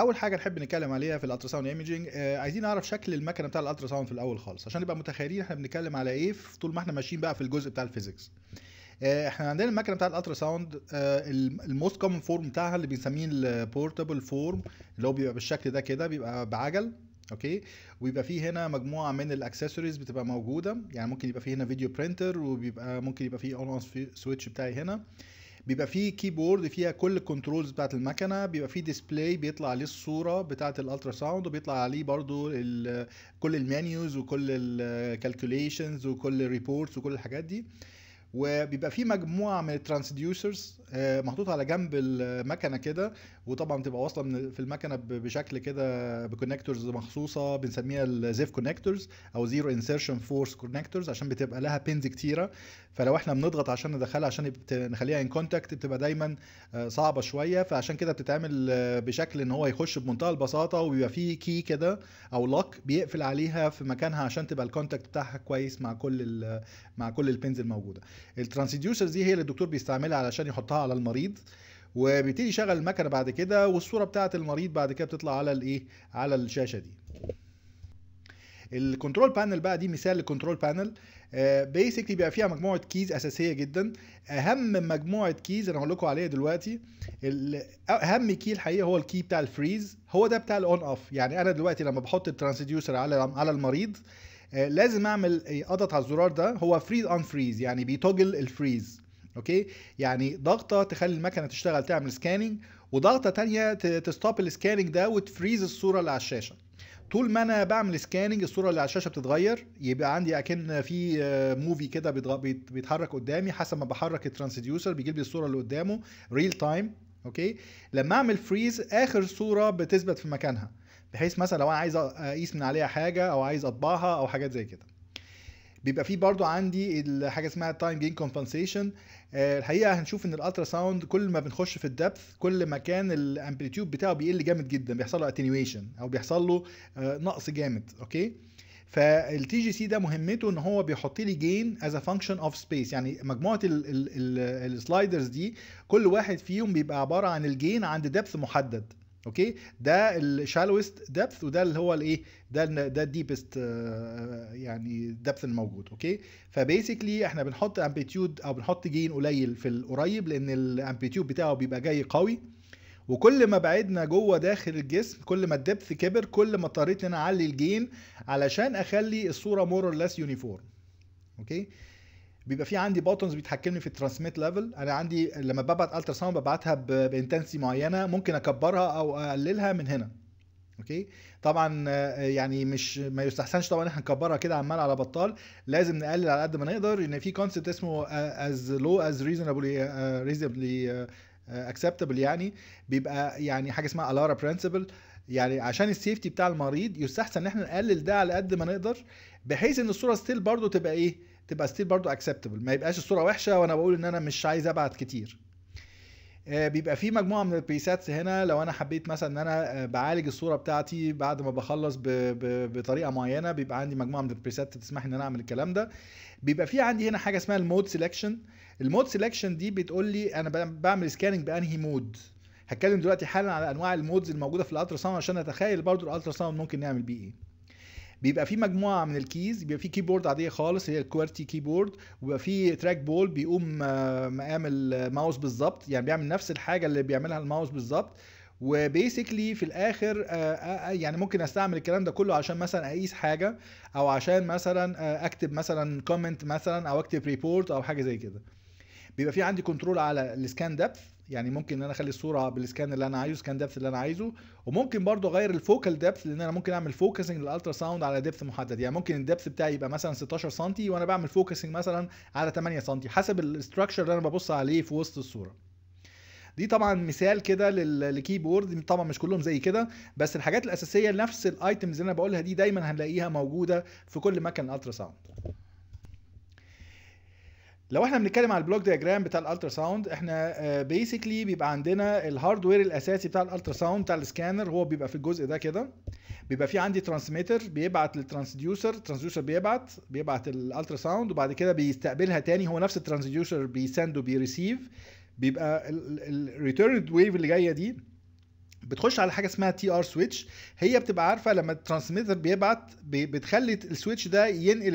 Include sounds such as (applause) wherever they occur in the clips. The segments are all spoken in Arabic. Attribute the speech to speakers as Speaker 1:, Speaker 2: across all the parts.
Speaker 1: اول حاجه نحب نتكلم عليها في الالتراساوند ايمجنج آه عايزين نعرف شكل المكنه بتاع الالتراساوند في الاول خالص عشان نبقى متخيلين احنا بنتكلم على ايه طول ما احنا ماشيين بقى في الجزء بتاع الفيزيكس آه احنا عندنا المكنه بتاع الالتراساوند آه الموست كومن فورم بتاعها اللي بنسميه البورتابل فورم اللي هو بيبقى بالشكل ده كده بيبقى بعجل اوكي ويبقى فيه هنا مجموعه من الاكسسوارز بتبقى موجوده يعني ممكن يبقى فيه هنا فيديو برينتر وبيبقى ممكن يبقى فيه اون اون سويتش بتاعي هنا بيبقى فيه كيبورد فيها كل الكنترولز بتاعه المكنه بيبقى فيه ديسبلاي بيطلع عليه الصوره بتاعه الالترا ساوند وبيطلع عليه برضو كل المانيوز وكل الكالكوليشنز وكل الريبورتس وكل الحاجات دي وبيبقى فيه مجموعه من الترانسديوسرز آه، محطوط على جنب المكنه كده وطبعا بتبقى واصله من في المكنه بشكل كده بكونكتورز مخصوصه بنسميها الزيف كونكتورز او زيرو انسيرشن فورس كونكتورز عشان بتبقى لها بينز كتيره فلو احنا بنضغط عشان ندخلها عشان نخليها ان كونتاكت بتبقى دايما آه، صعبه شويه فعشان كده بتتعمل آه، بشكل ان هو يخش بمنتهى البساطه وبيبقى فيه كي كده او لوك بيقفل عليها في مكانها عشان تبقى الكونتاكت بتاعها كويس مع كل مع كل البينز الموجوده الترانسديوسرز دي هي اللي الدكتور بيستعملها علشان يحطها على المريض وبيبتدي يشغل المكنه بعد كده والصوره بتاعه المريض بعد كده بتطلع على الايه على الشاشه دي الكنترول بانل بقى دي مثال للكنترول بانل بيسكلي آه، بيبقى فيها مجموعه كيز اساسيه جدا اهم مجموعه كيز انا هقول لكم عليها دلوقتي اهم كي الحقيقه هو الكي بتاع الفريز هو ده بتاع الاون اوف يعني انا دلوقتي لما بحط الترانسديوسر على على المريض آه، لازم اعمل إيه؟ اضغط على الزرار ده هو فريز اون فريز يعني بيتوجل الفريز اوكي يعني ضغطه تخلي المكنه تشتغل تعمل سكاننج وضغطه تانية تستوب السكاننج ده وتفريز الصوره اللي على الشاشه طول ما انا بعمل سكاننج الصوره اللي على الشاشه بتتغير يبقى عندي اكن في موفي آه، كده بيتحرك قدامي حسب ما بحرك الترانسديوسر بيجيب لي الصوره اللي قدامه ريل تايم اوكي لما اعمل فريز اخر صوره بتثبت في مكانها بحيث مثلا لو انا عايز اقيس من عليها حاجه او عايز اطبعها او حاجات زي كده بيبقى فيه برضو عندي حاجه اسمها تايم جين كومبنسيشن آه، الحقيقه هنشوف ان الالترا ساوند كل ما بنخش في الدبث كل ما كان الامبليتيود بتاعه بيقل جامد جدا بيحصل له اتنيويشن او بيحصل له آه، نقص جامد اوكي فالتي جي سي ده مهمته ان هو بيحط لي جين از ا فانكشن اوف سبيس يعني مجموعه السلايدرز دي كل واحد فيهم بيبقى عباره عن الجين عند دبث محدد اوكي ده الشالوست ديبث وده اللي هو الايه ده ده الديبست آه، آه، يعني ديبث الموجود اوكي فبيسكلي احنا بنحط امبليتيود او بنحط جين قليل في القريب لان الامبليتيود بتاعه بيبقى جاي قوي وكل ما بعدنا جوه داخل الجسم كل ما الدبث كبر كل ما اضطريت ان انا اعلي الجين علشان اخلي الصوره مور اور ليس يونيفورم اوكي بيبقى في عندي بوتنز بيتحكمني في الترانسميت ليفل انا عندي لما ببعت الترا ساوند ببعتها بانتنسي معينه ممكن اكبرها او اقللها من هنا اوكي طبعا آه، يعني مش ما يستحسنش طبعا ان احنا نكبرها كده عمال على بطال لازم نقلل على قد ما نقدر ان في كونسبت اسمه از لو از ريزونبلي ريزونبلي اكسبتبل يعني بيبقى يعني حاجه اسمها الارا برنسبل يعني عشان السيفتي بتاع المريض يستحسن ان احنا نقلل ده على قد ما نقدر بحيث ان الصوره ستيل برضو تبقى ايه تبقى ستيل برضو اكسبتبل ما يبقاش الصوره وحشه وانا بقول ان انا مش عايز ابعت كتير آه، بيبقى في مجموعه من البيسات هنا لو انا حبيت مثلا ان انا بعالج الصوره بتاعتي بعد ما بخلص بـ بـ بطريقه معينه بيبقى عندي مجموعه من البريسات تسمح ان انا اعمل الكلام ده بيبقى في عندي هنا حاجه اسمها المود سيلكشن المود سيلكشن دي بتقول لي انا بعمل سكاننج بانهي مود هتكلم دلوقتي حالا على انواع المودز الموجوده في الالترا ساوند عشان اتخيل برضو الالترا ساوند ممكن نعمل بيه ايه بيبقى في مجموعه من الكيز بيبقى في كيبورد عاديه خالص هي الكوارتي كيبورد وبيبقى في تراك بول بيقوم آه، مقام الماوس بالظبط يعني بيعمل نفس الحاجه اللي بيعملها الماوس بالظبط وبيسكلي في الاخر آه، آه، يعني ممكن استعمل الكلام ده كله عشان مثلا اقيس حاجه او عشان مثلا اكتب مثلا كومنت مثلا او اكتب ريبورت او حاجه زي كده بيبقى في عندي كنترول على السكان دبث يعني ممكن ان انا اخلي الصوره بالسكان اللي انا عايزه سكان دبث اللي انا عايزه وممكن برضو اغير الفوكال دبث لان انا ممكن اعمل فوكسنج للالترا ساوند على دبث محدد يعني ممكن الدبث بتاعي يبقى مثلا 16 سم وانا بعمل فوكسنج مثلا على 8 سم حسب الاستراكشر اللي انا ببص عليه في وسط الصوره دي طبعا مثال كده للكيبورد طبعا مش كلهم زي كده بس الحاجات الاساسيه نفس الايتمز اللي انا بقولها دي دايما هنلاقيها موجوده في كل مكان الترا ساوند لو احنا بنتكلم على البلوك دياجرام بتاع الالترا ساوند احنا بيسكلي آه، بيبقى عندنا الهاردوير الاساسي بتاع الالترا ساوند بتاع السكانر هو بيبقى في الجزء ده كده بيبقى في عندي ترانسميتر بيبعت للترانسديوسر الترانسديوسر بيبعت بيبعت الالترا ساوند وبعد كده بيستقبلها تاني هو نفس الترانسديوسر بيسند وبيريسيف بيبقى الريتيرند ويف اللي جايه دي بتخش على حاجه اسمها تي ار سويتش هي بتبقى عارفه لما الترانسميتر بيبعت بتخلي السويتش ده ينقل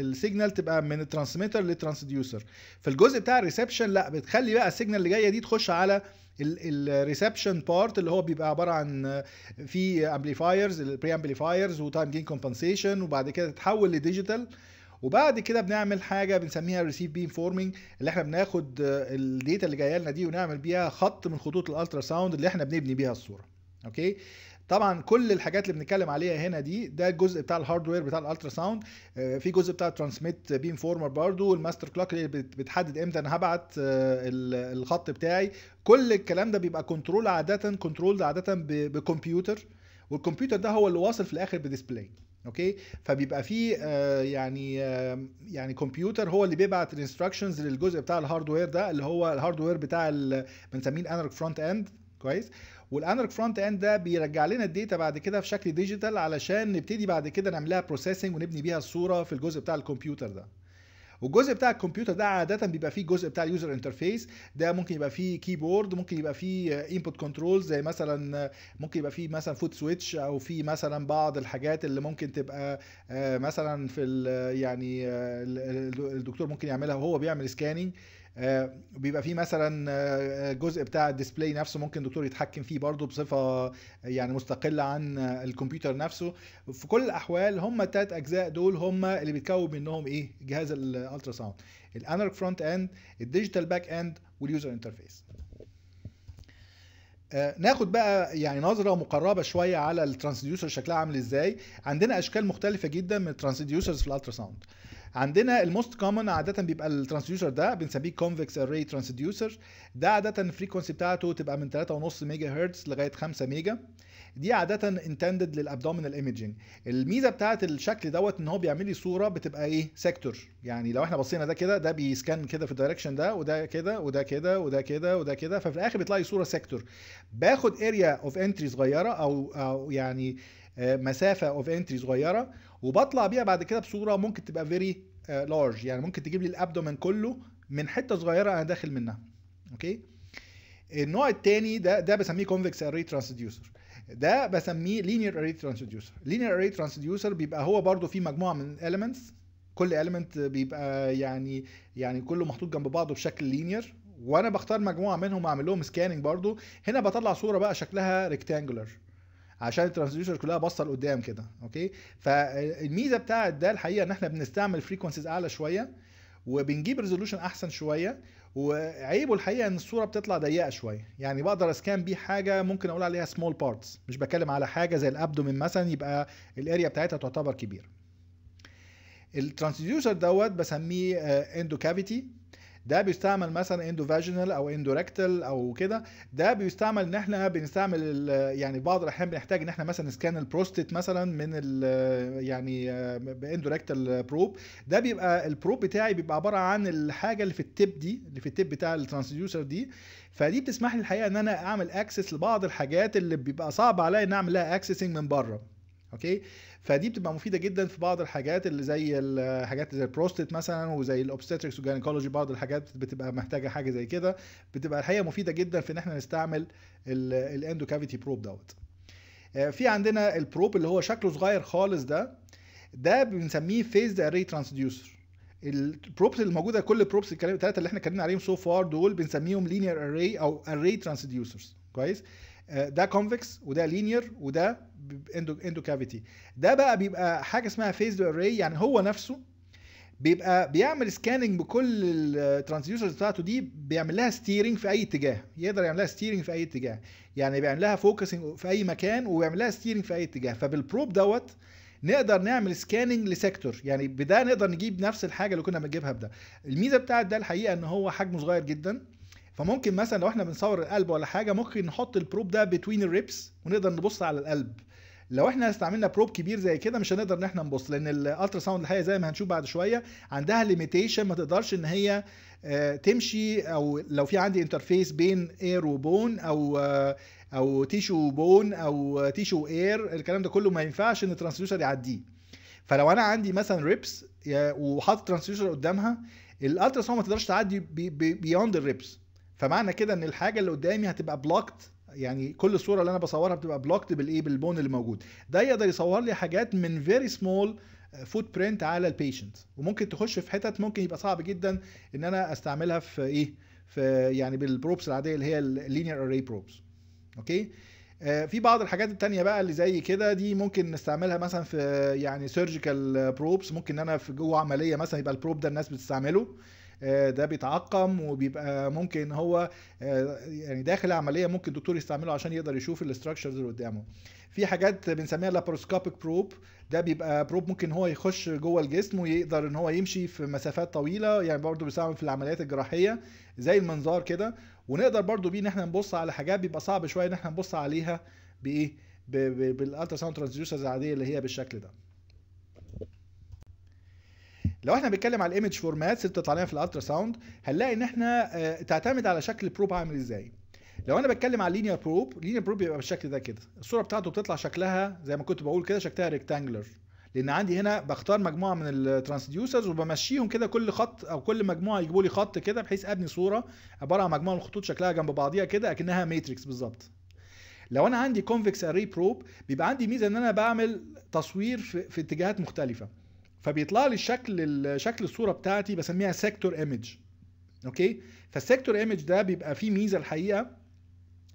Speaker 1: السيجنال تبقى من الترانسميتر للترانسديوسر في الجزء بتاع الريسبشن لا بتخلي بقى السيجنال اللي جايه دي تخش على الريسبشن بارت اللي هو بيبقى عباره عن في امبليفايرز البري امبليفايرز وتايم جين كومبنسيشن وبعد كده تتحول لديجيتال وبعد كده بنعمل حاجه بنسميها الريسيف بيم انفورمنج اللي احنا بناخد الداتا اللي جايه لنا دي ونعمل بيها خط من خطوط الالترا ساوند اللي احنا بنبني بيها الصوره اوكي طبعا كل الحاجات اللي بنتكلم عليها هنا دي ده الجزء بتاع الهاردوير بتاع الالترا آه، ساوند في جزء بتاع الترانسميت بيم فورمر برضو والماستر كلوك اللي بتحدد امتى انا هبعت آه، الخط بتاعي كل الكلام ده بيبقى كنترول عاده كنترول عاده بكمبيوتر والكمبيوتر ده هو اللي واصل في الاخر بديسبلاي اوكي فبيبقى في آه يعني آه يعني كمبيوتر هو اللي بيبعت الانستراكشنز للجزء بتاع الهاردوير ده اللي هو الهاردوير بتاع بنسميه الانرج فرونت اند كويس والانرج فرونت اند ده بيرجع لنا الداتا بعد كده في شكل ديجيتال علشان نبتدي بعد كده نعملها بروسيسنج ونبني بيها الصوره في الجزء بتاع الكمبيوتر ده والجزء بتاع الكمبيوتر ده عاده بيبقى فيه جزء بتاع اليوزر انترفيس ده ممكن يبقى فيه كيبورد ممكن يبقى فيه انبوت كنترول زي مثلا ممكن يبقى فيه مثلا فوت سويتش او في مثلا بعض الحاجات اللي ممكن تبقى آه، مثلا في يعني آه، الدكتور ممكن يعملها وهو بيعمل سكاننج آه، بيبقى فيه مثلا آه، جزء بتاع الديسبلاي نفسه ممكن الدكتور يتحكم فيه برضه بصفه يعني مستقله عن آه، الكمبيوتر نفسه في كل الاحوال هم الثلاث اجزاء دول هم اللي بيتكون منهم ايه جهاز الالترا ساوند الانالوج فرونت اند الديجيتال باك اند واليوزر انترفيس ناخد بقى يعني نظره مقربه شويه على الترانسديوسر شكلها عامل ازاي عندنا اشكال مختلفه جدا من الترانسديوسرز في الالترا ساوند عندنا الموست كومن عاده بيبقى الترانسديوسر ده بنسميه كونفكس اري ترانسديوسر ده عاده الفريكونسي بتاعته تبقى من 3.5 ميجا هرتز لغايه 5 ميجا دي عاده انتندد للابدومينال ايمجنج الميزه بتاعه الشكل دوت ان هو بيعمل لي صوره بتبقى ايه سيكتور يعني لو احنا بصينا ده كده ده بيسكان كده في الدايركشن ده وده كده وده كده وده كده وده كده ففي الاخر بيطلع لي صوره سيكتور باخد اريا اوف انتري صغيره او او يعني آه، مسافه اوف انتري صغيره وبطلع بيها بعد كده بصوره ممكن تبقى فيري لارج آه، يعني ممكن تجيب لي الابدومن كله من حته صغيره انا داخل منها اوكي النوع الثاني ده ده بسميه كونفكس اري ترانسديوسر ده بسميه لينير اري ترانسديوسر لينير اري ترانسديوسر بيبقى هو برده فيه مجموعه من الاليمنتس كل element بيبقى يعني يعني كله محطوط جنب بعضه بشكل لينير وانا بختار مجموعه منهم اعمل لهم سكاننج برضو هنا بطلع صوره بقى شكلها ريكتانجولار عشان الترانسديوسر كلها باصه لقدام كده اوكي فالميزه بتاعت ده الحقيقه ان احنا بنستعمل فريكونسيز اعلى شويه وبنجيب ريزولوشن احسن شويه وعيبه الحقيقه ان الصوره بتطلع ضيقه شويه يعني بقدر اسكان بيه حاجه ممكن اقول عليها سمول بارتس مش بتكلم على حاجه زي الابدومين مثلا يبقى الاريا بتاعتها تعتبر كبيره الترانسديوسر دوت بسميه اندو آه، كافيتي ده بيستعمل مثلا اندو فاجينال او اندو ريكتال او كده ده بيستعمل ان احنا بنستعمل يعني بعض الاحيان بنحتاج ان احنا مثلا سكان البروستيت مثلا من يعني اندو ريكتال بروب ده بيبقى البروب بتاعي بيبقى عباره عن الحاجه اللي في التب دي اللي في التب بتاع الترانسديوسر دي فدي بتسمح لي الحقيقه ان انا اعمل اكسس لبعض الحاجات اللي بيبقى صعب عليا ان اعمل لها اكسسنج من بره اوكي فدي بتبقى مفيده جدا في بعض الحاجات اللي زي الحاجات زي البروستيت مثلا وزي الاوبستريكس والجاينكولوجي بعض الحاجات بتبقى محتاجه حاجه زي كده بتبقى الحقيقه مفيده جدا في ان احنا نستعمل الاندو كافيتي بروب دوت آه، في عندنا البروب اللي هو شكله صغير خالص ده ده بنسميه فيز اري ترانسديوسر البروبس الموجوده كل البروبس الثلاثه اللي احنا اتكلمنا عليهم سو فار دول بنسميهم لينير اري او اري ترانسديوسرز كويس آه، ده كونفكس وده لينير وده اندو اندو كافيتي ده بقى بيبقى حاجه اسمها فيز اري يعني هو نفسه بيبقى بيعمل سكاننج بكل الترانسديوسرز بتاعته دي بيعمل لها ستيرنج في اي اتجاه يقدر يعمل لها ستيرنج في اي اتجاه يعني بيعمل لها فوكسنج في اي مكان وبيعمل لها ستيرنج في اي اتجاه فبالبروب دوت نقدر نعمل سكاننج لسيكتور يعني بده نقدر نجيب نفس الحاجه اللي كنا بنجيبها بده الميزه بتاعت ده الحقيقه ان هو حجمه صغير جدا فممكن مثلا لو احنا بنصور القلب ولا حاجه ممكن نحط البروب ده بتوين الريبس ونقدر نبص على القلب لو احنا استعملنا بروب كبير زي كده مش هنقدر ان احنا نبص لان الالترا ساوند الحقيقه زي ما هنشوف بعد شويه عندها ليميتيشن ما تقدرش ان هي آه، تمشي او لو في عندي انترفيس بين اير وبون او آه، او تيشو بون او تيشو اير الكلام ده كله ما ينفعش ان الترانسديوسر يعديه فلو انا عندي مثلا ريبس وحاطط ترانسديوسر قدامها الالترا ساوند ما تقدرش تعدي بيوند الريبس فمعنى كده ان الحاجه اللي قدامي هتبقى بلوكت يعني كل الصوره اللي انا بصورها بتبقى بلوكت بالايه بالبون اللي موجود ده يقدر يصور لي حاجات من فيري سمول فوت برينت على البيشنت وممكن تخش في حتت ممكن يبقى صعب جدا ان انا استعملها في ايه في يعني بالبروبس العاديه اللي هي اللينير اري بروبس اوكي آه، في بعض الحاجات التانية بقى اللي زي كده دي ممكن نستعملها مثلا في يعني سيرجيكال بروبس ممكن انا في جوه عمليه مثلا يبقى البروب ده الناس بتستعمله آه، ده بيتعقم وبيبقى ممكن هو آه، يعني داخل العمليه ممكن الدكتور يستعمله عشان يقدر يشوف الاستراكشرز اللي قدامه في حاجات بنسميها لاباروسكوبيك بروب ده بيبقى بروب ممكن هو يخش جوه الجسم ويقدر ان هو يمشي في مسافات طويله يعني برضه بيساعد في العمليات الجراحيه زي المنظار كده ونقدر برضه بيه ان احنا نبص على حاجات بيبقى صعب شويه ان احنا نبص عليها بايه بالالترا ساوند ترانزيوسرز العاديه اللي هي بالشكل ده لو احنا بنتكلم على الايمج فورماتس اللي بتطلع لنا في الالترا ساوند هنلاقي ان احنا آه، تعتمد على شكل البروب عامل ازاي لو انا بتكلم على لينير بروب لينير بروب بيبقى بالشكل ده كده الصوره بتاعته بتطلع شكلها زي ما كنت بقول كده شكلها ريكتانجلر لان عندي هنا بختار مجموعه من الترانسديوسرز وبمشيهم كده كل خط او كل مجموعه يجيبوا لي خط كده بحيث ابني صوره عباره عن مجموعه من الخطوط شكلها جنب بعضيها كده اكنها ماتريكس بالظبط لو انا عندي كونفكس اري بروب بيبقى عندي ميزه ان انا بعمل تصوير في, في اتجاهات مختلفه فبيطلع لي الشكل شكل الصوره بتاعتي بسميها سيكتور ايمج اوكي فالسيكتور ايمج ده بيبقى فيه ميزه الحقيقه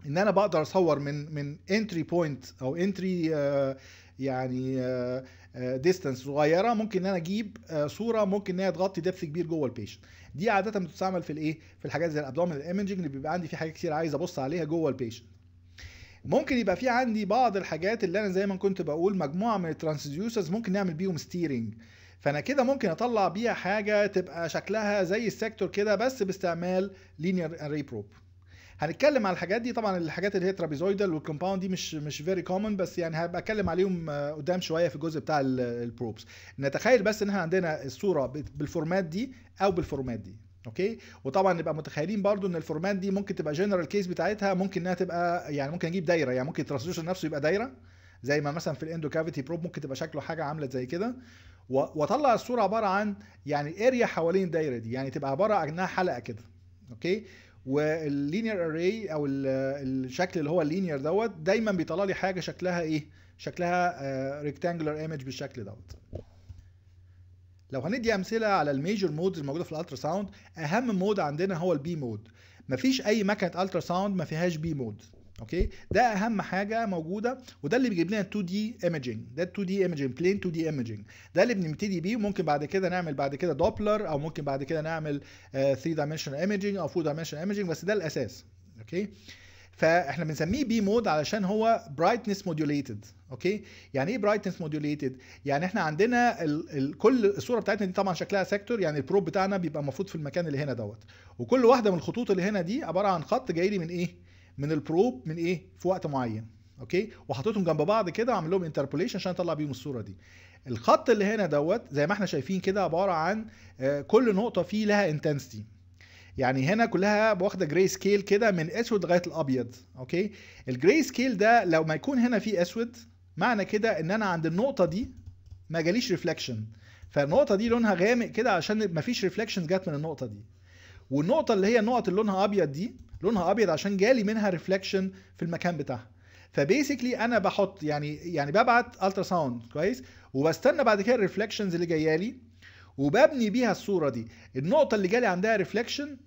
Speaker 1: ان انا بقدر اصور من من انتري بوينت او انتري آه، يعني ديستانس آه، آه، صغيره ممكن ان انا اجيب صوره ممكن ان هي تغطي دبث كبير جوه البيشنت دي عاده بتستعمل في الايه في الحاجات زي الابدومينال ايمجنج اللي بيبقى عندي في حاجات كتير عايز ابص عليها جوه البيشنت ممكن يبقى في عندي بعض الحاجات اللي انا زي ما كنت بقول مجموعه من الترانسديوسرز ممكن نعمل بيهم ستيرنج فانا كده ممكن اطلع بيها حاجه تبقى شكلها زي السيكتور كده بس باستعمال لينير اري بروب هنتكلم على الحاجات دي طبعا الحاجات اللي هي ترابيزويدال والكومباوند دي مش مش فيري كومن بس يعني هبقى اتكلم عليهم آه، قدام شويه في الجزء بتاع البروبس نتخيل بس ان احنا عندنا الصوره بالفورمات دي او بالفورمات دي اوكي وطبعا نبقى متخيلين برضو ان الفورمات دي ممكن تبقى جنرال كيس بتاعتها ممكن انها تبقى يعني ممكن اجيب دايره يعني ممكن الترانسليشن نفسه يبقى دايره زي ما مثلا في الاندو كافيتي بروب ممكن تبقى شكله حاجه عامله زي كده واطلع الصوره عباره عن يعني اريا حوالين الدايره دي يعني تبقى عباره عن انها حلقه كده اوكي واللينير اري او الشكل اللي هو اللينير دوت دايما بيطلع لي حاجه شكلها ايه شكلها ريكتانجلر آه، ايمج بالشكل دوت لو هندي امثله على الميجر مودز الموجوده في الالترا ساوند اهم مود عندنا هو البي مود مفيش اي مكنه الترا ساوند ما فيهاش بي مود اوكي ده اهم حاجه موجوده وده اللي بيجيب لنا 2 دي ايمجنج ده 2 دي ايمجنج بلين 2 دي ايمجنج ده اللي بنبتدي بيه ممكن بعد كده نعمل بعد كده دوبلر او ممكن بعد كده نعمل 3 دايمنشنال ايمجنج او 4 دايمنشنال ايمجنج بس ده الاساس اوكي فاحنا بنسميه بي مود علشان هو برايتنس موديوليتد اوكي يعني ايه برايتنس موديوليتد يعني احنا عندنا الـ الـ كل الصوره بتاعتنا دي طبعا شكلها سيكتور يعني البروب بتاعنا بيبقى المفروض في المكان اللي هنا دوت وكل واحده من الخطوط اللي هنا دي عباره عن خط جاي لي من ايه من البروب من ايه في وقت معين اوكي وحطيتهم جنب بعض كده وعامل لهم انتربوليشن عشان اطلع بيهم الصوره دي الخط اللي هنا دوت زي ما احنا شايفين كده عباره عن آه، كل نقطه فيه لها انتنسيتي يعني هنا كلها واخده جراي سكيل كده من اسود لغايه الابيض اوكي الجراي سكيل ده لو ما يكون هنا فيه اسود معنى كده ان انا عند النقطه دي ما جاليش ريفلكشن فالنقطه دي لونها غامق كده عشان ما فيش ريفلكشن جت من النقطه دي والنقطه اللي هي النقط اللي لونها ابيض دي لونها ابيض عشان جالي منها ريفلكشن في المكان بتاعها فبيسكلي انا بحط يعني يعني ببعت الترا ساوند كويس وبستنى بعد كده الريفلكشنز اللي جايه لي وببني بيها الصوره دي النقطه اللي جالي عندها ريفلكشن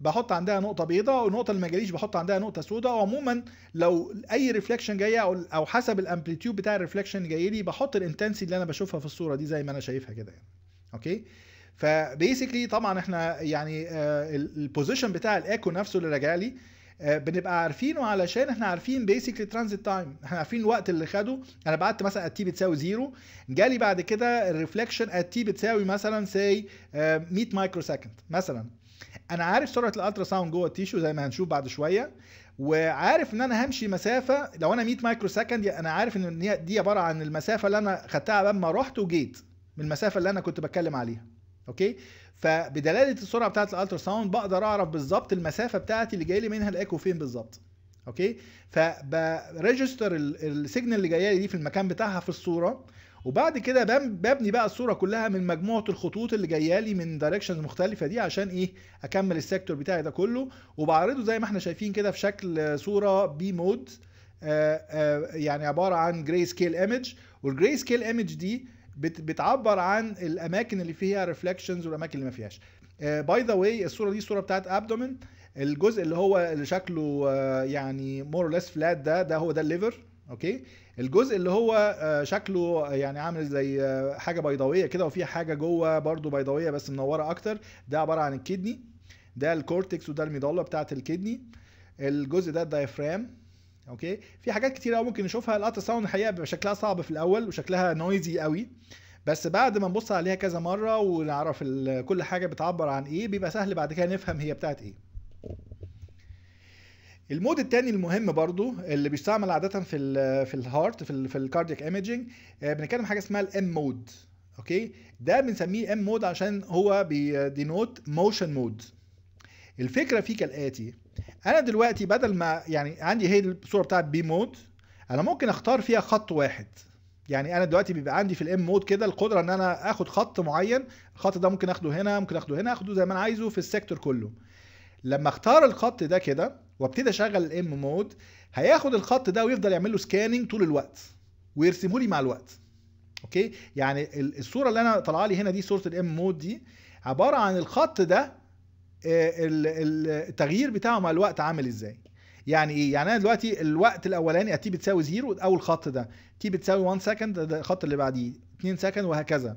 Speaker 1: بحط عندها نقطة بيضاء والنقطة اللي ما جاليش بحط عندها نقطة سوداء وعموما لو أي ريفلكشن جاية أو حسب الأمبليتيود بتاع الريفلكشن اللي جاي لي بحط الانتنسي اللي أنا بشوفها في الصورة دي زي ما أنا شايفها كده يعني أوكي فبيسكلي طبعا احنا يعني آه، البوزيشن بتاع الايكو نفسه اللي راجع لي آه، بنبقى عارفينه علشان احنا عارفين بيسكلي ترانزيت تايم احنا عارفين الوقت اللي خده انا بعت مثلا التي بتساوي زيرو جالي بعد كده الريفلكشن التي بتساوي مثلا ساي 100 مايكرو سكند مثلا انا عارف سرعه الالترا ساوند جوه التيشو زي ما هنشوف بعد شويه وعارف ان انا همشي مسافه لو انا 100 مايكرو سكند انا عارف ان دي عباره عن المسافه اللي انا خدتها ما رحت وجيت من المسافه اللي انا كنت بتكلم عليها اوكي فبدلاله السرعه بتاعه الالترا ساوند بقدر اعرف بالظبط المسافه بتاعتي اللي جاي لي منها الايكو فين بالظبط اوكي فبريجستر السيجنال اللي جايه لي دي في المكان بتاعها في الصوره وبعد كده ببني بقى الصوره كلها من مجموعه الخطوط اللي جايه لي من دايركشنز مختلفه دي عشان ايه اكمل السيكتور بتاعي ده كله وبعرضه زي ما احنا شايفين كده في شكل صوره بي مود آه، آه، يعني عباره عن جراي سكيل ايمج والجراي سكيل ايمج دي بت بتعبر عن الاماكن اللي فيها ريفلكشنز والاماكن اللي ما فيهاش باي ذا واي الصوره دي صوره بتاعت ابدومن الجزء اللي هو اللي شكله آه، يعني مور ليس فلات ده ده هو ده الليفر اوكي الجزء اللي هو آه، شكله آه، يعني عامل زي حاجه بيضاويه كده وفي حاجه جوه برده بيضاويه بس منوره اكتر ده عباره عن الكدني ده الكورتكس وده الميضله بتاعه الكدني الجزء ده الدايفرام اوكي في حاجات كتيره ممكن نشوفها الالترا ساوند الحقيقه بيبقى شكلها صعب في الاول وشكلها نويزي قوي بس بعد ما نبص عليها كذا مره ونعرف كل حاجه بتعبر عن ايه بيبقى سهل بعد كده نفهم هي بتاعت ايه المود التاني المهم برضو اللي بيستعمل عاده في الـ في الهارت في الـ في الكاردياك ايمجنج آه، بنتكلم حاجه اسمها الام مود اوكي ده بنسميه ام مود عشان هو بينوت موشن مود الفكره فيه كالاتي انا دلوقتي بدل ما يعني عندي هي الصوره بتاعت بي مود انا ممكن اختار فيها خط واحد يعني انا دلوقتي بيبقى عندي في الام مود كده القدره ان انا اخد خط معين الخط ده ممكن اخده هنا ممكن اخده هنا اخده زي ما انا عايزه في السيكتور كله لما اختار الخط ده كده وابتدي اشغل الام مود هياخد الخط ده ويفضل يعمل له سكاننج طول الوقت ويرسمه لي مع الوقت اوكي يعني الصوره اللي انا طالعه لي هنا دي صوره الام مود دي عباره عن الخط ده آه، التغيير بتاعه مع الوقت عامل ازاي يعني ايه يعني انا دلوقتي الوقت الاولاني تي بتساوي زيرو اول خط ده تي بتساوي 1 سكند ده الخط اللي بعديه 2 سكند وهكذا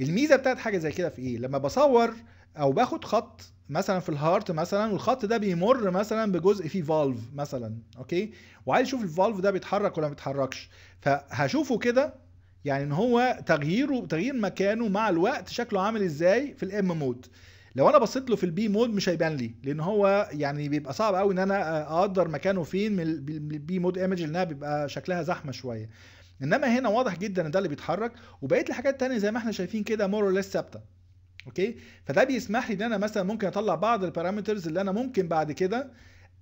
Speaker 1: الميزه بتاعت حاجه زي كده في ايه لما بصور او باخد خط مثلا في الهارت مثلا والخط ده بيمر مثلا بجزء فيه فالف مثلا اوكي وعايز اشوف الفالف ده بيتحرك ولا ما بيتحركش فهشوفه كده يعني ان هو تغييره تغيير مكانه مع الوقت شكله عامل ازاي في الام مود لو انا بصيت له في البي مود مش هيبان لي لان هو يعني بيبقى صعب قوي ان انا اقدر مكانه فين من البي مود ايمج لانها بيبقى شكلها زحمه شويه انما هنا واضح جدا ان ده اللي بيتحرك وبقيه الحاجات الثانيه زي ما احنا شايفين كده مور ليس ثابته اوكي فده بيسمح لي ان انا مثلا ممكن اطلع بعض البارامترز اللي انا ممكن بعد كده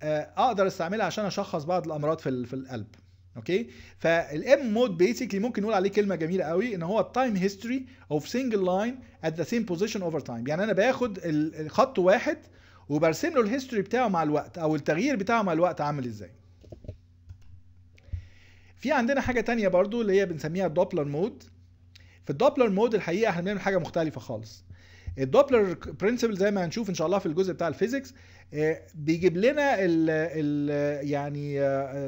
Speaker 1: آه، اقدر استعملها عشان اشخص بعض الامراض في في القلب اوكي فالام مود بيسكلي ممكن نقول عليه كلمه جميله قوي ان هو التايم هيستوري اوف سنجل لاين ات ذا سيم بوزيشن اوفر تايم يعني انا باخد الخط واحد وبرسم له الهيستوري بتاعه مع الوقت او التغيير بتاعه مع الوقت عامل ازاي في عندنا حاجه تانية برضو اللي هي بنسميها الدوبلر مود في الدوبلر مود الحقيقه احنا بنعمل حاجه مختلفه خالص الدوبلر برنسبل زي ما هنشوف ان شاء الله في الجزء بتاع الفيزيكس آه، بيجيب لنا ال ال يعني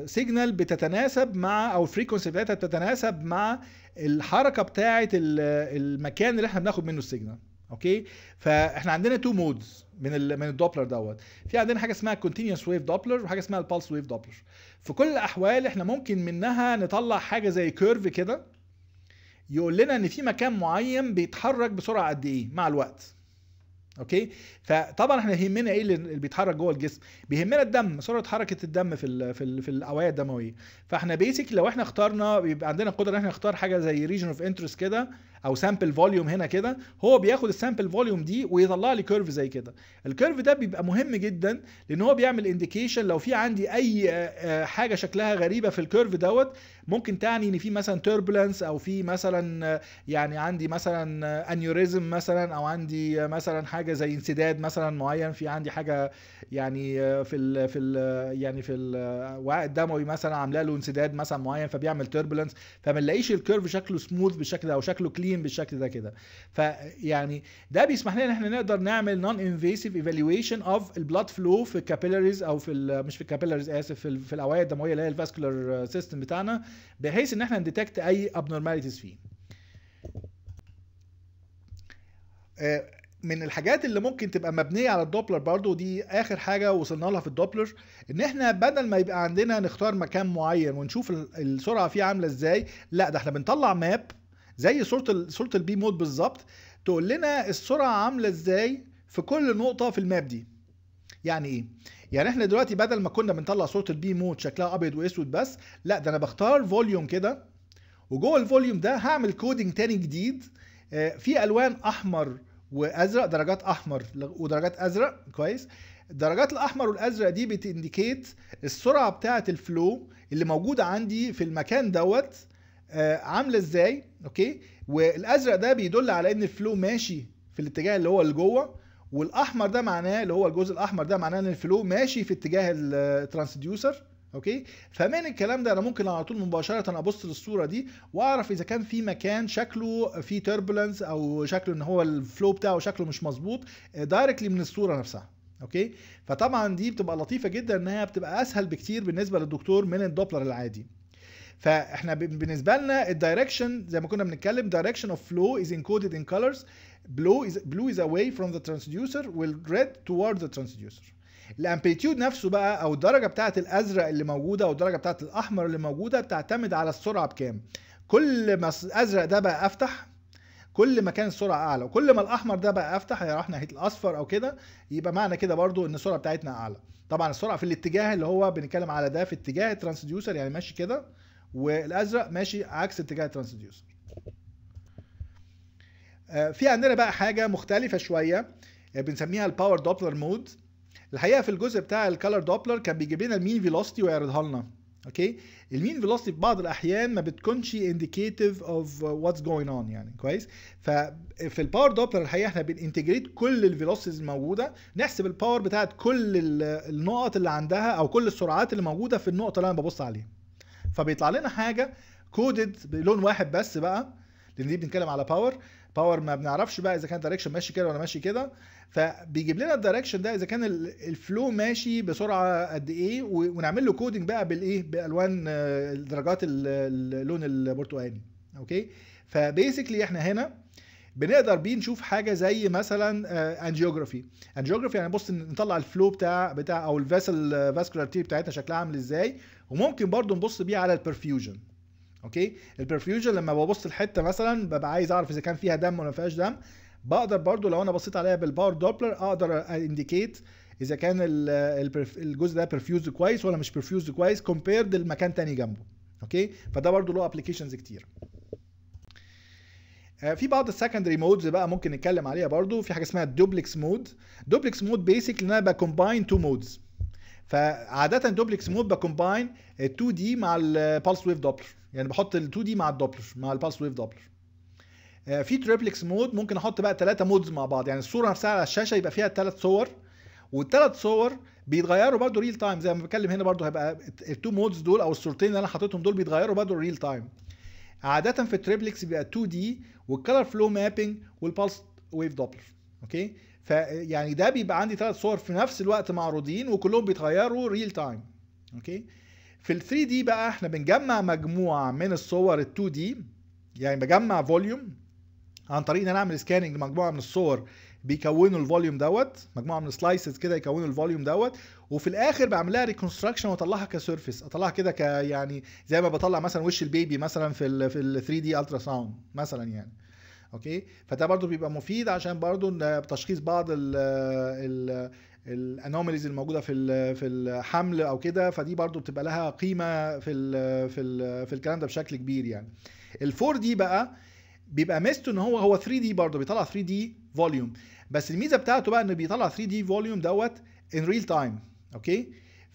Speaker 1: سيجنال آه، بتتناسب مع او الفريكونسي بتاعتها بتتناسب مع الحركه بتاعه المكان اللي احنا بناخد منه السيجنال اوكي فاحنا عندنا تو مودز من الـ من الدوبلر دوت في عندنا حاجه اسمها كونتينوس ويف دوبلر وحاجه اسمها البالس ويف دوبلر في كل الاحوال احنا ممكن منها نطلع حاجه زي كيرف كده يقول لنا ان في مكان معين بيتحرك بسرعه قد ايه مع الوقت اوكي فطبعا احنا يهمنا ايه اللي بيتحرك جوه الجسم بيهمنا الدم سرعه حركه الدم في الـ في الـ في الاوعيه الدمويه فاحنا بيسك لو احنا اخترنا بيبقى عندنا قدره ان احنا نختار حاجه زي ريجن اوف انترست كده او سامبل فوليوم هنا كده هو بياخد السامبل فوليوم دي ويطلع لي كيرف زي كده الكيرف ده بيبقى مهم جدا لان هو بيعمل انديكيشن لو في عندي اي آه، آه، حاجه شكلها غريبه في الكيرف دوت ممكن تعني ان في مثلا توربلنس او في مثلا آه، يعني عندي مثلا انيوريزم مثلا او عندي مثلا حاجه زي انسداد مثلا معين في عندي حاجه يعني في ال في ال يعني في الوعاء الدموي مثلا عامله له انسداد مثلا معين فبيعمل توربلنس فما نلاقيش الكيرف شكله سموث ده او شكله كلين متعاملين بالشكل ده كده فيعني ده بيسمح لنا ان احنا نقدر نعمل نون انفيسيف ايفالويشن اوف البلاد فلو في الكابيلاريز او في مش في الكابيلاريز اسف في, في الاوعيه الدمويه اللي هي الفاسكولار سيستم بتاعنا بحيث ان احنا نديتكت اي ابنورماليتيز فيه آه، من الحاجات اللي ممكن تبقى مبنيه على الدوبلر برضو دي اخر حاجه وصلنا لها في الدوبلر ان احنا بدل ما يبقى عندنا نختار مكان معين ونشوف السرعه فيه عامله ازاي لا ده احنا بنطلع ماب زي صوره صوره البي مود بالظبط تقول لنا السرعه عامله ازاي في كل نقطه في الماب دي يعني ايه يعني احنا دلوقتي بدل ما كنا بنطلع صوره البي مود شكلها ابيض واسود بس لا ده انا بختار فوليوم كده وجوه الفوليوم ده هعمل كودنج تاني جديد آه، في الوان احمر وازرق درجات احمر ودرجات ازرق كويس درجات الاحمر والازرق دي بتنديكيت السرعه بتاعه الفلو اللي موجوده عندي في المكان دوت آه، عامله ازاي اوكي والازرق ده بيدل على ان الفلو ماشي في الاتجاه اللي هو لجوه والاحمر ده معناه اللي هو الجزء الاحمر ده معناه ان الفلو ماشي في اتجاه الترانسديوسر اوكي فمن الكلام ده انا ممكن على طول مباشره ابص للصوره دي واعرف اذا كان في مكان شكله فيه تربولنس او شكله ان هو الفلو بتاعه شكله مش مظبوط دايركتلي من الصوره نفسها اوكي فطبعا دي بتبقى لطيفه جدا انها بتبقى اسهل بكتير بالنسبه للدكتور من الدوبلر العادي فاحنا بالنسبه لنا الدايركشن زي ما كنا بنتكلم دايركشن اوف فلو از انكودد ان colors بلو از بلو از اواي فروم ذا ترانسديوسر والريد توورد ذا ترانسديوسر الامبليتيود نفسه بقى او الدرجه بتاعه الازرق اللي موجوده او الدرجه بتاعه الاحمر اللي موجوده بتعتمد على السرعه بكام كل ما الازرق ده بقى افتح كل ما كان السرعه اعلى وكل ما الاحمر ده بقى افتح هيروح ناحيه الاصفر او كده يبقى معنى كده برضو ان السرعه بتاعتنا اعلى طبعا السرعه في الاتجاه اللي هو بنتكلم على ده في اتجاه الترانسديوسر يعني ماشي كده والازرق ماشي عكس اتجاه الترانسديوسر آه، في عندنا بقى حاجه مختلفه شويه آه، بنسميها الباور دوبلر مود الحقيقه في الجزء بتاع الكالر دوبلر كان بيجيب لنا المين فيلوسيتي ويعرضها لنا اوكي المين فيلوسيتي في بعض الاحيان ما بتكونش انديكيتيف اوف واتس جوينج اون يعني كويس ففي الباور دوبلر الحقيقه احنا بننتجريت كل الفيلوسيتيز الموجوده نحسب الباور بتاعت كل النقط اللي عندها او كل السرعات اللي موجوده في النقطه اللي انا ببص عليها فبيطلع لنا حاجه كودد بلون واحد بس بقى لان دي بنتكلم على باور باور ما بنعرفش بقى اذا كان الدايركشن ماشي كده ولا ماشي كده فبيجيب لنا الدايركشن ده اذا كان الفلو ماشي بسرعه قد ايه ونعمل له كودنج بقى بالايه بالوان آه، درجات اللون البرتقالي اوكي فبيسكلي احنا هنا بنقدر بيه نشوف حاجه زي مثلا انجيوجرافي آه، انجيوجرافي يعني بص نطلع الفلو بتاع بتاع او الفاسل فاسكولار تي بتاعتنا شكلها عامل ازاي وممكن برضو نبص بيه على البرفيوجن اوكي البرفيوجن لما ببص الحته مثلا ببقى عايز اعرف اذا كان فيها دم ولا ما فيهاش دم بقدر برضو لو انا بصيت عليها بالباور دوبلر اقدر انديكيت اذا كان الجزء ده برفيوز كويس ولا مش برفيوز كويس كومبيرد لمكان تاني جنبه اوكي فده برضو له ابلكيشنز كتير آه، في بعض السكندري مودز بقى ممكن نتكلم عليها برضو في حاجه اسمها الدوبلكس مود دوبلكس مود بيسك ان انا بكومباين تو مودز فعاده دوبلكس مود بكومباين ال 2 دي مع البالس ويف دوبلر يعني بحط ال 2 دي مع الدوبلر مع البالس ويف دوبلر في تريبلكس مود ممكن احط بقى ثلاثه مودز مع بعض يعني الصوره نفسها على الشاشه يبقى فيها ثلاث صور والثلاث صور بيتغيروا برضو ريل تايم زي ما بتكلم هنا برضو هيبقى التو مودز دول او الصورتين اللي انا حاططهم دول بيتغيروا برضو ريل تايم عاده في التريبلكس بيبقى 2 دي والكلر فلو مابنج والبالس ويف دوبلر اوكي فيعني ده بيبقى عندي ثلاث صور في نفس الوقت معروضين وكلهم بيتغيروا ريل تايم اوكي في ال 3 دي بقى احنا بنجمع مجموعه من الصور ال 2 دي يعني بجمع فوليوم عن طريق ان انا اعمل سكاننج لمجموعه من الصور بيكونوا الفوليوم دوت مجموعه من السلايسز كده يكونوا الفوليوم دوت وفي الاخر بعمل لها ريكونستراكشن واطلعها كسيرفيس اطلعها كده ك يعني زي ما بطلع مثلا وش البيبي مثلا في ال في ال 3 دي الترا ساوند مثلا يعني اوكي فده برضو بيبقى مفيد عشان برضو تشخيص بعض ال الانوماليز الموجوده في في الحمل او كده فدي برضو بتبقى لها قيمه في الـ في الـ في الكلام ده بشكل كبير يعني ال4 دي بقى بيبقى ميزته ان هو هو 3 دي برضو بيطلع 3 دي فوليوم بس الميزه بتاعته بقى انه بيطلع 3 دي فوليوم دوت ان ريل تايم اوكي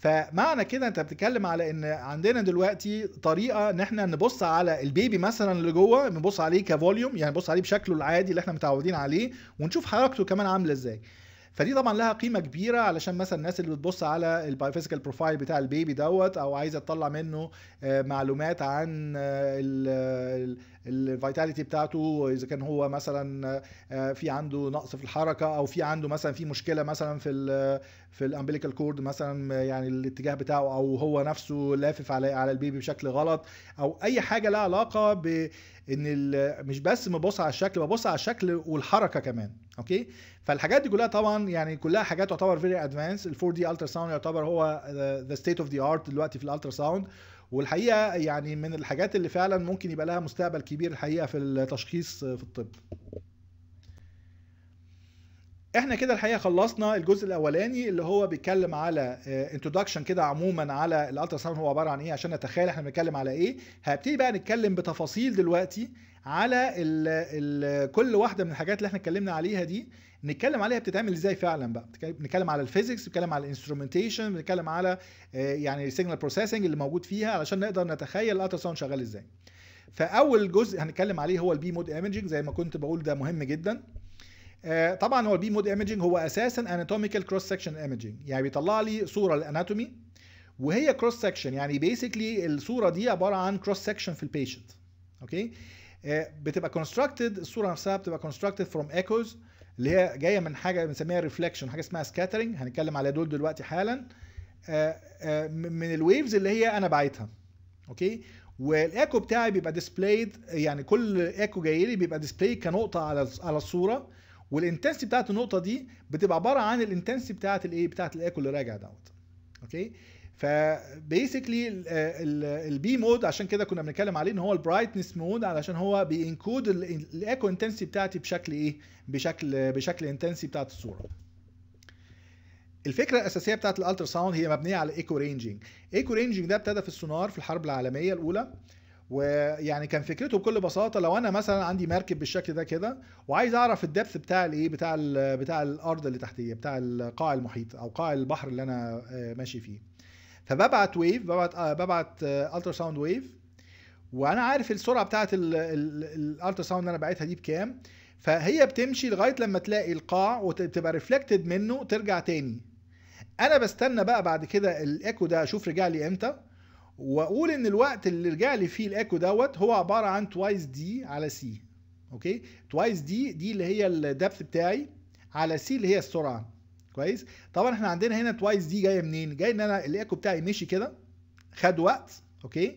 Speaker 1: فمعنى كده انت بتتكلم على ان عندنا دلوقتي طريقه ان احنا نبص على البيبي مثلا اللي جوه نبص عليه كفوليوم يعني نبص عليه بشكله العادي اللي احنا متعودين عليه ونشوف حركته كمان عامله ازاي فدي طبعا لها قيمه كبيره علشان مثلا الناس اللي بتبص على البايوفيزيكال بروفايل بتاع البيبي دوت او عايزه تطلع منه آه، معلومات عن آه، الفيتاليتي آه، بتاعته اذا كان هو مثلا في عنده نقص في الحركه او في عنده مثلا في مشكله مثلا في الـ في الامبليكال كورد مثلا يعني الاتجاه بتاعه او هو نفسه لافف على على البيبي بشكل غلط او اي حاجه لها علاقه ب ان مش بس ببص على الشكل ببص على الشكل والحركه كمان اوكي فالحاجات دي كلها طبعا يعني كلها حاجات تعتبر فيري ادفانس ال 4 دي الترا ساوند يعتبر هو ذا ستيت اوف ذا ارت دلوقتي في الالترا ساوند والحقيقه يعني من الحاجات اللي فعلا ممكن يبقى لها مستقبل كبير الحقيقه في التشخيص في الطب احنا كده الحقيقه خلصنا الجزء الاولاني اللي هو بيتكلم على انتروداكشن آه، كده عموما على الالترا ساوند هو عباره عن ايه عشان نتخيل احنا بنتكلم على ايه هبتدي بقى نتكلم بتفاصيل دلوقتي على ال ال كل واحده من الحاجات اللي احنا اتكلمنا عليها دي نتكلم عليها بتتعمل ازاي فعلا بقى نتكلم على الفيزيكس نتكلم على الانسترومنتيشن نتكلم على آه، يعني السيجنال بروسيسنج اللي موجود فيها علشان نقدر نتخيل الالترا ساوند شغال ازاي فاول جزء هنتكلم عليه هو البي مود ايمجنج زي ما كنت بقول ده مهم جدا آه، طبعا هو البي مود ايمجنج هو اساسا اناتوميكال كروس سكشن ايمجنج يعني بيطلع لي صوره الاناتومي وهي كروس سكشن يعني بيسكلي الصوره دي عباره عن كروس سكشن في البيشنت اوكي آه، بتبقى كونستراكتد الصوره نفسها بتبقى كونستراكتد فروم ايكوز اللي هي جايه من حاجه بنسميها ريفلكشن حاجه اسمها سكاترنج هنتكلم على دول دلوقتي حالا آه، من الويفز اللي هي انا باعتها اوكي والايكو بتاعي بيبقى ديسبلايد يعني كل ايكو جاي لي بيبقى ديسبلاي كنقطه على على الصوره والانتنسي بتاعت النقطه دي بتبقى عباره عن الانتنسي بتاعت الايه بتاعت الايكو اللي راجع دوت اوكي فبيسكلي البي مود عشان كده كنا بنتكلم عليه ان هو البرايتنس مود علشان هو بينكود الايكو انتنسي بتاعتي بشكل ايه بشكل بشكل انتنسي بتاعت الصوره الفكره الاساسيه بتاعت الالترا ساوند هي مبنيه على ايكو رينجينج ايكو رينجينج ده ابتدى في السونار في الحرب العالميه الاولى ويعني كان فكرته بكل بساطه لو انا مثلا عندي مركب بالشكل ده كده وعايز اعرف الدبث بتاع الايه بتاع الـ بتاع الارض اللي تحتيه بتاع القاع المحيط او قاع البحر اللي انا آه، ماشي فيه فببعت ويف ببعت آه، ببعت الترا ساوند ويف وانا عارف السرعه بتاعه الالترا ساوند اللي انا باعتها دي بكام فهي بتمشي لغايه لما تلاقي القاع وتبقى ريفلكتد منه ترجع تاني انا بستنى بقى بعد كده الايكو ده اشوف رجع لي امتى واقول ان الوقت اللي رجع لي فيه الايكو دوت هو عباره عن توايس دي على سي اوكي توايس دي دي اللي هي الدبث بتاعي على سي اللي هي السرعه كويس طبعا احنا عندنا هنا توايس دي جايه منين جاي ان انا الايكو بتاعي مشي كده خد وقت اوكي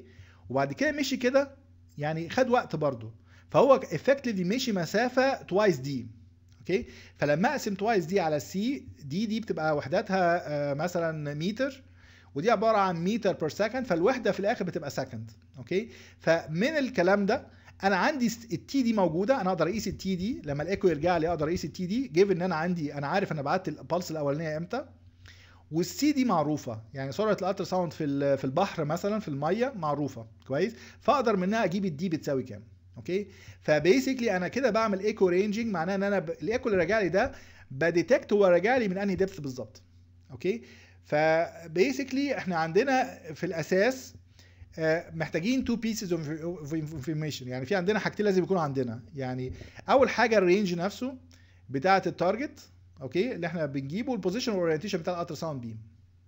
Speaker 1: وبعد كده مشي كده يعني خد وقت برضه فهو افكتلي مشي مسافه توايس دي اوكي فلما اقسم توايس دي على سي دي دي بتبقى وحداتها آه، مثلا متر ودي عباره عن متر بير سكند فالوحده في الاخر بتبقى سكند اوكي فمن الكلام ده انا عندي التي دي موجوده انا اقدر اقيس التي دي لما الايكو يرجع لي اقدر اقيس التي دي جيف ان انا عندي انا عارف انا بعت البلس الاولانيه امتى والسي دي معروفه يعني سرعه الالتر ساوند في في البحر مثلا في الميه معروفه كويس فاقدر منها اجيب الدي بتساوي كام اوكي فبيسكلي انا كده بعمل ايكو رينجنج معناه ان انا ب... الايكو اللي راجع لي ده بديتكت هو راجع لي من انهي ديبث بالظبط اوكي فبيسكلي احنا عندنا في الاساس آه، محتاجين تو بيسز اوف انفورميشن يعني في عندنا حاجتين لازم يكونوا عندنا يعني اول حاجه الرينج نفسه بتاعه التارجت اوكي اللي احنا بنجيبه البوزيشن اورينتيشن بتاع الالترا ساوند بيم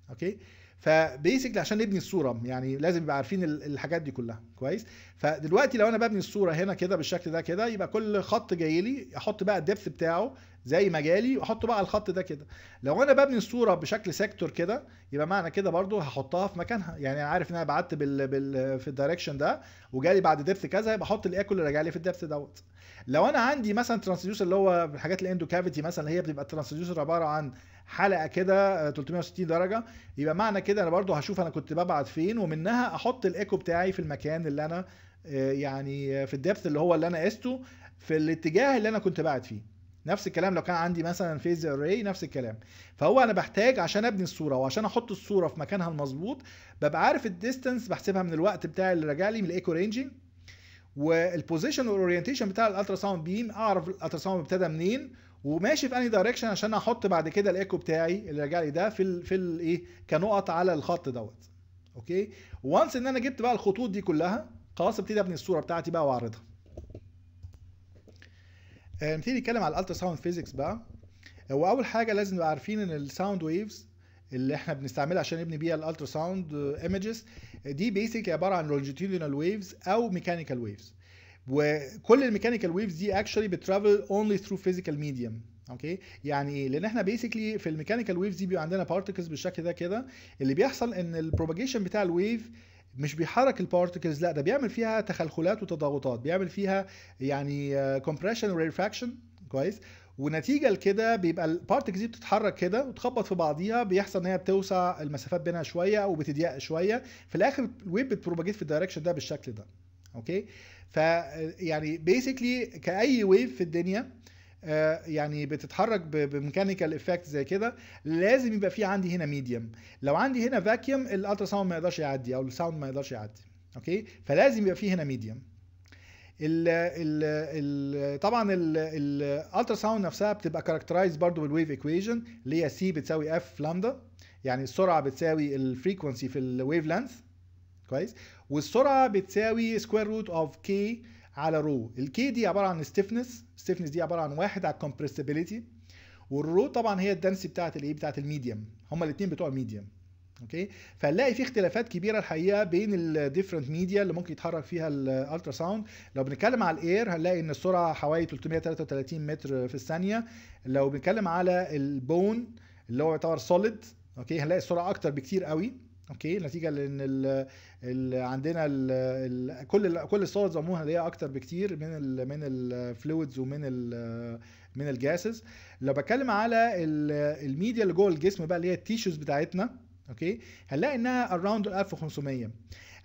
Speaker 1: اوكي فبيسكلي عشان نبني الصوره يعني لازم يبقى عارفين الحاجات دي كلها كويس فدلوقتي لو انا ببني الصوره هنا كده بالشكل ده كده يبقى كل خط جاي لي احط بقى الدبث بتاعه زي ما جالي واحط بقى الخط ده كده لو انا ببني الصوره بشكل سيكتور كده يبقى معنى كده برضو هحطها في مكانها يعني انا عارف ان انا بعت بال... بال... في الدايركشن ده وجالي بعد دبث كذا يبقى احط الاكل اللي راجع لي في الدبث دوت لو انا عندي مثلا ترانسديوسر اللي هو الحاجات الاندو كافيتي مثلا اللي هي بتبقى الترانسديوسر عباره عن حلقه كده 360 آه، درجه يبقى معنى كده انا برضو هشوف انا كنت ببعت فين ومنها احط الايكو بتاعي في المكان اللي انا آه، يعني آه، في الدبث اللي هو اللي انا قسته في الاتجاه اللي انا كنت بعت فيه نفس الكلام لو كان عندي مثلا فيز اري نفس الكلام فهو انا بحتاج عشان ابني الصوره وعشان احط الصوره في مكانها المظبوط ببقى عارف الديستنس بحسبها من الوقت بتاع اللي راجع لي من الايكو رينجنج والبوزيشن والاورينتيشن بتاع الالترا ساوند بيم اعرف الالترا ساوند ابتدى منين وماشي في انهي دايركشن عشان احط بعد كده الايكو بتاعي اللي راجع لي ده في الـ في الايه كنقط على الخط دوت اوكي وانس ان انا جبت بقى الخطوط دي كلها خلاص ابتدي ابني الصوره بتاعتي بقى واعرضها آه، نبتدي نتكلم على الالترا ساوند فيزيكس بقى هو اول حاجه لازم نبقى عارفين ان الساوند ويفز اللي احنا بنستعملها عشان نبني بيها الالترا ساوند ايمجز دي بيسيكلي عباره عن لونجيتيودينال ويفز او ميكانيكال ويفز وكل الميكانيكال ويفز دي اكشولي بترافل اونلي ثرو فيزيكال ميديم اوكي يعني إيه؟ لان احنا بيسكلي في الميكانيكال ويفز دي بيبقى عندنا بارتكلز بالشكل ده كده اللي بيحصل ان البروباجيشن بتاع الويف مش بيحرك البارتكلز لا ده بيعمل فيها تخلخلات وتضاغطات بيعمل فيها يعني كومبريشن آه، وريفراكشن كويس ونتيجه لكده بيبقى البارتكلز دي بتتحرك كده وتخبط في بعضيها بيحصل ان هي بتوسع المسافات بينها شويه او بتضيق شويه في الاخر الويف بتبروباجيت في الدايركشن ده بالشكل ده اوكي فيعني بيسكلي كأي ويف في الدنيا آه، يعني بتتحرك بميكانيكال افكت زي كده لازم يبقى في عندي هنا ميديوم لو عندي هنا فاكيوم الالترا ساوند ما يقدرش يعدي او الساوند ما يقدرش يعدي اوكي فلازم يبقى في هنا ميديوم ال ال ال طبعا الالترا ساوند نفسها بتبقى كاركترايز برضو بالويف ايكويشن اللي هي سي بتساوي اف لامدا يعني السرعه بتساوي الفريكونسي في الويف لينث كويس والسرعه بتساوي سكوير روت اوف كي على رو الكي دي عباره عن ستيفنس ستيفنس دي عباره عن واحد على الكمبرسبيليتي والرو طبعا هي الدنس بتاعه الايه بتاعه الميديم هما الاثنين بتوع الميديم اوكي فنلاقي في اختلافات كبيره الحقيقه بين الديفرنت ميديا اللي ممكن يتحرك فيها الالترا ساوند لو بنتكلم على الاير هنلاقي ان السرعه حوالي 333 متر في الثانيه لو بنتكلم على البون اللي هو يعتبر سوليد اوكي هنلاقي السرعه اكتر بكتير قوي اوكي نتيجه لان الـ الـ عندنا الـ الـ كل الـ كل السوليدز عموما ليها اكتر بكتير من الـ من الفلويدز ومن الـ من الجاسز لو بتكلم على الميديا اللي جوه الجسم بقى اللي هي التيشوز بتاعتنا اوكي هنلاقي انها اراوند 1500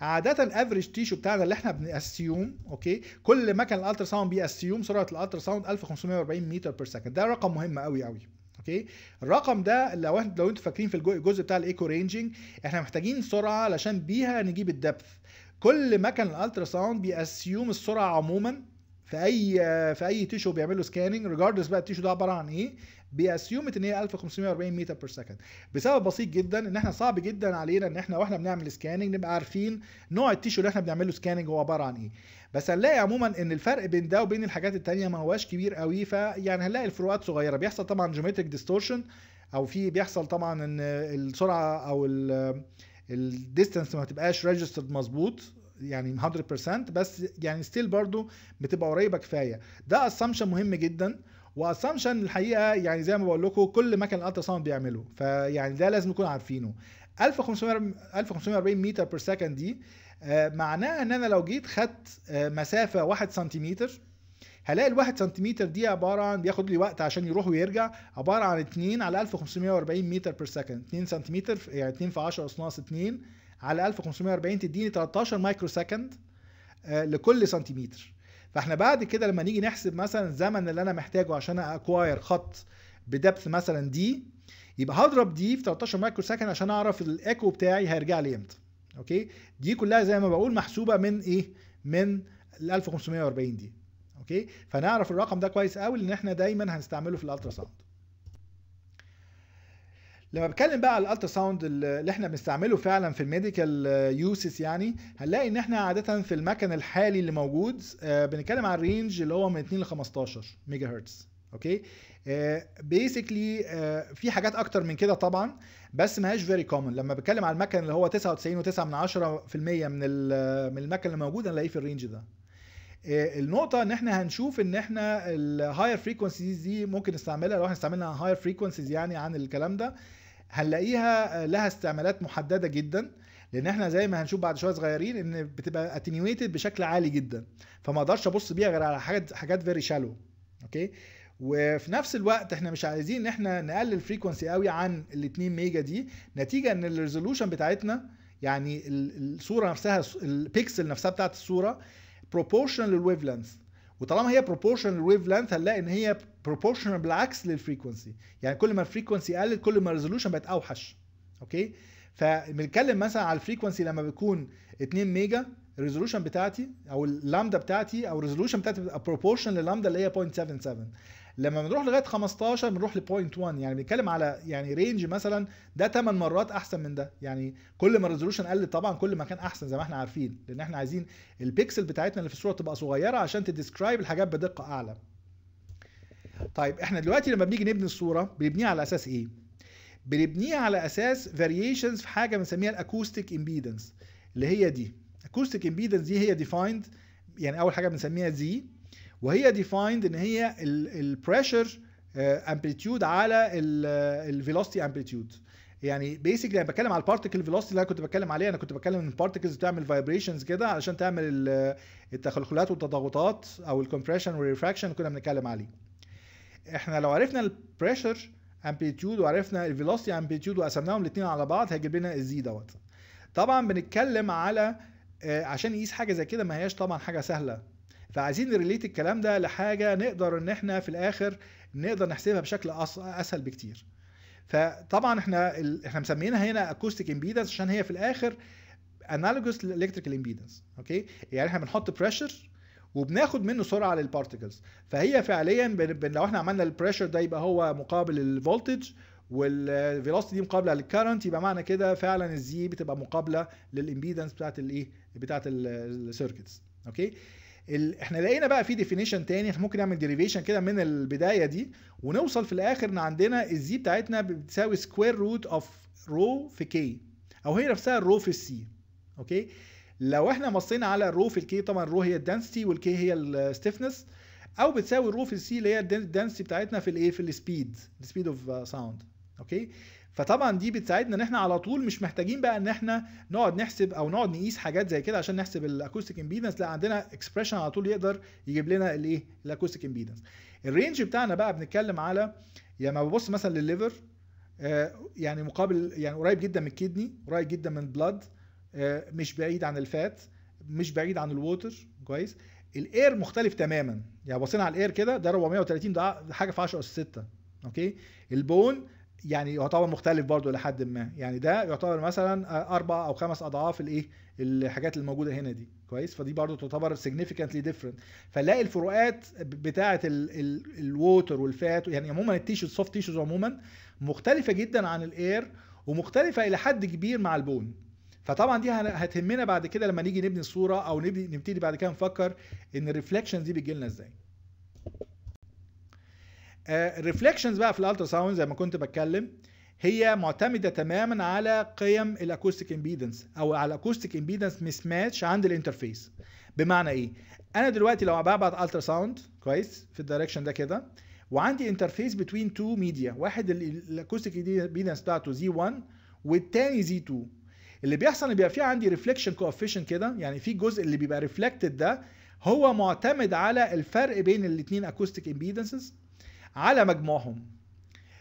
Speaker 1: عاده الافريج تيشو بتاعنا اللي احنا بنأسيوم اوكي كل ما كان الالترا ساوند بيأسيوم سرعه الالترا ساوند 1540 متر بير سكند ده رقم مهم قوي قوي اوكي الرقم ده لو لو انتوا فاكرين في الجزء بتاع الايكو رينجينج احنا محتاجين سرعه علشان بيها نجيب الدبث كل مكن الالترا ساوند بيأسيوم السرعه عموما في اي في اي تيشو بيعمل له سكاننج ريجاردس بقى التيشو ده عباره عن ايه بيأسيومت ان هي 1540 متر بير سكند بسبب بسيط جدا ان احنا صعب جدا علينا ان احنا واحنا بنعمل سكاننج نبقى عارفين نوع التيشو اللي احنا بنعمله سكاننج هو عباره عن ايه بس هنلاقي عموما ان الفرق بين ده وبين الحاجات التانية ما هواش كبير قوي فيعني هنلاقي الفروقات صغيره بيحصل طبعا جيومتريك ديستورشن او في بيحصل طبعا ان السرعه او الديستانس ما تبقاش ريجسترد مظبوط يعني 100% بس يعني ستيل برضو بتبقى قريبه كفايه ده اسامشن مهم جدا واسامشن الحقيقه يعني زي ما بقول لكم كل مكان الالترا ساوند بيعمله فيعني ده لازم نكون عارفينه 1500 1540 متر بير سكند دي آه، معناها ان انا لو جيت خدت آه، مسافه 1 سنتيمتر هلاقي ال 1 سنتيمتر دي عباره عن بياخد لي وقت عشان يروح ويرجع عباره عن 2 على 1540 متر بير سكند 2 سنتيمتر يعني 2 في 10 اس ناقص 2 على 1540 تديني 13 مايكرو سكند آه، لكل سنتيمتر فاحنا بعد كده لما نيجي نحسب مثلا الزمن اللي انا محتاجه عشان اكواير خط بدبث مثلا دي يبقى هضرب دي في 13 مايكرو سكند عشان اعرف الايكو بتاعي هيرجع لي امتى اوكي دي كلها زي ما بقول محسوبه من ايه من ال 1540 دي اوكي فنعرف الرقم ده كويس قوي لان احنا دايما هنستعمله في الالترا ساوند لما بتكلم بقى على الالترا ساوند اللي احنا بنستعمله فعلا في الميديكال يوسز آه، يعني هنلاقي ان احنا عاده في المكن الحالي اللي موجود آه، بنتكلم على الرينج اللي هو من 2 ل 15 ميجا هرتز اوكي بيسكلي في حاجات اكتر من كده طبعا بس ما هيش فيري كومن لما بتكلم على المكن اللي هو 99.9 من 10% من من المكن اللي موجود هنلاقيه في الرينج ده آه، النقطة ان احنا هنشوف ان احنا الهاير فريكونسيز دي ممكن نستعملها لو احنا استعملنا هاير فريكونسيز يعني عن الكلام ده هنلاقيها آه، لها استعمالات محدده جدا لان احنا زي ما هنشوف بعد شويه صغيرين ان بتبقى اتنيويتد بشكل عالي جدا فما اقدرش ابص بيها غير على حاجات حاجات فيري شالو اوكي وفي نفس الوقت احنا مش عايزين ان احنا نقلل فريكونسي قوي عن ال 2 ميجا دي نتيجه ان الريزولوشن بتاعتنا يعني الصوره نفسها البيكسل نفسها بتاعت الصوره بروبورشنال للويف لينث وطالما هي بروبورشنال للويف لينث هنلاقي ان هي بروبورشنال بالعكس للفريكونسي يعني كل ما الفريكونسي قلت كل ما الريزولوشن بقت اوحش اوكي فبنتكلم مثلا على الفريكونسي لما بيكون 2 ميجا الريزولوشن بتاعتي او اللامدا بتاعتي او الريزولوشن بتاعتي بتبقى بروبورشن لللامدا اللي هي 0.77 لما بنروح لغايه 15 بنروح ل 0.1 يعني بنتكلم على يعني رينج مثلا ده 8 مرات احسن من ده يعني كل ما الريزولوشن قل طبعا كل ما كان احسن زي ما احنا عارفين لان احنا عايزين البيكسل بتاعتنا اللي في الصوره تبقى صغيره عشان تديسكرايب الحاجات بدقه اعلى طيب احنا دلوقتي لما بنيجي نبني الصوره بنبنيها على اساس ايه بنبنيها على اساس فاريشنز في حاجه بنسميها الاكوستيك امبيدنس اللي هي دي اكوستيك امبيدنس دي هي ديفايند يعني اول حاجه بنسميها زي وهي ديفايند ان هي البريشر امبليتيود آه، على الفيلوستي امبليتيود يعني بيسكلي انا بتكلم على البارتكل فيلوستي اللي انا كنت بتكلم عليها انا كنت بتكلم ان البارتكلز بتعمل فايبريشنز كده علشان تعمل التخلخلات والتضاغطات او الكومبريشن والريفراكشن كنا بنتكلم عليه احنا لو عرفنا البريشر امبليتيود وعرفنا الفيلوستي امبليتيود وقسمناهم الاثنين على بعض هيجيب لنا الزي دوت طبعا بنتكلم على آه، عشان نقيس حاجه زي كده ما هياش طبعا حاجه سهله فعايزين نريليت الكلام ده لحاجه نقدر ان احنا في الاخر نقدر نحسبها بشكل اسهل بكتير فطبعا احنا ال... احنا مسميينها هنا اكوستيك امبيدنس عشان هي في الاخر انالوجوس الكتريكال امبيدنس اوكي يعني احنا بنحط بريشر وبناخد منه سرعه للبارتكلز فهي فعليا بن... لو احنا عملنا البريشر ده يبقى هو مقابل الفولتج والفيلوسيتي دي مقابله للكرنت يبقى معنى كده فعلا الزي بتبقى مقابله للامبيدنس بتاعت الايه بتاعت السيركتس اوكي ال... احنا لقينا بقى في ديفينيشن تاني احنا ممكن نعمل ديريفيشن كده من البدايه دي ونوصل في الاخر ان عندنا الزي بتاعتنا بتساوي سكوير روت اوف رو في كي او هي نفسها الرو في السي اوكي لو احنا بصينا على الرو في الكي طبعا الرو هي الدنسيتي والكي هي الستيفنس او بتساوي الرو في السي اللي هي الدنسيتي بتاعتنا في الايه في السبيد السبيد اوف ساوند اوكي فطبعا دي بتساعدنا ان احنا على طول مش محتاجين بقى ان احنا نقعد نحسب او نقعد نقيس حاجات زي كده عشان نحسب الاكوستيك امبيدنس لا عندنا اكسبريشن على طول يقدر يجيب لنا الايه الاكوستيك امبيدنس الرينج بتاعنا بقى بنتكلم على يعني لما ببص مثلا للليفر آه، يعني مقابل يعني قريب جدا من الكدني قريب جدا من البلد آه، مش بعيد عن الفات مش بعيد عن الووتر كويس الاير مختلف تماما يعني بصينا على الاير كده ده 430 ده حاجه في 10 اس 6 اوكي البون يعني يعتبر مختلف برضه لحد ما يعني ده يعتبر مثلا اربع او خمس اضعاف الايه الحاجات اللي موجوده هنا دي كويس فدي برضه تعتبر سيجنيفيكانتلي ديفرنت فنلاقي الفروقات بتاعه الووتر والفات يعني عموما التيشوز سوفت تيشوز عموما مختلفه جدا عن الاير ومختلفه الى حد كبير مع البون فطبعا دي هتهمنا بعد كده لما نيجي نبني الصوره او نبتدي بعد كده نفكر ان الريفلكشن دي بتجي لنا ازاي ريفليكشنز آه، بقى في الالترا ساوند زي ما كنت بتكلم هي معتمده تماما على قيم الاكوستيك امبيدنس او على الاكوستيك امبيدنس مس ماتش عند الانترفيس بمعنى ايه انا دلوقتي لو ببعت الترا ساوند كويس في الدايركشن ده كده وعندي انترفيس بتوين تو ميديا واحد الاكوستيك امبيدنس بتاعته زي 1 والتاني زي 2 اللي بيحصل ان بيبقى في عندي ريفليكشن كوفيشن كده يعني في جزء اللي بيبقى ريفلكتد ده هو معتمد على الفرق بين الاثنين اكوستيك امبيدنسز على مجموعهم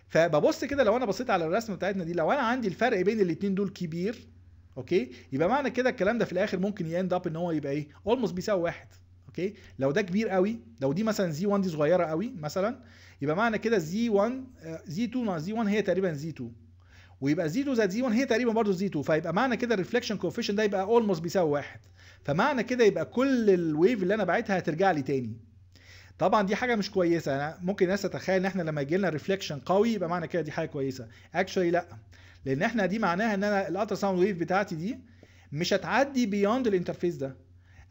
Speaker 1: فببص كده لو انا بصيت على الرسمه بتاعتنا دي لو انا عندي الفرق بين الاثنين دول كبير اوكي يبقى معنى كده الكلام ده في الاخر ممكن يند اب ان هو يبقى ايه اولموست بيساوي واحد اوكي لو ده كبير قوي لو دي مثلا زي 1 دي صغيره قوي مثلا يبقى معنى كده زي 1 آه، زي 2 مع زي 1 هي تقريبا زي 2 ويبقى زي 2 زائد زي 1 هي تقريبا برضه زي 2 فيبقى معنى كده الريفليكشن كوفيشن ده يبقى اولموست بيساوي واحد فمعنى كده يبقى كل الويف اللي انا باعتها هترجع لي تاني طبعا دي حاجه مش كويسه انا ممكن الناس تتخيل ان احنا لما يجي لنا ريفليكشن قوي يبقى معنى كده دي حاجه كويسه اكشولي لا لان احنا دي معناها ان انا الالترا ساوند ويف بتاعتي دي مش هتعدي بيوند الانترفيس ده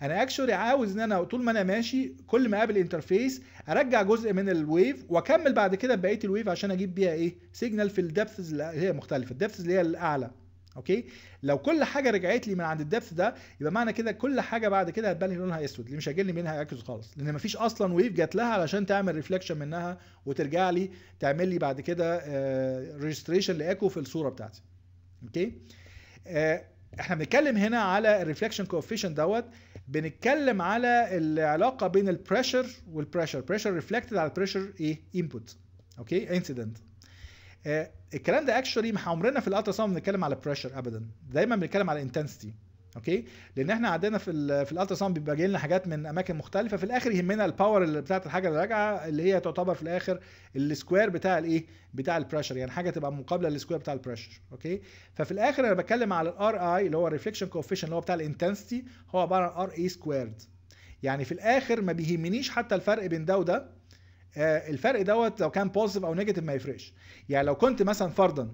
Speaker 1: انا اكشولي عاوز ان انا طول ما انا ماشي كل ما اقابل انترفيس ارجع جزء من الويف واكمل بعد كده بقيه الويف عشان اجيب بيها ايه سيجنال في الدبثز اللي هي مختلفه الدبثز اللي هي الاعلى اوكي لو كل حاجه رجعت لي من عند الدبث ده يبقى معنى كده كل حاجه بعد كده هتبان لي لونها اسود اللي مش لي منها اكيد خالص لان مفيش اصلا ويف جات لها علشان تعمل ريفلكشن منها وترجع لي تعمل لي بعد كده ريجستريشن آه، لاكو في الصوره بتاعتي اوكي آه احنا بنتكلم هنا على الريفلكشن كوفيشن دوت بنتكلم على العلاقه بين البريشر والبريشر بريشر ريفلكتد على البريشر ايه انبوت اوكي انسيدنت آه، الكلام ده اكشولي ما عمرنا في الالترا ساوند بنتكلم على بريشر ابدا دايما بنتكلم على انتنسيتي اوكي لان احنا عندنا في في الالترا ساوند بيبقى جاي لنا حاجات من اماكن مختلفه في الاخر يهمنا الباور اللي بتاعت الحاجه اللي راجعه اللي هي تعتبر في الاخر السكوير بتاع الايه بتاع البريشر يعني حاجه تبقى مقابله للسكوير بتاع البريشر اوكي ففي الاخر انا بتكلم على الار اي اللي هو الريفليكشن كوفيشن اللي هو بتاع الانتنسيتي هو عباره عن ار اي سكويرد يعني في الاخر ما بيهمنيش حتى الفرق بين ده وده آه، الفرق دوت لو كان بوزيتيف او نيجاتيف ما يفرقش يعني لو كنت مثلا فرضا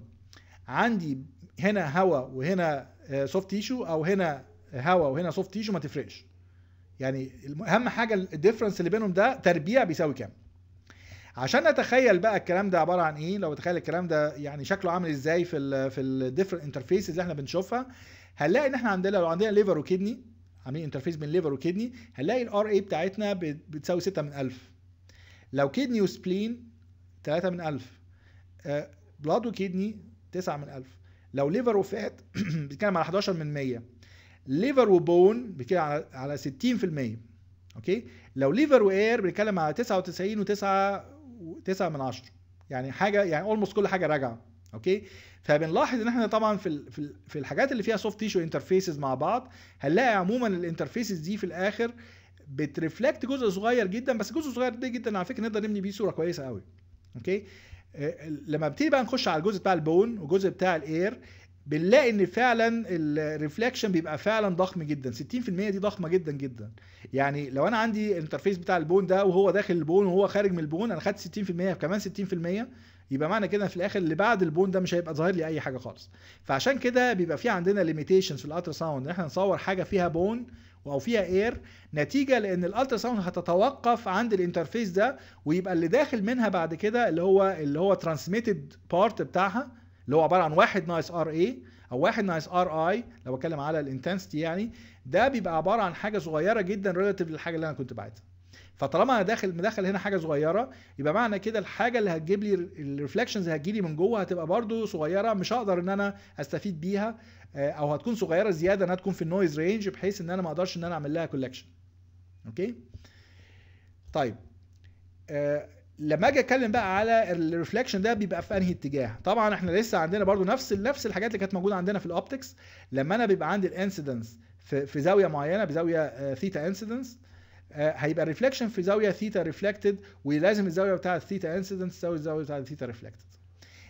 Speaker 1: عندي هنا هواء وهنا سوفت آه، تيشو او هنا هواء وهنا سوفت تيشو ما تفرقش يعني اهم حاجه الديفرنس اللي بينهم ده تربيع بيساوي كام عشان نتخيل بقى الكلام ده عباره عن ايه لو تخيل الكلام ده يعني شكله عامل ازاي في الـ في الديفرنت انترفيسز اللي احنا بنشوفها هنلاقي ان احنا عندنا لو عندنا ليفر وكدني عاملين انترفيس بين ليفر وكدني هنلاقي الار اي بتاعتنا بتساوي 6 من 1000 لو كدني وسبلين 3 من 1000 بلاد وكدني 9 من 1000 لو ليفر وفات (clears throat) بيتكلم على 11 من 100 ليفر وبون بيتكلم على على 60% اوكي لو ليفر واير بنتكلم على 99 و9 9 من 10 يعني حاجه يعني اولموست كل حاجه راجعه اوكي فبنلاحظ ان احنا طبعا في في الحاجات اللي فيها سوفت تيشو انترفيسز مع بعض هنلاقي عموما الانترفيسز دي في الاخر بترفلكت جزء صغير جدا بس جزء صغير ده جدا على فكره نقدر نبني بيه صوره كويسه قوي اوكي آه، لما بنبتدي بقى نخش على الجزء بتاع البون والجزء بتاع الاير بنلاقي ان فعلا الريفلكشن بيبقى فعلا ضخم جدا 60% دي ضخمه جدا جدا يعني لو انا عندي الانترفيس بتاع البون ده وهو داخل البون وهو خارج من البون انا خدت 60% وكمان 60% يبقى معنى كده في الاخر اللي بعد البون ده مش هيبقى ظاهر لي اي حاجه خالص فعشان كده بيبقى في عندنا ليميتيشنز في الالترا ساوند ان احنا نصور حاجه فيها بون او فيها اير نتيجه لان الالترا ساوند هتتوقف عند الانترفيس ده ويبقى اللي داخل منها بعد كده اللي هو اللي هو ترانسميتد بارت بتاعها اللي هو عباره عن واحد ناقص ار اي او واحد ناقص ار اي لو بتكلم على الانتنستي يعني ده بيبقى عباره عن حاجه صغيره جدا ريلاتيف للحاجه اللي انا كنت باعتها فطالما انا داخل مدخل هنا حاجه صغيره يبقى معنى كده الحاجه اللي هتجيب لي الريفلكشنز اللي هتجي لي من جوه هتبقى برده صغيره مش هقدر ان انا استفيد بيها آه، او هتكون صغيره زياده انها تكون في النويز رينج بحيث ان انا ما اقدرش ان انا اعمل لها كولكشن اوكي طيب آه، لما اجي اتكلم بقى على الريفلكشن ده بيبقى في انهي اتجاه طبعا احنا لسه عندنا برضو نفس نفس الحاجات اللي كانت موجوده عندنا في الاوبتكس لما انا بيبقى عندي الانسيدنس في, زاويه معينه بزاويه ثيتا انسيدنس هيبقى الريفلكشن في زاويه ثيتا آه، ريفلكتد ولازم الزاويه بتاعه الثيتا انسيدنس تساوي الزاويه بتاعه الثيتا ريفلكتد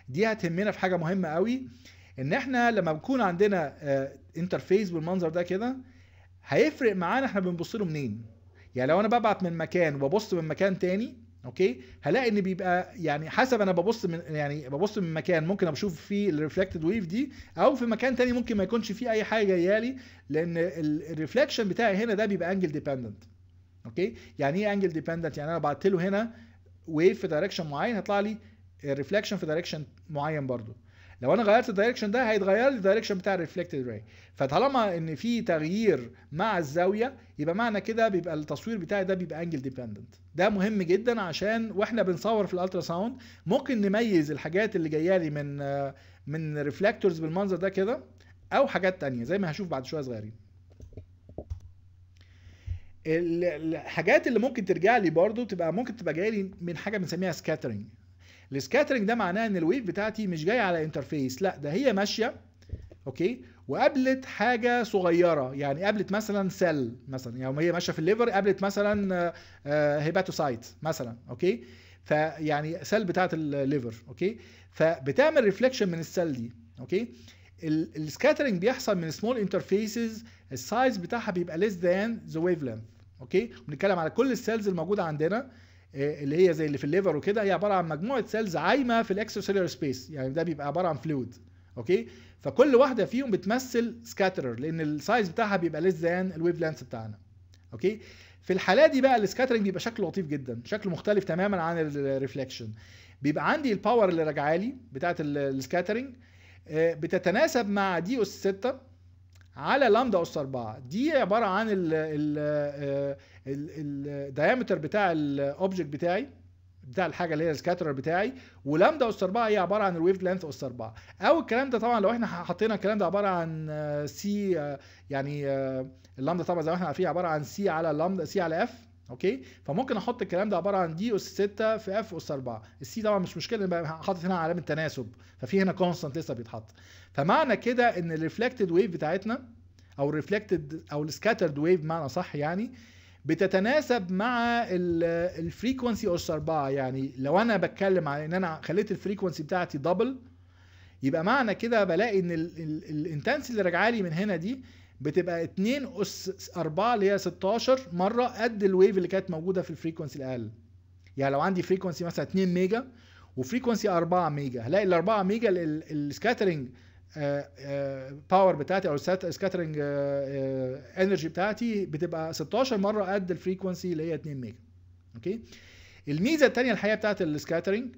Speaker 1: دي هتهمنا في حاجه مهمه قوي ان احنا لما بنكون عندنا انترفيس آه، بالمنظر ده كده هيفرق معانا احنا بنبص له منين يعني لو انا ببعت من مكان وببص من مكان تاني اوكي هلاقي ان بيبقى يعني حسب انا ببص من يعني ببص من مكان ممكن اشوف فيه الريفلكتد ويف دي او في مكان تاني ممكن ما يكونش فيه اي حاجه جايه لي لان الريفلكشن بتاعي هنا ده بيبقى انجل ديبندنت اوكي يعني ايه انجل ديبندنت يعني انا بعت له هنا ويف في دايركشن معين هيطلع لي الريفلكشن في دايركشن معين برضه لو انا غيرت الدايركشن ده هيتغير لي الدايركشن بتاع الريفلكتد راي فطالما ان في تغيير مع الزاويه يبقى معنى كده بيبقى التصوير بتاعي ده بيبقى انجل ديبندنت ده مهم جدا عشان واحنا بنصور في الالترا ساوند ممكن نميز الحاجات اللي جايه لي من من ريفلكتورز بالمنظر ده كده او حاجات تانية زي ما هشوف بعد شويه صغيرين الحاجات اللي ممكن ترجع لي برضو تبقى ممكن تبقى جايه لي من حاجه بنسميها سكاترنج السكاترنج ده معناه ان الويف بتاعتي مش جايه على انترفيس لا ده هي ماشيه اوكي وقابلت حاجه صغيره يعني قابلت مثلا سيل مثلا يعني هي ماشيه في الليفر قابلت مثلا هيباتوسايت آه، آه، مثلا اوكي فيعني سيل بتاعه الليفر اوكي فبتعمل ريفليكشن من السيل دي اوكي السكاترنج بيحصل من سمول انترفيسز السايز بتاعها بيبقى ليس ذان ذا ويف لينث اوكي بنتكلم على كل السيلز الموجوده عندنا آه، اللي هي زي اللي في الليفر وكده هي عباره عن مجموعه سيلز عايمه في سيلر سبيس يعني ده بيبقى عباره عن فلويد اوكي فكل واحده فيهم بتمثل سكاترر لان السايز بتاعها بيبقى ليس ذان الويف لانس بتاعنا اوكي في الحاله دي بقى السكاترنج بيبقى شكله لطيف جدا شكله مختلف تماما عن الريفلكشن بيبقى عندي الباور اللي راجعه لي بتاعه السكاترنج آه، بتتناسب مع دي اس 6 على لامدا اس 4 دي عباره عن ال ال آه، الدايمتر بتاع الاوبجكت بتاعي بتاع الحاجه اللي هي السكاترر بتاعي ولامدا اس 4 هي عباره عن الويف لينث اس 4 او الكلام ده طبعا لو احنا حطينا الكلام ده عباره عن سي يعني آه، اللامدا طبعا زي ما احنا عارفين عباره عن سي على لامدا سي على اف اوكي فممكن احط الكلام ده عباره عن دي اس 6 في اف اس 4 السي طبعا مش مشكله حاطط هنا علامه تناسب ففي هنا كونستنت لسه بيتحط فمعنى كده ان الريفلكتد ويف بتاعتنا او الريفلكتد او السكاترد ويف بمعنى صح يعني بتتناسب مع الفريكونسي اس 4 يعني لو انا بتكلم على ان انا خليت الفريكونسي بتاعتي دبل يبقى معنى كده بلاقي ان الانتنسي اللي راجعه لي من هنا دي بتبقى 2 اس 4 اللي هي 16 مره قد الويف اللي كانت موجوده في الفريكونسي الاقل يعني لو عندي فريكونسي مثلا 2 ميجا وفريكونسي 4 ميجا هلاقي ال 4 ميجا السكاترنج ال باور آه، آه، بتاعتي او سكاترنج انرجي آه، بتاعتي بتبقى 16 مره قد الفريكونسي اللي هي 2 ميجا اوكي الميزه الثانيه الحقيقه بتاعت السكاترنج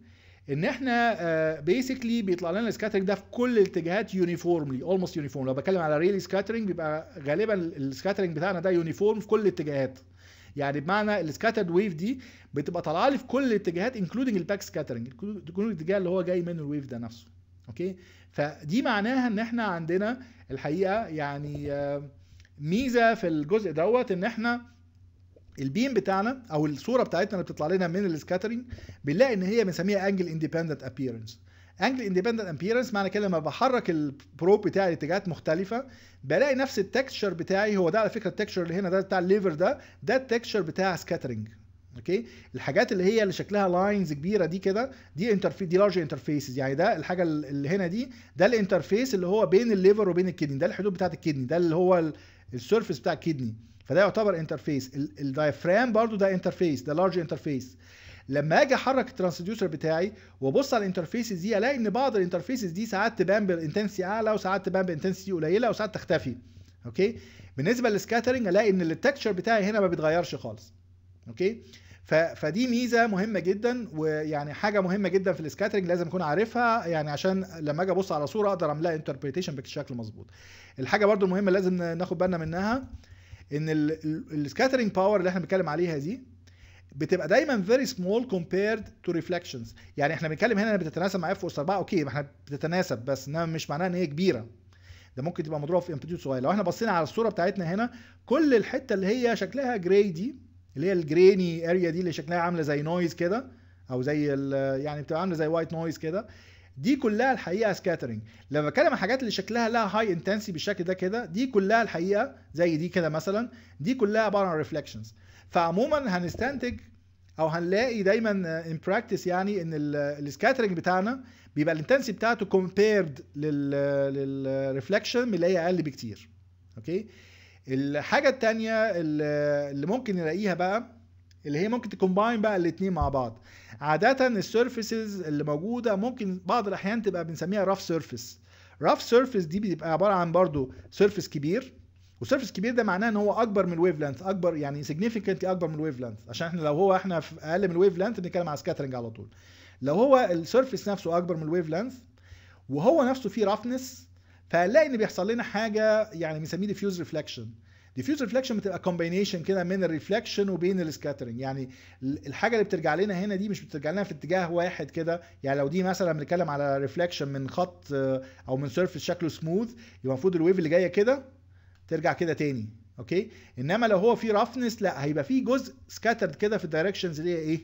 Speaker 1: ان احنا بيسكلي بيطلع لنا السكاترنج ده في كل الاتجاهات يونيفورملي اولموست يونيفورم لو بتكلم على ريلي سكاترنج بيبقى غالبا السكاترنج بتاعنا ده يونيفورم في كل الاتجاهات يعني بمعنى السكاترد ويف دي بتبقى طالعه لي في كل الاتجاهات انكلودنج الباك سكاترنج كل الاتجاه اللي هو جاي منه الويف ده نفسه اوكي فدي معناها ان احنا عندنا الحقيقه يعني آه، ميزه في الجزء دوت ان احنا البيم بتاعنا او الصوره بتاعتنا اللي بتطلع لنا من السكاترينج بنلاقي ان هي بنسميها انجل اندبندنت ابييرنس انجل اندبندنت ابييرنس معنى كده لما بحرك البروب بتاعي لاتجاهات مختلفه بلاقي نفس التكستشر بتاعي هو ده على فكره التكستشر اللي هنا ده بتاع الليفر ده ده التكستشر بتاع سكاترينج اوكي الحاجات اللي هي اللي شكلها لاينز كبيره دي كده دي انترفيس دي لارج انترفيسز يعني ده الحاجه اللي هنا دي ده الانترفيس اللي هو بين الليفر وبين الكدني ده الحدود بتاعه الكدني ده اللي هو السيرفيس بتاع الكدني فده يعتبر انترفيس الدايفرام برضو ده انترفيس ده لارج انترفيس لما اجي احرك الترانسديوسر بتاعي وابص على الانترفيسز دي الاقي ان بعض الانترفيسز دي ساعات تبان بالانتنسي اعلى وساعات تبان بانتنسي قليله وساعات تختفي اوكي بالنسبه للسكاترنج الاقي ان التكتشر بتاعي هنا ما بيتغيرش خالص اوكي فدي ميزه مهمه جدا ويعني حاجه مهمه جدا في السكاترنج لازم اكون عارفها يعني عشان لما اجي ابص على صوره اقدر املاها انتربريتيشن بشكل مظبوط الحاجه برضو المهمه لازم ناخد بالنا منها ان السكاترنج باور اللي احنا بنتكلم عليها دي بتبقى دايما فيري سمول كومبيرد تو ريفلكشنز يعني احنا بنتكلم هنا بتتناسب مع اف اس 4 اوكي احنا بتتناسب بس انما مش معناها ان هي كبيره ده ممكن تبقى مضروبه في امبليتيود صغير لو احنا بصينا على الصوره بتاعتنا هنا كل الحته اللي هي شكلها جراي دي اللي هي الجريني اريا دي اللي شكلها عامله زي نويز كده او زي يعني بتبقى عامله زي وايت نويز كده دي كلها الحقيقه سكاترنج لما بتكلم عن الحاجات اللي شكلها لها هاي انتنسي بالشكل ده كده دي كلها الحقيقه زي دي كده مثلا دي كلها عباره عن ريفلكشنز فعموما هنستنتج او هنلاقي دايما ان براكتس يعني ان السكاترنج بتاعنا بيبقى الانتنسي بتاعته كومبيرد للريفلكشن اللي هي اقل بكتير اوكي okay? الحاجه التانية اللي ممكن نلاقيها بقى اللي هي ممكن تكومباين بقى الاتنين مع بعض عادة السيرفيسز اللي موجودة ممكن بعض الأحيان تبقى بنسميها راف سيرفيس راف سيرفيس دي بيبقى عبارة عن برضو سيرفيس كبير وسيرفيس كبير ده معناه ان هو اكبر من الويف لينث اكبر يعني سيجنيفيكنتلي اكبر من الويف لينث عشان احنا لو هو احنا في اقل من الويف لينث بنتكلم على سكاترنج على طول لو هو السيرفيس نفسه اكبر من الويف لينث وهو نفسه فيه رافنس فهنلاقي ان بيحصل لنا حاجه يعني بنسميه ديفيوز ريفلكشن ديفيوز ريفلكشن بتبقى كومبينيشن كده من الريفلكشن وبين السكاترنج يعني الحاجه اللي بترجع لنا هنا دي مش بترجع لنا في اتجاه واحد كده يعني لو دي مثلا بنتكلم على ريفلكشن من خط آه، او من سيرفيس شكله سموث يبقى المفروض الويف اللي جايه كده ترجع كده تاني اوكي انما لو هو في رفنس لا هيبقى في جزء سكاترد كده في الدايركشنز اللي هي ايه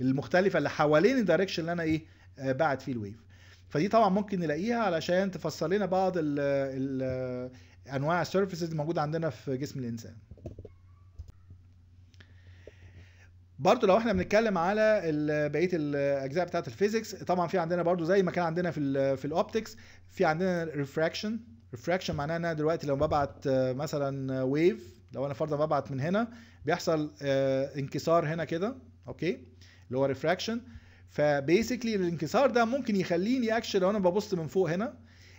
Speaker 1: المختلفه اللي حوالين الدايركشن اللي انا ايه آه، بعت فيه الويف فدي طبعا ممكن نلاقيها علشان تفسر لنا بعض ال ال انواع السيرفيسز الموجوده عندنا في جسم الانسان برضو لو احنا بنتكلم على بقيه الاجزاء بتاعه الفيزيكس طبعا في عندنا برضو زي ما كان عندنا في الـ في الاوبتكس في عندنا ريفراكشن ريفراكشن معناها ان انا دلوقتي لو ببعت مثلا ويف لو انا فرضا ببعت من هنا بيحصل آه، انكسار هنا كده اوكي اللي هو ريفراكشن فبيسكلي الانكسار ده ممكن يخليني اكشن لو انا ببص من فوق هنا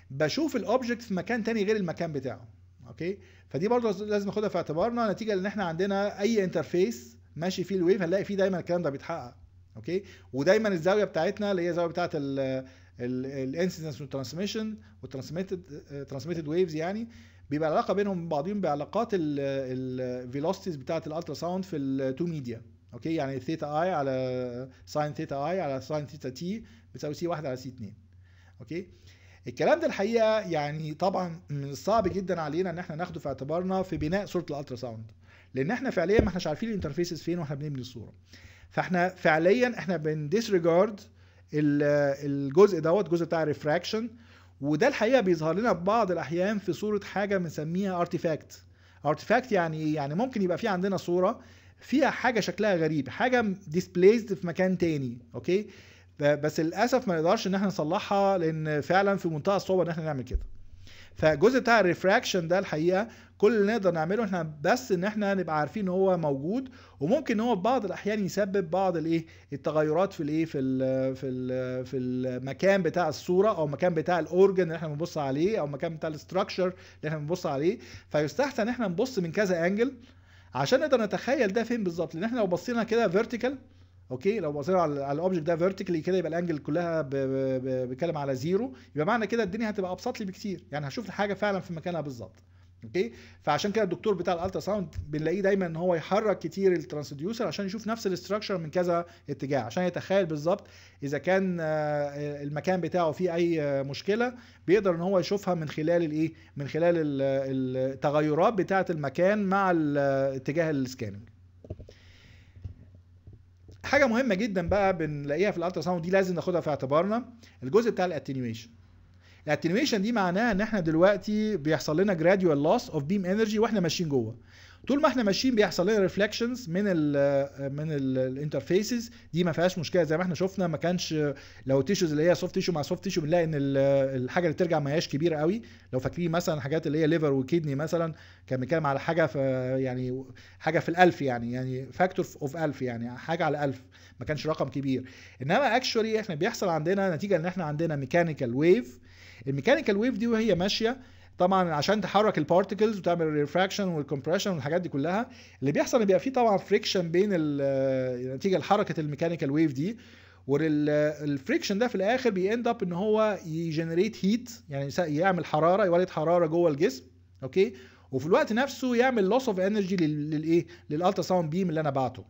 Speaker 1: بشوف الاوبجكت في مكان تاني غير المكان بتاعه اوكي فدي برضه لازم ناخدها في اعتبارنا نتيجه لان احنا عندنا اي انترفيس ماشي فيه الويف هنلاقي فيه دايما الكلام ده بيتحقق اوكي ودايما الزاويه بتاعتنا اللي هي الزاويه بتاعت الانسيدنس والترانسميشن والترانسميتد ترانسميتد ويفز يعني بيبقى العلاقه بينهم بعضهم بعلاقات الفيلوسيتيز بتاعت الالترا ساوند في التو ميديا اوكي يعني ثيتا اي على ساين ثيتا اي على ساين ثيتا تي بتساوي سي واحد على سي 2 اوكي الكلام ده الحقيقه يعني طبعا من الصعب جدا علينا ان احنا ناخده في اعتبارنا في بناء صوره الالترا ساوند لان احنا فعليا ما احناش عارفين الانترفيسز فين واحنا بنبني الصوره فاحنا فعليا احنا بنديسريجارد الجزء دوت الجزء بتاع الريفراكشن وده الحقيقه بيظهر لنا في بعض الاحيان في صوره حاجه بنسميها ارتيفاكت ارتيفاكت يعني ايه يعني ممكن يبقى في عندنا صوره فيها حاجه شكلها غريب حاجه displaced في مكان تاني اوكي بس للاسف ما نقدرش ان احنا نصلحها لان فعلا في منتهى الصعوبه ان احنا نعمل كده فالجزء بتاع الريفراكشن ده الحقيقه كل اللي نقدر نعمله احنا بس ان احنا نبقى عارفين ان هو موجود وممكن ان هو في بعض الاحيان يسبب بعض الايه التغيرات في الايه في الـ في الـ في المكان بتاع الصوره او المكان بتاع الاورجن اللي احنا بنبص عليه او المكان بتاع الاستراكشر اللي احنا بنبص عليه فيستحسن ان احنا نبص من كذا انجل عشان نقدر نتخيل ده فين بالظبط لان احنا لو بصينا كده فيرتيكال اوكي لو بصينا على الاوبجكت ده فيرتيكالي كده يبقى الانجل كلها بيتكلم على زيرو يبقى معنى كده الدنيا هتبقى ابسط لي بكتير يعني هشوف الحاجه فعلا في مكانها بالظبط اوكي فعشان كده الدكتور بتاع الالترا ساوند بنلاقيه دايما ان هو يحرك كتير الترانسديوسر عشان يشوف نفس الاستراكشر من كذا اتجاه عشان يتخيل بالظبط اذا كان آه، المكان بتاعه فيه اي آه، مشكله بيقدر ان هو يشوفها من خلال الايه من خلال التغيرات بتاعه المكان مع آه، اتجاه السكاننج حاجه مهمه جدا بقى بنلاقيها في الالترا ساوند دي لازم ناخدها في اعتبارنا الجزء بتاع الاتنيويشن الاتنيويشن دي معناها ان احنا دلوقتي بيحصل لنا جراديوال لوس اوف بيم انرجي واحنا ماشيين جوه طول ما احنا ماشيين بيحصل لنا ريفلكشنز من الـ آه، من الانترفيسز دي ما فيهاش مشكله زي ما احنا شفنا ما كانش لو تيشوز اللي هي سوفت تيشو مع سوفت تيشو بنلاقي ان آه، الحاجه اللي بترجع ما هياش كبيره قوي لو فاكرين مثلا حاجات اللي هي ليفر وكيدني مثلا كان بيتكلم على حاجه في يعني حاجه في الالف يعني يعني فاكتور اوف الف يعني حاجه على الف ما كانش رقم كبير انما اكشولي احنا بيحصل عندنا نتيجه ان احنا عندنا ميكانيكال ويف الميكانيكال ويف دي وهي ماشيه طبعا عشان تحرك البارتكلز وتعمل الريفراكشن والكمبريشن والحاجات دي كلها اللي بيحصل ان بيبقى فيه طبعا فريكشن بين نتيجه لحركه الميكانيكال ويف دي والفريكشن ده في الاخر بيند اب ان هو يجنريت هيت يعني يعمل حراره يولد حراره جوه الجسم اوكي وفي الوقت نفسه يعمل لوس اوف انرجي للايه للالترا ساوند بيم اللي انا بعته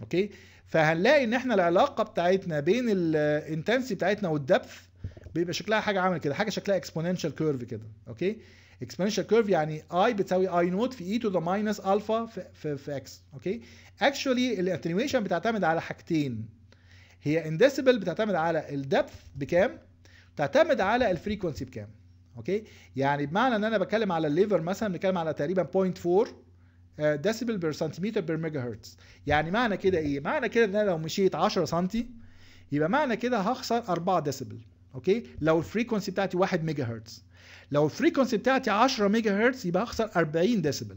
Speaker 1: اوكي فهنلاقي ان احنا العلاقه بتاعتنا بين الانتنسي بتاعتنا والدبث بيبقى شكلها حاجه عامل كده حاجه شكلها اكسبوننشال كيرف كده اوكي اكسبوننشال كيرف يعني اي بتساوي اي نوت في اي تو ذا ماينس الفا في, في, في اكس اوكي اكشولي الاتنيويشن بتعتمد على حاجتين هي انديسيبل بتعتمد على الدبث بكام تعتمد على الفريكونسي بكام اوكي يعني بمعنى ان انا بتكلم على الليفر مثلا بنتكلم على تقريبا 0.4 ديسيبل بير سنتيمتر بير ميجا هرتز يعني معنى كده ايه معنى كده ان انا لو مشيت 10 سم يبقى معنى كده هخسر 4 ديسيبل اوكي لو الفريكونسي بتاعتي 1 ميجا هرتز لو الفريكونسي بتاعتي 10 ميجا هرتز يبقى هخسر 40 ديسيبل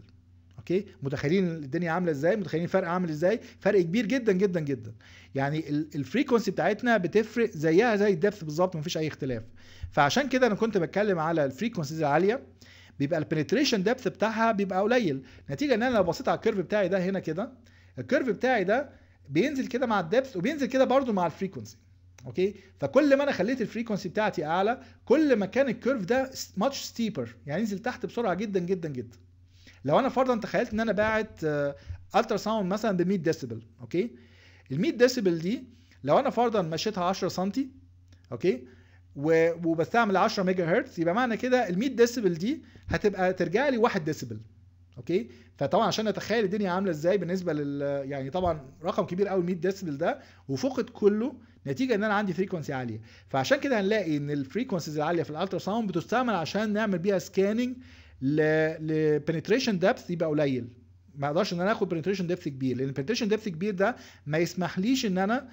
Speaker 1: اوكي متخيلين الدنيا عامله ازاي متخيلين الفرق عامل ازاي فرق كبير جدا جدا جدا يعني الفريكونسي بتاعتنا بتفرق زيها زي الدبث بالظبط مفيش اي اختلاف فعشان كده انا كنت بتكلم على الفريكونسيز العاليه بيبقى البنتريشن دبث بتاعها بيبقى قليل نتيجه ان انا لو بصيت على الكيرف بتاعي ده هنا كده الكيرف بتاعي ده بينزل كده مع الدبث وبينزل كده برضو مع الفريكونسي اوكي فكل ما انا خليت الفريكونسي بتاعتي اعلى كل ما كان الكيرف ده ماتش ستيبر يعني ينزل تحت بسرعه جدا جدا جدا لو انا فرضا تخيلت ان انا باعت الترا آه، ساوند مثلا ب 100 ديسيبل اوكي ال 100 ديسيبل دي لو انا فرضا مشيتها 10 سم اوكي وبستعمل 10 ميجا هرتز يبقى معنى كده ال 100 ديسيبل دي هتبقى ترجع لي 1 ديسيبل اوكي فطبعا عشان نتخيل الدنيا عامله ازاي بالنسبه لل يعني طبعا رقم كبير قوي 100 ديسيبل ده وفقد كله نتيجه ان انا عندي فريكونسي عاليه فعشان كده هنلاقي ان الفريكونسيز العاليه في الالترا ساوند بتستعمل عشان نعمل بيها سكاننج لبنتريشن ديبث يبقى قليل ما اقدرش ان انا اخد بنتريشن ديبث كبير لان البنتريشن ديبث كبير ده ما يسمحليش ان انا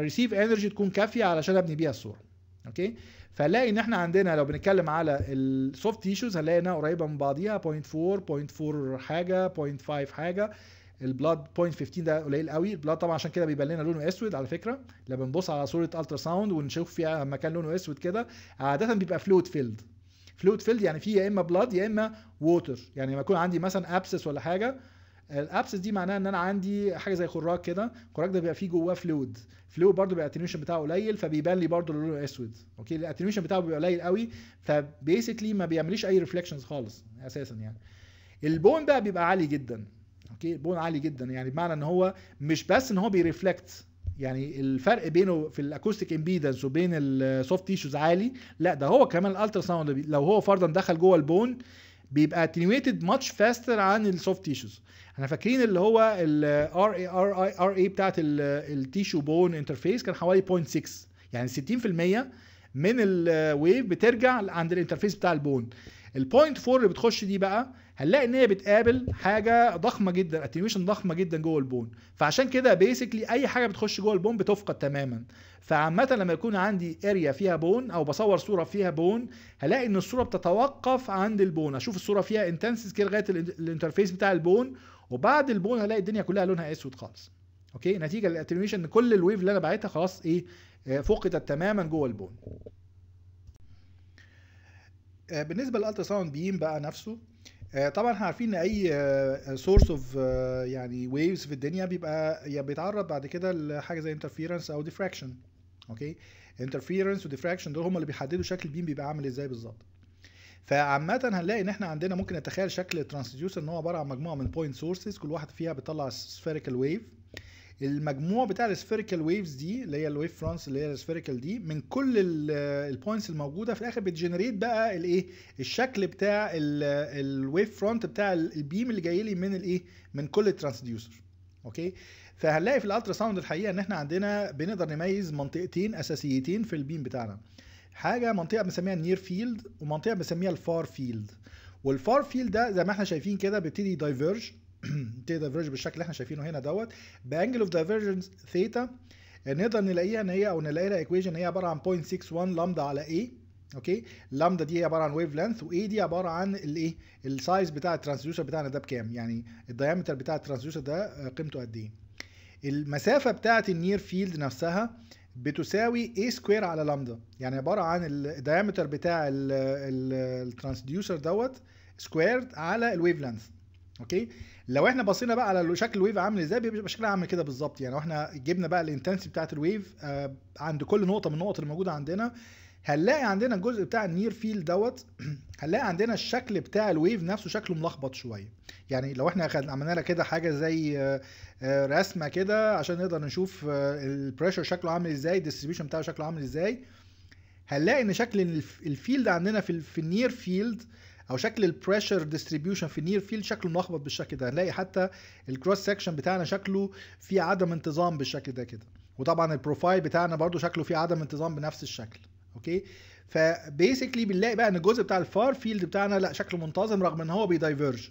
Speaker 1: ريسيف آه، انرجي آه، آه، تكون كافيه علشان ابني بيها الصوره اوكي فنلاقي ان احنا عندنا لو بنتكلم على السوفت تيشوز هنلاقي انها قريبه من بعضيها 0.4 0.4 حاجه 0.5 حاجه البلاد 15 ده قليل قوي البلاد طبعا عشان كده بيبان لنا لونه اسود على فكره لما بنبص على صوره الترا ساوند ونشوف فيها مكان لونه اسود كده عاده بيبقى فلويد فيلد فلويد فيلد يعني فيه يا اما بلاد يا اما ووتر يعني لما يكون عندي مثلا ابسس ولا حاجه الابسس دي معناها ان انا عندي حاجه زي خراج كده الخراج ده بيبقى فيه جواه فلويد فلويد برده بيبقى الاتنيوشن بتاعه قليل فبيبان لي برده لونه اسود اوكي الاتنيوشن بتاعه بيبقى قليل قوي فبيسكلي ما بيعمليش اي ريفلكشنز خالص اساسا يعني البون بقى بيبقى عالي جدا اوكي بون عالي جدا يعني بمعنى ان هو مش بس ان هو بيرفلكت يعني الفرق بينه في الاكوستيك امبيدنس وبين السوفت تيشوز عالي لا ده هو كمان الالترا ساوند لو هو فرضا دخل جوه البون بيبقى اتنيويتد ماتش فاستر عن السوفت تيشوز احنا فاكرين اللي هو الار اي ار اي ار اي بتاعت التيشو بون انترفيس كان حوالي 0.6 يعني 60% من الويف بترجع عند الانترفيس بتاع البون ال 0.4 اللي بتخش دي بقى هنلاقي ان هي بتقابل حاجه ضخمه جدا اتنيويشن ضخمه جدا جوه البون فعشان كده بيسكلي اي حاجه بتخش جوه البون بتفقد تماما فعامه لما يكون عندي اريا فيها بون او بصور صوره فيها بون هلاقي ان الصوره بتتوقف عند البون اشوف الصوره فيها انتنسيس كده لغايه الانترفيس بتاع البون وبعد البون هلاقي الدنيا كلها لونها اسود خالص اوكي نتيجه للاتنيويشن ان كل الويف اللي انا بعتها خلاص ايه آه، فقدت تماما جوه البون آه، بالنسبه للالترا ساوند بيم بقى نفسه آه، طبعا احنا عارفين ان اي سورس آه، اوف آه، يعني ويفز في الدنيا بيبقى بيتعرض بعد كده لحاجه زي انترفيرنس او ديفراكشن اوكي انترفيرنس وديفراكشن دول هم اللي بيحددوا شكل البيم بيبقى عامل ازاي بالظبط فعامة هنلاقي ان احنا عندنا ممكن نتخيل شكل الترانسديوسر ان هو عبارة عن مجموعة من بوينت سورسز كل واحد فيها بتطلع سفيريكال ويف المجموع بتاع السفيريكال ويفز دي اللي هي الويف فرونتس اللي هي السفيريكال دي من كل البوينتس الموجوده في الاخر بتجنريت بقى الايه الشكل بتاع الويف فرونت بتاع البيم اللي جاي لي من الايه من كل الترانسديوسر اوكي فهنلاقي في الالترا ساوند الحقيقه ان احنا عندنا بنقدر نميز منطقتين اساسيتين في البيم بتاعنا حاجه منطقه بنسميها النير فيلد ومنطقه بنسميها الفار فيلد والفار فيلد ده زي ما احنا شايفين كده بيبتدي دايفيرج (clears throat) تي دايفرج بالشكل اللي احنا شايفينه هنا دوت بانجل اوف دايفرجنس ثيتا نقدر نلاقيها ان هي او نلاقي لها ايكويشن هي عباره عن 0.61 لامدا على اي اوكي لامدا دي هي عباره عن ويف لينث واي دي عباره عن الايه السايز بتاع الترانسديوسر بتاعنا ده بكام يعني الدايمتر بتاع الترانسديوسر ده قيمته قد ايه المسافه بتاعه النير فيلد نفسها بتساوي اي سكوير على لامدا يعني عباره عن الدايمتر بتاع الترانسديوسر دوت سكويرد على الويف لينث اوكي لو احنا بصينا بقى على شكل الويف عامل ازاي بيبقى شكلها عامل كده بالظبط يعني احنا جبنا بقى الانتنسي بتاعه الويف عند كل نقطه من النقط اللي موجوده عندنا هنلاقي عندنا الجزء بتاع النير فيل دوت (clears throat) هنلاقي عندنا الشكل بتاع الويف نفسه شكله ملخبط شويه يعني لو احنا عملنا لها كده حاجه زي آه، آه، رسمه كده عشان نقدر نشوف آه، البريشر شكله عامل ازاي الديستريبيوشن بتاعه شكله عامل ازاي هنلاقي ان شكل الفيلد عندنا في النير فيلد او شكل البريشر ديستريبيوشن في النير فيلد شكله ملخبط بالشكل ده هنلاقي حتى الكروس سكشن بتاعنا شكله في عدم انتظام بالشكل ده كده وطبعا البروفايل بتاعنا برده شكله في عدم انتظام بنفس الشكل اوكي فبيسكلي بنلاقي بقى ان الجزء بتاع الفار فيلد بتاعنا لا شكله منتظم رغم ان هو بيدايفيرج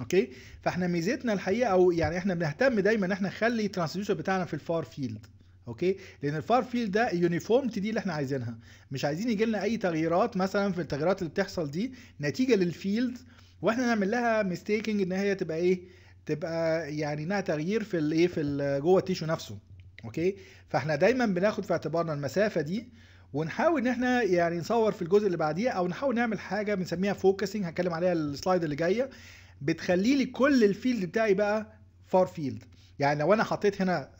Speaker 1: اوكي فاحنا ميزتنا الحقيقه او يعني احنا بنهتم دايما ان احنا نخلي الترانسديوسر بتاعنا في الفار فيلد اوكي لان الفار فيلد ده اليونيفورمتي دي اللي احنا عايزينها مش عايزين يجي لنا اي تغييرات مثلا في التغييرات اللي بتحصل دي نتيجه للفيلد واحنا نعمل لها ميستيكنج ان هي تبقى ايه تبقى يعني انها تغيير في الايه في جوه التيشو نفسه اوكي فاحنا دايما بناخد في اعتبارنا المسافه دي ونحاول ان احنا يعني نصور في الجزء اللي بعديه او نحاول نعمل حاجه بنسميها فوكسنج هتكلم عليها السلايد اللي جايه بتخلي لي كل الفيلد بتاعي بقى فار فيلد يعني لو انا حطيت هنا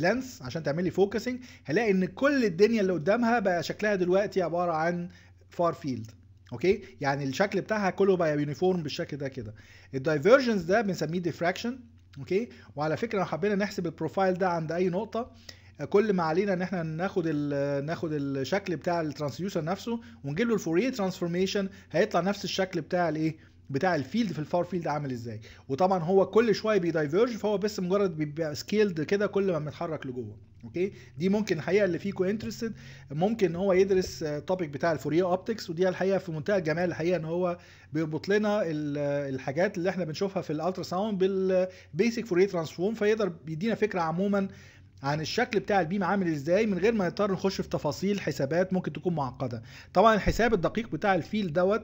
Speaker 1: لينس آه، آه، عشان تعمل لي فوكسنج هلاقي ان كل الدنيا اللي قدامها بقى شكلها دلوقتي عباره عن فار فيلد اوكي يعني الشكل بتاعها كله بقى يونيفورم بالشكل ده كده الدايفرجنس ده بنسميه ديفراكشن اوكي وعلى فكره لو حبينا نحسب البروفايل ده عند اي نقطه آه، كل ما علينا ان احنا ناخد الـ ناخد الشكل بتاع الترانسديوسر نفسه ونجيب له الفوريه ترانسفورميشن هيطلع نفس الشكل بتاع الايه بتاع الفيلد في الفار فيلد عامل ازاي وطبعا هو كل شويه بيدايفيرج فهو بس مجرد بيبقى سكيلد كده كل ما بنتحرك لجوه اوكي دي ممكن الحقيقه اللي فيكم انترستد ممكن ان هو يدرس التوبيك آه، بتاع الفوريه اوبتكس ودي الحقيقه في منتهى الجمال الحقيقه ان هو بيربط لنا آه، الحاجات اللي احنا بنشوفها في الالترا ساوند بالبيسك فوريه ترانسفورم فيقدر يدينا فكره عموما عن الشكل بتاع البيم عامل ازاي من غير ما نضطر نخش في تفاصيل حسابات ممكن تكون معقده طبعا الحساب الدقيق بتاع الفيل دوت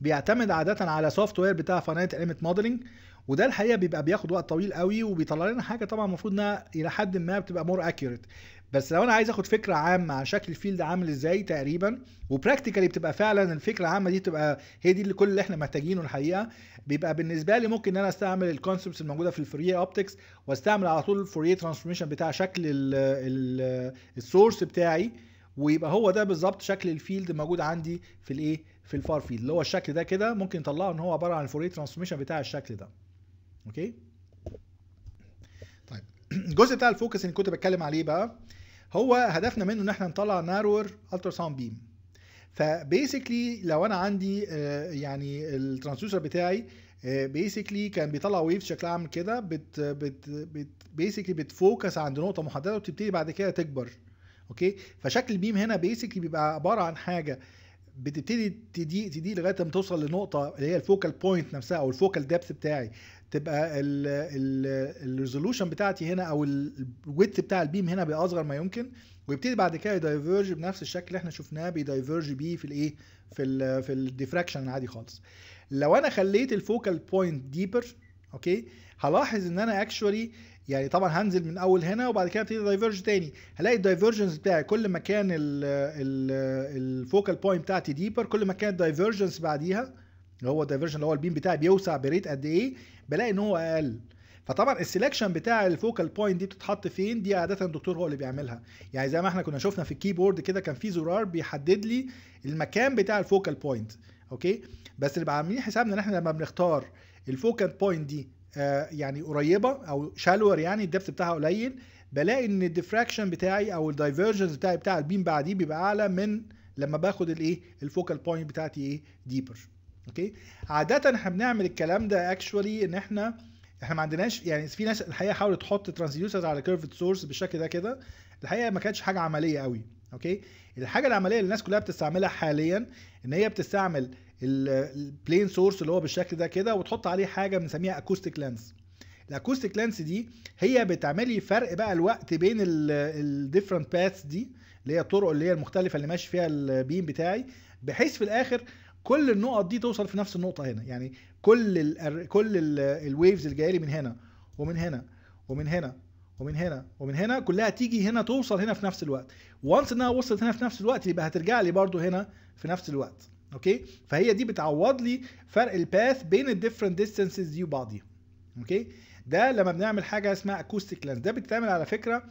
Speaker 1: بيعتمد عاده على سوفت وير بتاع فاينانت انيميت موديلنج وده الحقيقه بيبقى بياخد وقت طويل قوي وبيطلع لنا حاجه طبعا المفروض انها الى حد ما بتبقى مور اكيوريت بس لو انا عايز اخد فكره عامه عن شكل الفيلد عامل ازاي تقريبا وبراكتيكالي بتبقى فعلا الفكره العامه دي بتبقى هي دي اللي كل اللي احنا محتاجينه الحقيقه بيبقى بالنسبه لي ممكن ان انا استعمل الكونسبتس الموجوده في الفوريه اوبتكس واستعمل على طول الفوريه ترانسفورميشن بتاع شكل السورس بتاعي ويبقى هو ده بالظبط شكل الفيلد موجود عندي في الايه في الفار فيلد اللي هو الشكل ده كده ممكن نطلعه ان هو عباره عن الفوريه ترانسفورميشن بتاع الشكل ده اوكي طيب (clears throat) الجزء بتاع الفوكس اللي كنت بتكلم عليه بقى هو هدفنا منه ان احنا نطلع نارور الترا ساوند بيم فبيسكلي لو انا عندي آه، يعني الترانسديوسر بتاعي بيسكلي آه، كان بيطلع ويف شكلها عامل كده بت بت بت بيسكلي بتفوكس عند نقطه محدده وبتبتدي بعد كده تكبر اوكي فشكل البيم هنا بيسكلي بيبقى عباره عن حاجه بتبتدي تضيق تضيق لغايه ما توصل لنقطه اللي هي الفوكال بوينت نفسها او الفوكال ديبث بتاعي تبقى الريزولوشن بتاعتي هنا او الويت بتاع البيم هنا باصغر ما يمكن ويبتدي بعد كده يدايفرج بنفس الشكل اللي احنا شفناه بيدايفرج بيه في الايه في الـ في الديفراكشن عادي خالص لو انا خليت الفوكال بوينت ديبر اوكي هلاحظ ان انا اكشولي يعني طبعا هنزل من اول هنا وبعد كده ابتدي دايفرج تاني هلاقي الدايفرجنس بتاعي كل ما كان الفوكال بوينت بتاعتي ديبر كل ما كان الدايفرجنس بعديها اللي هو الدايفرجن اللي هو البيم بتاعي بيوسع بريت قد ايه بلاقي ان هو اقل فطبعا السلكشن بتاع الفوكال بوينت دي بتتحط فين دي عاده الدكتور هو اللي بيعملها يعني زي ما احنا كنا شفنا في الكيبورد كده كان في زرار بيحدد لي المكان بتاع الفوكال بوينت اوكي بس اللي عاملين حسابنا ان احنا لما بنختار الفوكال بوينت دي آه، يعني قريبه او شالور يعني الدبث بتاعها قليل بلاقي ان الدفراكشن بتاعي او الدايفرجنس بتاعي بتاع البيم بعديه بيبقى اعلى من لما باخد الايه الفوكال بوينت بتاعتي ايه ديبر اوكي عاده احنا بنعمل الكلام ده اكشولي ان احنا احنا ما عندناش يعني في ناس الحقيقه حاولت تحط ترانسديوسرز على كيرف سورس بالشكل ده كده الحقيقه ما كانتش حاجه عمليه قوي اوكي الحاجه العمليه اللي الناس كلها بتستعملها حاليا ان هي بتستعمل البلين سورس اللي هو بالشكل ده كده وتحط عليه حاجه بنسميها اكوستيك لانس الاكوستيك لانس دي هي بتعمل لي فرق بقى الوقت بين الديفرنت باث دي اللي هي الطرق اللي هي المختلفه اللي ماشي فيها البيم بتاعي بحيث في الاخر كل النقط دي توصل في نفس النقطه هنا يعني كل الـ كل الويفز اللي جايه لي من هنا ومن هنا ومن هنا ومن هنا ومن هنا كلها تيجي هنا توصل هنا في نفس الوقت وانس انها وصلت هنا في نفس الوقت يبقى هترجع لي برده هنا في نفس الوقت اوكي فهي دي بتعوض لي فرق الباث بين الديفرنت ديستانسز دي وبعضيها اوكي ده لما بنعمل حاجه اسمها اكوستيك لانس ده بتتعمل على فكره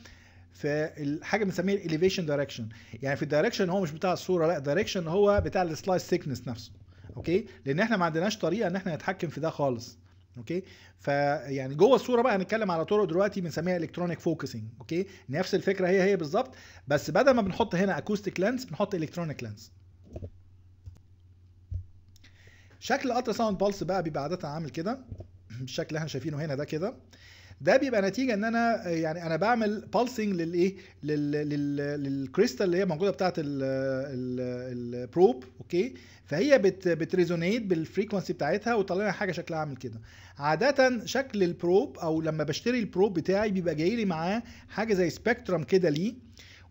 Speaker 1: في الحاجه بنسميها الاليفيشن دايركشن يعني في الدايركشن هو مش بتاع الصوره لا دايركشن هو بتاع السلايس ثيكنس نفسه اوكي لان احنا ما عندناش طريقه ان احنا نتحكم في ده خالص اوكي فيعني جوه الصوره بقى هنتكلم على طرق دلوقتي بنسميها الكترونيك فوكسنج اوكي نفس الفكره هي هي بالظبط بس بدل ما بنحط هنا اكوستيك لانس بنحط الكترونيك لانس شكل الالترا ساوند بالس بقى بيبقى عاده عامل كده (clears throat) بالشكل اللي احنا شايفينه هنا ده كده ده بيبقى نتيجه ان انا يعني انا بعمل بالسنج للايه للكريستال اللي هي موجوده بتاعه البروب اوكي فهي بت بتريزونيت بالفريكونسي بتاعتها وتطلع لنا حاجه شكلها عامل كده عاده شكل البروب او لما بشتري البروب بتاعي بيبقى جاي لي معاه حاجه زي سبيكترم كده ليه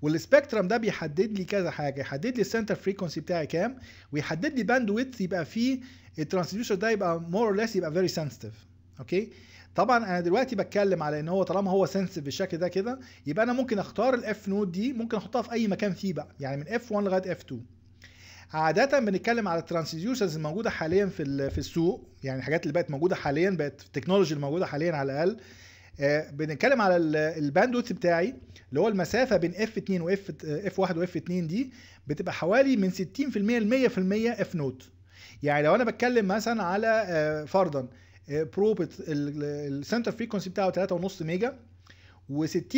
Speaker 1: والسبيكترم ده بيحدد لي كذا حاجه يحدد لي السنتر فريكونسي بتاعي كام ويحدد لي باند ويدث يبقى فيه الترانسديوسر ده يبقى مور اور ليس يبقى فيري سنسيتيف اوكي طبعا انا دلوقتي بتكلم على ان هو طالما هو سنسيتيف بالشكل ده كده يبقى انا ممكن اختار الاف نود دي ممكن احطها في اي مكان فيه بقى يعني من اف 1 لغايه اف 2 عادة بنتكلم على الترانسديوسرز الموجودة حاليا في في السوق يعني الحاجات اللي بقت موجودة حاليا بقت التكنولوجي الموجودة حاليا على الأقل آه، بنتكلم على الباندوث بتاعي اللي هو المسافه بين اف 2 واف اف 1 واف 2 دي بتبقى حوالي من 60% ل 100% اف نوت يعني لو انا بتكلم مثلا على آه، فرضا بروبت السنتر فريكونسي بتاعه 3.5 ميجا و60%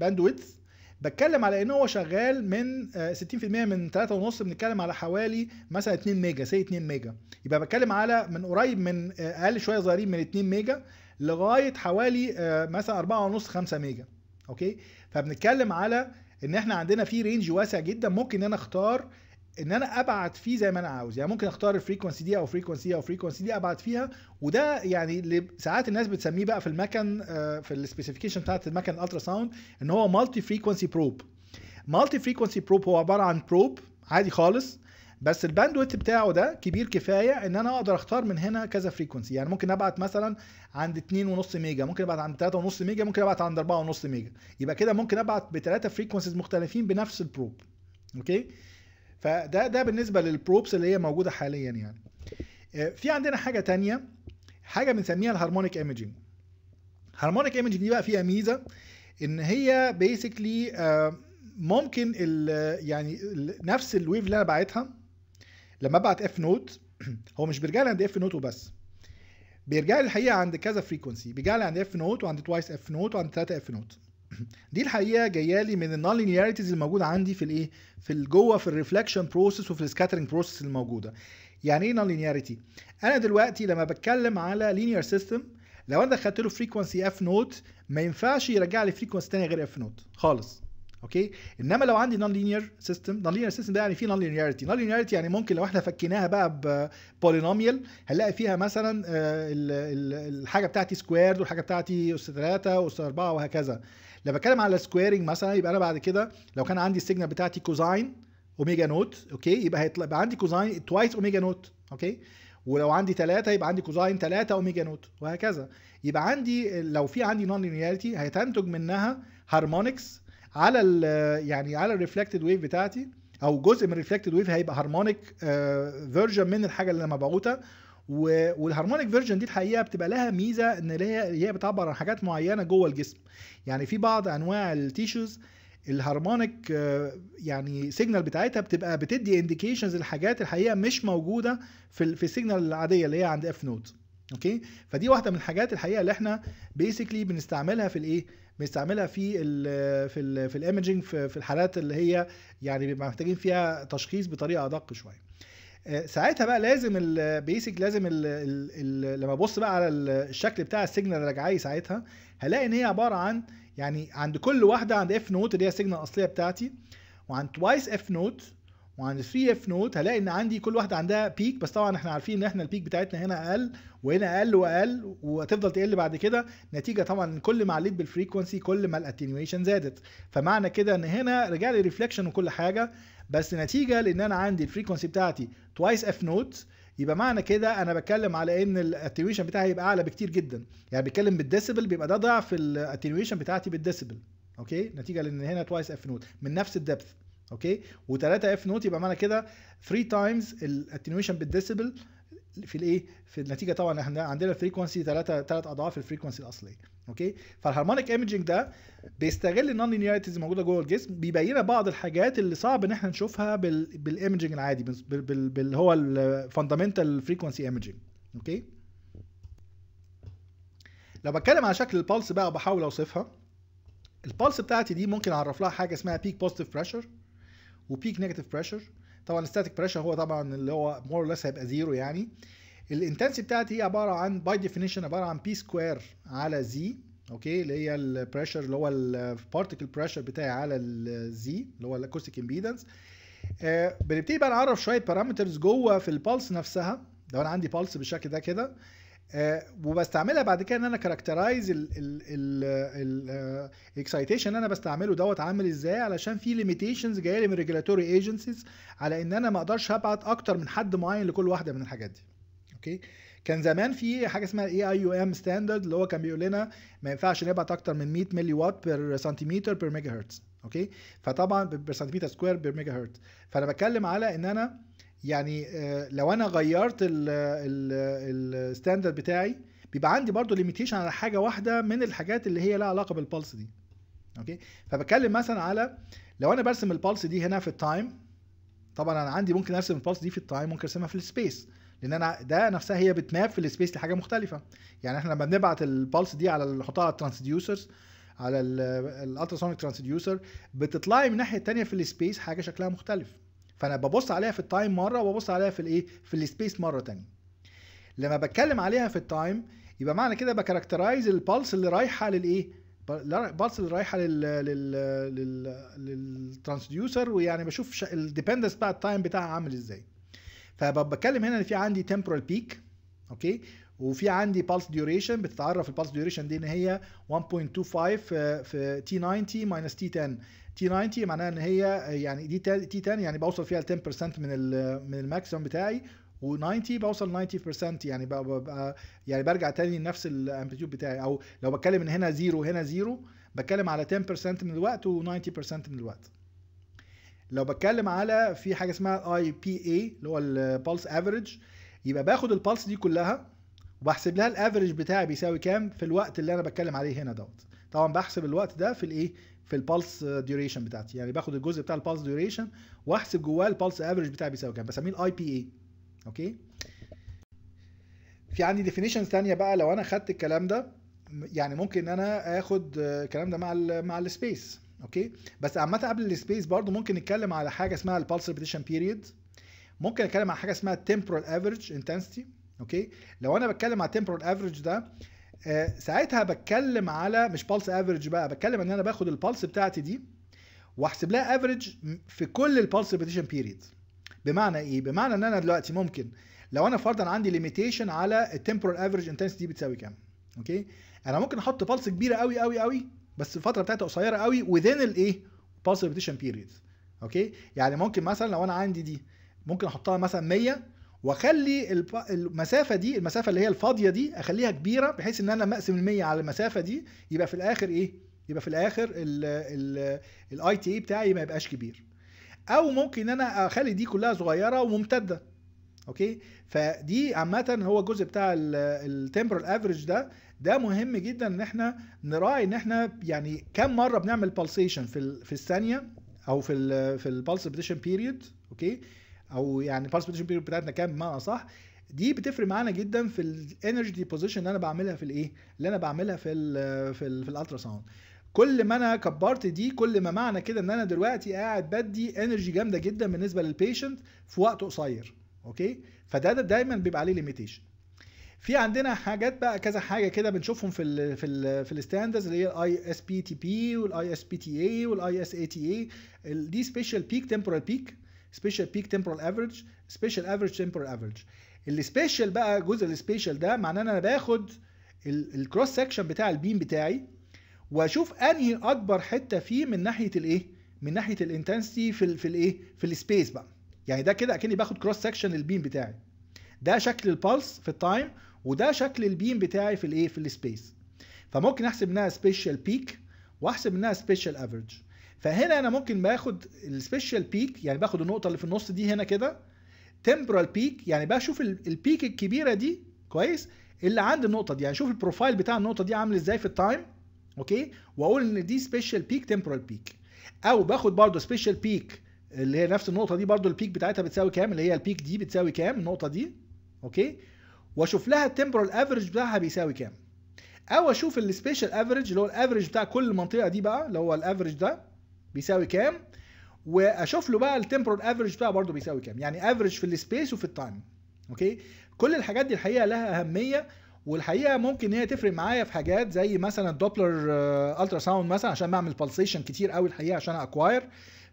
Speaker 1: باندويدث بتكلم على ان هو شغال من 60% آه، من 3.5 بنتكلم على حوالي مثلا 2 ميجا سي 2 ميجا يبقى بتكلم على من قريب من اقل شويه صغيرين من 2 ميجا لغايه حوالي آه، مثلا 4.5 5 ميجا اوكي فبنتكلم على ان احنا عندنا في رينج واسع جدا ممكن ان انا اختار ان انا ابعت فيه زي ما انا عاوز يعني ممكن اختار الفريكونسي دي او فريكونسي دي او فريكونسي دي ابعت فيها وده يعني ساعات الناس بتسميه بقى في المكن آه، في السبيسيفيكيشن بتاعت المكن الالترا ساوند ان هو مالتي فريكونسي بروب مالتي فريكونسي بروب هو عباره عن بروب عادي خالص بس الباندويت بتاعه ده كبير كفايه ان انا اقدر اختار من هنا كذا فريكونسي يعني ممكن ابعت مثلا عند 2.5 ميجا ممكن ابعت عند 3.5 ميجا ممكن ابعت عند 4.5 ميجا يبقى كده ممكن ابعت بثلاثه فريكونسيز مختلفين بنفس البروب اوكي فده ده بالنسبه للبروبس اللي هي موجوده حاليا يعني آه، في عندنا حاجه تانية حاجه بنسميها الهارمونيك ايمجنج هارمونيك ايمجنج دي بقى فيها ميزه ان هي بيسكلي آه، ممكن ال يعني نفس الويف اللي انا باعتها لما ابعت اف نوت هو مش بيرجع لي عند اف نوت وبس بيرجع لي الحقيقه عند كذا فريكونسي بيرجع لي عند اف نوت وعند توايس اف نوت وعند ثلاثه اف نوت دي الحقيقه جايه لي من النون لينياريتيز الموجوده عندي في الايه في جوه في الريفلكشن بروسيس وفي السكاترنج بروسيس الموجوده يعني ايه نون لينياريتي انا دلوقتي لما بتكلم على لينير سيستم لو انا دخلت له فريكونسي اف نوت ما ينفعش يرجع لي فريكونسي ثانيه غير اف نوت خالص اوكي انما لو عندي نون لينير سيستم نون لينير سيستم ده يعني فيه نون لينيرتي نون لينيرتي يعني ممكن لو احنا فكيناها بقى ببولينوميال هنلاقي فيها مثلا آه، الحاجه بتاعتي سكويرد والحاجه بتاعتي اس 3 اس 4 وهكذا لما بتكلم على سكويرنج مثلا يبقى انا بعد كده لو كان عندي السيجنال بتاعتي كوزاين اوميجا نوت اوكي يبقى هيطلع يبقى عندي كوزاين توايس اوميجا نوت اوكي ولو عندي 3 يبقى عندي كوزاين 3 اوميجا نوت وهكذا يبقى عندي لو في عندي نون لينيرتي هتنتج منها هارمونكس على ال يعني على الريفلكتد ويف بتاعتي او جزء من الريفلكتد ويف هيبقى هارمونيك آه، فيرجن من الحاجه اللي انا مبعوثه والهارمونيك فيرجن دي الحقيقه بتبقى لها ميزه ان هي هي بتعبر عن حاجات معينه جوه الجسم يعني في بعض انواع التيشوز الهارمونيك آه، يعني سيجنال بتاعتها بتبقى بتدي انديكيشنز الحاجات الحقيقه مش موجوده في في السيجنال العاديه اللي هي عند اف نود اوكي فدي واحده من الحاجات الحقيقه اللي احنا بيسكلي بنستعملها في الايه بنستعملها في الـ في الـ في الايمجنج في, في الحالات اللي هي يعني بيبقى محتاجين فيها تشخيص بطريقه ادق شويه آه، ساعتها بقى لازم البيسك لازم الـ الـ لما ابص بقى على الشكل بتاع السيجنال الرجعي ساعتها هلاقي ان هي عباره عن يعني عند كل واحده عند اف نوت اللي هي السيجنال الاصليه بتاعتي وعند توايس اف نوت وعند 3 اف نوت هلاقي ان عندي كل واحده عندها بيك بس طبعا احنا عارفين ان احنا البيك بتاعتنا هنا اقل وهنا اقل واقل وهتفضل تقل بعد كده نتيجه طبعا كل ما عليت بالفريكونسي كل ما الاتنيويشن زادت فمعنى كده ان هنا رجع لي ريفلكشن وكل حاجه بس نتيجه لان انا عندي الفريكونسي بتاعتي توايس اف نوت يبقى معنى كده انا بتكلم على ان الاتنيويشن بتاعي يبقى اعلى بكتير جدا يعني بتكلم بالديسيبل بيبقى ده ضعف الاتنيويشن بتاعتي بالديسيبل اوكي نتيجه لان هنا توايس اف نوت من نفس الدبث اوكي و3 اف نوت يبقى معنى كده 3 تايمز الاتنيويشن بالديسيبل في الايه في النتيجه طبعا احنا عندنا الفريكونسي 3 3 اضعاف الفريكونسي الاصليه اوكي فالهارمونيك ايمجنج ده بيستغل النون لينياريتيز الموجوده جوه الجسم بيبين بعض الحاجات اللي صعب ان احنا نشوفها بال... بالايمجنج العادي اللي هو الفاندامنتال فريكونسي ايمجنج اوكي لو بتكلم على شكل البالس بقى وبحاول اوصفها البالس بتاعتي دي ممكن اعرف لها حاجه اسمها بيك بوزيتيف بريشر وبيك نيجاتيف بريشر طبعا الستاتيك بريشر هو طبعا اللي هو مور لس هيبقى زيرو يعني الانتنسي بتاعتي هي عباره عن باي ديفينيشن عباره عن بي سكوير على زي اوكي اللي هي البريشر اللي هو البارتيكل بريشر بتاعي على الزي اللي هو الاكوستيك امبيدنس آه، بنبتدي بقى نعرف شويه بارامترز جوه في البالس نفسها لو انا عندي بالس بالشكل ده كده آه، وبستعملها بعد كده ان انا كاركترايز الاكسايتيشن آه، انا بستعمله دوت عامل ازاي علشان في ليميتيشنز جايه لي من ريجولاتوري ايجنسيز على ان انا ما اقدرش ابعت اكتر من حد معين لكل واحده من الحاجات دي اوكي كان زمان في حاجه اسمها اي اي يو ام ستاندرد اللي هو كان بيقول لنا ما ينفعش نبعت اكتر من 100 ملي وات بير سنتيمتر بير ميجا هرتز اوكي فطبعا بير سنتيمتر سكوير بير ميجا هرتز فانا بتكلم على ان انا يعني آه، لو انا غيرت الستاندرد بتاعي بيبقى عندي برضه ليميتيشن على حاجه واحده من الحاجات اللي هي لها علاقه بالبلس دي اوكي فبتكلم مثلا على لو انا برسم البلس دي هنا في التايم طبعا انا عندي ممكن ارسم البلس دي في التايم ممكن ارسمها في السبيس لان انا ده نفسها هي بتماب في السبيس لحاجه مختلفه يعني احنا لما بنبعت البلس دي على نحطها على الترانسديوسرز على الالتراسونيك ترانسديوسر بتطلعي من الناحيه الثانيه في السبيس حاجه شكلها مختلف فانا ببص عليها في التايم مره وببص عليها في الايه في السبيس مره تانية لما بتكلم عليها في التايم يبقى معنى كده بكاركترايز البالس اللي رايحه للايه البالس اللي رايحه لل لل لل للترانسديوسر ويعني بشوف الديبندنس بتاع التايم بتاعها عامل ازاي فبتكلم هنا ان في عندي تمبورال بيك اوكي وفي عندي بالس ديوريشن بتتعرف البالس ديوريشن دي ان هي 1.25 آه، في, تي 90 ماينس تي 10 تي 90 معناها ان هي يعني دي تي 10 يعني بوصل فيها ل 10% من من الماكسيمم بتاعي و90 بوصل 90% يعني ببقى يعني برجع تاني لنفس الامبليتيود بتاعي او لو بتكلم ان هنا زيرو هنا زيرو بتكلم على 10% من الوقت و90% من الوقت لو بتكلم على في حاجه اسمها اي بي اي اللي هو البالس افريج يبقى باخد البالس دي كلها وبحسب لها الافريج بتاعي بيساوي كام في الوقت اللي انا بتكلم عليه هنا دوت طبعا بحسب الوقت ده في الايه في البالس ديوريشن بتاعتي يعني باخد الجزء بتاع البالس ديوريشن واحسب جواه البالس افريج بتاعي بيساوي كام بسميه الاي بي اي اوكي في عندي ديفينيشن ثانيه بقى لو انا خدت الكلام ده يعني ممكن انا اخد الكلام ده مع الـ مع السبيس اوكي بس عامه قبل السبيس برضو ممكن نتكلم على حاجه اسمها البالس ريبيتيشن بيريد ممكن اتكلم على حاجه اسمها temporal افريج انتنسيتي اوكي لو انا بتكلم على temporal افريج ده آه، ساعتها بتكلم على مش بالس افريج بقى بتكلم ان انا باخد البالس بتاعتي دي واحسب لها افريج في كل البالس ريبيتيشن بيريد بمعنى ايه بمعنى ان انا دلوقتي ممكن لو انا فرضا عندي ليميتيشن على التمبورال افريج انتنسيتي بتساوي كام اوكي انا ممكن احط بالس كبيره قوي قوي قوي بس الفتره بتاعتها قصيره قوي وذين الايه بالس ريبيتيشن بيريد اوكي يعني ممكن مثلا لو انا عندي دي ممكن احطها مثلا 100 واخلي المسافه دي المسافه اللي هي الفاضيه دي اخليها كبيره بحيث ان انا لما اقسم ال100 على المسافه دي يبقى في الاخر ايه يبقى في الاخر الاي تي اي بتاعي ما يبقاش كبير او ممكن ان انا اخلي دي كلها صغيره وممتده اوكي فدي عامه هو الجزء بتاع التمبرال افريج ده ده مهم جدا ان احنا نراعي ان احنا يعني كم مره بنعمل بالسيشن في في الثانيه او في الـ في البالس بيتيشن بيريد اوكي او يعني بارس بوتنشال بيريود بتاعتنا كام بمعنى اصح دي بتفرق معانا جدا في الانرجي ديبوزيشن اللي انا بعملها في الايه اللي انا بعملها في الـ في, الـ في الالترا ساوند كل ما انا كبرت دي كل ما معنى كده ان انا دلوقتي قاعد بدي انرجي جامده جدا بالنسبه للبيشنت في وقت قصير اوكي فده ده دايما بيبقى عليه ليميتيشن في عندنا حاجات بقى كذا حاجه كده بنشوفهم في الـ في الـ في الستاندرز اللي هي الاي اس بي تي بي والاي اس بي تي اي والاي اس اي تي اي دي سبيشال بيك تمبورال بيك سبيشال بيك تمبرال افريج سبيشال افريج تمبرال افريج السبيشال بقى جزء السبيشال ده معناه ان انا باخد الكروس سكشن بتاع البيم بتاعي واشوف انهي اكبر حته فيه من ناحيه الايه من ناحيه الانتنسيتي في الـ في الايه في السبيس بقى يعني ده كده اكني باخد كروس سكشن البيم بتاعي ده شكل البلس في التايم وده شكل البيم بتاعي في الايه في السبيس فممكن احسب انها سبيشال بيك واحسب انها سبيشال افريج فهنا انا ممكن باخد السبيشال بيك يعني باخد النقطه اللي في النص دي هنا كده تمبرال بيك يعني بشوف البيك الكبيره دي كويس اللي عند النقطه دي يعني شوف البروفايل بتاع النقطه دي عامل ازاي في التايم اوكي واقول ان دي سبيشال بيك تمبرال بيك او باخد برضو سبيشال بيك اللي هي نفس النقطه دي برضو البيك بتاعتها بتساوي كام اللي هي البيك دي بتساوي كام النقطه دي اوكي واشوف لها التمبرال افريج بتاعها بيساوي كام او اشوف السبيشال افريج اللي هو الافريج بتاع كل المنطقه دي بقى اللي هو الافريج ده بيساوي كام واشوف له بقى التمبرال افريج بتاعه برضه بيساوي كام يعني افريج في السبيس وفي التايم اوكي كل الحاجات دي الحقيقه لها اهميه والحقيقه ممكن ان هي تفرق معايا في حاجات زي مثلا دوبلر الترا ساوند مثلا عشان بعمل بالسيشن كتير قوي الحقيقه عشان اكواير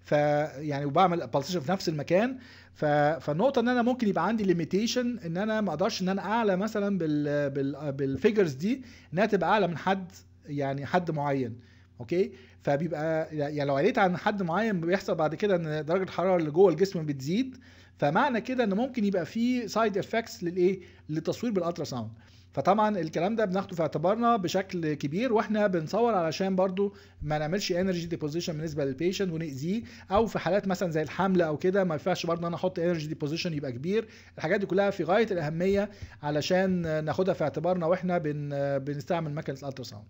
Speaker 1: ف يعني وبعمل بالسيشن في نفس المكان ف... فالنقطه ان انا ممكن يبقى عندي ليميتيشن ان انا ما اقدرش ان انا اعلى مثلا بال... بال... آه، بالفيجرز دي انها تبقى اعلى من حد يعني حد معين اوكي فبيبقى يعني لو قريت عن حد معين بيحصل بعد كده ان درجه الحراره اللي جوه الجسم بتزيد فمعنى كده ان ممكن يبقى في سايد افكتس للايه للتصوير بالالترا ساوند فطبعا الكلام ده بناخده في اعتبارنا بشكل كبير واحنا بنصور علشان برضو ما نعملش انرجي ديبوزيشن بالنسبه للبيشنت وناذيه او في حالات مثلا زي الحمله او كده ما ينفعش برضو انا احط انرجي ديبوزيشن يبقى كبير الحاجات دي كلها في غايه الاهميه علشان ناخدها في اعتبارنا واحنا بن بنستعمل مكنه الالترا ساوند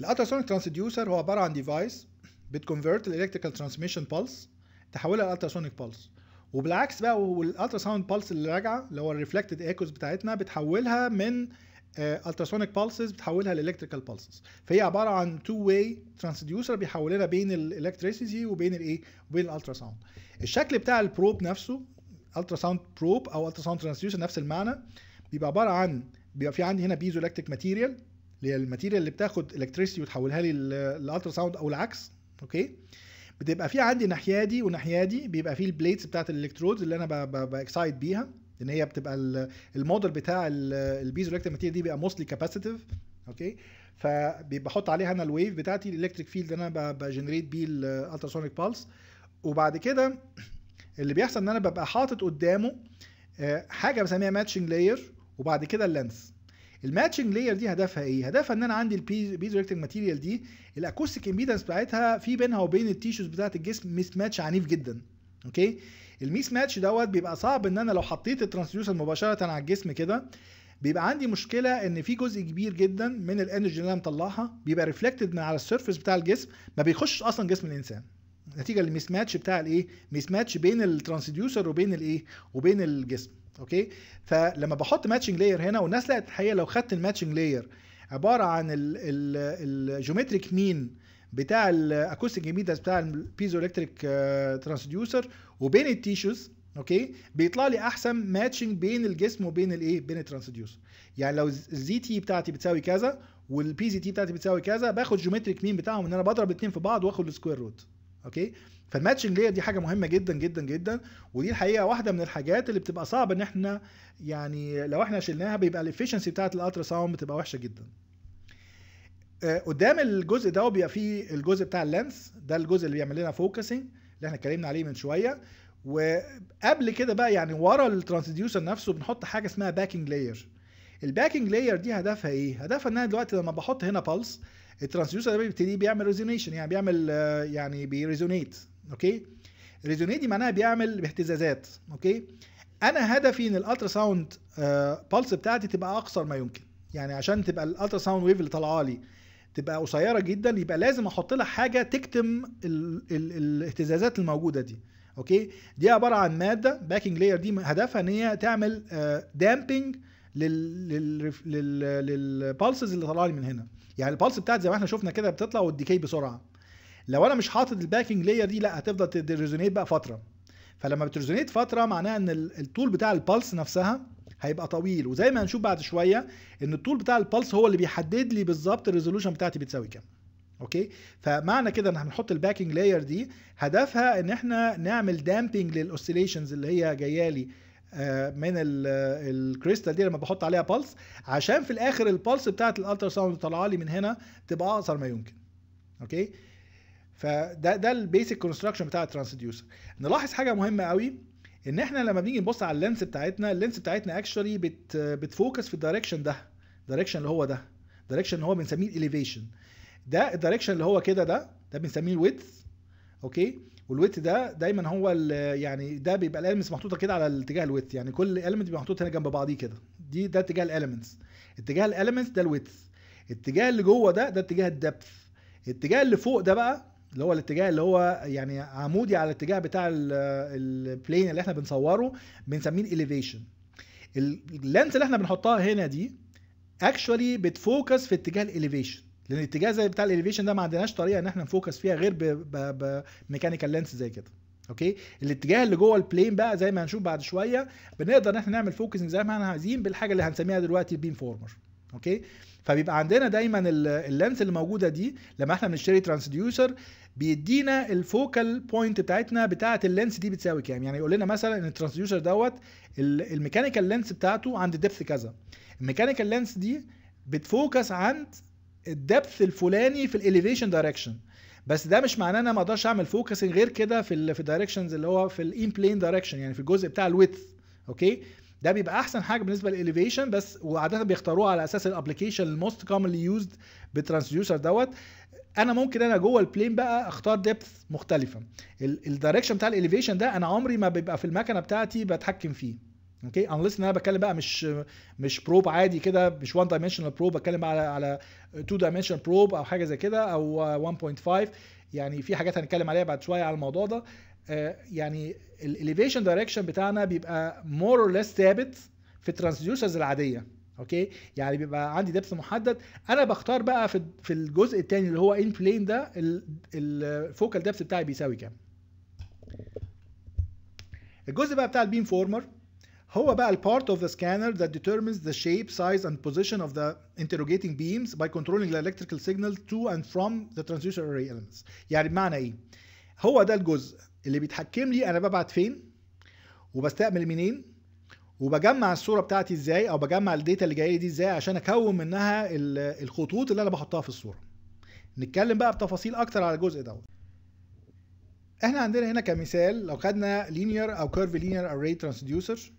Speaker 1: الالتراسونيك ترانسديوسر هو عباره عن ديفايس بتكونفرت الالكتريكال ترانسميشن بالس تحولها لالتراسونيك بالس وبالعكس بقى والالتراساوند بالس اللي راجعه اللي هو الريفلكتد ايكوز بتاعتنا بتحولها من آه، التراسونيك بالسز بتحولها لالكتريكال بالسز فهي عباره عن تو واي ترانسديوسر بيحول لنا بين الالكتريسيتي وبين الايه وبين الالتراساوند الشكل بتاع البروب نفسه التراساوند بروب او التراساوند ترانسديوسر نفس المعنى بيبقى عباره عن بيبقى في عندي هنا بيزو الكتريك ماتيريال اللي هي الماتيريال اللي بتاخد الكتريستي وتحولها لي الالترا ساوند او العكس اوكي بتبقى في عندي الناحيه دي والناحيه دي بيبقى في البليتس بتاعت الالكترودز اللي انا باكسايد بيها لان هي بتبقى الموديل بتاع البيزو الكتريك ماتيريال دي بيبقى موستلي كاباسيتيف اوكي فبحط عليها انا الويف بتاعتي الالكتريك فيلد اللي انا بجنريت بيه الالترا سونيك بالس وبعد كده اللي بيحصل ان انا ببقى حاطط قدامه آه، حاجه بسميها ماتشنج لاير وبعد كده اللينس الماتشنج لاير دي هدفها ايه هدفها ان انا عندي البيزو الكتريك ماتيريال دي الاكوستيك امبيدنس بتاعتها في بينها وبين التيشوز بتاعه الجسم ميس ماتش عنيف جدا اوكي الميس ماتش دوت بيبقى صعب ان انا لو حطيت الترانسديوسر مباشره على الجسم كده بيبقى عندي مشكله ان في جزء كبير جدا من الانرجي اللي انا مطلعها بيبقى ريفلكتد من على السيرفيس بتاع الجسم ما بيخشش اصلا جسم الانسان نتيجه للميس ماتش بتاع الايه ميس ماتش بين الترانسديوسر وبين الايه وبين الجسم اوكي فلما بحط ماتشنج لاير هنا والناس لقت الحقيقه لو خدت الماتشنج لاير عباره عن الجيومتريك مين بتاع الاكوستيك اميداس بتاع البيزو الكتريك ترانسديوسر وبين التيشوز اوكي بيطلع لي احسن ماتشنج بين الجسم وبين الايه بين الترانسديوسر يعني لو الزي تي بتاعتي بتساوي كذا والبي زي تي بتاعتي بتساوي كذا باخد جيومتريك مين بتاعهم ان انا بضرب الاثنين في بعض واخد السكوير روت اوكي فالماتشنج لاير دي حاجه مهمه جدا جدا جدا ودي الحقيقه واحده من الحاجات اللي بتبقى صعبه ان احنا يعني لو احنا شلناها بيبقى الافشنسي بتاعه الالترا ساوند بتبقى وحشه جدا آه، قدام الجزء ده بيبقى فيه الجزء بتاع اللينس ده الجزء اللي بيعمل لنا فوكسنج اللي احنا اتكلمنا عليه من شويه وقبل كده بقى يعني ورا الترانسديوسر نفسه بنحط حاجه اسمها باكنج لاير الباكنج لاير دي هدفها ايه هدفها ان انا دلوقتي لما بحط هنا بالس الترانسديوسر ده بيبتدي بيعمل ريزونيشن يعني بيعمل آه، يعني بيريزونيت اوكي ريزونيت دي معناها بيعمل اهتزازات اوكي انا هدفي ان الالترا ساوند بالس آه، بتاعتي تبقى اقصر ما يمكن يعني عشان تبقى الالترا ساوند ويف اللي طالعه لي تبقى قصيره جدا يبقى لازم احط لها حاجه تكتم ال ال الاهتزازات الموجوده دي اوكي دي عباره عن ماده باكنج لاير دي هدفها ان هي تعمل دامبنج آه، uh, لل لل لل للبالسز اللي طالعه لي من هنا يعني البالس بتاعتي زي ما احنا شفنا كده بتطلع والديكي بسرعه لو انا مش حاطط الباكينج لاير دي لا هتفضل تريزونيت بقى فتره فلما بتريزونيت فتره معناها ان الطول بتاع البالس نفسها هيبقى طويل وزي ما هنشوف بعد شويه ان الطول بتاع البالس هو اللي بيحدد لي بالظبط الريزولوشن بتاعتي بتساوي كام اوكي فمعنى كده ان احنا بنحط الباكينج لاير دي هدفها ان احنا نعمل دامبنج للاوسيليشنز اللي هي جايه لي آه، من الكريستال دي لما بحط عليها بالس عشان في الاخر البالس بتاعت الالترا ساوند طالعه لي من هنا تبقى اقصر ما يمكن اوكي فده ده البيسك كونستراكشن بتاع الترانسديوسر نلاحظ حاجه مهمه قوي ان احنا لما بنيجي نبص على اللينس بتاعتنا اللينس بتاعتنا اكشولي بت بتفوكس في الدايركشن ده الدايركشن اللي هو ده الدايركشن اللي هو بنسميه الاليفيشن ده الدايركشن اللي هو كده ده ده بنسميه الويدث اوكي والويت ده دايما هو يعني ده بيبقى الالمنتس محطوطه كده على اتجاه الويت يعني كل المنت بيبقى محطوط هنا جنب بعضيه كده دي ده اتجاه الالمنتس اتجاه الالمنتس ده الويت اتجاه اللي جوه ده ده اتجاه الدبث الاتجاه اللي فوق ده بقى اللي هو الاتجاه اللي هو يعني عمودي على الاتجاه بتاع البلين اللي احنا بنصوره بنسميه الاليفيشن اللانس اللي احنا بنحطها هنا دي اكشولي بتفوكس في اتجاه الاليفيشن لان الاتجاه زي بتاع الاليفيشن ده ما عندناش طريقه ان احنا نفوكس فيها غير بميكانيكال لينس زي كده اوكي الاتجاه اللي جوه البلين بقى زي ما هنشوف بعد شويه بنقدر ان احنا نعمل فوكسنج زي ما احنا عايزين بالحاجه اللي هنسميها دلوقتي البيم فورمر اوكي فبيبقى عندنا دايما اللينس اللي موجوده دي لما احنا بنشتري ترانسديوسر بيدينا الفوكال بوينت بتاعتنا بتاعه اللينس دي بتساوي كام يعني يقول لنا مثلا ان الترانسديوسر دوت الميكانيكال لينس بتاعته عند ديبث كذا الميكانيكال لينس دي بتفوكس عند الدبث الفلاني في الاليفيشن دايركشن بس ده مش معناه ان انا ما اقدرش اعمل فوكسنج غير كده في الـ في الدايركشنز اللي هو في الان بلين دايركشن يعني في الجزء بتاع الويدث اوكي ده بيبقى احسن حاجه بالنسبه للاليفيشن بس وعاده بيختاروه على اساس الابلكيشن الموست كومنلي يوزد بالترانسديوسر دوت انا ممكن انا جوه البلين بقى اختار ديبث مختلفه الدايركشن بتاع الاليفيشن ده انا عمري ما بيبقى في المكنه بتاعتي بتحكم فيه اوكي انليس ان انا بتكلم بقى مش مش بروب عادي كده مش 1 دايمنشنال بروب بتكلم على على 2 دايمنشنال بروب او حاجه زي كده او 1.5 يعني في حاجات هنتكلم عليها بعد شويه على الموضوع ده آه، يعني الاليفيشن دايركشن بتاعنا بيبقى مور اور ليس ثابت في الترانسديوسرز العاديه اوكي يعني بيبقى عندي دبث محدد انا بختار بقى في في الجزء الثاني اللي هو ان بلين ده الفوكال دبث بتاعي بيساوي كام الجزء بقى بتاع البيم فورمر هو بقى ال part of the scanner that determines the shape, size and position of the interrogating beams by controlling the electrical signal to and from the transducer array elements. يعني بمعنى ايه؟ هو ده الجزء اللي بيتحكم لي انا ببعت فين وبستقبل منين وبجمع الصوره بتاعتي ازاي او بجمع الداتا اللي جايه دي ازاي عشان اكون منها الخطوط اللي انا بحطها في الصوره. نتكلم بقى بتفاصيل اكتر على الجزء دوت. احنا عندنا هنا كمثال لو خدنا linear او curve linear array transducer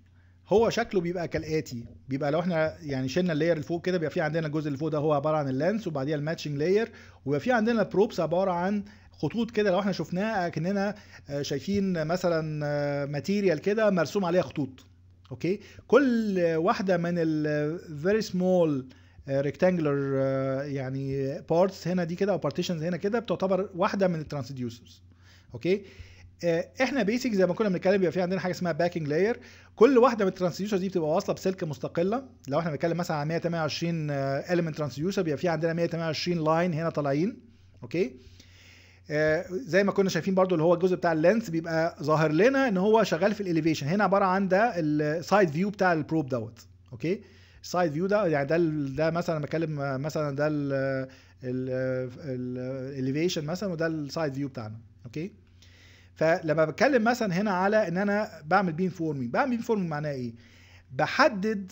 Speaker 1: هو شكله بيبقى كالاتي بيبقى لو احنا يعني شلنا اللاير اللي فوق كده بيبقى في عندنا الجزء اللي فوق ده هو عباره عن اللانس وبعديها الماتشنج لاير ويبقى في عندنا البروبس عباره عن خطوط كده لو احنا شفناها اكننا آه، شايفين مثلا ماتيريال آه، كده مرسوم عليها خطوط اوكي كل واحده من الفيري سمول ريكتانجلر يعني بارتس هنا دي كده او بارتيشنز هنا كده بتعتبر واحده من الترانسديوسرز اوكي آه، احنا بيسك زي ما كنا بنتكلم بيبقى في عندنا حاجه اسمها باكنج لاير كل واحده من الترانسديوسر دي بتبقى واصله بسلك مستقله لو احنا بنتكلم مثلا على 128 اليمنت ترانسديوسر بيبقى في عندنا 128 لاين هنا طالعين اوكي آه، زي ما كنا شايفين برضو اللي هو الجزء بتاع اللينس بيبقى ظاهر لنا ان هو شغال في الاليفيشن هنا عباره عن ده السايد فيو بتاع البروب دوت اوكي السايد فيو ده يعني ده ده مثلا بتكلم آه، مثلا ده الاليفيشن مثلا وده السايد فيو بتاعنا اوكي فلما بتكلم مثلا هنا على ان انا بعمل بين فورمينج بعمل بين فورمينج معناها ايه بحدد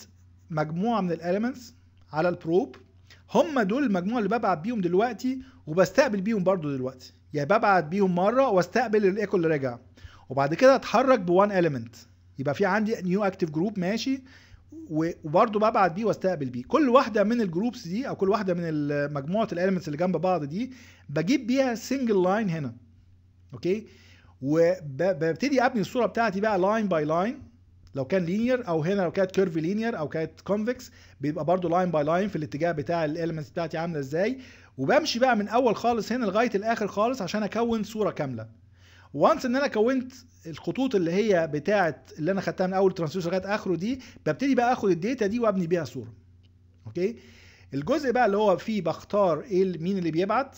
Speaker 1: مجموعه من الاليمنتس على البروب هم دول المجموعه اللي ببعت بيهم دلوقتي وبستقبل بيهم برضو دلوقتي يعني ببعت بيهم مره واستقبل الايكو اللي رجع وبعد كده اتحرك بوان اليمنت يبقى في عندي نيو اكتيف جروب ماشي وبرضه ببعت بيه واستقبل بيه كل واحده من الجروبس دي او كل واحده من مجموعه الاليمنتس اللي جنب بعض دي بجيب بيها سنجل لاين هنا اوكي وببتدي ابني الصوره بتاعتي بقى لاين باي لاين لو كان لينير او هنا لو كانت كيرف لينير او كانت كونفكس بيبقى برده لاين باي لاين في الاتجاه بتاع الاليمنتس بتاعتي عامله ازاي وبمشي بقى من اول خالص هنا لغايه الاخر خالص عشان اكون صوره كامله وانس ان انا كونت الخطوط اللي هي بتاعه اللي انا خدتها من اول ترانسيوسر لغايه اخره دي ببتدي بقى اخد الداتا دي وابني بيها صوره اوكي الجزء بقى اللي هو فيه بختار ايه مين اللي بيبعت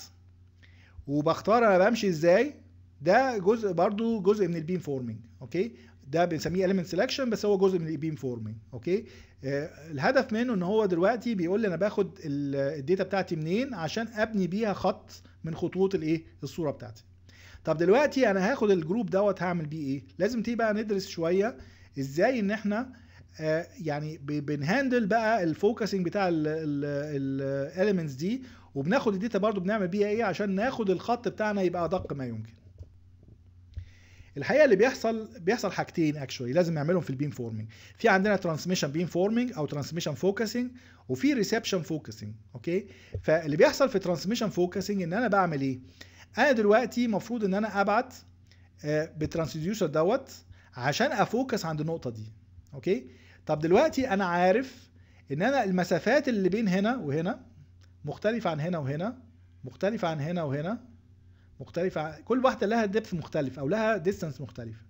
Speaker 1: وبختار انا بمشي ازاي ده جزء برضو جزء من البيم فورمينج اوكي ده بنسميه element selection بس هو جزء من البيم فورمينج اوكي آه، الهدف منه ان هو دلوقتي بيقول لي انا باخد الداتا بتاعتي منين عشان ابني بيها خط من خطوط الايه الصوره بتاعتي طب دلوقتي انا هاخد الجروب دوت هعمل بيه ايه لازم تيجي بقى ندرس شويه ازاي ان احنا آه، يعني بنهاندل بقى الفوكسنج بتاع الاليمنتس دي وبناخد الداتا برضو بنعمل بيها ايه عشان ناخد الخط بتاعنا يبقى ادق ما يمكن الحقيقه اللي بيحصل بيحصل حاجتين اكشولي لازم نعملهم في البيم فورمينج في عندنا ترانسميشن بيم فورمينج او ترانسميشن فوكسنج وفي ريسبشن فوكسنج اوكي فاللي بيحصل في ترانسميشن فوكسنج ان انا بعمل ايه انا دلوقتي المفروض ان انا ابعت آه، بالترانسديوسر دوت عشان افوكس عند النقطه دي اوكي طب دلوقتي انا عارف ان انا المسافات اللي بين هنا وهنا مختلفه عن هنا وهنا مختلفه عن هنا وهنا مختلفه كل واحده لها دبث مختلف او لها ديستانس مختلفه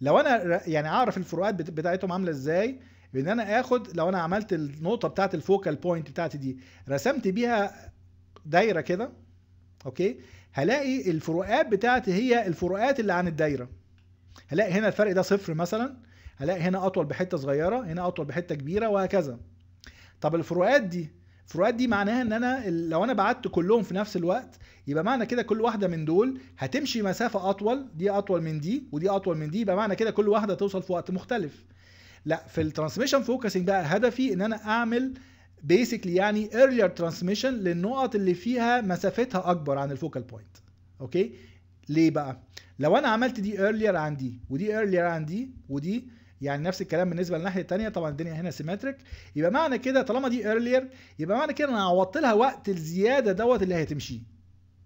Speaker 1: لو انا يعني اعرف الفروقات بتاعتهم عامله ازاي بان انا اخد لو انا عملت النقطه بتاعت الفوكال بوينت بتاعتي دي رسمت بيها دايره كده اوكي هلاقي الفروقات بتاعتي هي الفروقات اللي عن الدايره هلاقي هنا الفرق ده صفر مثلا هلاقي هنا اطول بحته صغيره هنا اطول بحته كبيره وهكذا طب الفروقات دي فروقات دي معناها ان انا لو انا بعت كلهم في نفس الوقت يبقى معنى كده كل واحده من دول هتمشي مسافه اطول دي اطول من دي ودي اطول من دي يبقى معنى كده كل واحده توصل في وقت مختلف لا في الترانسميشن فوكسنج بقى هدفي ان انا اعمل بيسكلي يعني earlier ترانسميشن للنقط اللي فيها مسافتها اكبر عن الفوكال بوينت اوكي ليه بقى لو انا عملت دي earlier عن دي ودي earlier عن دي ودي يعني نفس الكلام بالنسبه للناحيه الثانيه طبعا الدنيا هنا سيمتريك يبقى معنى كده طالما دي ايرلير يبقى معنى كده انا عوضت لها وقت الزياده دوت اللي هتمشيه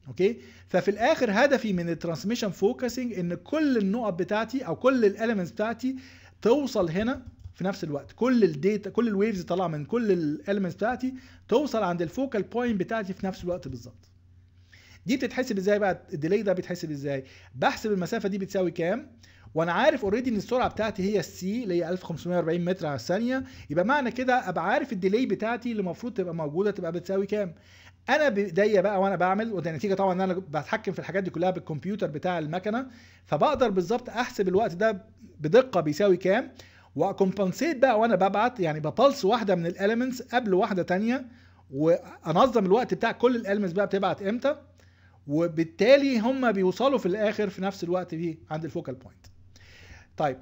Speaker 1: اوكي ففي الاخر هدفي من الترانسميشن فوكسنج ان كل النقط بتاعتي او كل الاليمنتس بتاعتي توصل هنا في نفس الوقت كل الديتا كل الويفز طالعه من كل الاليمنتس بتاعتي توصل عند الفوكال بوينت بتاعتي في نفس الوقت بالظبط دي بتتحسب ازاي بقى الديلي ده بيتحسب ازاي بحسب المسافه دي بتساوي كام وانا عارف اوريدي ان السرعه بتاعتي هي السي اللي هي 1540 متر على الثانيه يبقى معنى كده ابقى عارف الديلي بتاعتي اللي المفروض تبقى موجوده تبقى بتساوي كام انا بايديا بقى وانا بعمل وده نتيجه طبعا ان انا بتحكم في الحاجات دي كلها بالكمبيوتر بتاع المكنه فبقدر بالظبط احسب الوقت ده بدقه بيساوي كام واكمبنسيت بقى وانا ببعت يعني ببلس واحده من الاليمنتس قبل واحده ثانيه وانظم الوقت بتاع كل الاليمنتس بقى بتبعت امتى وبالتالي هم بيوصلوا في الاخر في نفس الوقت دي عند الفوكال بوينت طيب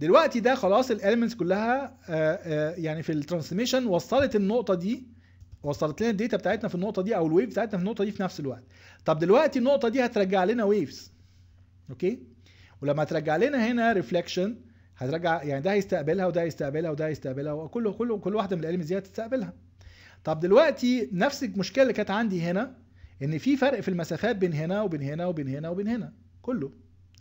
Speaker 1: دلوقتي ده خلاص الاليمنتس كلها آآ آه، آآ آه، يعني في الترانسميشن وصلت النقطه دي وصلت لنا الداتا بتاعتنا في النقطه دي او الويف بتاعتنا في النقطه دي في نفس الوقت طب دلوقتي النقطه دي هترجع لنا ويفز اوكي ولما ترجع لنا هنا ريفليكشن هترجع يعني ده هيستقبلها وده هيستقبلها وده هيستقبلها وكل كل كل واحده من الاليمنتس دي هتستقبلها طب دلوقتي نفس المشكله اللي كانت عندي هنا ان في فرق في المسافات بين هنا وبين هنا وبين هنا وبين هنا كله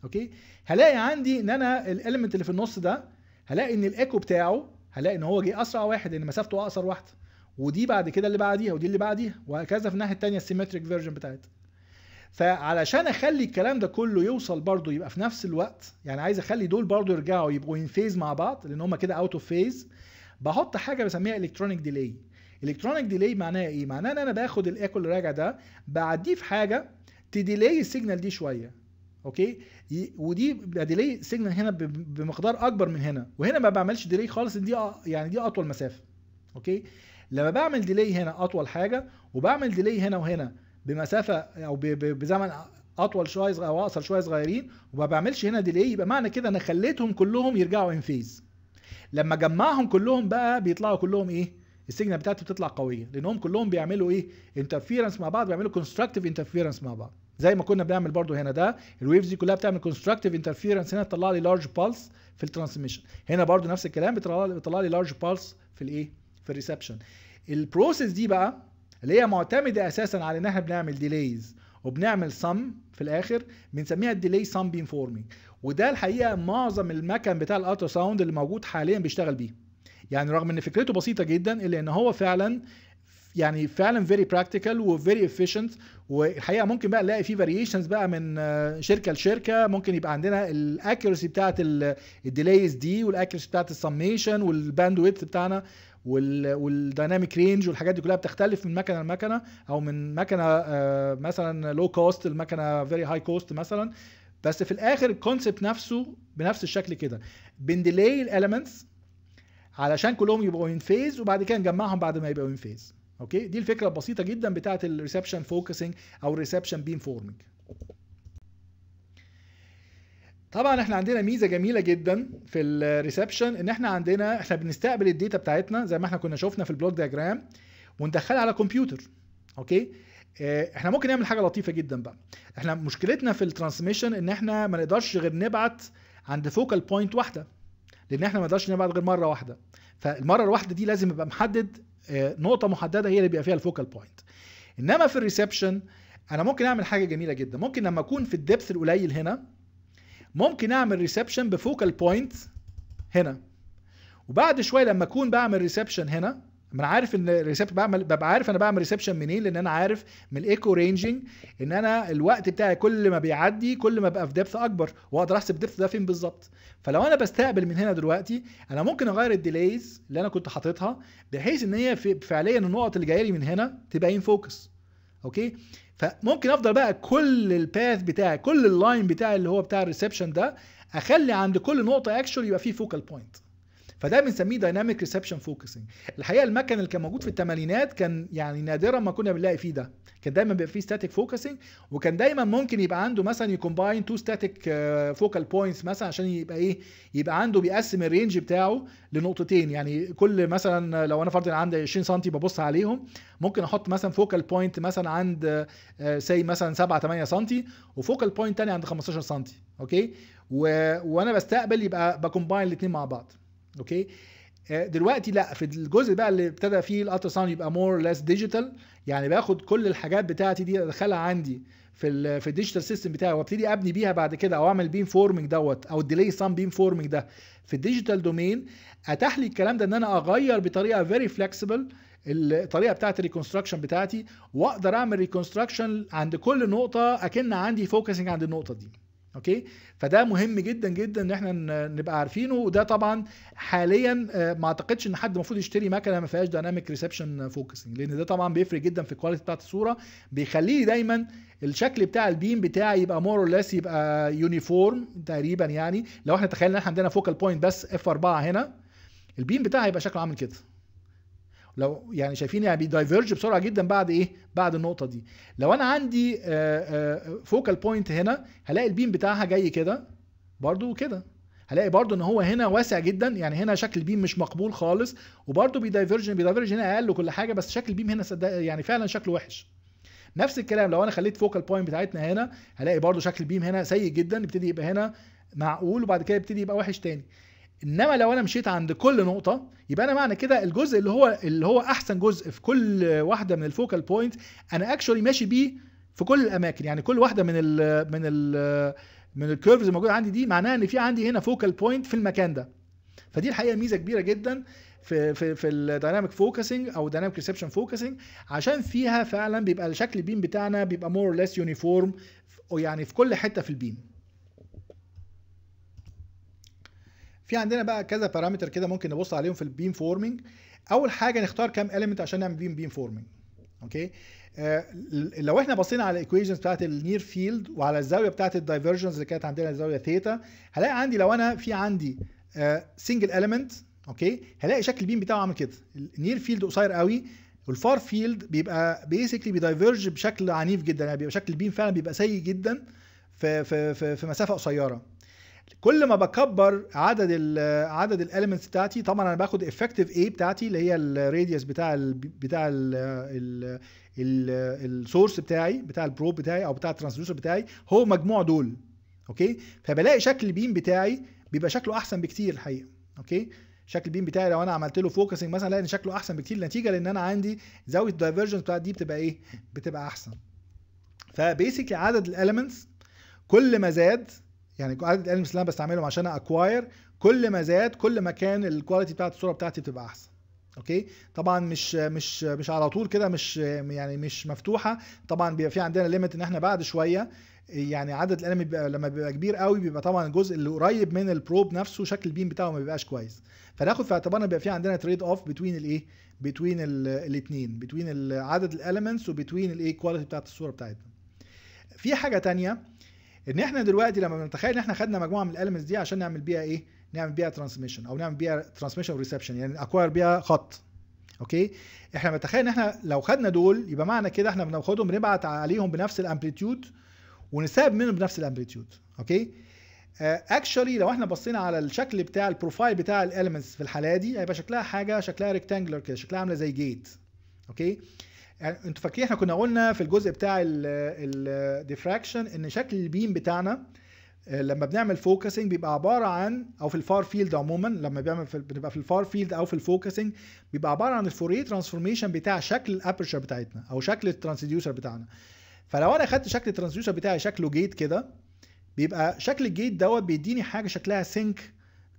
Speaker 1: اوكي هلاقي عندي ان انا الاليمنت اللي في النص ده هلاقي ان الايكو بتاعه هلاقي ان هو جه اسرع واحد لان مسافته اقصر واحده ودي بعد كده اللي بعديها ودي اللي بعديها وهكذا في الناحيه الثانيه السيمتريك فيرجن بتاعتها فعلشان اخلي الكلام ده كله يوصل برضه يبقى في نفس الوقت يعني عايز اخلي دول برضه يرجعوا يبقوا ان فيز مع بعض لان هم كده اوت اوف فيز بحط حاجه بسميها الكترونيك ديلي الكترونيك ديلي معناها ايه معناها ان انا باخد الايكو اللي راجع ده بعديه في حاجه تديلي السيجنال دي شويه اوكي ودي ديلي سيجنال هنا بمقدار اكبر من هنا وهنا ما بعملش ديلي خالص دي يعني دي اطول مسافه اوكي لما بعمل ديلي هنا اطول حاجه وبعمل ديلي هنا وهنا بمسافه او بزمن اطول شويه او اقصر شويه صغيرين وما بعملش هنا ديلي يبقى معنى كده انا خليتهم كلهم يرجعوا ان فيز لما جمعهم كلهم بقى بيطلعوا كلهم ايه السيجنال بتاعتي بتطلع قويه لانهم كلهم بيعملوا ايه انترفيرنس مع بعض بيعملوا كونستراكتيف انترفيرنس مع بعض زي ما كنا بنعمل برضو هنا ده الويفز دي كلها بتعمل كونستراكتيف انترفيرنس هنا تطلع لي لارج بالس في الترانسميشن هنا برضو نفس الكلام بتطلع لي بتطلع لي لارج بالس في الايه في الريسبشن البروسيس دي بقى اللي هي معتمده اساسا على ان احنا بنعمل ديليز وبنعمل سم في الاخر بنسميها الديلي سم بينفورمينج وده الحقيقه معظم المكن بتاع الالترا ساوند اللي موجود حاليا بيشتغل بيه يعني رغم ان فكرته بسيطه جدا الا ان هو فعلا يعني فعلا فيري براكتيكال وفيري افيشنت والحقيقه ممكن بقى نلاقي فيه فاريشنز بقى من آه، شركه لشركه ممكن يبقى عندنا الاكيرسي بتاعه الديليز دي والاكيرسي بتاعه السميشن والباند ويت بتاعنا والدايناميك رينج والحاجات دي كلها بتختلف من مكنه لمكنه او من مكنه آه، مثلا لو كوست لمكنه فيري هاي كوست مثلا بس في الاخر الكونسبت نفسه بنفس الشكل كده بنديلي الاليمنتس علشان كلهم يبقوا ان فيز وبعد كده نجمعهم بعد ما يبقوا ان فيز اوكي دي الفكره البسيطه جدا بتاعه الريسبشن فوكسنج او الريسبشن بيم فورمنج طبعا احنا عندنا ميزه جميله جدا في الريسبشن ان احنا عندنا احنا بنستقبل الداتا بتاعتنا زي ما احنا كنا شفنا في البلوك دياجرام وندخلها على كمبيوتر اوكي آه، احنا ممكن نعمل حاجه لطيفه جدا بقى احنا مشكلتنا في الترانسميشن ان احنا ما نقدرش غير نبعت عند فوكال بوينت واحده لان احنا ما نقدرش نبعت غير مره واحده فالمره الواحده دي لازم يبقى محدد آه، نقطه محدده هي اللي بيبقى فيها الفوكال بوينت انما في الريسبشن انا ممكن اعمل حاجه جميله جدا ممكن لما اكون في الدبث القليل هنا ممكن اعمل ريسبشن بفوكال بوينت هنا وبعد شويه لما اكون بعمل ريسبشن هنا انا عارف ان الريسبت بعمل ببقى عارف انا بعمل ريسبشن منين لان انا عارف من الايكو رينجنج ان انا الوقت بتاعي كل ما بيعدي كل ما بقى في دبث اكبر واقدر احسب دبث ده فين بالظبط فلو انا بستقبل من هنا دلوقتي انا ممكن اغير الديليز اللي انا كنت حاططها بحيث ان هي فعليا النقط اللي جايه لي من هنا تبقى ان فوكس اوكي فممكن افضل بقى كل الباث بتاعي كل اللاين بتاعي اللي هو بتاع الريسبشن ده اخلي عند كل نقطه اكشوال يبقى فيه فوكال بوينت فده بنسميه دايناميك ريسبشن فوكسنج الحقيقه المكن اللي كان موجود في الثمانينات كان يعني نادرا ما كنا بنلاقي فيه ده كان دايما بيبقى فيه ستاتيك فوكسنج وكان دايما ممكن يبقى عنده مثلا يكومباين تو ستاتيك فوكال بوينتس مثلا عشان يبقى ايه يبقى عنده بيقسم الرينج بتاعه لنقطتين يعني كل مثلا لو انا فرضا عندي 20 سم ببص عليهم ممكن احط مثلا فوكال بوينت مثلا عند سي آه، مثلا 7 8 سم وفوكال بوينت تاني عند 15 سم اوكي و... وانا بستقبل يبقى بكومباين الاثنين مع بعض اوكي آه، دلوقتي لا في الجزء بقى اللي ابتدى فيه الالترا ساوند يبقى مور ليس ديجيتال يعني باخد كل الحاجات بتاعتي دي ادخلها عندي في الـ في الديجيتال سيستم بتاعي وابتدي ابني بيها بعد كده او اعمل بيم فورمنج دوت او الديلي سام بيم فورمنج ده في الديجيتال دومين اتاح لي الكلام ده ان انا اغير بطريقه فيري فلكسبل الطريقه بتاعت الريكونستراكشن بتاعتي واقدر اعمل ريكونستراكشن عند كل نقطه اكن عندي فوكسنج عند النقطه دي اوكي فده مهم جدا جدا ان احنا نبقى عارفينه وده طبعا حاليا آه، ما اعتقدش ان حد المفروض يشتري مكنه ما فيهاش دايناميك ريسبشن فوكسنج لان ده طبعا بيفرق جدا في الكواليتي بتاعت الصوره بيخليه دايما الشكل بتاع البيم بتاعي يبقى مور اور ليس يبقى يونيفورم تقريبا يعني لو احنا تخيلنا ان احنا عندنا فوكال بوينت بس اف 4 هنا البيم بتاعها هيبقى شكله عامل كده لو يعني شايفين يعني بيدايفيرج بسرعه جدا بعد ايه بعد النقطه دي لو انا عندي فوكال آه، بوينت آه، هنا هلاقي البيم بتاعها جاي كده برده كده هلاقي برده ان هو هنا واسع جدا يعني هنا شكل البيم مش مقبول خالص وبرده بيدايفيرج بيدايفرج هنا اقل وكل حاجه بس شكل البيم هنا يعني فعلا شكله وحش نفس الكلام لو انا خليت فوكال بوينت بتاعتنا هنا هلاقي برده شكل البيم هنا سيء جدا يبتدي يبقى هنا معقول وبعد كده يبتدي يبقى وحش تاني انما لو انا مشيت عند كل نقطه يبقى انا معنى كده الجزء اللي هو اللي هو احسن جزء في كل واحده من الفوكال بوينت انا اكشولي ماشي بيه في كل الاماكن يعني كل واحده من الـ من الـ من الكيرفز الموجوده عندي دي معناها ان في عندي هنا فوكال بوينت في المكان ده فدي الحقيقه ميزه كبيره جدا في في في الدايناميك فوكسنج او دايناميك ريسبشن فوكسنج عشان فيها فعلا بيبقى شكل البيم بتاعنا بيبقى مور ليس يونيفورم يعني في كل حته في البيم في عندنا بقى كذا بارامتر كده ممكن نبص عليهم في البيم فورمنج اول حاجه نختار كام اليمنت عشان نعمل بيم بيم فورمنج اوكي آه لو احنا بصينا على الايكويشنز بتاعت النير فيلد وعلى الزاويه بتاعت الدايفرجنز اللي كانت عندنا الزاويه ثيتا هلاقي عندي لو انا في عندي سنجل آه اليمنت اوكي هلاقي شكل البيم بتاعه عامل كده النير فيلد قصير قوي والفار فيلد بيبقى بيسكلي بيدايفرج بشكل عنيف جدا يعني بيبقى شكل البيم فعلا بيبقى سيء جدا في في في, في مسافه قصيره كل ما بكبر عدد ال عدد الاليمنتس بتاعتي طبعا انا باخد افكتيف اي بتاعتي اللي هي الراديوس بتاع الـ بتاع ال السورس بتاعي بتاع البروب بتاعي او بتاع الترانسديوسر بتاعي هو مجموع دول اوكي فبلاقي شكل البيم بتاعي بيبقى شكله احسن بكتير الحقيقه اوكي شكل البيم بتاعي لو انا عملت له فوكسنج مثلا لان شكله احسن بكتير نتيجه لان انا عندي زاويه الدايفرجنس بتاعت دي بتبقى ايه بتبقى احسن فبيسكلي عدد الاليمنتس كل ما زاد يعني عدد الالمس اللي انا بستعملهم عشان اكواير كل ما زاد كل ما كان الكواليتي بتاعت الصوره بتاعتي بتبقى احسن اوكي طبعا مش مش مش على طول كده مش يعني مش مفتوحه طبعا بيبقى في عندنا ليميت ان احنا بعد شويه يعني عدد الالم لما بيبقى كبير قوي بيبقى طبعا الجزء اللي قريب من البروب نفسه شكل البيم بتاعه ما بيبقاش كويس فناخد في اعتبارنا بيبقى في عندنا تريد اوف بتوين الايه بتوين الاثنين بتوين عدد الاليمنتس وبتوين الايه كواليتي بتاعت الصوره بتاعتنا في حاجه ثانيه ان احنا دلوقتي لما بنتخيل ان احنا خدنا مجموعه من الالمنتس دي عشان نعمل بيها ايه نعمل بيها ترانسميشن او نعمل بيها ترانسميشن وريسبشن يعني اكواير بيها خط اوكي احنا بنتخيل ان احنا لو خدنا دول يبقى معنى كده احنا بناخدهم بنبعت عليهم بنفس الامبليتيود ونساب منهم بنفس الامبليتيود اوكي اكشولي آه، uh, لو احنا بصينا على الشكل بتاع البروفايل بتاع الالمنتس في الحاله دي هيبقى شكلها حاجه شكلها ريكتانجلر كده شكلها عامله زي جيت اوكي okay. يعني انتوا فاكرين احنا كنا قلنا في الجزء بتاع الديفراكشن ان شكل البيم بتاعنا آه، لما بنعمل فوكسنج بيبقى عباره عن او في الفار فيلد عموما لما بيعمل في بنبقى في الفار فيلد او في الفوكسنج بيبقى عباره عن الفوريه ترانسفورميشن بتاع شكل الابرشر بتاعتنا او شكل الترانسديوسر بتاعنا فلو انا خدت شكل الترانسديوسر بتاعي شكله جيت كده بيبقى شكل الجيت دوت بيديني حاجه شكلها سينك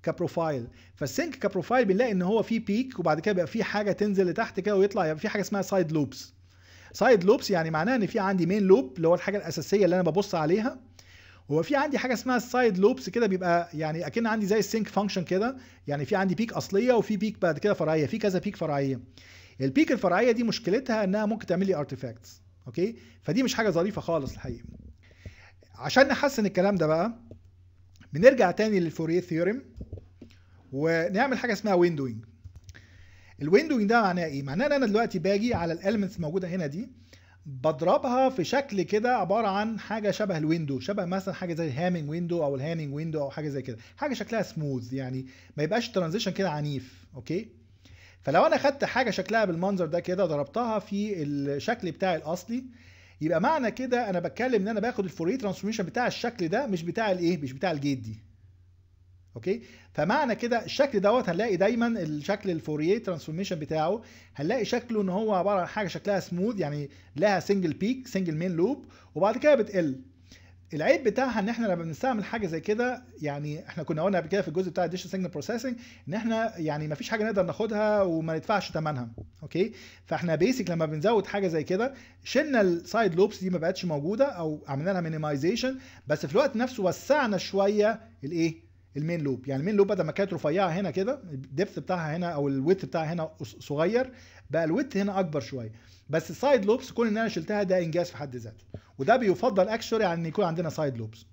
Speaker 1: كبروفايل فالسينك كبروفايل بنلاقي ان هو فيه بيك وبعد كده بيبقى فيه حاجه تنزل لتحت كده ويطلع يبقى فيه حاجه اسمها سايد لوبس سايد لوبس يعني معناها ان في عندي مين لوب اللي هو الحاجه الاساسيه اللي انا ببص عليها هو في عندي حاجه اسمها السايد لوبس كده بيبقى يعني اكن عندي زي السينك فانكشن كده يعني في عندي بيك اصليه وفي بيك بعد كده فرعيه في كذا بيك فرعيه البيك الفرعيه دي مشكلتها انها ممكن تعمل لي ارتيفاكتس اوكي فدي مش حاجه ظريفه خالص الحقيقه عشان نحسن الكلام ده بقى بنرجع تاني للفوريه ثيورم ونعمل حاجه اسمها ويندوينج الويندوينج ده معناه ايه معناه ان انا دلوقتي باجي على الاليمنتس موجوده هنا دي بضربها في شكل كده عباره عن حاجه شبه الويندو شبه مثلا حاجه زي الهامينج ويندو او الهامينج ويندو او حاجه زي كده حاجه شكلها سموث يعني ما يبقاش ترانزيشن كده عنيف اوكي فلو انا خدت حاجه شكلها بالمنظر ده كده ضربتها في الشكل بتاعي الاصلي يبقى معنى كده انا بتكلم ان انا باخد الفوريه ترانسفورميشن بتاع الشكل ده مش بتاع الايه مش بتاع الجيت دي اوكي فمعنى كده الشكل دوت هنلاقي دايما الشكل الفوريه ترانسفورميشن بتاعه هنلاقي شكله ان هو عباره عن حاجه شكلها سموث يعني لها سنجل بيك سنجل مين لوب وبعد كده بتقل العيب بتاعها ان احنا لما بنستعمل حاجه زي كده يعني احنا كنا قلنا قبل كده في الجزء بتاع الديجيتال سيجنال بروسيسنج ان احنا يعني ما فيش حاجه نقدر ناخدها وما ندفعش ثمنها اوكي فاحنا بيسك لما بنزود حاجه زي كده شلنا السايد لوبس دي ما بقتش موجوده او عملنا لها مينيمايزيشن بس في الوقت نفسه وسعنا شويه الايه المين لوب يعني المين لوب بدل ما كانت رفيعه هنا كده الدبث بتاعها هنا او الويت بتاعها هنا صغير بقى الويت هنا اكبر شويه بس السايد لوبس كون ان انا شلتها ده انجاز في حد ذاته وده بيفضل اكشوري عن ان يكون عندنا سايد لوبس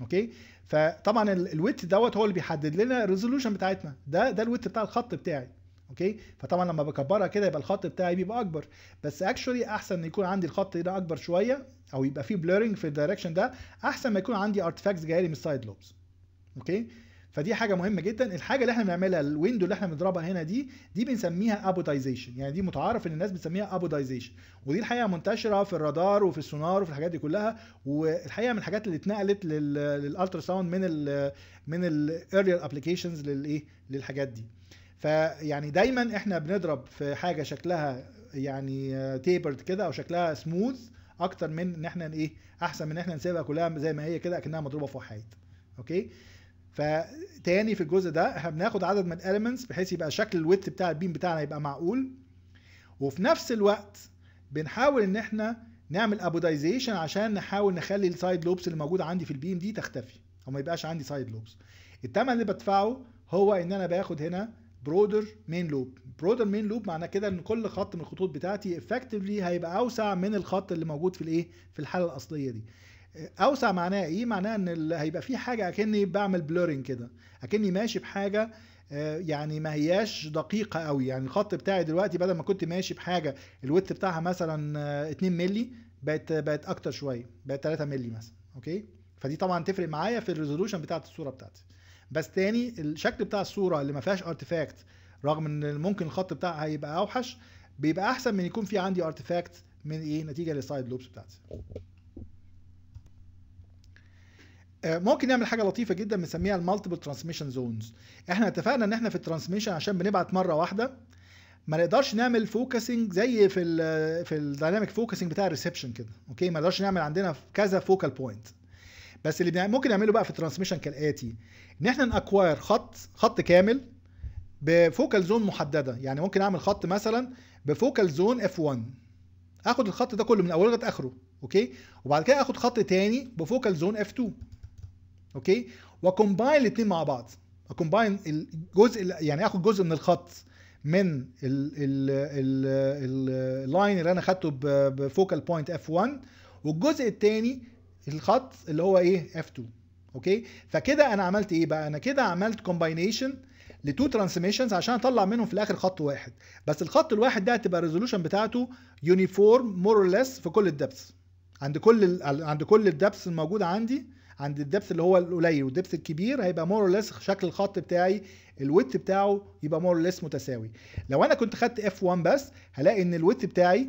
Speaker 1: اوكي فطبعا الويت دوت هو اللي بيحدد لنا الريزولوشن بتاعتنا ده ده الويت بتاع الخط بتاعي اوكي فطبعا لما بكبرها كده يبقى الخط بتاعي بيبقى اكبر بس اكشولي احسن ان يكون عندي الخط ده اكبر شويه او يبقى فيه بلورنج في الدايركشن ده احسن ما يكون عندي ارتفاكتس جايه لي من السايد لوبس اوكي فدي حاجه مهمه جدا الحاجه اللي احنا بنعملها الويندو اللي احنا بنضربها هنا دي دي بنسميها ابوتايزيشن يعني دي متعارف ان الناس بتسميها ابوتايزيشن ودي الحقيقه منتشره في الرادار وفي السونار وفي الحاجات دي كلها والحقيقه من الحاجات اللي اتنقلت للالترا ساوند من الـ من الايرلير ابلكيشنز للايه للحاجات دي فيعني دايما احنا بنضرب في حاجه شكلها يعني تيبرد كده او شكلها سموث اكتر من ان احنا ايه احسن من ان احنا نسيبها كلها زي ما هي كده اكنها مضروبه في واحد اوكي فتاني في الجزء ده احنا بناخد عدد من الاليمنتس بحيث يبقى شكل الويت بتاع البيم بتاعنا يبقى معقول وفي نفس الوقت بنحاول ان احنا نعمل ابودايزيشن عشان نحاول نخلي السايد لوبس اللي موجوده عندي في البيم دي تختفي او ما يبقاش عندي سايد لوبس التمن اللي بدفعه هو ان انا باخد هنا برودر مين لوب برودر مين لوب معناه كده ان كل خط من الخطوط بتاعتي افكتفلي هيبقى اوسع من الخط اللي موجود في الايه في الحاله الاصليه دي اوسع معناه ايه معناه ان هيبقى في حاجه اكني بعمل بلورنج كده اكني ماشي بحاجه آه، يعني ما هياش دقيقة قوي يعني الخط بتاعي دلوقتي بدل ما كنت ماشي بحاجة الويت بتاعها مثلا 2 آه، مللي بقت بقت اكتر شوية بقت 3 مللي مثلا اوكي فدي طبعا تفرق معايا في الريزولوشن بتاعت الصورة بتاعتي بس تاني الشكل بتاع الصورة اللي ما فيهاش ارتفاكت رغم ان ممكن الخط بتاعها هيبقى اوحش بيبقى احسن من يكون في عندي ارتفاكت من ايه نتيجة للسايد لوبس بتاعتي آه، ممكن نعمل حاجه لطيفه جدا بنسميها المالتيبل ترانسميشن زونز احنا اتفقنا ان احنا في الترانسميشن عشان بنبعت مره واحده ما نقدرش نعمل فوكسنج زي في الـ في الدايناميك فوكسنج بتاع الريسبشن كده اوكي ما نقدرش نعمل عندنا كذا فوكال بوينت بس اللي ممكن نعمله بقى في الترانسميشن كالاتي ان احنا ناكواير خط خط كامل بفوكال زون محدده يعني ممكن اعمل خط مثلا بفوكال زون اف 1 اخد الخط ده كله من اوله لغايه اخره اوكي وبعد كده اخد خط تاني بفوكال زون اف 2 اوكي واكومباين الاثنين مع بعض اكومباين الجزء يعني اخد جزء من الخط من اللاين اللي انا اخدته بفوكال بوينت اف 1 والجزء الثاني الخط اللي هو ايه اف 2 اوكي فكده انا عملت ايه بقى انا كده عملت كومباينيشن لتو ترانسميشنز عشان اطلع منهم في الاخر خط واحد بس الخط الواحد ده هتبقى الريزولوشن بتاعته يونيفورم مور اور ليس في كل الدبس عند كل عند كل الدبس الموجوده عندي عند الدبث اللي هو القليل والدبث الكبير هيبقى مور ليس شكل الخط بتاعي الويت بتاعه يبقى مور ليس متساوي لو انا كنت خدت اف 1 بس هلاقي ان الويت بتاعي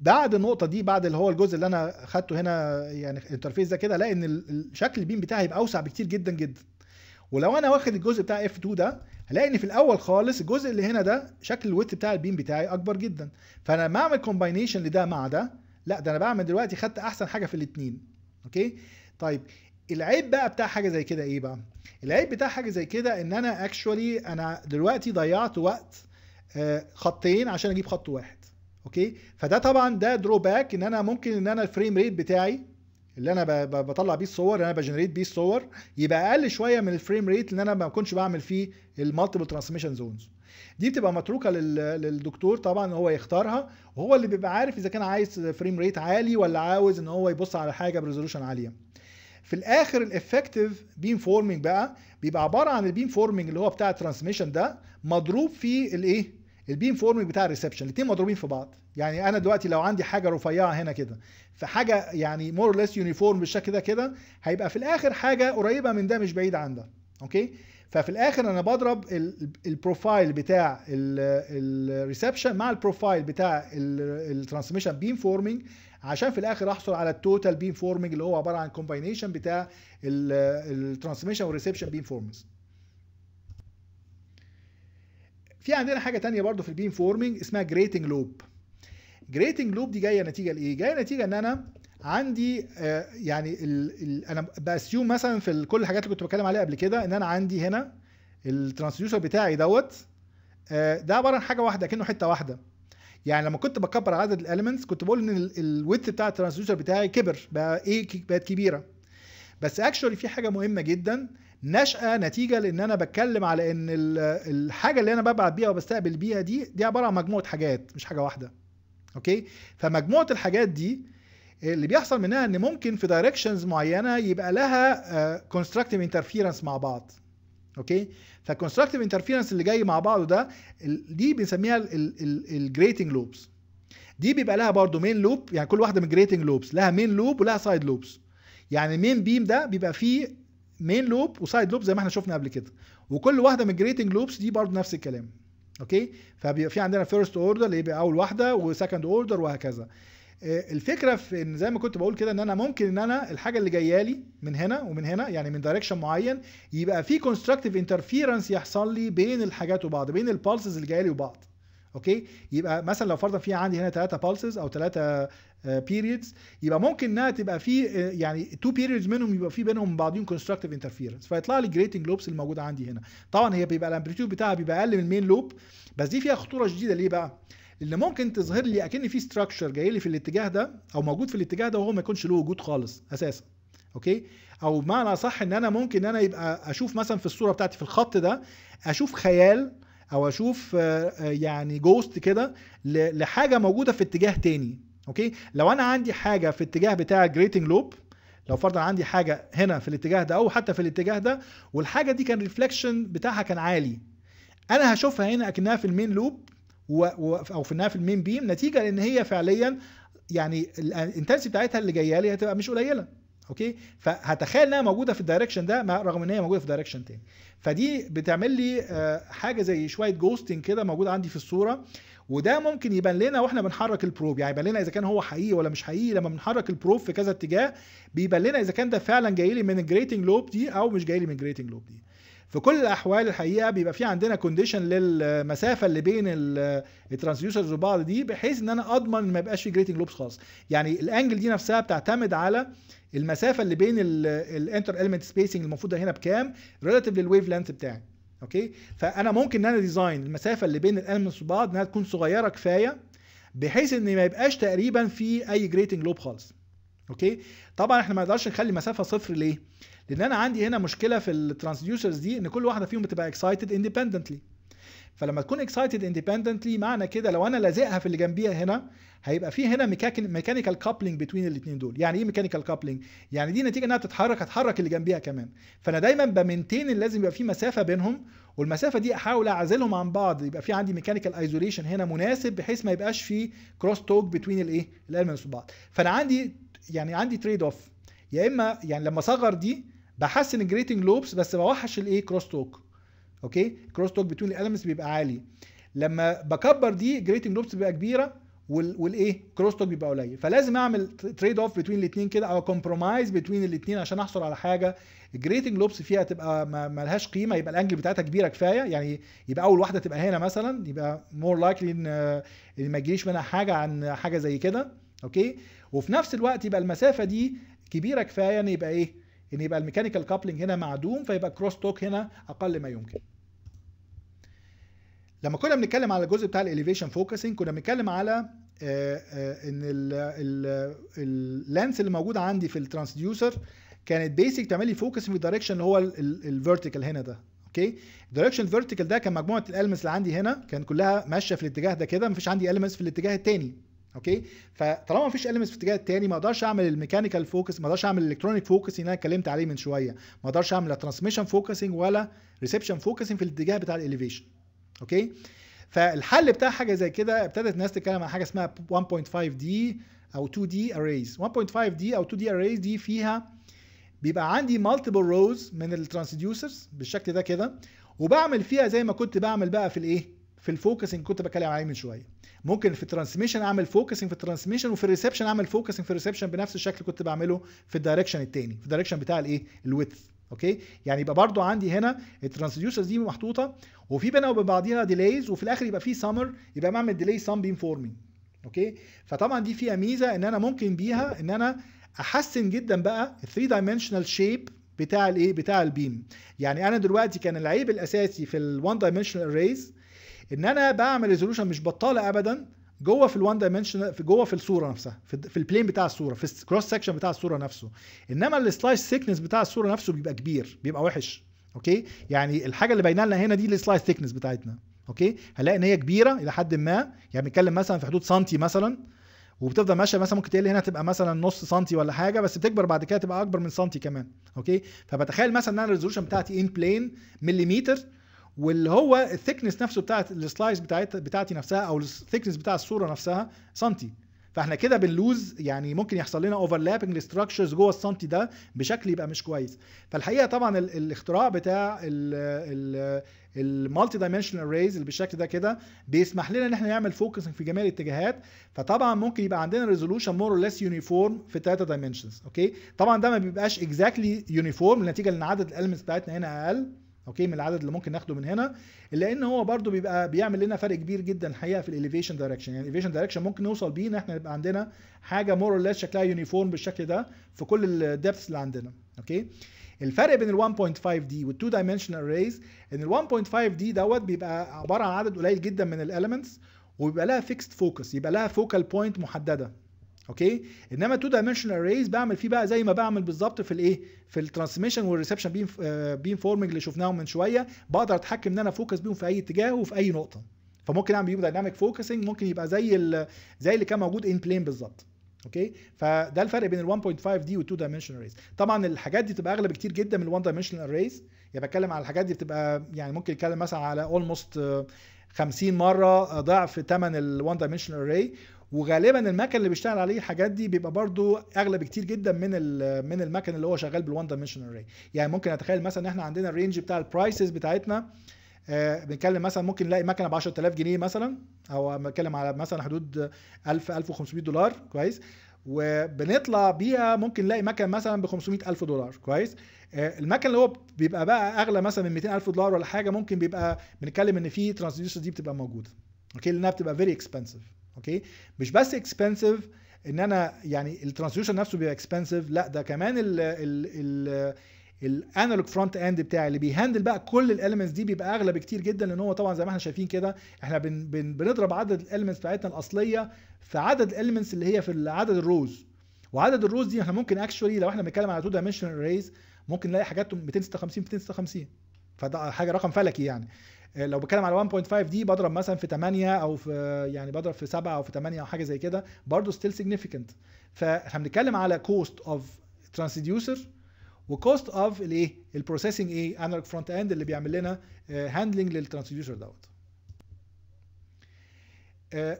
Speaker 1: بعد النقطه دي بعد اللي هو الجزء اللي انا خدته هنا يعني انترفيس ده كده الاقي ان شكل البيم بتاعي هيبقى اوسع بكتير جدا جدا ولو انا واخد الجزء بتاع اف 2 ده هلاقي ان في الاول خالص الجزء اللي هنا ده شكل الويت بتاع البيم بتاعي اكبر جدا فانا ما اعمل كومباينيشن لده مع ده لا ده انا بعمل دلوقتي خدت احسن حاجه في الاثنين اوكي طيب العيب بقى بتاع حاجه زي كده ايه بقى العيب بتاع حاجه زي كده ان انا اكشولي انا دلوقتي ضيعت وقت آه، خطين عشان اجيب خط واحد اوكي فده طبعا ده دروباك ان انا ممكن ان انا الفريم ريت بتاعي اللي انا بطلع بيه الصور اللي انا بجنريت بيه الصور يبقى اقل شويه من الفريم ريت اللي انا ما بكونش بعمل فيه المالتيبل ترانسميشن زونز دي بتبقى متروكه للدكتور طبعا ان هو يختارها وهو اللي بيبقى عارف اذا كان عايز فريم ريت عالي ولا عاوز ان هو يبص على حاجه بريزولوشن عاليه في الاخر الافكتيف بيم فورمينج بقى بيبقى عباره عن البيم فورمينج اللي هو بتاع الترانسميشن ده مضروب في الايه البيم فورمينج بتاع الريسبشن الاثنين مضروبين في بعض يعني انا دلوقتي لو عندي حاجه رفيعه هنا كده في حاجه يعني مور ليس يونيفورم بالشكل ده كده هيبقى في الاخر حاجه قريبه من ده مش بعيد عن ده اوكي ففي الاخر انا بضرب البروفايل بتاع الريسبشن مع البروفايل بتاع الترانسميشن بيم فورمينج عشان في الاخر احصل على التوتال بيم فورمنج اللي هو عباره عن كومباينيشن بتاع الترانسميشن والريسبشن بيم فورمز في عندنا حاجه تانية برضو في البيم فورمنج اسمها جريتنج لوب جريتنج لوب دي جايه نتيجه لايه جايه نتيجه ان انا عندي آه، يعني ال ال انا باسيوم مثلا في كل الحاجات اللي كنت بتكلم عليها قبل كده ان انا عندي هنا الترانسديوسر بتاعي دوت آه، ده عباره عن حاجه واحده كانه حته واحده يعني لما كنت بكبر عدد الاليمنتس كنت بقول ان الويدث بتاع الترانسديوسر بتاعي كبر بقى ايه بقت كبيره بس اكشولي في حاجه مهمه جدا نشأة نتيجة لان انا بتكلم على ان الحاجة اللي انا ببعت بيها وبستقبل بيها دي دي عبارة عن مجموعة حاجات مش حاجة واحدة اوكي فمجموعة الحاجات دي اللي بيحصل منها ان ممكن في دايركشنز معينة يبقى لها كونستراكتيف آه، انترفيرنس مع بعض اوكي فالكونستراكتيف انترفيرنس اللي جاي مع بعضه ده دي بنسميها الجريتنج لوبس دي بيبقى لها برضه مين لوب يعني كل واحده من الجريتنج لوبس لها مين لوب ولها سايد لوبس يعني المين بيم ده بيبقى فيه مين لوب وسايد لوب زي ما احنا شفنا قبل كده وكل واحده من الجريتنج لوبس دي برضه نفس الكلام اوكي فبيبقى في عندنا فيرست اوردر اللي هي اول واحده وسكند اوردر وهكذا آه، الفكره في ان زي ما كنت بقول كده ان انا ممكن ان انا الحاجه اللي جايه لي من هنا ومن هنا يعني من دايركشن معين يبقى في كونستراكتيف انترفيرنس يحصل لي بين الحاجات وبعض بين البالسز اللي جايه لي وبعض اوكي يبقى مثلا لو فرضا في عندي هنا ثلاثه بالسز او ثلاثه بيريدز آه، يبقى ممكن انها تبقى في آه، يعني تو بيريدز منهم يبقى في بينهم بعضين كونستراكتيف انترفيرنس فيطلع لي جريتنج لوبس الموجوده عندي هنا طبعا هي بيبقى الامبليتيود بتاعها بيبقى اقل من المين لوب بس دي فيها خطوره شديده ليه بقى اللي ممكن تظهر لي اكن في ستراكشر جاي لي في الاتجاه ده او موجود في الاتجاه ده وهو ما يكونش له وجود خالص اساسا اوكي او بمعنى صح ان انا ممكن ان انا يبقى اشوف مثلا في الصوره بتاعتي في الخط ده اشوف خيال او اشوف آه، آه، يعني جوست كده لحاجه موجوده في اتجاه تاني اوكي لو انا عندي حاجه في اتجاه بتاع جريتنج لوب لو فرضا عندي حاجه هنا في الاتجاه ده او حتى في الاتجاه ده والحاجه دي كان ريفلكشن بتاعها كان عالي انا هشوفها هنا اكنها في المين لوب و و... او في انها في المين بيم نتيجه لان هي فعليا يعني الانتنسي بتاعتها اللي جايه لي هتبقى مش قليله اوكي فهتخيل انها موجوده في الدايركشن ده رغم ان هي موجوده في دايركشن تاني فدي بتعمل لي آه، حاجه زي شويه جوستنج كده موجود عندي في الصوره وده ممكن يبان لنا واحنا بنحرك البروب يعني يبان لنا اذا كان هو حقيقي ولا مش حقيقي لما بنحرك البروب في كذا اتجاه بيبان لنا اذا كان ده فعلا جاي لي من الجريتنج لوب دي او مش جاي لي من الجريتنج لوب دي في كل الاحوال الحقيقه بيبقى في عندنا كونديشن للمسافه اللي بين الترانسديوسرز وبعض دي بحيث ان انا اضمن ما يبقاش في جريتنج لوبس خالص يعني الانجل دي نفسها بتعتمد على المسافه اللي بين الانتر اليمنت سبيسنج المفروض هنا بكام ريلاتيف للويف لينث بتاعي اوكي فانا ممكن ان انا ديزاين المسافه اللي بين الالمنتس وبعض انها تكون صغيره كفايه بحيث ان ما يبقاش تقريبا في اي جريتنج لوب خالص اوكي طبعا احنا ما نقدرش نخلي مسافه صفر ليه لان انا عندي هنا مشكله في الترانسديوسرز دي ان كل واحده فيهم بتبقى اكسايتد اندبندنتلي فلما تكون اكسايتد اندبندنتلي معنى كده لو انا لازقها في اللي جنبيها هنا هيبقى في هنا ميكانيكال كابلنج بين الاثنين دول يعني ايه ميكانيكال كابلنج يعني دي نتيجه انها تتحرك هتحرك اللي جنبيها كمان فانا دايما بمنتين لازم يبقى في مسافه بينهم والمسافه دي احاول اعزلهم عن بعض يبقى في عندي ميكانيكال ايزوليشن هنا مناسب بحيث ما يبقاش في كروس توك بين الايه الالمنتس بعض فانا عندي يعني عندي تريد اوف يا اما يعني لما اصغر دي بحسن الجريتنج لوبس بس بوحش الايه كروس توك اوكي كروس توك بتون الالمنتس بيبقى عالي لما بكبر دي جريتنج لوبس بتبقى كبيره والايه كروس توك بيبقى قليل فلازم اعمل تريد اوف بين الاثنين كده او كومبرومايز بين الاثنين عشان احصل على حاجه الجريتنج لوبس فيها تبقى ملهاش قيمه يبقى الانجل بتاعتها كبيره كفايه يعني يبقى اول واحده تبقى هنا مثلا يبقى مور لايكلي ان ما تجيليش منها حاجه عن حاجه زي كده اوكي وفي نفس الوقت يبقى المسافه دي كبيره كفايه ان يعني يبقى ايه ان يبقى الميكانيكال كابلنج هنا معدوم فيبقى كروس توك هنا اقل ما يمكن لما كنا بنتكلم على الجزء بتاع الاليفيشن فوكسنج كنا بنتكلم على آه، آه، ان اللانس اللي موجود عندي في الترانسديوسر كانت بيسك تعمل لي فوكس في الدايركشن اللي هو الفيرتيكال هنا ده اوكي الدايركشن الفيرتيكال ده كان مجموعه الالمنتس اللي عندي هنا كان كلها ماشيه في الاتجاه ده كده مفيش عندي المنتس في الاتجاه الثاني اوكي فطالما مفيش المنتس في الاتجاه التاني ما اقدرش اعمل الميكانيكال فوكس ما اقدرش اعمل الالكترونيك فوكس اللي انا اتكلمت عليه من شويه ما اقدرش اعمل لا ترانسميشن فوكسنج ولا ريسبشن فوكسنج في الاتجاه بتاع الاليفيشن اوكي فالحل بتاع حاجه زي كده ابتدت الناس تتكلم عن حاجه اسمها 1.5 دي او 2 دي اريز 1.5 دي او 2 دي اريز دي فيها بيبقى عندي مالتيبل روز من الترانسديوسرز بالشكل ده كده وبعمل فيها زي ما كنت بعمل بقى في الايه في الفوكسنج كنت بتكلم عليه من شويه ممكن في الترانسميشن اعمل فوكسنج في الترانسميشن وفي الريسبشن اعمل فوكسنج في الريسبشن بنفس الشكل اللي كنت بعمله في الدايركشن الثاني في الدايركشن بتاع الايه الويدث اوكي يعني يبقى برضو عندي هنا الترانسديوسرز دي محطوطه وفي بينها وبين بعضيها ديليز وفي الاخر يبقى في سمر يبقى بعمل ديلي سام بيم فورمينج اوكي فطبعا دي فيها ميزه ان انا ممكن بيها ان انا احسن جدا بقى الثري دايمنشنال شيب بتاع الايه بتاع البيم يعني انا دلوقتي كان العيب الاساسي في الوان دايمنشنال اريز ان انا بعمل ريزولوشن مش بطاله ابدا جوه في الوان دايمنشن في جوه في الصوره نفسها في البلين بتاع الصوره في الكروس سكشن بتاع الصوره نفسه انما السلايس ثيكنس بتاع الصوره نفسه بيبقى كبير بيبقى وحش اوكي يعني الحاجه اللي باينه لنا هنا دي السلايس ثيكنس بتاعتنا اوكي هنلاقي ان هي كبيره الى حد ما يعني بنتكلم مثلا في حدود سنتي مثلا وبتفضل ماشيه مثلا ممكن تقل هنا تبقى مثلا نص سنتي ولا حاجه بس بتكبر بعد كده تبقى اكبر من سنتي كمان اوكي فبتخيل مثلا ان انا الريزولوشن بتاعتي ان بلين مليمتر واللي هو الثيكنس نفسه بتاعت السلايس بتاعت بتاعتي نفسها او الثيكنس بتاع الصوره نفسها سنتي فاحنا كده بنلوز يعني ممكن يحصل لنا اوفرلابنج ستراكشرز جوه السنتي ده بشكل يبقى مش كويس فالحقيقه طبعا ال الاختراع بتاع المالتي دايمنشنال اريز اللي بالشكل ده كده بيسمح لنا ان احنا نعمل فوكسنج في جميع الاتجاهات فطبعا ممكن يبقى عندنا ريزولوشن مور ليس يونيفورم في الثلاثه دايمنشنز اوكي طبعا ده ما بيبقاش اكزاكتلي exactly يونيفورم نتيجه لان عدد الالمنتس بتاعتنا هنا اقل اوكي من العدد اللي ممكن ناخده من هنا الا ان هو برده بيبقى بيعمل لنا فرق كبير جدا الحقيقه في الاليفيشن دايركشن يعني الاليفيشن دايركشن ممكن نوصل بيه ان احنا يبقى عندنا حاجه مور اور شكلها يونيفورم بالشكل ده في كل الدبث اللي عندنا اوكي الفرق بين ال 1.5 دي وال 2 dimensional arrays ان ال 1.5 دي دوت بيبقى عباره عن عدد قليل جدا من الاليمنتس وبيبقى لها فيكست فوكس يبقى لها فوكال بوينت محدده اوكي انما تو دايمنشنال اريز بعمل فيه بقى زي ما بعمل بالظبط في الايه في الترانسميشن والريسبشن بيم بيم فورمنج اللي شفناهم من شويه بقدر اتحكم ان انا فوكس بيهم في اي اتجاه وفي اي نقطه فممكن اعمل بيهم دايناميك فوكسنج ممكن يبقى زي زي اللي كان موجود ان بلين بالظبط اوكي فده الفرق بين ال 1.5 دي وال 2 دايمنشنال اريز طبعا الحاجات دي بتبقى اغلى كتير جدا من ال 1 دايمنشنال اريز يعني بتكلم على الحاجات دي بتبقى يعني ممكن اتكلم مثلا على اولموست 50 مره آه، ضعف ثمن ال 1 دايمنشنال اري وغالبا المكن اللي بيشتغل عليه الحاجات دي بيبقى برضو اغلى بكتير جدا من من المكن اللي هو شغال بالوان دايمنشن اري يعني ممكن اتخيل مثلا ان احنا عندنا الرينج بتاع البرايسز بتاعتنا آه، بنتكلم مثلا ممكن نلاقي مكنه ب 10000 جنيه مثلا او بنتكلم على مثلا حدود 1000 1500 دولار كويس وبنطلع بيها ممكن نلاقي مكن مثلا ب 500000 دولار كويس آه، المكن اللي هو بيبقى بقى اغلى مثلا من 200000 دولار ولا حاجه ممكن بيبقى بنتكلم ان في ترانسديوسر دي بتبقى موجوده اوكي لانها بتبقى فيري اكسبنسيف اوكي مش بس اكسبنسيف ان انا يعني الترانزيشن نفسه بيبقى اكسبنسيف لا ده كمان ال ال ال الانالوج فرونت اند بتاعي اللي بيهندل بقى كل الاليمنتس دي بيبقى اغلى بكتير جدا لان هو طبعا زي ما احنا شايفين كده احنا بن بن بنضرب عدد الاليمنتس بتاعتنا الاصليه في عدد الاليمنتس اللي هي في عدد الروز وعدد الروز دي احنا ممكن اكشولي لو احنا بنتكلم على تو دايمنشنال اريز ممكن نلاقي حاجات 256 256 فده حاجه رقم فلكي يعني آه، لو بتكلم على 1.5 دي بضرب مثلا في 8 او في يعني بضرب في 7 او في 8 او حاجه زي كده برضه ستيل سيجنيفيكانت فاحنا بنتكلم على كوست اوف ترانسديوسر وكوست اوف الايه البروسيسنج ايه انالوج فرونت اند اللي بيعمل لنا هاندلنج آه، للترانسديوسر دوت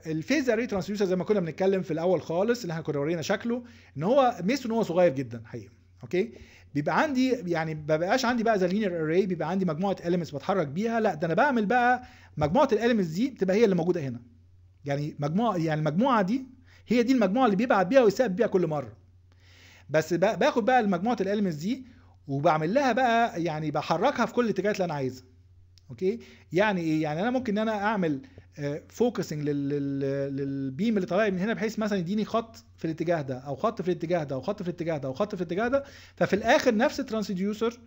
Speaker 1: الفيز اري ترانسديوسر زي ما كنا بنتكلم في الاول خالص اللي احنا كنا ورينا شكله ان هو ميزته ان هو صغير جدا حقيقه اوكي بيبقى عندي يعني ما بقاش عندي بقى ذا لينير اري بيبقى عندي مجموعه اليمنتس بتحرك بيها لا ده انا بعمل بقى مجموعه الاليمنتس دي بتبقى هي اللي موجوده هنا يعني مجموعه يعني المجموعه دي هي دي المجموعه اللي بيبعت بيها ويساب بيها كل مره بس باخد بقى مجموعه الاليمنتس دي وبعمل لها بقى يعني بحركها في كل الاتجاهات اللي انا عايزها اوكي يعني ايه يعني انا ممكن ان انا اعمل فوكسنج آه، للبيم اللي طالع من هنا بحيث مثلا يديني خط في الاتجاه ده او خط في الاتجاه ده او خط في الاتجاه ده او خط في الاتجاه ده ففي الاخر نفس الترانسديوسر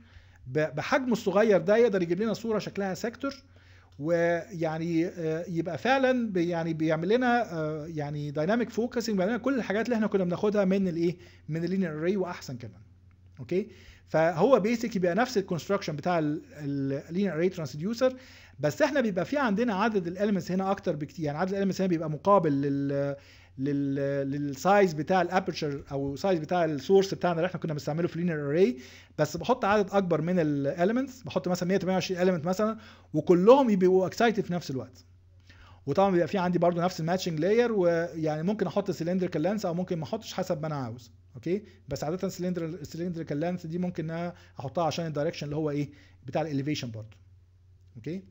Speaker 1: بحجمه الصغير ده يقدر يجيب لنا صوره شكلها سيكتور ويعني آه، يبقى فعلا يعني بيعمل لنا آه، يعني دايناميك فوكسنج بيعمل لنا كل الحاجات اللي احنا كنا بناخدها من الايه من اللينير اري واحسن كمان اوكي فهو بيسك يبقى نفس الكونستراكشن بتاع اللينير اري ترانسديوسر بس احنا بيبقى في عندنا عدد الاليمنتس هنا اكتر بكتير يعني عدد الاليمنتس هنا بيبقى مقابل لل لل للسايز بتاع الابرتشر او سايز بتاع السورس بتاعنا اللي احنا كنا بنستعمله في لينير اري بس بحط عدد اكبر من الاليمنتس بحط مثلا 128 اليمنت مثلا وكلهم يبقوا اكسايتد في نفس الوقت وطبعا بيبقى في عندي برضو نفس الماتشنج لاير ويعني ممكن احط سلندريكال لانس او ممكن ما احطش حسب ما انا عاوز اوكي بس عاده سلندر سلندريكال لانس دي ممكن احطها عشان الدايركشن اللي هو ايه بتاع الاليفيشن برضو اوكي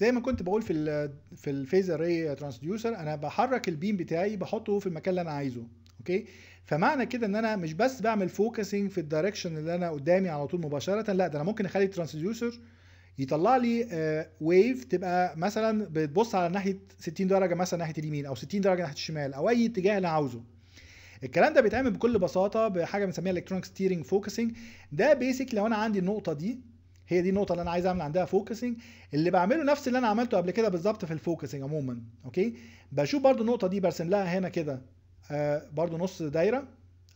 Speaker 1: زي ما كنت بقول في في الفيز اري ترانسديوسر انا بحرك البيم بتاعي بحطه في المكان اللي انا عايزه اوكي فمعنى كده ان انا مش بس بعمل فوكسنج في الدايركشن اللي انا قدامي على طول مباشره لا ده انا ممكن اخلي الترانسديوسر يطلع لي ويف آه، تبقى مثلا بتبص على ناحيه 60 درجه مثلا ناحيه اليمين او 60 درجه ناحيه الشمال او اي اتجاه انا عاوزه الكلام ده بيتعمل بكل بساطه بحاجه بنسميها الكترونيك ستيرنج فوكسنج ده بيسك لو انا عندي النقطه دي هي دي النقطه اللي انا عايز اعمل عندها فوكسنج اللي بعمله نفس اللي انا عملته قبل كده بالظبط في الفوكسنج عموما اوكي بشوف برده النقطه دي برسم لها هنا كده آه برده نص دايره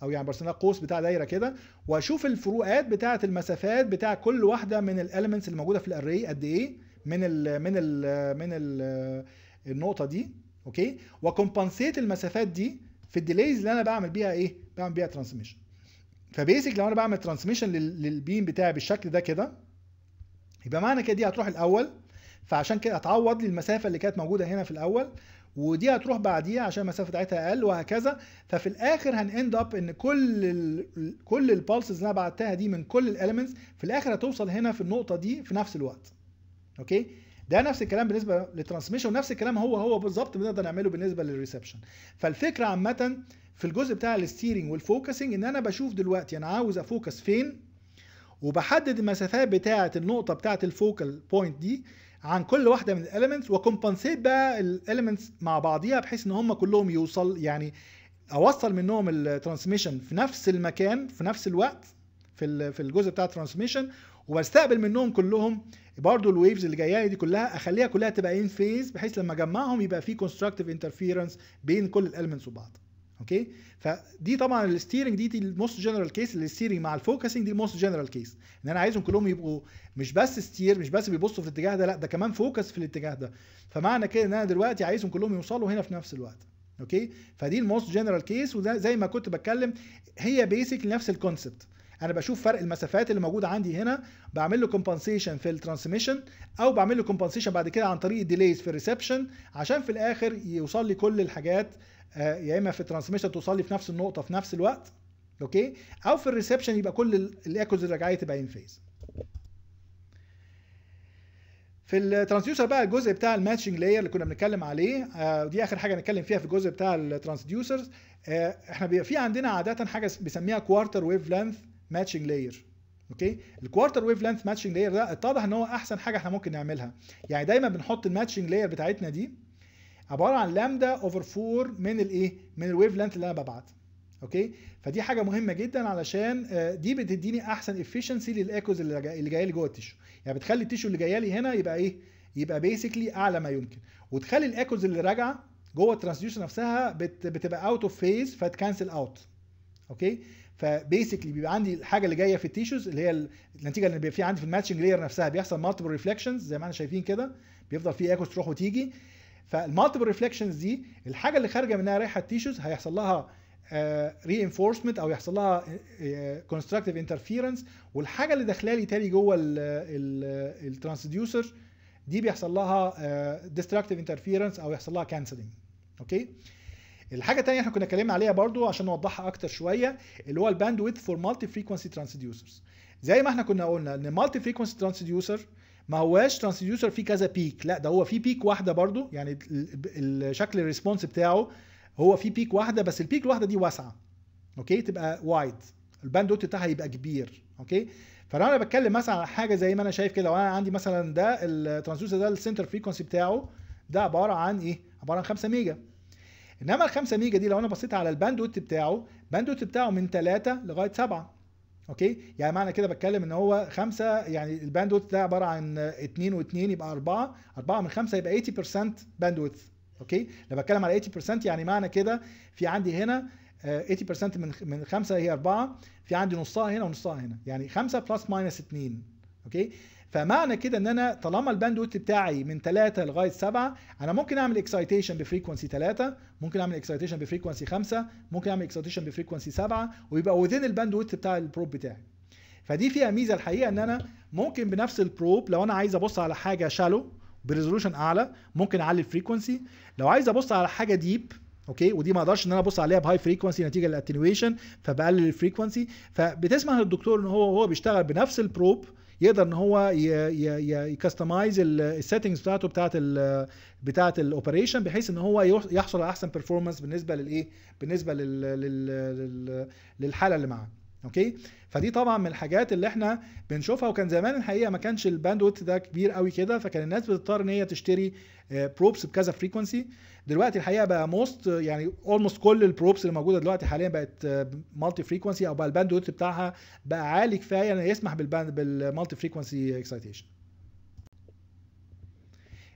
Speaker 1: او يعني برسم لها قوس بتاع دايره كده واشوف الفروقات بتاعه المسافات بتاع كل واحده من الاليمنتس اللي موجوده في الاري قد ايه من الـ من الـ من الـ النقطه دي اوكي وكومبنسيت المسافات دي في الديليز اللي انا بعمل بيها ايه بعمل بيها ترانسميشن فبيسك لو انا بعمل ترانسميشن للبيم بتاعي بالشكل ده كده يبقى معنى كده دي هتروح الاول فعشان كده هتعوض لي المسافه اللي كانت موجوده هنا في الاول ودي هتروح بعديها عشان المسافه بتاعتها اقل وهكذا ففي الاخر هنند اب ان كل الـ كل البالسز اللي انا بعتها دي من كل الاليمنتس في الاخر هتوصل هنا في النقطه دي في نفس الوقت اوكي ده نفس الكلام بالنسبه للترانسميشن ونفس الكلام هو هو بالظبط بنقدر نعمله بالنسبه للريسبشن فالفكره عامه في الجزء بتاع الستيرنج والفوكسنج ان انا بشوف دلوقتي انا عاوز افوكس فين وبحدد المسافات بتاعه النقطه بتاعه الفوكال بوينت دي عن كل واحده من الاليمنتس وكومبنسيت بقى الاليمنتس مع بعضيها بحيث ان هم كلهم يوصل يعني اوصل منهم الترانسميشن في نفس المكان في نفس الوقت في في الجزء بتاع الترانسميشن واستقبل منهم كلهم برضو الويفز اللي جايه لي دي كلها اخليها كلها تبقى ان فيز بحيث لما اجمعهم يبقى في كونستراكتيف انترفيرنس بين كل الاليمنتس وبعض اوكي فدي طبعا الستيرنج دي, دي الموست جنرال كيس الستيرنج مع الفوكسنج دي الموست جنرال كيس ان انا عايزهم كلهم يبقوا مش بس ستير مش بس بيبصوا في الاتجاه ده لا ده كمان فوكس في الاتجاه ده فمعنى كده ان انا دلوقتي عايزهم كلهم يوصلوا هنا في نفس الوقت اوكي فدي الموست جنرال كيس وده زي ما كنت بتكلم هي بيسك نفس الكونسبت انا بشوف فرق المسافات اللي موجوده عندي هنا بعمل له كومبنسيشن في الترانسميشن او بعمل له كومبنسيشن بعد كده عن طريق الديليز في الريسبشن عشان في الاخر يوصل لي كل الحاجات آه، يا اما في الترانسميشن توصل لي في نفس النقطه في نفس الوقت اوكي او في الريسبشن يبقى كل الايكوز الرجعيه تبقى ان فيز في الترانسديوسر بقى الجزء بتاع الماتشنج لاير اللي كنا بنتكلم عليه ودي آه، دي اخر حاجه نتكلم فيها في الجزء بتاع الترانسديوسرز آه، احنا بيبقى في عندنا عاده حاجه بنسميها كوارتر ويف لينث ماتشنج لاير اوكي الكوارتر ويف لينث ماتشنج لاير ده اتضح ان هو احسن حاجه احنا ممكن نعملها يعني دايما بنحط الماتشنج لاير بتاعتنا دي عباره عن لامدا اوفر 4 من الايه من الويف لينث اللي انا ببعت اوكي فدي حاجه مهمه جدا علشان آه، دي بتديني احسن افشنسي للايكوز اللي جايه لي جوه التيشو يعني بتخلي التيشو اللي جايه لي هنا يبقى ايه يبقى بيسكلي اعلى ما يمكن وتخلي الايكوز اللي راجعه جوه الترانسديوسر نفسها بتبقى اوت اوف فيز فتكنسل اوت اوكي فبيسكلي بيبقى عندي الحاجه اللي جايه في التيشوز اللي هي النتيجه اللي بيبقى في عندي في الماتشنج لاير نفسها بيحصل مالتيبل ريفلكشنز زي ما احنا شايفين كده بيفضل في ايكو تروح وتيجي فالمالتيبل ريفلكشنز دي الحاجه اللي خارجه منها رايحه التيشوز هيحصل لها ري آه، انفورسمنت او يحصل لها كونستراكتيف آه، انترفيرنس والحاجه اللي داخله لي تاني جوه الترانسديوسر دي بيحصل لها ديستراكتيف آه، انترفيرنس او يحصل لها كانسلنج اوكي الحاجه الثانيه احنا كنا اتكلمنا عليها برضو عشان نوضحها اكتر شويه اللي هو الباند ويدث فور مالتي فريكونسي ترانسديوسرز زي ما احنا كنا قلنا ان مالتي فريكونسي ترانسديوسر ما هواش ترانسديوسر فيه كذا بيك لا ده هو فيه بيك واحده برضو يعني شكل الريسبونس بتاعه هو فيه بيك واحده بس البيك الواحده دي واسعه اوكي تبقى وايد الباند ويدث بتاعها يبقى كبير اوكي فلو انا بتكلم مثلا على حاجه زي ما انا شايف كده لو انا عندي مثلا ده الترانسديوسر ده السنتر فريكونسي بتاعه ده عباره عن ايه عباره عن 5 ميجا انما ال 5 ميجا دي لو انا بصيت على الباندوت بتاعه الباندوت بتاعه من 3 لغايه 7 اوكي يعني معنى كده بتكلم ان هو 5 يعني الباندوت ده عباره عن 2 و2 يبقى 4 4 من 5 يبقى 80% باندوت اوكي لما بتكلم على 80% يعني معنى كده في عندي هنا 80% آه، من من 5 هي 4 في عندي نصها هنا ونصها هنا يعني 5 بلس ماينس 2 اوكي فمعنى كده ان انا طالما الباند ويت بتاعي من 3 لغايه 7 انا ممكن اعمل اكسايتيشن بفريكونسي 3 ممكن اعمل اكسايتيشن بفريكونسي 5 ممكن اعمل اكسايتيشن بفريكونسي 7 ويبقى وذين ويت بتاع البروب بتاعي فدي فيها ميزه الحقيقه ان انا ممكن بنفس البروب لو انا عايز ابص على حاجه شالو بريزولوشن اعلى ممكن اعلي الفريكونسي لو عايز ابص على حاجه ديب اوكي ودي ما اقدرش ان انا ابص عليها بهاي فريكونسي نتيجه للاتنويشن فبقلل الفريكونسي فبتسمح للدكتور ان هو وهو بيشتغل بنفس البروب يقدر ان هو يكستمايز السيتنجز بتاعته بتاعت ال بتاعت الاوبريشن بحيث ان هو يحصل على احسن بيرفورمانس بالنسبه للايه بالنسبه لل لل للحاله اللي معاه اوكي فدي طبعا من الحاجات اللي احنا بنشوفها وكان زمان الحقيقه ما كانش الباندويت ده كبير قوي كده فكان الناس بتضطر ان هي تشتري بروبس آه، بكذا فريكونسي دلوقتي الحقيقه بقى موست يعني اولموست كل البروبس اللي موجوده دلوقتي حاليا بقت مالتي آه، فريكونسي او بقى الباندويث بتاعها بقى عالي كفايه انه يسمح بالباند بالمالتي فريكونسي اكسايتيشن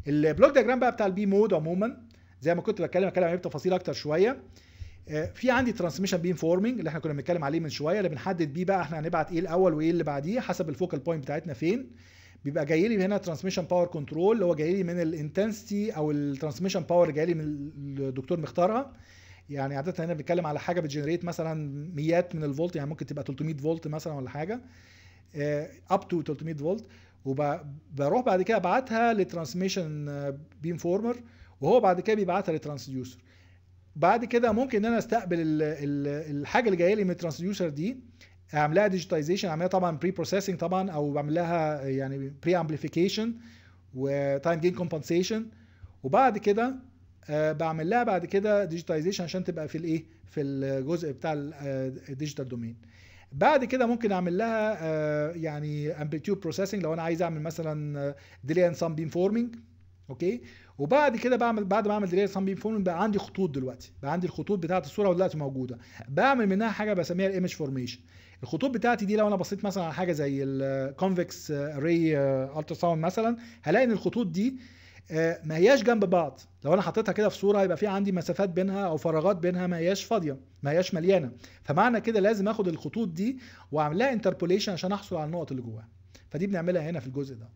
Speaker 1: البلوك دياجرام بقى بتاع البي مود عموما زي ما كنت بتكلم اتكلم عليه بتفاصيل اكتر شويه آه، في عندي ترانسميشن بيم فورمنج اللي احنا كنا بنتكلم عليه من شويه اللي بنحدد بيه بقى احنا هنبعت ايه الاول وايه اللي بعديه حسب الفوكال بوينت بتاعتنا فين بيبقى جاي لي هنا ترانسميشن باور كنترول اللي هو جاي لي من الانتنسيتي او الترانسميشن باور اللي جاي لي من الدكتور مختارها يعني عاده هنا بنتكلم على حاجه بتجنريت مثلا ميات من الفولت يعني ممكن تبقى 300 فولت مثلا ولا حاجه اب تو 300 فولت وبروح بعد كده ابعتها لترانسميشن بيم فورمر وهو بعد كده بيبعتها لترانسديوسر بعد كده ممكن ان انا استقبل الحاجه اللي جايه لي من الترانسديوسر دي اعمل لها ديجيتايزيشن اعمل لها طبعا بري بروسيسنج طبعا او بعمل لها يعني بري امبليفيكيشن وتايم جين كومبنسيشن وبعد كده آه، بعمل لها بعد كده ديجيتايزيشن عشان تبقى في الايه في الجزء بتاع الديجيتال دومين آه، بعد كده ممكن اعمل لها آه، يعني امبليتيود بروسيسنج لو انا عايز اعمل مثلا ديلي ان سام بيم فورمينج اوكي وبعد كده بعمل بعد ما اعمل ديلي سام بيم فورمينج بقى عندي خطوط دلوقتي بقى عندي الخطوط بتاعه الصوره دلوقتي موجوده بعمل منها حاجه بسميها الايمج فورميشن الخطوط بتاعتي دي لو انا بصيت مثلا على حاجه زي الكونفكس ري الترا ساوند مثلا هلاقي ان الخطوط دي آه، ما هياش جنب بعض لو انا حطيتها كده في صوره هيبقى في عندي مسافات بينها او فراغات بينها ما هياش فاضيه ما هياش مليانه فمعنى كده لازم اخد الخطوط دي واعملها انتربوليشن عشان احصل على النقط اللي جواها فدي بنعملها هنا في الجزء ده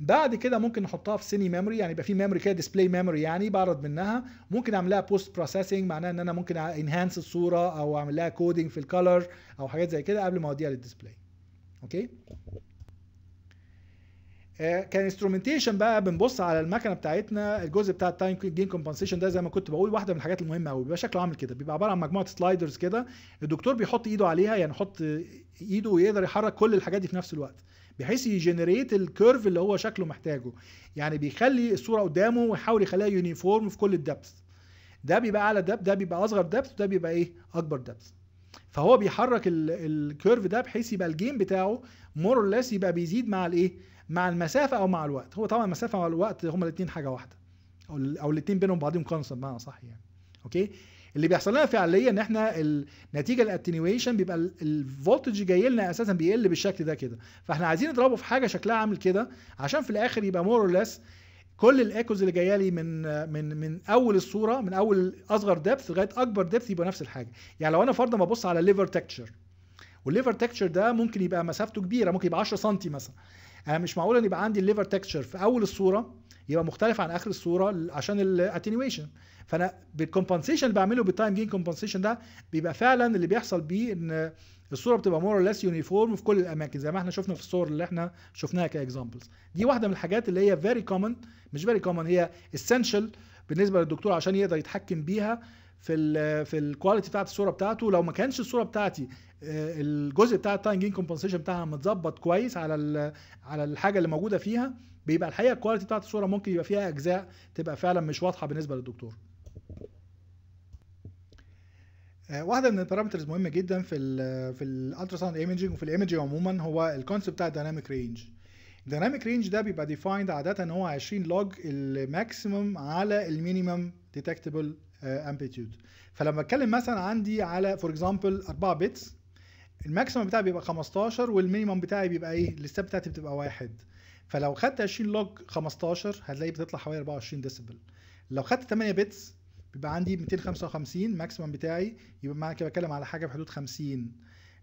Speaker 1: بعد كده ممكن نحطها في سيني ميموري يعني يبقى في ميموري كده ديسبلاي ميموري يعني بعرض منها ممكن اعمل لها بوست بروسيسنج معناها ان انا ممكن انهانس الصوره او اعمل لها كودنج في الكالر او حاجات زي كده قبل ما اوديها للديسبلاي اوكي آه، كانسترومنتيشن بقى بنبص على المكنه بتاعتنا الجزء بتاع التايم جين كومبنسيشن ده زي ما كنت بقول واحده من الحاجات المهمه قوي بيبقى شكله عامل كده بيبقى عباره عن مجموعه سلايدرز كده الدكتور بيحط ايده عليها يعني يحط ايده ويقدر يحرك كل الحاجات دي في نفس الوقت بحيث يجنريت الكيرف اللي هو شكله محتاجه يعني بيخلي الصوره قدامه ويحاول يخليها يونيفورم في كل الدبث ده بيبقى اعلى دبث ده بيبقى اصغر دبث ده بيبقى ايه اكبر دبث فهو بيحرك الكيرف ده بحيث يبقى الجيم بتاعه مور ليس يبقى بيزيد مع الايه مع المسافه او مع الوقت هو طبعا المسافه والوقت هما الاثنين حاجه واحده او الاثنين بينهم بعضهم كونسبت بمعنى صح يعني اوكي اللي بيحصل لنا فعليا ان احنا النتيجه الاتنيويشن بيبقى الفولتج جاي لنا اساسا بيقل بالشكل ده كده فاحنا عايزين نضربه في حاجه شكلها عامل كده عشان في الاخر يبقى مور اور ليس كل الايكوز اللي جايه لي من من من اول الصوره من اول اصغر ديبث لغايه اكبر ديبث يبقى نفس الحاجه يعني لو انا فرضا ببص على ليفر تكتشر والليفر تكتشر ده ممكن يبقى مسافته كبيره ممكن يبقى 10 سم مثلا انا مش معقول ان يبقى عندي الليفر تكتشر في اول الصوره يبقى مختلف عن اخر الصوره عشان الاتينيويشن فانا بالكومبنسيشن اللي بعمله بالتايم جين كومبنسيشن ده بيبقى فعلا اللي بيحصل بيه ان الصوره بتبقى مور ليس يونيفورم في كل الاماكن زي ما احنا شفنا في الصور اللي احنا شفناها كاكزامبلز دي واحده من الحاجات اللي هي فيري كومن مش فيري كومن هي اسينشال بالنسبه للدكتور عشان يقدر يتحكم بيها في الـ في الكواليتي بتاعت الصوره بتاعته لو ما كانش الصوره بتاعتي آه، الجزء بتاع التايم جين كومبنسيشن بتاعها متظبط كويس على على الحاجه اللي موجوده فيها بيبقى الحقيقه الكواليتي بتاعت الصوره ممكن يبقى فيها اجزاء تبقى فعلا مش واضحه بالنسبه للدكتور آه، واحده من البارامترز مهمه جدا في الـ في الالترا ساوند ايمجنج وفي الايمجينج عموما هو الكونسيبت بتاع الدايناميك رينج الدايناميك رينج ده بيبقى ديفايند عاده ان هو 20 لوج الماكسيمم على المينيمم ديتكتبل امبليتيود آه، فلما اتكلم مثلا عندي على فور اكزامبل 4 بيتس الماكسيمم بتاعي بيبقى 15 والمينيمم بتاعي بيبقى ايه الاستاب بتاعتي بتبقى واحد فلو خدت 20 لوج 15 هتلاقيه بتطلع حوالي 24 ديسيبل لو خدت 8 بيتس بيبقى عندي 255 ماكسيمم بتاعي يبقى معنى كده بتكلم على حاجه في حدود 50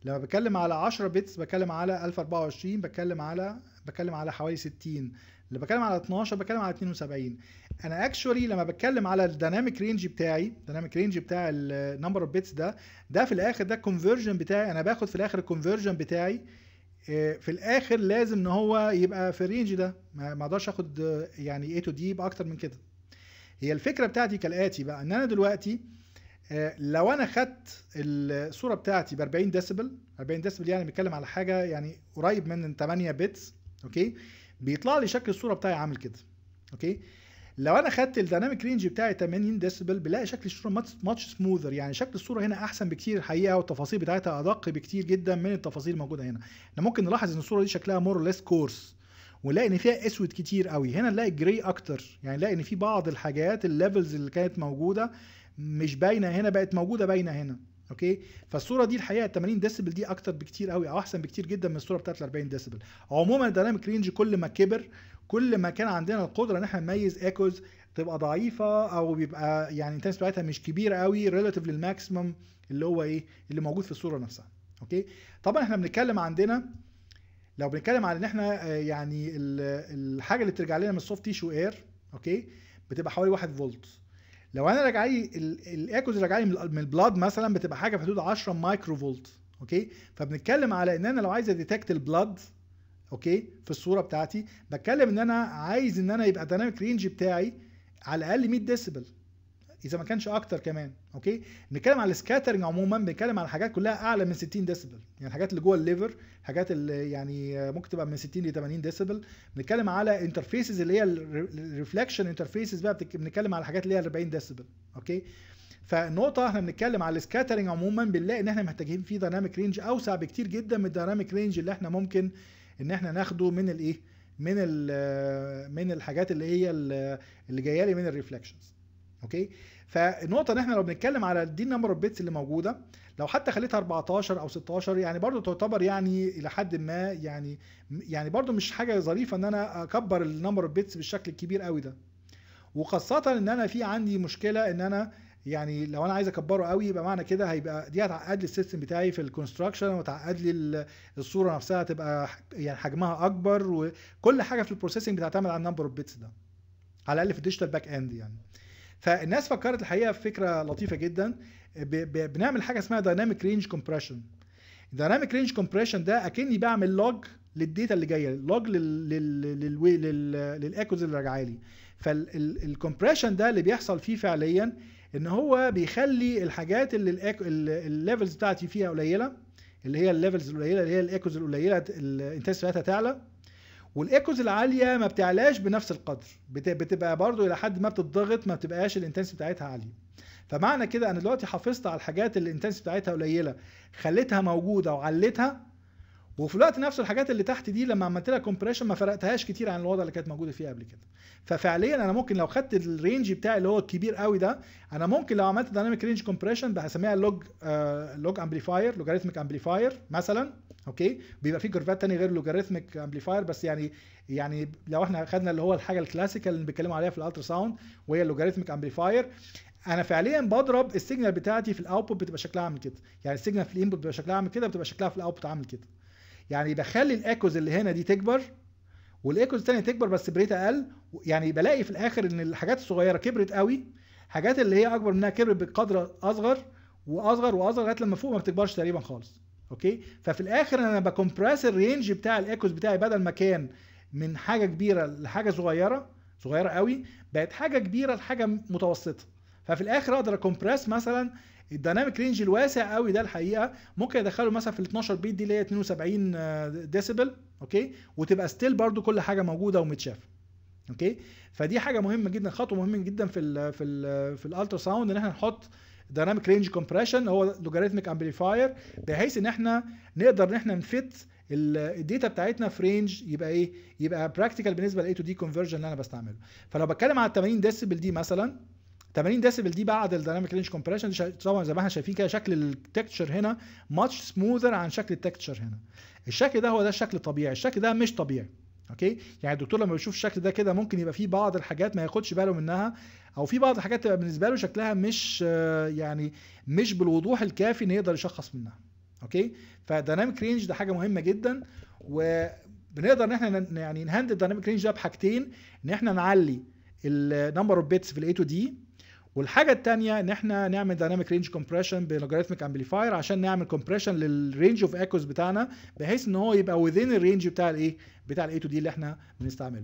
Speaker 1: لما بتكلم على 10 بيتس بتكلم على 1024 بتكلم على بتكلم على حوالي 60 لما بتكلم على 12 بتكلم على 72 انا اكشولي لما بتكلم على الديناميك رينج بتاعي الديناميك رينج بتاع النمبر اوف بيتس ده ده في الاخر ده الكونفرجن بتاعي انا باخد في الاخر الكونفرجن بتاعي آه، في الاخر لازم ان هو يبقى في الرينج ده ما اقدرش اخد يعني اي تو دي باكتر من كده هي الفكره بتاعتي كالاتي بقى ان انا دلوقتي آه، لو انا خدت الصوره بتاعتي ب 40 ديسيبل 40 ديسيبل يعني بنتكلم على حاجه يعني قريب من 8 بيتس اوكي بيطلع لي شكل الصوره بتاعي عامل كده اوكي لو انا خدت الديناميك رينج بتاعي 80 ديسيبل بلاقي شكل الصوره ماتش سموذر يعني شكل الصوره هنا احسن بكتير الحقيقه والتفاصيل بتاعتها ادق بكتير جدا من التفاصيل الموجوده هنا احنا ممكن نلاحظ ان الصوره دي شكلها مور ليس كورس ونلاقي ان فيها اسود كتير قوي هنا نلاقي جراي اكتر يعني نلاقي ان في بعض الحاجات الليفلز اللي كانت موجوده مش باينه هنا بقت موجوده باينه هنا اوكي فالصوره دي الحقيقه 80 ديسيبل دي اكتر بكتير قوي او احسن بكتير جدا من الصوره بتاعت 40 ديسيبل عموما الديناميك رينج كل ما كبر كل ما كان عندنا القدره ان احنا نميز ايكوز تبقى ضعيفه او بيبقى يعني الانتنس بتاعتها مش كبيره قوي ريلاتيف للماكسيمم اللي هو ايه اللي موجود في الصوره نفسها اوكي طبعا احنا بنتكلم عندنا لو بنتكلم على ان احنا آه، يعني الحاجه اللي بترجع لنا من السوفت تيشو اير اوكي بتبقى حوالي 1 فولت لو انا راجع لي الايكوز راجع لي من البلاد مثلا بتبقى حاجه في حدود 10 مايكرو فولت اوكي فبنتكلم على ان انا لو عايز اديتكت البلاد اوكي في الصوره بتاعتي بتكلم ان انا عايز ان انا يبقى دايناميك رينج بتاعي على الاقل 100 ديسيبل اذا ما كانش اكتر كمان اوكي بنتكلم على السكاترنج عموما بنتكلم على حاجات كلها اعلى من 60 ديسيبل يعني الحاجات اللي جوه الليفر حاجات اللي يعني ممكن تبقى من 60 ل 80 ديسيبل بنتكلم على انترفيسز اللي هي الريفلكشن انترفيسز بقى بنتكلم على الحاجات اللي هي 40 ديسيبل اوكي فالنقطه احنا بنتكلم على السكاترنج عموما بنلاقي ان احنا محتاجين فيه دايناميك رينج اوسع بكتير جدا من الدايناميك رينج اللي احنا ممكن ان احنا ناخده من الايه من ال من الحاجات اللي هي اللي جايه لي من الريفلكشنز اوكي فالنقطه ان احنا لو بنتكلم على دي النمبر اوف بيتس اللي موجوده لو حتى خليتها 14 او 16 يعني برضو تعتبر يعني الى حد ما يعني يعني برضو مش حاجه ظريفه ان انا اكبر النمبر اوف بيتس بالشكل الكبير قوي ده وخاصه ان انا في عندي مشكله ان انا يعني لو انا عايز اكبره قوي يبقى معنى كده هيبقى دي هتعقد لي السيستم بتاعي في الكونستراكشن وتعقد لي الصوره نفسها هتبقى يعني حجمها اكبر وكل حاجه في البروسيسنج بتعتمد على النمبر اوف بيتس ده على الاقل في الديجيتال باك اند يعني فالناس فكرت الحقيقه في فكره لطيفه جدا بنعمل حاجه اسمها دايناميك رينج كومبريشن دايناميك رينج كومبريشن ده اكني بعمل لوج للديتا اللي جايه لوج للايكوز اللي راجعه لي فالكومبريشن ده اللي بيحصل فيه فعليا ان هو بيخلي الحاجات اللي الليفلز بتاعتي فيها قليله اللي هي الليفلز القليله اللي هي الايكوز القليله الانتنس بتاعتها تعلى والايكوز العاليه ما بتعلاش بنفس القدر بتبقى برضو الى حد ما بتضغط ما بتبقاش الانتنس بتاعتها عاليه فمعنى كده انا دلوقتي حافظت على الحاجات اللي الانتنس بتاعتها قليله خليتها موجوده وعليتها وفي الوقت نفسه الحاجات اللي تحت دي لما عملت لها كومبريشن ما فرقتهاش كتير عن الوضع اللي كانت موجوده فيه قبل كده ففعليا انا ممكن لو خدت الرينج بتاعي اللي هو الكبير قوي ده انا ممكن لو عملت دايناميك رينج كومبريشن بسميها لوج لوج امبليفاير لوغاريتميك امبليفاير مثلا اوكي بيبقى في كيرفات ثانيه غير لوغاريتميك امبليفاير بس يعني يعني لو احنا خدنا اللي هو الحاجه الكلاسيكال اللي بيتكلموا عليها في الالترا ساوند وهي اللوغاريتميك امبليفاير انا فعليا بضرب السيجنال بتاعتي في الاوتبوت بتبقى شكلها عامل كده يعني السيجنال في الانبوت بتبقى شكلها عامل كده بتبقى شكلها في الاوتبوت عامل كده يعني بخلي الايكوز اللي هنا دي تكبر والايكوز الثانيه تكبر بس بريت اقل يعني بلاقي في الاخر ان الحاجات الصغيره كبرت قوي حاجات اللي هي اكبر منها كبرت بقدر اصغر واصغر واصغر لغايه لما فوق ما بتكبرش تقريبا خالص اوكي ففي الاخر انا بكمبرس الرينج بتاع الايكوز بتاعي بدل ما كان من حاجه كبيره لحاجه صغيره صغيره قوي بقت حاجه كبيره لحاجه متوسطه ففي الاخر اقدر اكمبرس مثلا الدايناميك رينج الواسع قوي ده الحقيقه ممكن يدخله مثلا في ال 12 بيت دي اللي هي 72 آه، ديسيبل اوكي وتبقى ستيل برده كل حاجه موجوده ومتشافه اوكي فدي حاجه مهمه جدا خطوه مهمه جدا في الـ في الـ في الالترا ساوند ان احنا نحط دايناميك رينج كومبريشن هو لوجاريتميك امبليفاير بحيث ان احنا نقدر ان احنا نفت الداتا بتاعتنا في رينج يبقى ايه يبقى براكتيكال بالنسبه للاي تو دي كونفرجن اللي انا بستعمله فلو بتكلم على 80 ديسيبل دي مثلا 80 ديسيبل دي بعد الدايناميك رينج كومبريشن طبعا زي ما احنا شايفين كده شكل التكتشر هنا ماتش سموذر عن شكل التكتشر هنا الشكل ده هو ده الشكل الطبيعي الشكل ده مش طبيعي اوكي يعني الدكتور لما بيشوف الشكل ده كده ممكن يبقى فيه بعض الحاجات ما ياخدش باله منها او في بعض الحاجات تبقى بالنسبه له شكلها مش آه، يعني مش بالوضوح الكافي ان يقدر يشخص منها اوكي فالدايناميك رينج ده حاجه مهمه جدا وبنقدر ان احنا يعني نهندل الدايناميك رينج ده بحاجتين ان احنا نعلي النمبر اوف بيتس في الاي تو دي والحاجه الثانيه ان احنا نعمل دايناميك رينج كومبريشن بلوجاريثميك امبليفاير عشان نعمل كومبريشن للرينج اوف ايكوز بتاعنا بحيث ان هو يبقى وذين الرينج بتاع الايه بتاع الاي تو دي اللي احنا بنستعمله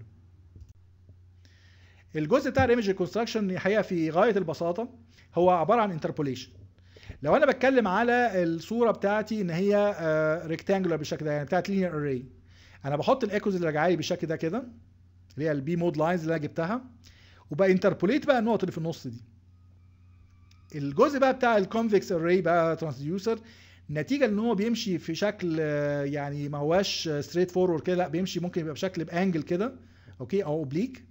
Speaker 1: الجزء بتاع الايمج ريكونستراكشن الحقيقه في غايه البساطه هو عباره عن انتربوليشن لو انا بتكلم على الصوره بتاعتي ان هي ريكتانجولار آه، بالشكل ده يعني بتاعت لينير اري انا بحط الايكوز اللي راجعه لي بالشكل ده كده اللي هي البي مود لاينز اللي انا جبتها وبقى انتربوليت بقى النقط اللي في النص دي الجزء بقى بتاع الكونفكس اري بقى ترانسديوسر نتيجه ان هو بيمشي في شكل يعني ما هواش ستريت فورورد كده لا بيمشي ممكن يبقى بشكل بانجل كده اوكي او اوبليك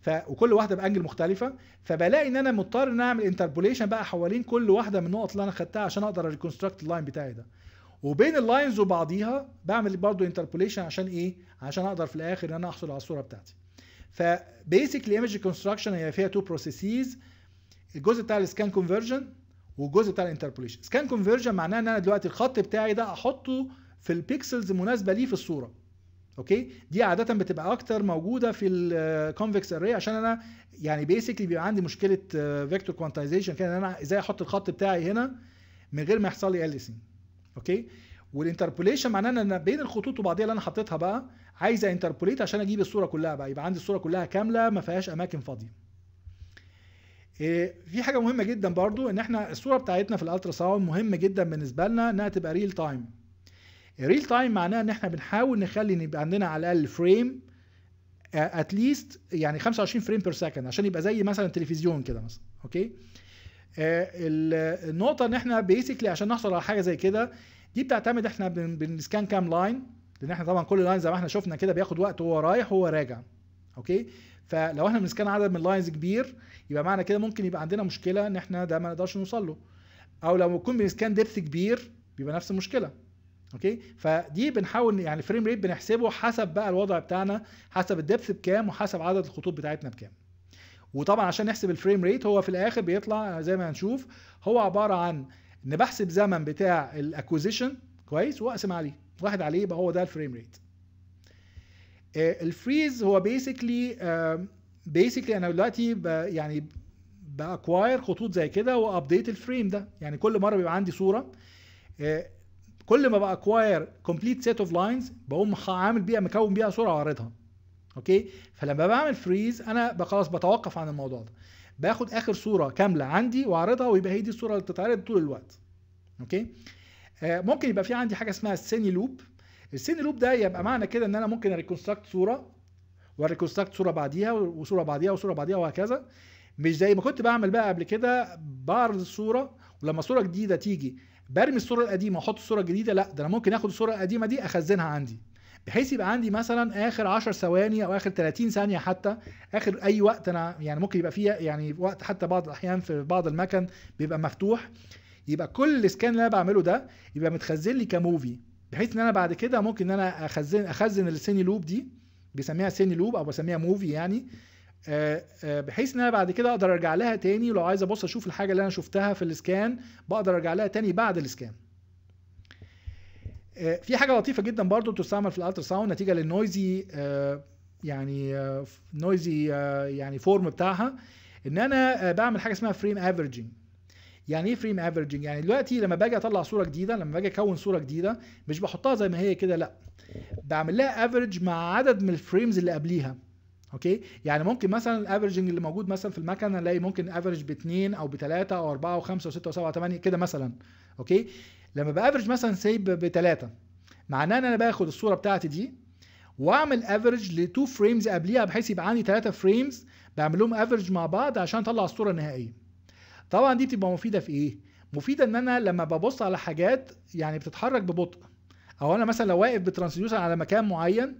Speaker 1: ف وكل واحده بانجل مختلفه فبلاقي ان انا مضطر ان اعمل انتربوليشن بقى حوالين كل واحده من النقط اللي انا خدتها عشان اقدر ريكونستراكت اللاين بتاعي ده وبين اللاينز وبعضيها بعمل برضو انتربوليشن عشان ايه عشان اقدر في الاخر ان انا احصل على الصوره بتاعتي فبيسكلي ايمج كونستراكشن هي فيها تو بروسيسز الجزء بتاع السكان كونفرجن والجزء بتاع الانتربوليشن سكان كونفرجن معناه ان انا دلوقتي الخط بتاعي ده احطه في البيكسلز المناسبه ليه في الصوره اوكي دي عاده بتبقى اكتر موجوده في الكونفكس اري عشان انا يعني بيسكلي بيبقى عندي مشكله فيكتور كوانتايزيشن كده ان انا ازاي احط الخط بتاعي هنا من غير ما يحصل لي اليسنج اوكي والانتربوليشن معناه ان انا بين الخطوط وبعضيها اللي انا حطيتها بقى عايز انتربوليت عشان اجيب الصوره كلها بقى يبقى عندي الصوره كلها كامله ما فيهاش اماكن فاضيه إيه، في حاجه مهمه جدا برضو ان احنا الصوره بتاعتنا في الالترا ساوند مهمه جدا بالنسبه لنا انها تبقى ريل تايم ريل تايم معناها ان احنا بنحاول نخلي ان يبقى عندنا على الاقل فريم اتليست آه، يعني 25 فريم بير سكند عشان يبقى زي مثلا تلفزيون كده مثلا اوكي آه، النقطه ان احنا بيسكلي عشان نحصل على حاجه زي كده دي بتعتمد احنا بنسكان كام لاين لان احنا طبعا كل لاين زي ما احنا شفنا كده بياخد وقت وهو رايح وهو راجع اوكي فلو احنا بنسكان عدد من اللاينز كبير يبقى معنى كده ممكن يبقى عندنا مشكله ان احنا ده ما نقدرش نوصل له او لو بنكون بنسكان ديبث كبير بيبقى نفس المشكله اوكي فدي بنحاول يعني فريم ريت بنحسبه حسب بقى الوضع بتاعنا حسب الدبث بكام وحسب عدد الخطوط بتاعتنا بكام وطبعا عشان نحسب الفريم ريت هو في الاخر بيطلع زي ما هنشوف هو عباره عن ان بحسب زمن بتاع الاكوزيشن كويس واقسم عليه واحد عليه يبقى هو ده الفريم ريت آه، الفريز هو بيسكلي بيسكلي انا دلوقتي يعني باكواير خطوط زي كده وابديت الفريم ده يعني كل مره بيبقى عندي صوره آه، كل ما باكواير كومبليت سيت اوف لاينز بقوم عامل بيها مكون بيها صوره وعارضها اوكي فلما بعمل فريز انا خلاص بتوقف عن الموضوع ده باخد اخر صوره كامله عندي واعرضها ويبقى هي دي الصوره اللي بتتعرض طول الوقت اوكي آه، ممكن يبقى في عندي حاجه اسمها السيني لوب السين لوب ده يبقى معنى كده ان انا ممكن اريكونستراكت صوره واريكونستراكت صوره بعديها وصوره بعديها وصوره بعديها وهكذا مش زي ما كنت بعمل بقى قبل كده بعرض الصوره ولما صوره جديده تيجي برمي الصوره القديمه واحط الصوره الجديده لا ده انا ممكن اخد الصوره القديمه دي اخزنها عندي بحيث يبقى عندي مثلا اخر 10 ثواني او اخر 30 ثانيه حتى اخر اي وقت انا يعني ممكن يبقى فيها يعني وقت حتى بعض الاحيان في بعض المكن بيبقى مفتوح يبقى كل السكان اللي انا بعمله ده يبقى متخزن لي كموفي بحيث ان انا بعد كده ممكن ان انا اخزن اخزن السيني لوب دي بيسميها سيني لوب او بسميها موفي يعني آه، آه، بحيث ان انا بعد كده اقدر ارجع لها تاني لو عايز ابص اشوف الحاجه اللي انا شفتها في السكان بقدر ارجع لها تاني بعد السكان آه، في حاجه لطيفه جدا برضو بتستعمل في الالترا ساوند نتيجه للنويزي يعني نويزي يعني فورم بتاعها ان انا بعمل حاجه اسمها فريم افريجنج يعني ايه فريم افريجنج يعني دلوقتي لما باجي اطلع صوره جديده لما باجي اكون صوره جديده مش بحطها زي ما هي كده لا بعمل لها افريج مع عدد من الفريمز اللي قبليها اوكي يعني ممكن مثلا الافريجنج اللي موجود مثلا في المكنه الاقي ممكن افريج باثنين او بثلاثه او اربعه وخمسه وسته وسبعه وثمانيه كده مثلا اوكي لما بافرج مثلا سيب بثلاثه معناه ان انا باخد الصوره بتاعتي دي واعمل افريج لتو فريمز قبليها بحيث يبقى عندي ثلاثه فريمز بعمل لهم مع بعض عشان اطلع الصوره النهائيه طبعا دي بتبقى مفيده في ايه مفيده ان انا لما ببص على حاجات يعني بتتحرك ببطء او انا مثلا لو واقف بترانسديوسر على مكان معين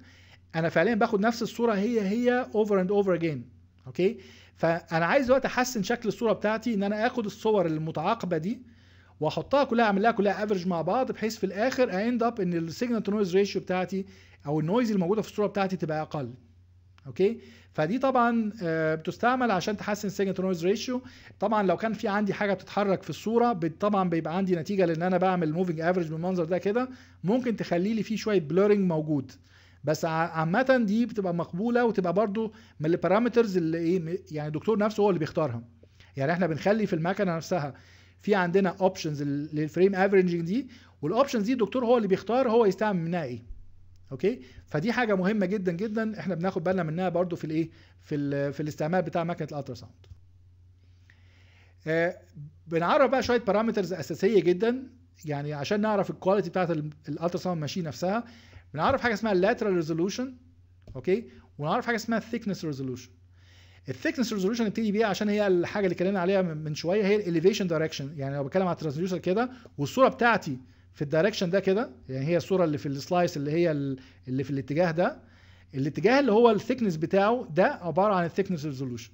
Speaker 1: انا فعليا باخد نفس الصوره هي هي اوفر اند اوفر اجين اوكي فانا عايز دلوقتي احسن شكل الصوره بتاعتي ان انا اخد الصور المتعاقبه دي واحطها كلها اعمل لها كلها افرج مع بعض بحيث في الاخر اند اب ان السيجنال تو نويز ريشيو بتاعتي او النويز الموجوده في الصوره بتاعتي تبقى اقل اوكي فدي طبعا آه، بتستعمل عشان تحسن سيجن تو نويز ريشيو طبعا لو كان في عندي حاجه بتتحرك في الصوره طبعا بيبقى عندي نتيجه لان انا بعمل موفينج افريج بالمنظر ده كده ممكن تخلي لي فيه شويه بلورنج موجود بس عامه دي بتبقى مقبوله وتبقى برضو من البارامترز اللي ايه يعني الدكتور نفسه هو اللي بيختارها يعني احنا بنخلي في المكنه نفسها في عندنا اوبشنز للفريم افريج دي والاوبشنز دي الدكتور هو اللي بيختار هو يستعمل منها ايه اوكي فدي حاجه مهمه جدا جدا احنا بناخد بالنا منها برضو في الايه في في الاستعمال بتاع ماكينه الالترا ساوند آه بنعرف بقى شويه بارامترز اساسيه جدا يعني عشان نعرف الكواليتي بتاعت الالترا ساوند ماشين نفسها بنعرف حاجه اسمها اللاترال ريزولوشن اوكي ونعرف حاجه اسمها الثيكنس ريزولوشن الثيكنس ريزولوشن نبتدي بيها عشان هي الحاجه اللي اتكلمنا عليها من شويه هي الاليفيشن دايركشن يعني لو بتكلم على الترانسديوسر كده والصوره بتاعتي في الدايركشن ده كده يعني هي الصوره اللي في السلايس اللي هي اللي في الاتجاه ده الاتجاه اللي هو الثيكنس بتاعه ده عباره عن الثيكنس ريزولوشن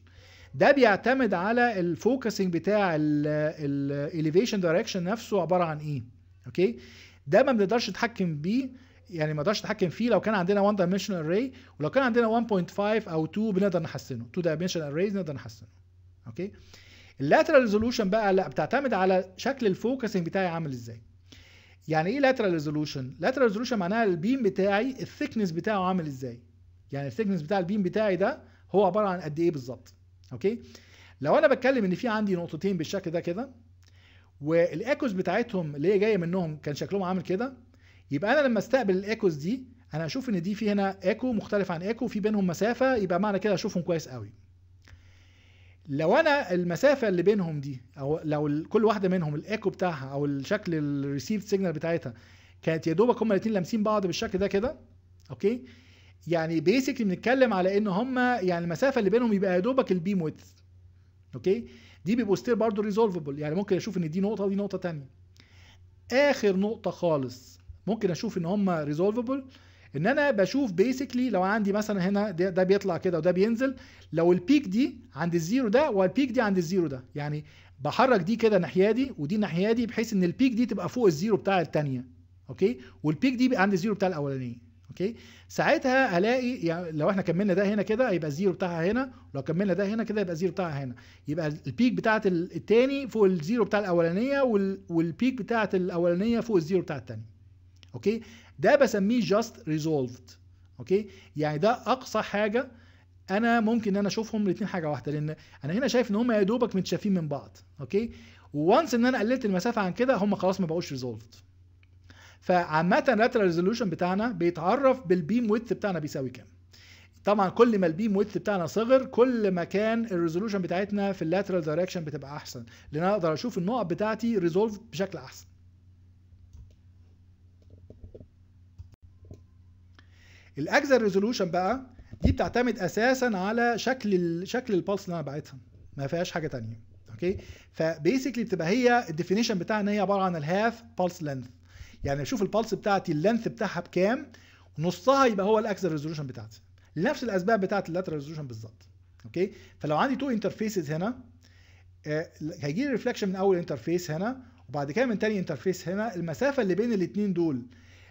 Speaker 1: ده بيعتمد على الفوكسنج بتاع الاليفيشن دايركشن نفسه عباره عن ايه اوكي ده ما بنقدرش نتحكم بيه يعني ما اقدرش اتحكم فيه لو كان عندنا 1 dimensional array ولو كان عندنا 1.5 او 2 بنقدر نحسنه 2 dimensional arrays نقدر نحسنه اوكي اللاترال ريزولوشن بقى لا بتعتمد على شكل الفوكسنج بتاعي عامل ازاي يعني ايه lateral resolution lateral resolution معناها البيم بتاعي الثيكنس بتاعه عامل ازاي يعني الثيكنس بتاع البيم بتاعي ده هو عباره عن قد ايه بالظبط اوكي لو انا بتكلم ان في عندي نقطتين بالشكل ده كده والايكوز بتاعتهم اللي هي جايه منهم كان شكلهم عامل كده يبقى انا لما استقبل الايكوز دي انا هشوف ان دي في هنا ايكو مختلف عن ايكو في بينهم مسافه يبقى معنى كده اشوفهم كويس قوي لو انا المسافه اللي بينهم دي او لو كل واحده منهم الايكو بتاعها او الشكل الريسيفد سيجنال بتاعتها كانت يا دوبك هما الاثنين لامسين بعض بالشكل ده كده اوكي يعني بيسكلي بنتكلم على ان هما يعني المسافه اللي بينهم يبقى يا دوبك البيم ويدث اوكي دي بيبقوا ستيل برضه ريزولفبل يعني ممكن اشوف ان دي نقطه ودي نقطه ثانيه اخر نقطه خالص ممكن اشوف ان هما ريزولفبل ان انا بشوف بيسكلي لو عندي مثلا هنا ده, ده بيطلع كده وده بينزل لو البيك دي عند الزيرو ده والبيك دي عند الزيرو ده يعني بحرك دي كده ناحيه دي ودي ناحيه دي بحيث ان البيك دي تبقى فوق الزيرو بتاع الثانيه اوكي والبيك دي عند الزيرو بتاع الاولانيه اوكي ساعتها هلاقي يعني لو احنا كملنا ده هنا كده هيبقى الزيرو بتاعها هنا لو كملنا ده هنا كده يبقى الزيرو بتاعها هنا يبقى البيك بتاعه الثاني فوق الزيرو بتاع الاولانيه والبيك بتاعه الاولانيه فوق الزيرو بتاع الثانيه اوكي ده بسميه جاست ريزولفد اوكي يعني ده اقصى حاجه انا ممكن ان انا اشوفهم الاثنين حاجه واحده لان انا هنا شايف ان هم يا دوبك متشافين من بعض اوكي وانس ان انا قللت المسافه عن كده هم خلاص ما بقوش ريزولفد فعامه اللاترال ريزولوشن بتاعنا بيتعرف بالبيم ويدث بتاعنا بيساوي كام طبعا كل ما البيم ويدث بتاعنا صغر كل ما كان الريزولوشن بتاعتنا في اللاترال دايركشن بتبقى احسن لان انا اقدر اشوف النقط بتاعتي ريزولف بشكل احسن الاكزا ريزولوشن بقى دي بتعتمد اساسا على شكل شكل البالس اللي انا باعتها ما فيهاش حاجه ثانيه اوكي فبيسكلي بتبقى هي الديفينيشن بتاعها ان هي عباره عن الهاف بالس لينث يعني اشوف البالس بتاعتي اللينث بتاعها بكام نصها يبقى هو الاكزا ريزولوشن بتاعتي نفس الاسباب بتاعت اللاترال ريزولوشن بالظبط اوكي فلو عندي تو انترفيسز هنا هيجي لي ريفلكشن من اول انترفيس هنا وبعد كده من تاني انترفيس هنا المسافه اللي بين الاثنين دول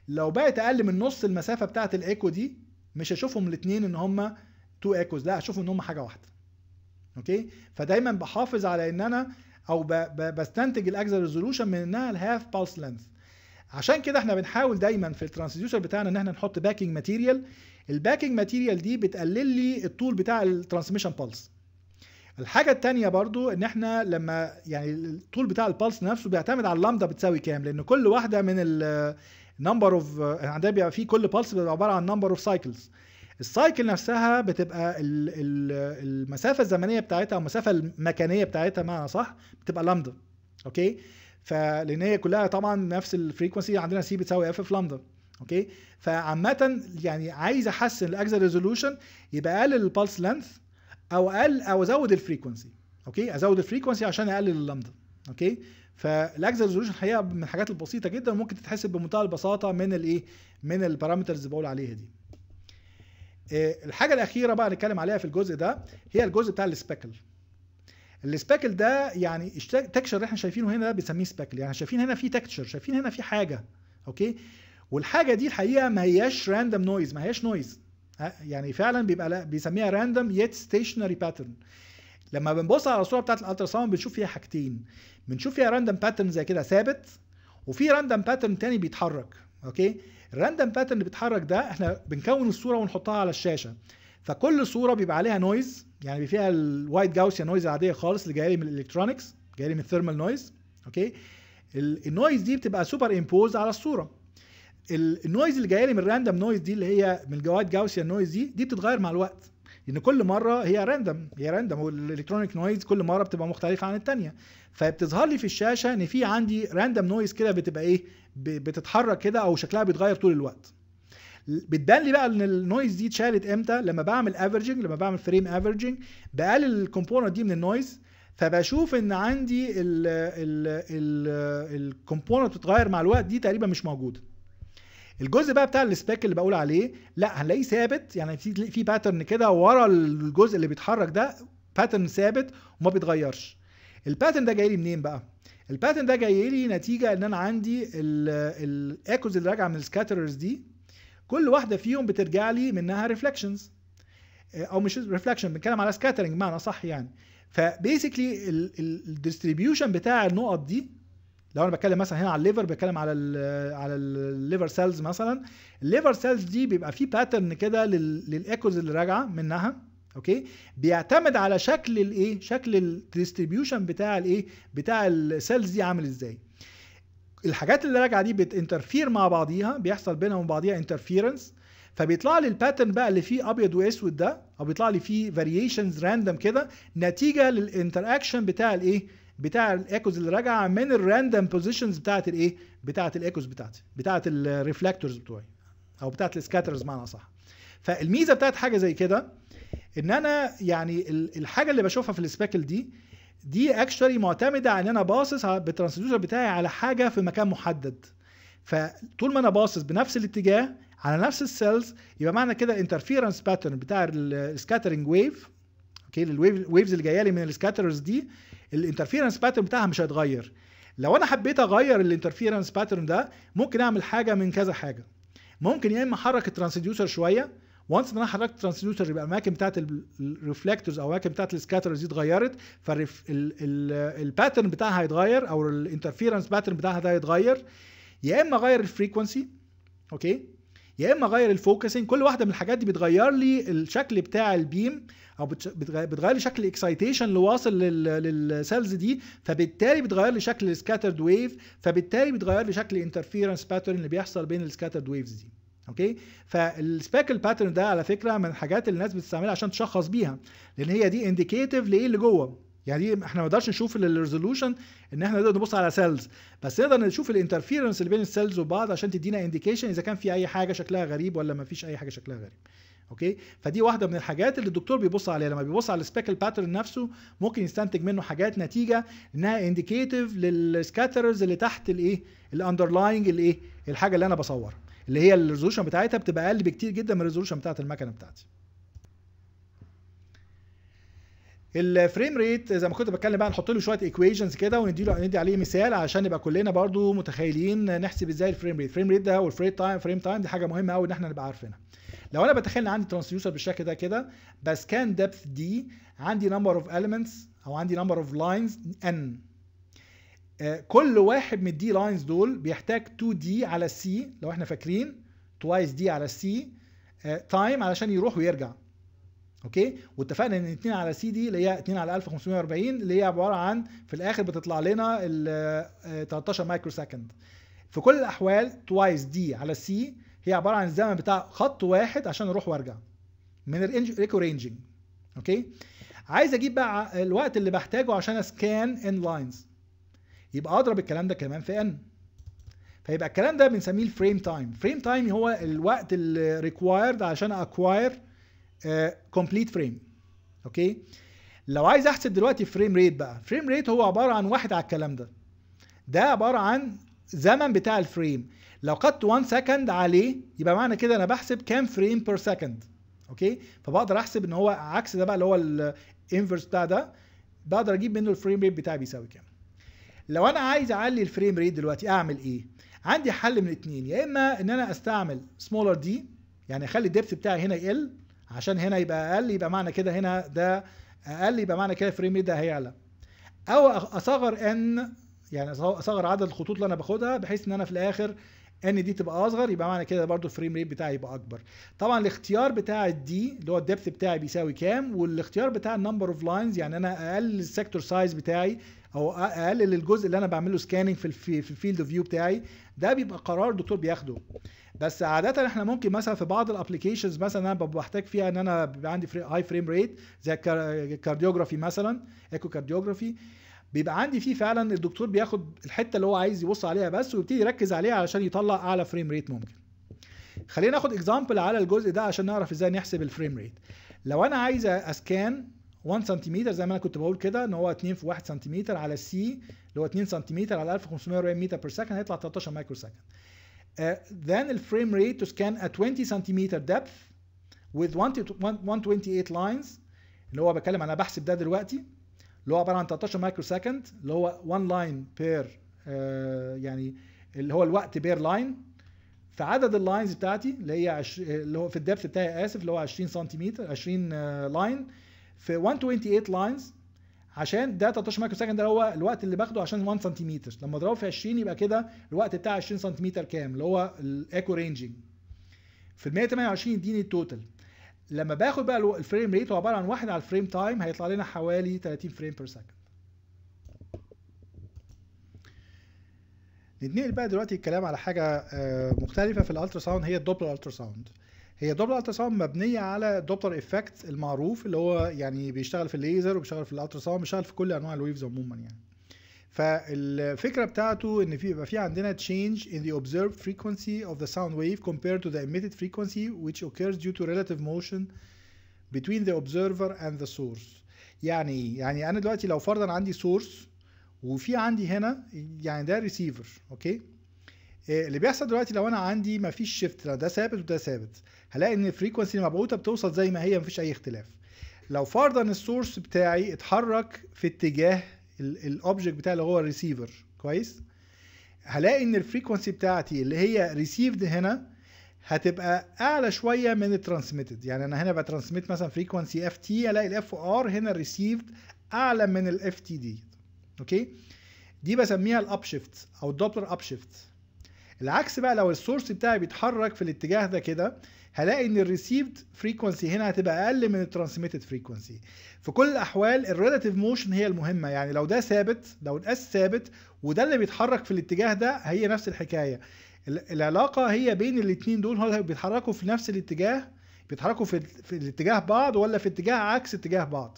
Speaker 1: لو بقت اقل من نص المسافه بتاعه الايكو دي مش هشوفهم الاثنين ان هم تو ايكوز لا هشوف ان هم حاجه واحده اوكي فدايما بحافظ على ان انا او بستنتج الاجزاء ريزولوشن من انها الهاف بالس لينث عشان كده احنا بنحاول دايما في الترانسديوسر بتاعنا ان احنا نحط باكينج ماتيريال الباكينج ماتيريال دي بتقلل لي الطول بتاع الترانسميشن بالس الحاجة التانية برضو ان احنا لما يعني الطول بتاع البالس نفسه بيعتمد على اللامدا بتساوي كام لان كل واحدة من ال نمبر اوف عندها بيبقى في كل بالس بيبقى عباره عن نمبر اوف سايكلز السايكل نفسها بتبقى المسافه الزمنيه بتاعتها او المسافه المكانيه بتاعتها معنى صح بتبقى لامدا اوكي فلان هي كلها طبعا نفس الفريكونسي عندنا سي بتساوي اف في لامدا اوكي فعامه يعني عايز احسن الاجزاء ريزولوشن يبقى اقلل البالس لينث او اقل او ازود الفريكونسي اوكي ازود الفريكونسي عشان اقلل اللامدا اوكي فالاكس ريزولوشن الحقيقه من الحاجات البسيطه جدا وممكن تتحسب بمنتهى البساطه من الايه من البارامترز اللي بقول عليها دي آه، الحاجه الاخيره بقى نتكلم عليها في الجزء ده هي الجزء بتاع السبيكل السبيكل ده يعني التكشر اللي احنا شايفينه هنا ده بنسميه سبيكل يعني شايفين هنا في تكشر شايفين هنا في حاجه اوكي والحاجه دي الحقيقه ما هياش راندوم نويز ما هياش نويز يعني فعلا بيبقى لا بيسميها راندوم يت ستيشنري باترن لما بنبص على الصوره بتاعت الالترا ساوند بنشوف فيها حاجتين بنشوف فيها راندم باترن زي كده ثابت وفي راندم باترن تاني بيتحرك اوكي الراندم باترن اللي بيتحرك ده احنا بنكون الصوره ونحطها على الشاشه فكل صوره بيبقى عليها نويز يعني فيها الوايت جاوسيا نويز العاديه خالص اللي جايه من الالكترونكس جايه لي من الثيرمال نويز اوكي النويز دي بتبقى سوبر امبوز على الصوره النويز اللي جايه لي من الراندم نويز دي اللي هي من الوايت جاوسيا نويز دي دي بتتغير مع الوقت لان كل مره هي راندم هي راندم والالكترونيك نويز كل مره بتبقى مختلفه عن الثانيه فبتظهر لي في الشاشه ان في عندي راندم نويز كده بتبقى ايه بتتحرك كده او شكلها بيتغير طول الوقت بتبان لي بقى ان النويز دي اتشالت امتى لما بعمل افرجنج لما بعمل فريم افرجنج بقلل الكومبوننت دي من النويز فبشوف ان عندي الكومبوننت بتتغير مع الوقت دي تقريبا مش موجوده الجزء بقى بتاع السباك اللي بقول عليه لا هنلاقيه ثابت يعني في في باترن كده ورا الجزء اللي بيتحرك ده باترن ثابت وما بيتغيرش الباترن ده جاي لي منين بقى الباترن ده جاي لي نتيجه ان انا عندي الايكوز اللي راجعه من السكاترز دي كل واحده فيهم بترجع لي منها ريفلكشنز او مش ريفلكشن بنتكلم على سكاترنج بمعنى صح يعني فبيسكلي الديستريبيوشن بتاع النقط دي لو انا بتكلم مثلا هنا على الليفر بتكلم على الـ على الليفر سيلز مثلا الليفر سيلز دي بيبقى فيه باترن كده للايكوز اللي راجعه منها اوكي بيعتمد على شكل الايه شكل الديستريبيوشن بتاع الايه بتاع السيلز دي عامل ازاي الحاجات اللي راجعه دي بتنترفير مع بعضيها بيحصل بينها وبين بعضيها انترفيرنس فبيطلع لي الباترن بقى اللي فيه ابيض واسود ده او بيطلع لي فيه فاريشنز راندوم كده نتيجه للانتراكشن بتاع الايه بتاع الايكوز اللي راجعه من الراندوم بوزيشنز بتاعت الايه بتاعت الايكوز بتاعتي بتاعت الريفلكتورز بتوعي او بتاعت السكاترز معنى صح فالميزه بتاعت حاجه زي كده ان انا يعني الحاجه اللي بشوفها في السبيكل دي دي اكشولي معتمده على ان انا باصص بالترانسديوسر بتاعي على حاجه في مكان محدد فطول ما انا باصص بنفس الاتجاه على نفس السيلز يبقى معنى كده الانترفيرنس باترن بتاع السكاترنج ويف اوكي الويفز اللي جايه لي من السكاترز دي الانترفيرنس باترن بتاعها مش هيتغير لو انا حبيت اغير الانترفيرنس باترن ده ممكن اعمل حاجه من كذا حاجه ممكن يا اما احرك الترانسديوسر شويه وانس ان انا حركت الترانسديوسر يبقى الاماكن بتاعت الريفلكتورز او الاماكن بتاعت السكاترز دي اتغيرت فالباترن بتاعها هيتغير او الانترفيرنس باترن بتاعها ده هيتغير يا اما اغير الفريكونسي اوكي يا اما اغير الفوكسنج كل واحده من الحاجات دي بتغير لي الشكل بتاع البيم او بتغير لي شكل الاكسايتيشن اللي واصل للسيلز دي فبالتالي بتغير لي شكل السكاترد ويف فبالتالي بتغير لي شكل الانترفيرنس باترن اللي بيحصل بين السكاترد ويفز دي اوكي فالسبيكل باترن ده على فكره من الحاجات اللي الناس بتستعملها عشان تشخص بيها لان هي دي انديكيتيف لايه اللي جوه يعني احنا ما نقدرش نشوف الريزولوشن ان احنا نقدر نبص على سيلز بس نقدر نشوف الانترفيرنس اللي بين السيلز وبعض عشان تدينا انديكيشن اذا كان في اي حاجه شكلها غريب ولا ما فيش اي حاجه شكلها غريب اوكي فدي واحده من الحاجات اللي الدكتور بيبص عليها لما بيبص على السبيكل باترن نفسه ممكن يستنتج منه حاجات نتيجه انها انديكيتيف للسكاترز اللي تحت الايه الاندرلاينج الايه الحاجه اللي انا بصورها اللي هي الريزولوشن بتاعتها بتبقى اقل بكتير جدا من الريزولوشن بتاعت المكنه بتاعتي الفريم ريت زي ما كنت بتكلم بقى نحط له شويه ايكويشنز كده وندي له ندي عليه مثال عشان نبقى كلنا برضو متخيلين نحسب ازاي الفريم ريت الفريم ريت ده والفريم تايم فريم تايم دي حاجه مهمه قوي ان احنا نبقى عارفينها لو انا بتخيل ان عندي ترانسديوسر بالشكل ده كده بسكان ديبث دي عندي نمبر اوف اليمنتس او عندي نمبر اوف لاينز ان كل واحد من الدي لاينز دول بيحتاج 2 دي على سي لو احنا فاكرين توايس دي على سي تايم آه، علشان يروح ويرجع اوكي واتفقنا ان 2 على سي دي اللي هي 2 على 1540 اللي هي عباره عن في الاخر بتطلع لنا ال 13 آه، آه، مايكرو سكند في كل الاحوال توايس دي على سي هي عباره عن الزمن بتاع خط واحد عشان اروح وارجع من الريكو رينجنج اوكي عايز اجيب بقى الوقت اللي بحتاجه عشان اسكان ان لاينز يبقى اضرب الكلام ده كمان في ان فيبقى الكلام ده بنسميه الفريم تايم فريم تايم هو الوقت اللي ريكوايرد عشان اكواير كومبليت فريم اوكي لو عايز احسب دلوقتي فريم ريت بقى فريم ريت هو عباره عن واحد على الكلام ده ده عباره عن زمن بتاع الفريم لو خدت 1 سكند عليه يبقى معنى كده انا بحسب كام فريم بير سكند اوكي فبقدر احسب ان هو عكس ده بقى اللي هو الانفرس بتاع ده بقدر اجيب منه الفريم ريت بتاعي بيساوي كام لو انا عايز اعلي الفريم ريت دلوقتي اعمل ايه عندي حل من اتنين يا اما ان انا استعمل سمولر دي يعني اخلي الدبث بتاعي هنا يقل عشان هنا يبقى اقل يبقى معنى كده هنا ده اقل يبقى معنى كده الفريم ريت ده هيعلى او اصغر ان يعني اصغر عدد الخطوط اللي انا باخدها بحيث ان انا في الاخر ان دي تبقى اصغر يبقى معنى كده برضو الفريم ريت بتاعي يبقى اكبر طبعا الاختيار بتاع الدي اللي هو الدبث بتاعي بيساوي كام والاختيار بتاع النمبر اوف لاينز يعني انا اقلل السيكتور سايز بتاعي او اقلل الجزء اللي انا بعمله سكاننج في في الفيلد اوف فيو بتاعي ده بيبقى قرار الدكتور بياخده بس عاده احنا ممكن مثلا في بعض الابلكيشنز مثلا انا بحتاج فيها ان انا بيبقى عندي هاي فريم ريت زي الكارديوجرافي مثلا ايكو كارديوجرافي بيبقى عندي فيه فعلا الدكتور بياخد الحته اللي هو عايز يبص عليها بس ويبتدي يركز عليها علشان يطلع اعلى فريم ريت ممكن خلينا ناخد اكزامبل على الجزء ده عشان نعرف ازاي نحسب الفريم ريت لو انا عايز اسكان 1 سنتيمتر زي ما انا كنت بقول كده ان هو 2 في 1 سنتيمتر على سي اللي هو 2 سنتيمتر على 1540 متر بير سكند هيطلع 13 مايكرو سكند then الفريم ريت تو سكان 20 سنتيمتر depth with 128 lines اللي هو بتكلم انا بحسب ده دلوقتي اللي هو عباره عن 13 مايكرو سكند اللي هو 1 لاين بير يعني اللي هو الوقت بير لاين في عدد اللاينز بتاعتي اللي هي عش... اللي هو في الدبث بتاعي اسف اللي هو 20 سنتيمتر 20 لاين آه، في 128 لاينز عشان ده 13 مايكرو سكند ده هو الوقت اللي باخده عشان 1 سنتيمتر لما اضربه في 20 يبقى كده الوقت بتاع 20 سنتيمتر كام اللي هو الايكو رينجنج في ال 128 يديني التوتال لما باخد بقى الفريم ريت هو عباره عن واحد على الفريم تايم هيطلع لنا حوالي 30 فريم بير سكند نتنقل بقى دلوقتي الكلام على حاجه آه، مختلفه في الالترا ساوند هي الدوبلر الترا ساوند هي الدوبلر الترا ساوند مبنيه على دوبلر افكت المعروف اللي هو يعني بيشتغل في الليزر وبيشتغل في الالترا ساوند بيشتغل في كل انواع الويفز عموما يعني فالفكره بتاعته ان في يبقى في عندنا change in the observed frequency of the sound wave compared to the emitted frequency which occurs due to relative motion between the observer and the source يعني ايه يعني انا دلوقتي لو فرضا عندي source وفي عندي هنا يعني ده receiver اوكي اللي بيحصل دلوقتي لو انا عندي مفيش شيفت ده ثابت وده ثابت هلاقي ان الفريكونسي المبعوثه بتوصل زي ما هي مفيش اي اختلاف لو فرضا السورس بتاعي اتحرك في اتجاه الاوبجكت بتاعي اللي هو الريسيفر كويس هلاقي ان الفريكونسي بتاعتي اللي هي ريسيفد هنا هتبقى اعلى شويه من الترانسميتد يعني انا هنا بترانسميت مثلا فريكونسي اف تي الاقي الاف ار هنا ريسيفد اعلى من الاف تي دي اوكي دي بسميها الاب شيفت او الدوبلر اب شيفت العكس بقى لو السورس بتاعي بيتحرك في الاتجاه ده كده هلاقي ان الريسيفد فريكونسي هنا هتبقى اقل من الترانسميتد فريكونسي في كل الاحوال الريلاتيف موشن هي المهمه يعني لو ده ثابت لو الاس ثابت وده اللي بيتحرك في الاتجاه ده هي نفس الحكايه العلاقه هي بين الاتنين دول هل بيتحركوا في نفس الاتجاه بيتحركوا في, في الاتجاه بعض ولا في اتجاه عكس اتجاه بعض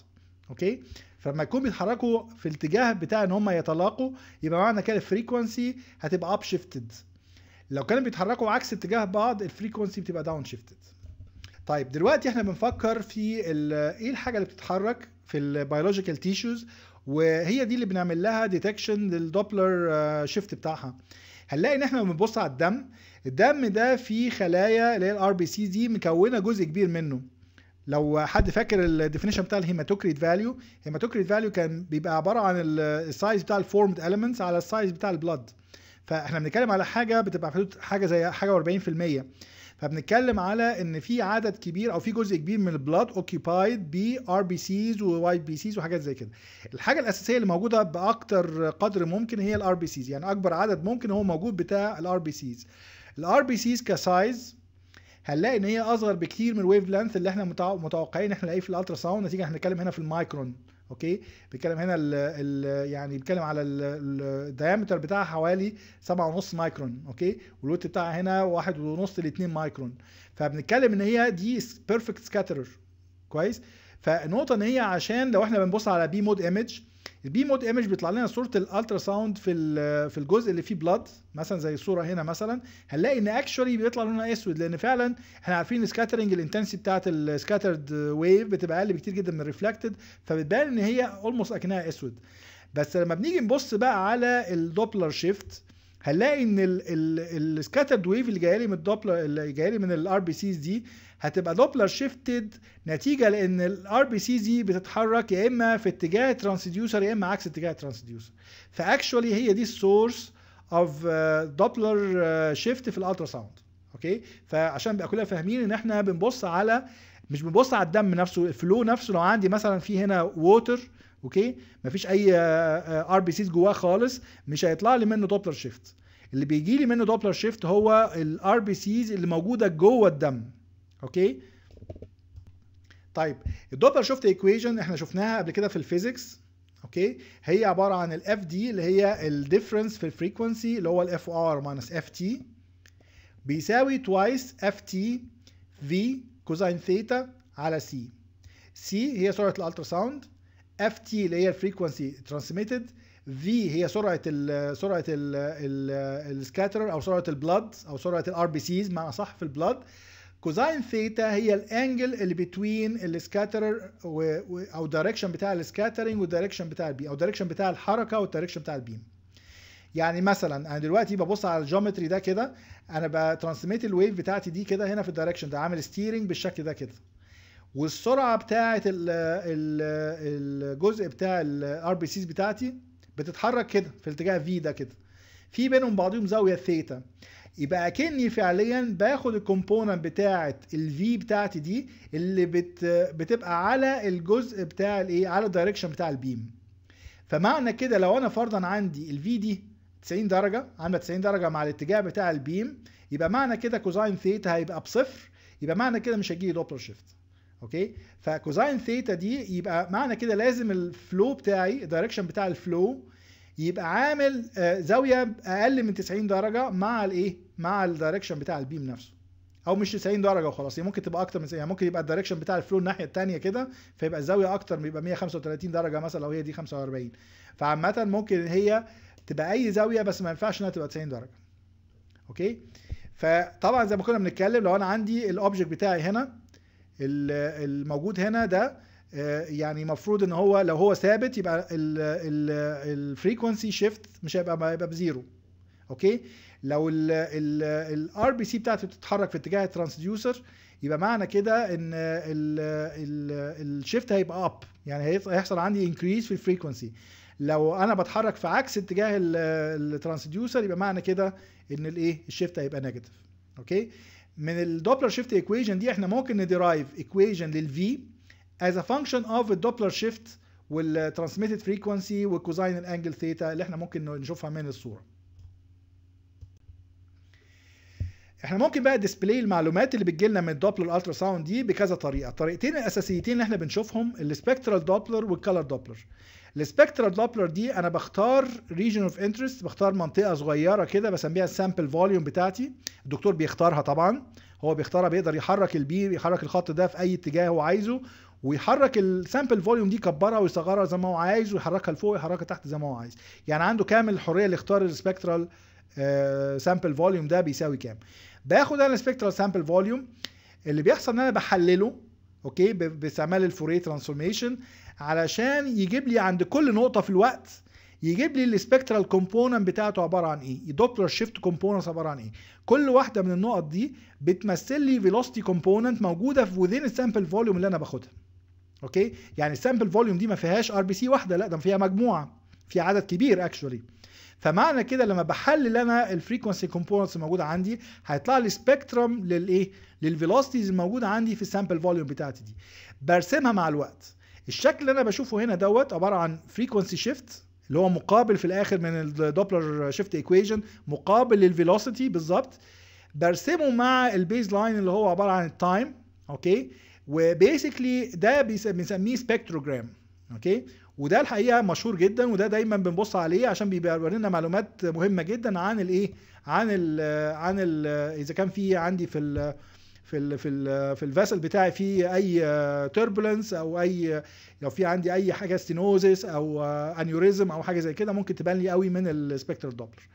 Speaker 1: اوكي فلما يكون بيتحركوا في الاتجاه بتاع ان هم يتلاقوا يبقى معنى كده الفريكونسي هتبقى اب شيفتد لو كانوا بيتحركوا عكس اتجاه بعض الفريكونسي بتبقى داون شيفتد طيب دلوقتي احنا بنفكر في ايه الحاجه اللي بتتحرك في البيولوجيكال تيشوز وهي دي اللي بنعمل لها ديتكشن للدوبلر شيفت بتاعها هنلاقي ان احنا لما بنبص على الدم الدم ده فيه خلايا اللي هي الار بي سي دي مكونه جزء كبير منه لو حد فاكر الديفينيشن بتاع الهيماتوكريت فاليو الهيماتوكريت فاليو كان بيبقى عباره عن السايز بتاع الفورمد اليمنتس على السايز بتاع البلد فاحنا بنتكلم على حاجه بتبقى في حدود حاجه زي حاجه و40% فبنتكلم على ان في عدد كبير او في جزء كبير من البلاد اوكيبايد ار بي سيز وواي بي سيز وحاجات زي كده الحاجه الاساسيه اللي موجوده باكتر قدر ممكن هي الار بي سيز يعني اكبر عدد ممكن هو موجود بتاع الار بي سيز الار بي سيز كسايز هنلاقي ان هي اصغر بكتير من الويف لينث اللي احنا متوقعين احنا نلاقيه في الالترا ساوند نتيجه احنا بنتكلم هنا في المايكرون اوكي بيتكلم هنا الـ الـ يعني بيتكلم على الدايمتر بتاعها حوالي 7.5 مايكرون اوكي والوت بتاعها هنا 1.5 ل 2 مايكرون فبنتكلم ان هي دي بيرفكت سكاترر كويس فالنقطه ان هي عشان لو احنا بنبص على بي مود ايمج البي مود ايمج بيطلع لنا صوره الالترا ساوند في في الجزء اللي فيه بلاد مثلا زي الصوره هنا مثلا هنلاقي ان اكشولي بيطلع لونها اسود لان فعلا احنا عارفين السكاترنج الانتنسي بتاعه السكاترد ويف بتبقى اقل بكتير جدا من الريفلكتد فبتبان ان هي اولموست اكنها اسود بس لما بنيجي نبص بقى على الدوبلر شيفت هنلاقي ان السكاترد ويف اللي جايه لي من الدوبلر اللي جايه لي من الار بي سيز دي هتبقى دوبلر شيفتد نتيجه لان الار بي سي دي بتتحرك يا اما في اتجاه الترانسديوسر يا اما عكس اتجاه الترانسديوسر فاكشولي هي دي السورس اوف دوبلر شيفت في الالترا ساوند اوكي فعشان بقى كلنا فاهمين ان احنا بنبص على مش بنبص على الدم نفسه الفلو نفسه لو عندي مثلا في هنا ووتر اوكي مفيش اي ار بي سيز جواه خالص مش هيطلع لي منه دوبلر شيفت اللي بيجي لي منه دوبلر شيفت هو الار بي سيز اللي موجوده جوه الدم اوكي طيب الدوبلر شفت ايكويشن احنا شفناها قبل كده في الفيزيكس اوكي هي عباره عن الاف دي اللي هي الديفرنس في الفريكونسي اللي هو الاف ار ماينس اف تي بيساوي توايس اف تي في كوزين ثيتا على سي سي هي سرعه ساوند اف تي اللي هي الفريكونسي ترانسميتد في هي سرعه الـ سرعه السكاترر او سرعه البلد او سرعه الار بي سيز معنى صح في البلد كوزاين ثيتا هي الانجل اللي بتوين السكاترر او دايركشن بتاع السكاترنج والدايركشن بتاع البيم او دايركشن بتاع الحركه والدايركشن بتاع البيم يعني مثلا انا دلوقتي ببص على الجيومتري ده كده انا بترانسميت الويف بتاعتي دي كده هنا في الدايركشن ده عامل ستيرنج بالشكل ده كده والسرعه بتاعه الجزء بتاع الار بي سيز بتاعتي بتتحرك كده في اتجاه في ده كده في بينهم بعضهم زاويه ثيتا يبقى كاني فعليا باخد الكومبوننت بتاعه الفي بتاعتي دي اللي بت بتبقى على الجزء بتاع الايه على الدايركشن بتاع البيم فمعنى كده لو انا فرضا عندي الفي دي 90 درجه عامله 90 درجه مع الاتجاه بتاع البيم يبقى معنى كده كوزاين ثيتا هيبقى بصفر يبقى معنى كده مش هيجي لي دوبلر شيفت اوكي فكوزاين ثيتا دي يبقى معنى كده لازم الفلو بتاعي الدايركشن بتاع الفلو يبقى عامل آه، زاويه اقل من 90 درجه مع الايه مع الدايركشن بتاع البيم نفسه او مش 90 درجه وخلاص هي ممكن تبقى اكتر من يعني ممكن يبقى الدايركشن بتاع الفلو الناحيه الثانيه كده فيبقى الزاويه اكتر بيبقى 135 درجه مثلا لو هي دي 45 فعامه ممكن هي تبقى اي زاويه بس ما ينفعش انها تبقى 90 درجه اوكي فطبعا زي ما كنا بنتكلم لو انا عندي الاوبجكت بتاعي هنا الموجود هنا ده آه، يعني المفروض ان هو لو هو ثابت يبقى الفريكونسي شيفت مش هيبقى هيبقى بزيرو اوكي لو الار بي سي بتاعته بتتحرك في اتجاه الترانسديوسر يبقى معنى كده ان الشيفت هيبقى اب يعني هيحصل عندي انكريز في الفريكونسي لو انا بتحرك في عكس اتجاه الترانسديوسر يبقى معنى كده ان الايه الشيفت هيبقى نيجاتيف اوكي من الدوبلر شيفت ايكويجن دي احنا ممكن ندرايف ايكويجن للفي as a function of the Doppler shift وال transmitted frequency والكوزاين الانجل ثيتا اللي احنا ممكن نشوفها من الصوره احنا ممكن بقى ديسبلاي المعلومات اللي بتجي لنا من الدوبلر الترا ساوند دي بكذا طريقه الطريقتين الاساسيتين اللي احنا بنشوفهم السبكترال دوبلر والكلر دوبلر السبكترال دوبلر دي انا بختار ريجن اوف انترست بختار منطقه صغيره كده بسميها السامبل فوليوم بتاعتي الدكتور بيختارها طبعا هو بيختارها بيقدر يحرك البي يحرك الخط ده في اي اتجاه هو عايزه ويحرك السامبل فوليوم دي يكبرها ويصغرها زي ما هو عايز ويحركها لفوق ويحركها تحت زي ما هو عايز يعني عنده كامل الحريه اللي يختار السبكترال سامبل فوليوم ده بيساوي كام باخد انا السبكترال سامبل فوليوم اللي بيحصل ان انا بحلله اوكي باستعمال الفوري ترانسفورميشن علشان يجيب لي عند كل نقطه في الوقت يجيب لي السبكترال كومبوننت بتاعته عباره عن ايه الدوبلر شيفت كومبوننت عباره عن ايه كل واحده من النقط دي بتمثل لي فيلوسيتي كومبوننت موجوده في وذين السامبل فوليوم اللي انا باخدها اوكي يعني السامبل فوليوم دي ما فيهاش ار بي سي واحده لا ده فيها مجموعه في عدد كبير اكشولي فمعنى كده لما بحلل انا الفريكونسي كومبوننتس الموجوده عندي هيطلع لي سبيكترم للايه للفيلوسيتيز الموجوده عندي في السامبل فوليوم بتاعتي دي برسمها مع الوقت الشكل اللي انا بشوفه هنا دوت عباره عن فريكونسي شيفت اللي هو مقابل في الاخر من الدوبلر شيفت ايكويشن مقابل للفيلوسيتي بالظبط برسمه مع البيز لاين اللي هو عباره عن التايم اوكي وبيسكلي ده بنسميه سبكتروجرام اوكي وده الحقيقه مشهور جدا وده دايما بنبص عليه عشان بيبقى لنا معلومات مهمه جدا عن الايه عن الـ عن الـ اذا كان في عندي في الـ في الـ في الـ في الفاسل بتاعي في اي توربولنس او اي لو في عندي اي حاجه ستينوزس او انيوريزم او حاجه زي كده ممكن تبان لي قوي من السبكتر دوبلر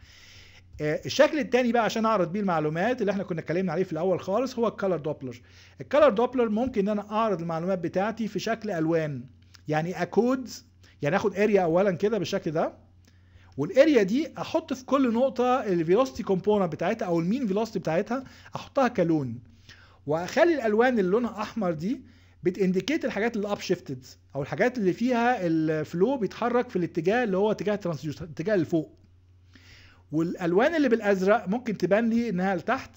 Speaker 1: آه، الشكل الثاني بقى عشان اعرض بيه المعلومات اللي احنا كنا اتكلمنا عليه في الاول خالص هو الكالر دوبلر الكالر دوبلر ممكن ان انا اعرض المعلومات بتاعتي في شكل الوان يعني اكود يعني اخد اريا اولا كده بالشكل ده والاريا دي احط في كل نقطه الفيلوستي كومبوننت بتاعتها او المين فيلوستي بتاعتها احطها كلون واخلي الالوان اللي لونها احمر دي بتانديكيت الحاجات اللي اب شيفتد او الحاجات اللي فيها الفلو بيتحرك في الاتجاه اللي هو اتجاه الترانسديوسر اتجاه لفوق والالوان اللي بالازرق ممكن تبان لي انها لتحت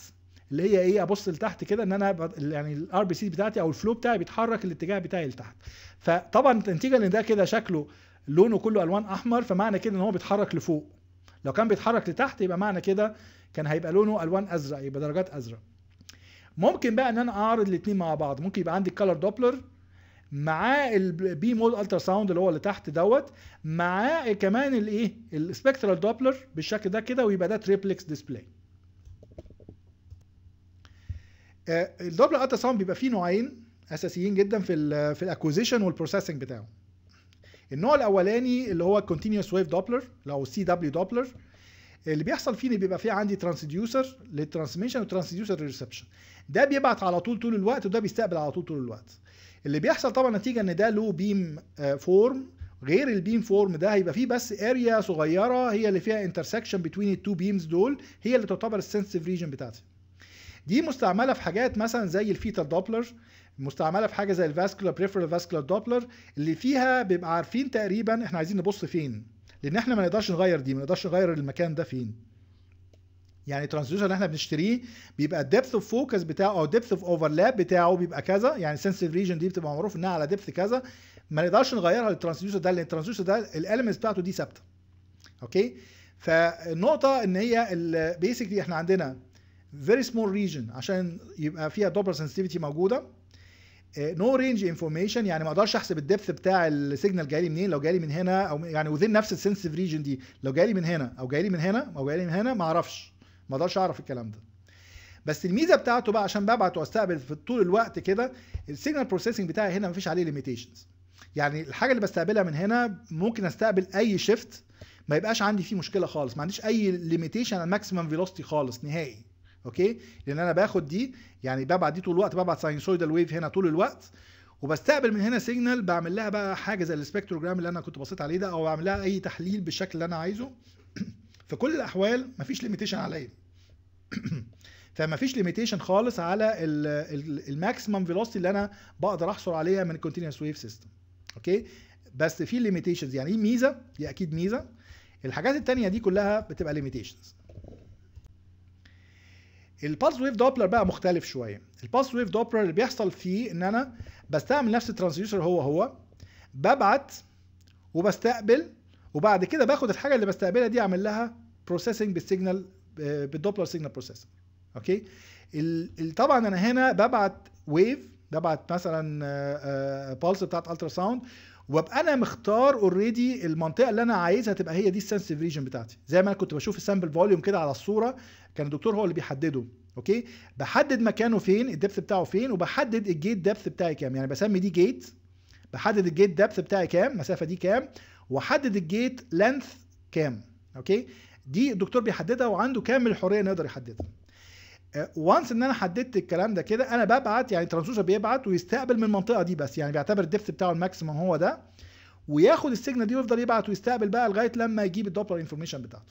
Speaker 1: اللي هي ايه ابص لتحت كده ان انا يعني الار بي سي بتاعتي او الفلو بتاعي بيتحرك الاتجاه بتاعي لتحت فطبعا نتيجه ان ده كده شكله لونه كله الوان احمر فمعنى كده ان هو بيتحرك لفوق لو كان بيتحرك لتحت يبقى معنى كده كان هيبقى لونه الوان ازرق يبقى درجات ازرق ممكن بقى ان انا اعرض الاثنين مع بعض ممكن يبقى عندي الكالر دوبلر معاه البي مول الترا ساوند اللي هو اللي تحت دوت معاه كمان الايه السبكترال دوبلر بالشكل ده كده ويبقى ده تريبلكس ديسبلاي الدوبلر الترا ساوند بيبقى فيه نوعين اساسيين جدا في الـ في الاكوزيشن والبروسيسنج بتاعه النوع الاولاني اللي هو الكونتينوس ويف دوبلر او سي دبليو دوبلر اللي بيحصل فيه ان بيبقى فيه عندي ترانسديوسر للترانسميشن وترانسديوسر للريسبشن ده بيبعت على طول طول الوقت وده بيستقبل على طول طول الوقت اللي بيحصل طبعا نتيجه ان ده له بيم فورم آه، غير البيم فورم ده هيبقى فيه بس اريا صغيره هي اللي فيها انترسكشن بتوين التو بيمز دول هي اللي تعتبر السنسيف ريجن بتاعتي دي مستعمله في حاجات مثلا زي الفيتا دوبلر مستعمله في حاجه زي الفاسكولار بريفرال فاسكولار دوبلر اللي فيها بيبقى عارفين تقريبا احنا عايزين نبص فين لان احنا ما نقدرش نغير دي ما نقدرش نغير المكان ده فين يعني الترانسديوسر اللي احنا بنشتريه بيبقى الدبث اوف فوكس بتاعه او دبث اوف اوفرلاب بتاعه بيبقى كذا يعني سنسيتيف ريجن دي بتبقى معروف انها على دبث كذا ما نقدرش نغيرها للترانسديوسر ده لان الترانسديوسر ده الاليمنتس بتاعته دي ثابته اوكي فالنقطه ان هي بيسكلي احنا عندنا فيري سمول ريجن عشان يبقى فيها دوبلر سنسيتيفيتي موجوده نو رينج انفورميشن يعني ما اقدرش احسب الدبث بتاع السيجنال جاي لي منين لو جاي لي من هنا او يعني وذين نفس السنسيف ريجن دي لو جاي لي من هنا او جاي لي من هنا او جاي لي من هنا ما اعرفش ما اقدرش اعرف الكلام ده بس الميزه بتاعته بقى عشان ببعت واستقبل في طول الوقت كده السيجنال بروسيسنج بتاعي هنا مفيش عليه ليميتيشنز يعني الحاجه اللي بستقبلها من هنا ممكن استقبل اي شيفت ما يبقاش عندي فيه مشكله خالص ما عنديش اي ليميتيشن على الماكسيمم فيلوستي خالص نهائي اوكي لان انا باخد دي يعني ببعت دي طول الوقت ببعت ساينسويدال ويف هنا طول الوقت وبستقبل من هنا سيجنال بعمل لها بقى حاجه زي السبكتروجرام اللي انا كنت بصيت عليه ده او بعمل لها اي تحليل بالشكل اللي انا عايزه (clears throat) في كل الاحوال مفيش ليميتيشن عليا (clears throat) فمفيش ليميتيشن خالص على الماكسيمم فيلوسيتي اللي انا بقدر احصل عليها من الكونتينوس ويف سيستم اوكي بس في ليميتيشنز يعني إيه ميزه دي اكيد ميزه الحاجات التانية دي كلها بتبقى ليميتيشنز البالس ويف دوبلر بقى مختلف شويه البالس ويف دوبلر اللي بيحصل فيه ان انا بستعمل نفس الترانسديوسر هو هو ببعت وبستقبل وبعد كده باخد الحاجه اللي بستقبلها دي اعمل لها بروسيسنج بالسيجنال آه، بالدوبلر سيجنال بروسيسنج اوكي طبعا انا هنا ببعت ويف ببعت مثلا بالس آه، آه، بتاعت الترا ساوند وابقى انا مختار اوريدي المنطقه اللي انا عايزها تبقى هي دي السنسيف ريجن بتاعتي زي ما انا كنت بشوف السامبل فوليوم كده على الصوره كان الدكتور هو اللي بيحدده اوكي بحدد مكانه فين الدبث بتاعه فين وبحدد الجيت دبث بتاعي كام يعني بسمي دي جيت بحدد الجيت دبث بتاعي كام المسافه دي كام وحدد الجيت لينث كام اوكي دي الدكتور بيحددها وعنده كامل الحريه انه يقدر يحددها وانس آه، ان انا حددت الكلام ده كده انا ببعت يعني الترانسوسر بيبعت ويستقبل من المنطقه دي بس يعني بيعتبر الدبث بتاعه الماكسيمم هو ده وياخد السيجنال دي ويفضل يبعت ويستقبل بقى لغايه لما يجيب الدوبلر انفورميشن بتاعته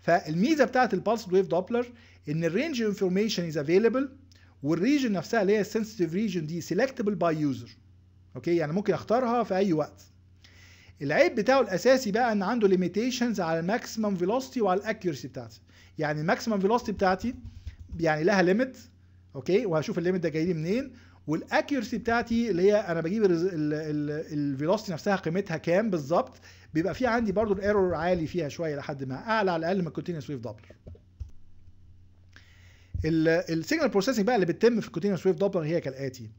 Speaker 1: فالميزه بتاعت البالس ويف دوبلر ان الرينج انفورميشن از افيلبل والريجن نفسها اللي هي السنسيتيف ريجن دي سيلكتبل باي يوزر اوكي يعني ممكن اختارها في اي وقت العيب بتاعه الاساسي بقى ان عنده ليميتيشنز على الماكسيمم فيلوسيتي وعلى الاكيورسي بتاعتي يعني الماكسيمم فيلوسيتي بتاعتي يعني لها ليميت اوكي وهشوف الليميت ده جاي لي منين والاكيورسي بتاعتي اللي هي انا بجيب الفيلوسيتي نفسها قيمتها كام بالظبط بيبقى في عندي برضو الايرور عالي فيها شويه لحد ما اعلى على الاقل من الكونتينوس ويف دوبلر السيجنال بروسيسنج بقى اللي بتتم في الكونتينوس ويف دوبلر هي كالاتي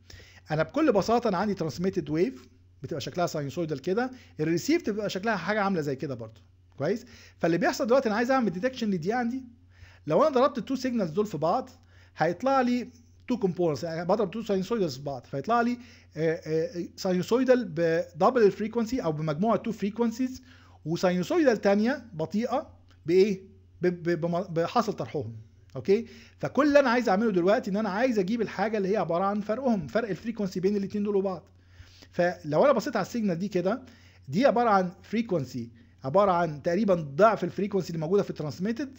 Speaker 1: انا بكل بساطه انا عندي ترانسميتد ويف بتبقى شكلها ساينسويدال كده الريسيف تبقى شكلها حاجه عامله زي كده برضو كويس فاللي بيحصل دلوقتي انا عايز اعمل ديتكشن لدي عندي لو انا ضربت التو سيجنالز دول في بعض هيطلع لي تو كومبوننتس يعني بضرب تو ساينسويدالز في بعض فيطلع لي ساينسويدال بدبل الفريكونسي او بمجموعه تو فريكونسيز وساينسويدال ثانيه بطيئه بايه؟ بحاصل طرحهم اوكي فكل اللي انا عايز اعمله دلوقتي ان انا عايز اجيب الحاجه اللي هي عباره عن فرقهم فرق الفريكونسي بين الاثنين دول وبعض فلو انا بصيت على السيجنال دي كده دي عباره عن فريكونسي عباره عن تقريبا ضعف الفريكونسي اللي موجوده في الترانسميتد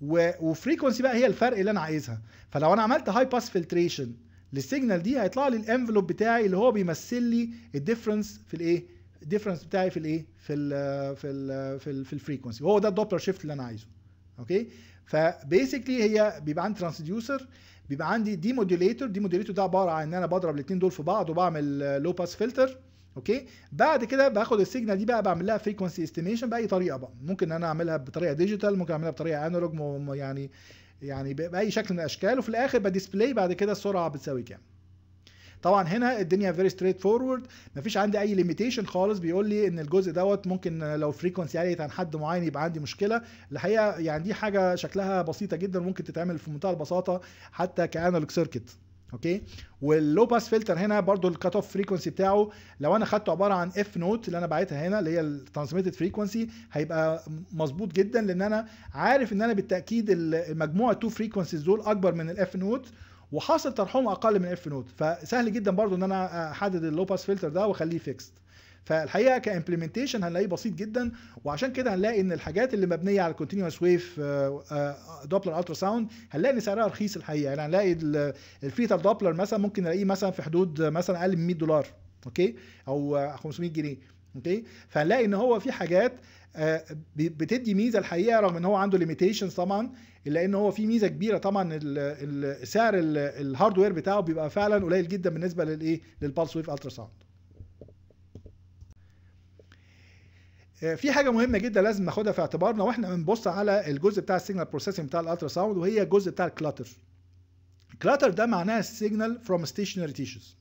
Speaker 1: وفريكونسي بقى هي الفرق اللي انا عايزها فلو انا عملت هاي باس فلتريشن للسيجنال دي هيطلع لي الانفلوب بتاعي اللي هو بيمثل لي الديفرنس في الايه الديفرنس بتاعي في الايه في الـ في الـ في, الـ في الفريكونسي وهو ده الدوبلر شيفت اللي انا عايزه اوكي فبيسكلي هي بيبقى عندي ترانسديوسر بيبقى عندي دي موديوليتور دي موديوليتور ده عباره عن ان انا بضرب الاثنين دول في بعض وبعمل لو باس فلتر اوكي بعد كده باخد السيجنال دي بقى بعمل لها فريكونسي استيميشن باي طريقه بقى ممكن انا اعملها بطريقه ديجيتال ممكن اعملها بطريقه انالوج يعني يعني باي شكل من الاشكال وفي الاخر بديسبلاي بعد كده السرعه بتساوي كام طبعا هنا الدنيا فيري ستريت فورورد مفيش عندي اي ليميتيشن خالص بيقول لي ان الجزء دوت ممكن لو فريكونسي عاليه عن حد معين يبقى عندي مشكله الحقيقه يعني دي حاجه شكلها بسيطه جدا ممكن تتعمل في منتهى البساطه حتى كانالوج سيركت اوكي واللو باس فلتر هنا برضو الكات اوف فريكونسي بتاعه لو انا خدته عباره عن اف نوت اللي انا باعتها هنا اللي هي الترانسميتد فريكونسي هيبقى مظبوط جدا لان انا عارف ان انا بالتاكيد المجموعه التو فريكونسيز دول اكبر من الاف نوت وحاصل ترحمه اقل من اف نود فسهل جدا برضو ان انا احدد اللو باس فلتر ده واخليه فيكست فالحقيقه كامبلمنتيشن هنلاقيه بسيط جدا وعشان كده هنلاقي ان الحاجات اللي مبنيه على الكونتينوس ويف دوبلر الترا ساوند هنلاقي ان سعرها رخيص الحقيقه يعني هنلاقي الفيتال دوبلر مثلا ممكن نلاقيه مثلا في حدود مثلا اقل من 100 دولار اوكي او 500 جنيه اوكي فهنلاقي ان هو في حاجات آه، بتدي ميزه الحقيقه رغم ان هو عنده ليميتيشنز طبعا الا ان هو في ميزه كبيره طبعا سعر الهاردوير بتاعه بيبقى فعلا قليل جدا بالنسبه للايه للبالس ويف الترا ساوند في حاجه مهمه جدا لازم ناخدها في اعتبارنا واحنا بنبص على الجزء بتاع السيجنال بروسيسنج بتاع الالترا ساوند وهي الجزء بتاع الكلاتر الكلاتر ده معناه السيجنال فروم ستيشنري تيشوز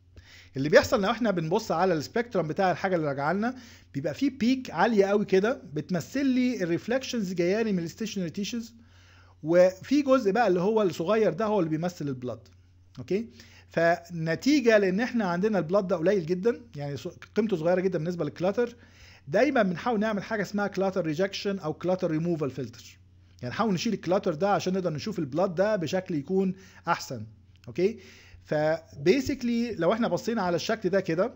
Speaker 1: اللي بيحصل لو احنا بنبص على السبيكترم بتاع الحاجه اللي راجعه لنا بيبقى في بيك عاليه قوي كده بتمثل لي الريفلكشنز جايه لي من الستيشنري تيشز وفي جزء بقى اللي هو الصغير ده هو اللي بيمثل البلاد اوكي فنتيجه لان احنا عندنا البلاد ده قليل جدا يعني قيمته صغيره جدا بالنسبه للكلاتر دايما بنحاول نعمل حاجه اسمها كلاتر ريجكشن او كلاتر ريموفال فلتر يعني نحاول نشيل الكلاتر ده عشان نقدر نشوف البلاد ده بشكل يكون احسن اوكي فبيسكلي لو احنا بصينا على الشكل ده كده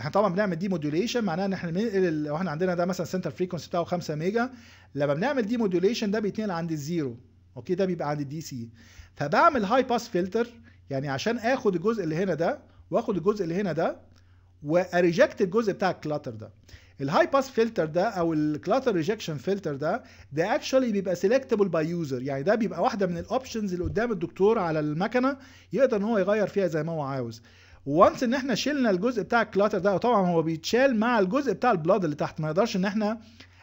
Speaker 1: احنا طبعا بنعمل دي موديوليشن معناها ان احنا بننقل لو احنا عندنا ده مثلا سنتر فريكونسي بتاعه 5 ميجا لما بنعمل دي موديوليشن ده بيتنقل عند الزيرو اوكي ده بيبقى عند الدي سي فبعمل هاي باس فلتر يعني عشان اخد الجزء اللي هنا ده واخد الجزء اللي هنا ده واريجكت الجزء بتاع الكلاتر ده الهاي باس فلتر ده او الكلاتر ريجكشن فلتر ده ده اكشولي بيبقى سيلكتبل باي يوزر يعني ده بيبقى واحده من الاوبشنز اللي قدام الدكتور على المكنه يقدر ان هو يغير فيها زي ما هو عاوز وانس ان احنا شلنا الجزء بتاع الكلاتر ده وطبعا هو بيتشال مع الجزء بتاع البلاد اللي تحت ما نقدرش ان احنا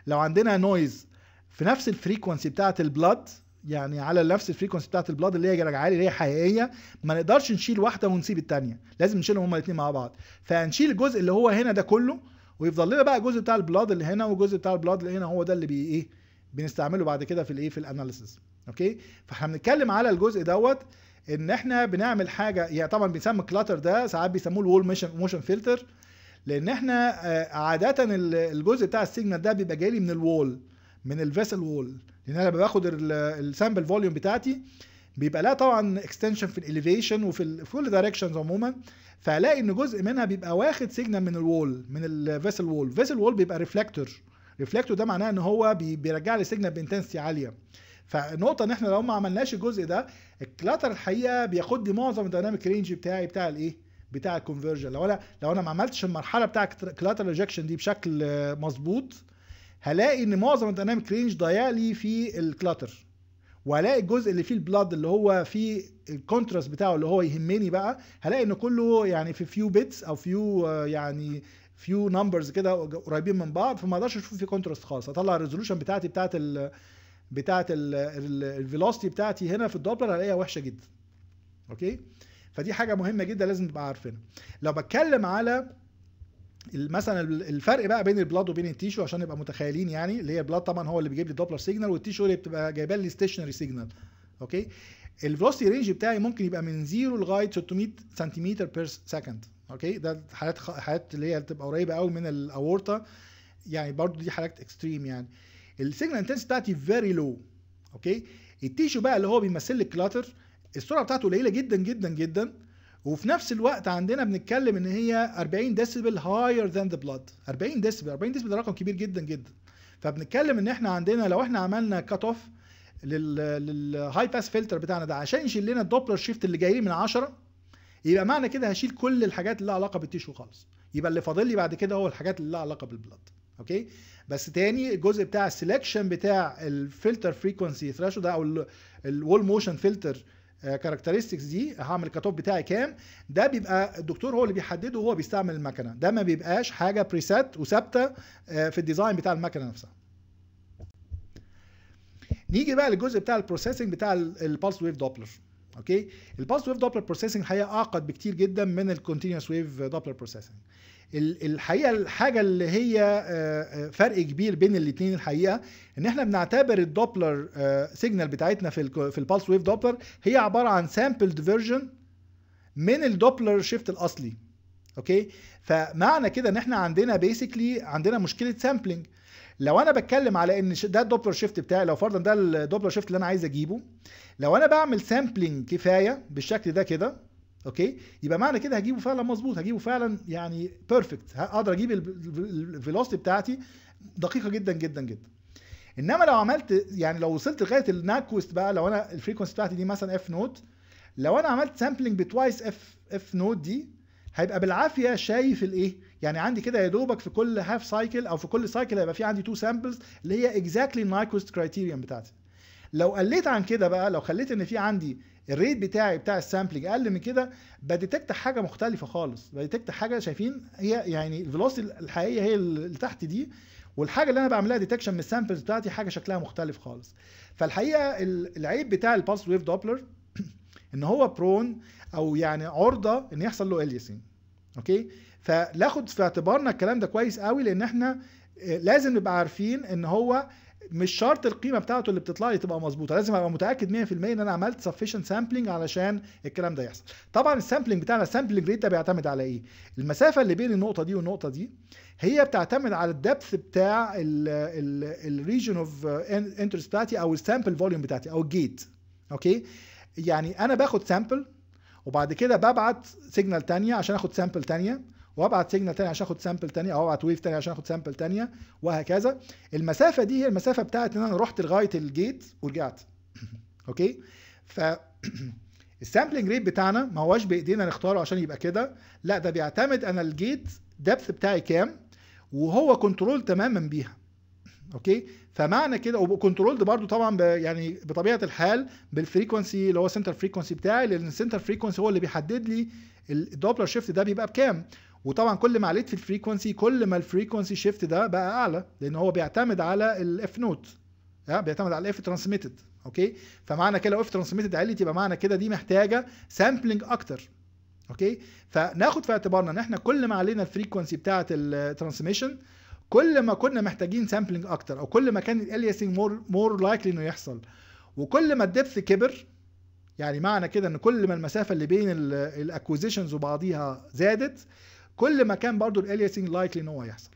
Speaker 1: لو عندنا نويز في نفس الفريكونسي بتاعه البلاد يعني على نفس الفريكونسي بتاعت البلاد اللي هي عالي اللي هي حقيقيه ما نقدرش نشيل واحده ونسيب الثانيه لازم نشيلهم هما الاثنين مع بعض فهنشيل الجزء اللي هو هنا ده كله ويفضل لنا بقى الجزء بتاع البلاد اللي هنا والجزء بتاع البلاد اللي هنا هو ده اللي بي ايه بنستعمله بعد كده في الايه في الاناليسيس اوكي فاحنا بنتكلم على الجزء دوت ان احنا بنعمل حاجه يعني طبعا بنسمي الكلاتر ده ساعات بيسموه الوول موشن موشن فلتر لان احنا آه، عاده الجزء بتاع السيجنال ده بيبقى جاي لي من الوول من الفيسل وول لان انا باخد السامبل فوليوم بتاعتي بيبقى لها طبعا اكستنشن في الاليفيشن وفي كل دايركشنز عموما فهلاقي ان جزء منها بيبقى واخد سيجنال من الوول من الفيسل وول فيسل وول بيبقى ريفلكتور ريفلكتور ده معناه ان هو بيرجع لي سيجنال بانتنسيتي عاليه فالنقطه ان احنا لو ما عملناش الجزء ده الكلاتر الحقيقه بياخد لي معظم الدايناميك رينج بتاعي بتاع الايه بتاع الكونفرجن لو انا لو انا ما عملتش المرحله بتاع كلاتر ريجكشن دي بشكل مظبوط هلاقي ان معظم الدايناميك رينج ضيع لي في الكلاتر والاقي الجزء اللي فيه البلاد اللي هو فيه الكونتراست بتاعه اللي هو يهمني بقى هلاقي ان كله يعني في فيو بيتس او فيو آه، يعني فيو نمبرز كده قريبين من بعض فما اقدرش اشوف في كونتراست خالص اطلع الريزولوشن بتاعتي بتاعت ال بتاعت الفيلوسيتي بتاعتي هنا في الدوبلر هلاقيها وحشه جدا اوكي فدي حاجه مهمه جدا لازم تبقى عارفينها لو بتكلم على مثلا الفرق بقى بين البلاد وبين التيشو عشان نبقى متخيلين يعني اللي هي البلاد طبعا هو اللي بيجيب لي الدوبلر سيجنال والتيشو اللي بتبقى جايبه لي ستيشنري سيجنال اوكي الفلوسيتي رينج بتاعي ممكن يبقى من 0 لغايه 600 سنتيمتر بير سكند اوكي ده حالات خ... حالات اللي هي بتبقى قريبه قوي من الاورطه يعني برضو دي حالات اكستريم يعني السيجنال انتنس بتاعتي فيري لو اوكي التيشو بقى اللي هو بيمثل لي الكلاتر السرعه بتاعته قليله جدا جدا جدا وفي نفس الوقت عندنا بنتكلم ان هي 40 ديسيبل هاير ذان ذا بلاد 40 ديسيبل 40 ديسيبل ده رقم كبير جدا جدا فبنتكلم ان احنا عندنا لو احنا عملنا كات اوف للهاي باس فلتر بتاعنا ده عشان يشيل لنا الدوبلر شيفت اللي جاي من 10 يبقى معنى كده هشيل كل الحاجات اللي لها علاقه بالتيشو خالص يبقى اللي فاضل لي بعد كده هو الحاجات اللي لها علاقه بالبلاد اوكي بس تاني الجزء بتاع السلكشن بتاع الفلتر فريكونسي ثراشو ده او الول موشن فلتر كاركترستكس آه، دي هعمل كتوب بتاعي كام ده بيبقى الدكتور هو اللي بيحدده وهو بيستعمل المكنه ده ما بيبقاش حاجه بريسات وثابته آه، في الديزاين بتاع المكنه نفسها نيجي بقى للجزء بتاع البروسيسنج بتاع البالس ويف دوبلر اوكي البالس ويف دوبلر بروسيسنج الحقيقه اعقد بكتير جدا من الكونتينوس ويف دوبلر بروسيسنج الحقيقه الحاجه اللي هي آه، آه، فرق كبير بين الاثنين الحقيقه ان احنا بنعتبر الدوبلر سيجنال آه، بتاعتنا في في البالس ويف دوبلر هي عباره عن سامبل فيرجن من الدوبلر شيفت الاصلي اوكي فمعنى كده ان احنا عندنا بيسكلي عندنا مشكله سامبلنج لو انا بتكلم على ان ده الدوبلر شيفت بتاعي لو فرضا ده الدوبلر شيفت اللي انا عايز اجيبه لو انا بعمل سامبلنج كفايه بالشكل ده كده اوكي يبقى معنى كده هجيبه فعلا مظبوط هجيبه فعلا يعني بيرفكت هقدر اجيب الفيلوسيتي بتاعتي دقيقه جدا جدا جدا انما لو عملت يعني لو وصلت لغايه الناكوست بقى لو انا الفريكونسي بتاعتي دي مثلا اف نوت لو انا عملت سامبلنج بتوايس اف اف نوت دي هيبقى بالعافيه شايف الايه يعني عندي كده يا دوبك في كل هاف سايكل او في كل سايكل هيبقى في عندي تو سامبلز اللي هي اكزاكتلي النايكوست كرايتيريان بتاعتي لو قليت عن كده بقى لو خليت ان في عندي الريت بتاعي بتاع السامبلنج اقل من كده بديتكت حاجه مختلفه خالص بديتكت حاجه شايفين هي يعني الفيلوسيتي الحقيقيه هي اللي تحت دي والحاجه اللي انا بعملها ديتكشن من السامبلز بتاعتي حاجه شكلها مختلف خالص فالحقيقه العيب بتاع الباس ويف دوبلر ان هو برون او يعني عرضه ان يحصل له اليسين اوكي فناخد في اعتبارنا الكلام ده كويس قوي لان احنا آه، لازم نبقى عارفين ان هو مش شرط القيمه بتاعته اللي بتطلع لي تبقى مظبوطه لازم ابقى متاكد 100% ان انا عملت سفيشنت سامبلنج علشان الكلام ده يحصل طبعا السامبلنج بتاعنا السامبلنج ريت ده بيعتمد على ايه المسافه اللي بين النقطه دي والنقطه دي هي بتعتمد على الدبث بتاع الريجن اوف انترست بتاعتي او السامبل فوليوم بتاعتي او الجيت اوكي يعني انا باخد سامبل وبعد كده ببعت سيجنال تانية عشان اخد سامبل تانية وابعت سيجنال تاني عشان اخد سامبل تاني او ابعت ويف تاني عشان اخد سامبل تانيه وهكذا المسافه دي هي المسافه بتاعت ان انا رحت لغايه الجيت ورجعت (laughs) اوكي ف (clears throat) السامبلنج ريت بتاعنا ما هواش بايدينا نختاره عشان يبقى كده لا ده بيعتمد انا الجيت دبث بتاعي كام وهو كنترول تماما بيها (laughs) اوكي فمعنى كده وكنترولد برضو طبعا يعني بطبيعه الحال بالفريكونسي اللي هو سنتر فريكونسي بتاعي لان السنتر فريكونسي هو اللي بيحدد لي الدوبلر شيفت ده بيبقى بكام وطبعا كل ما عليت في الفريكونسي كل ما الفريكونسي شيفت ده بقى اعلى لان هو بيعتمد على الاف نوت بيعتمد على الاف ترانسميتد اوكي فمعنى كده لو اف ترانسميتد عليت يبقى معنى كده دي محتاجه سامبلنج اكتر اوكي فناخد في اعتبارنا ان احنا كل ما علينا الفريكونسي بتاعه الترانسميشن كل ما كنا محتاجين سامبلنج اكتر او كل ما كان الاليسنج مور مور لايكلي انه يحصل وكل ما الدبث كبر يعني معنى كده ان كل ما المسافه اللي بين الاكوزيشنز وبعضيها زادت كل ما كان برضو الاليسنج لايكلي ان هو هيحصل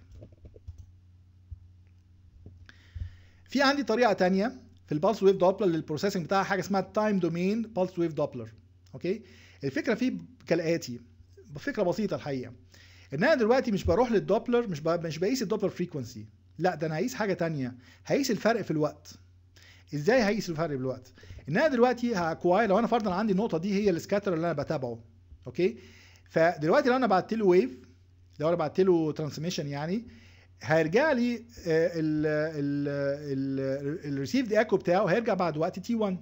Speaker 1: في عندي طريقه تانية في البلس ويف دوبلر للبروسيسنج بتاعها حاجه اسمها التايم دومين بالس ويف دوبلر اوكي الفكره فيه كالاتي فكره بسيطه الحقيقه ان انا دلوقتي مش بروح للدوبلر مش مش بقيس الدوبلر فريكونسي لا ده انا هقيس حاجه تانية هقيس الفرق في الوقت ازاي هقيس الفرق في الوقت ان انا دلوقتي هاكواير لو انا فرضا عندي النقطه دي هي السكاتر اللي انا بتابعه اوكي فدلوقتي لو انا بعت له ويف لو انا بعت له ترانسميشن يعني هيرجع لي آه، الريسيفد ايكو بتاعه هيرجع بعد وقت تي 1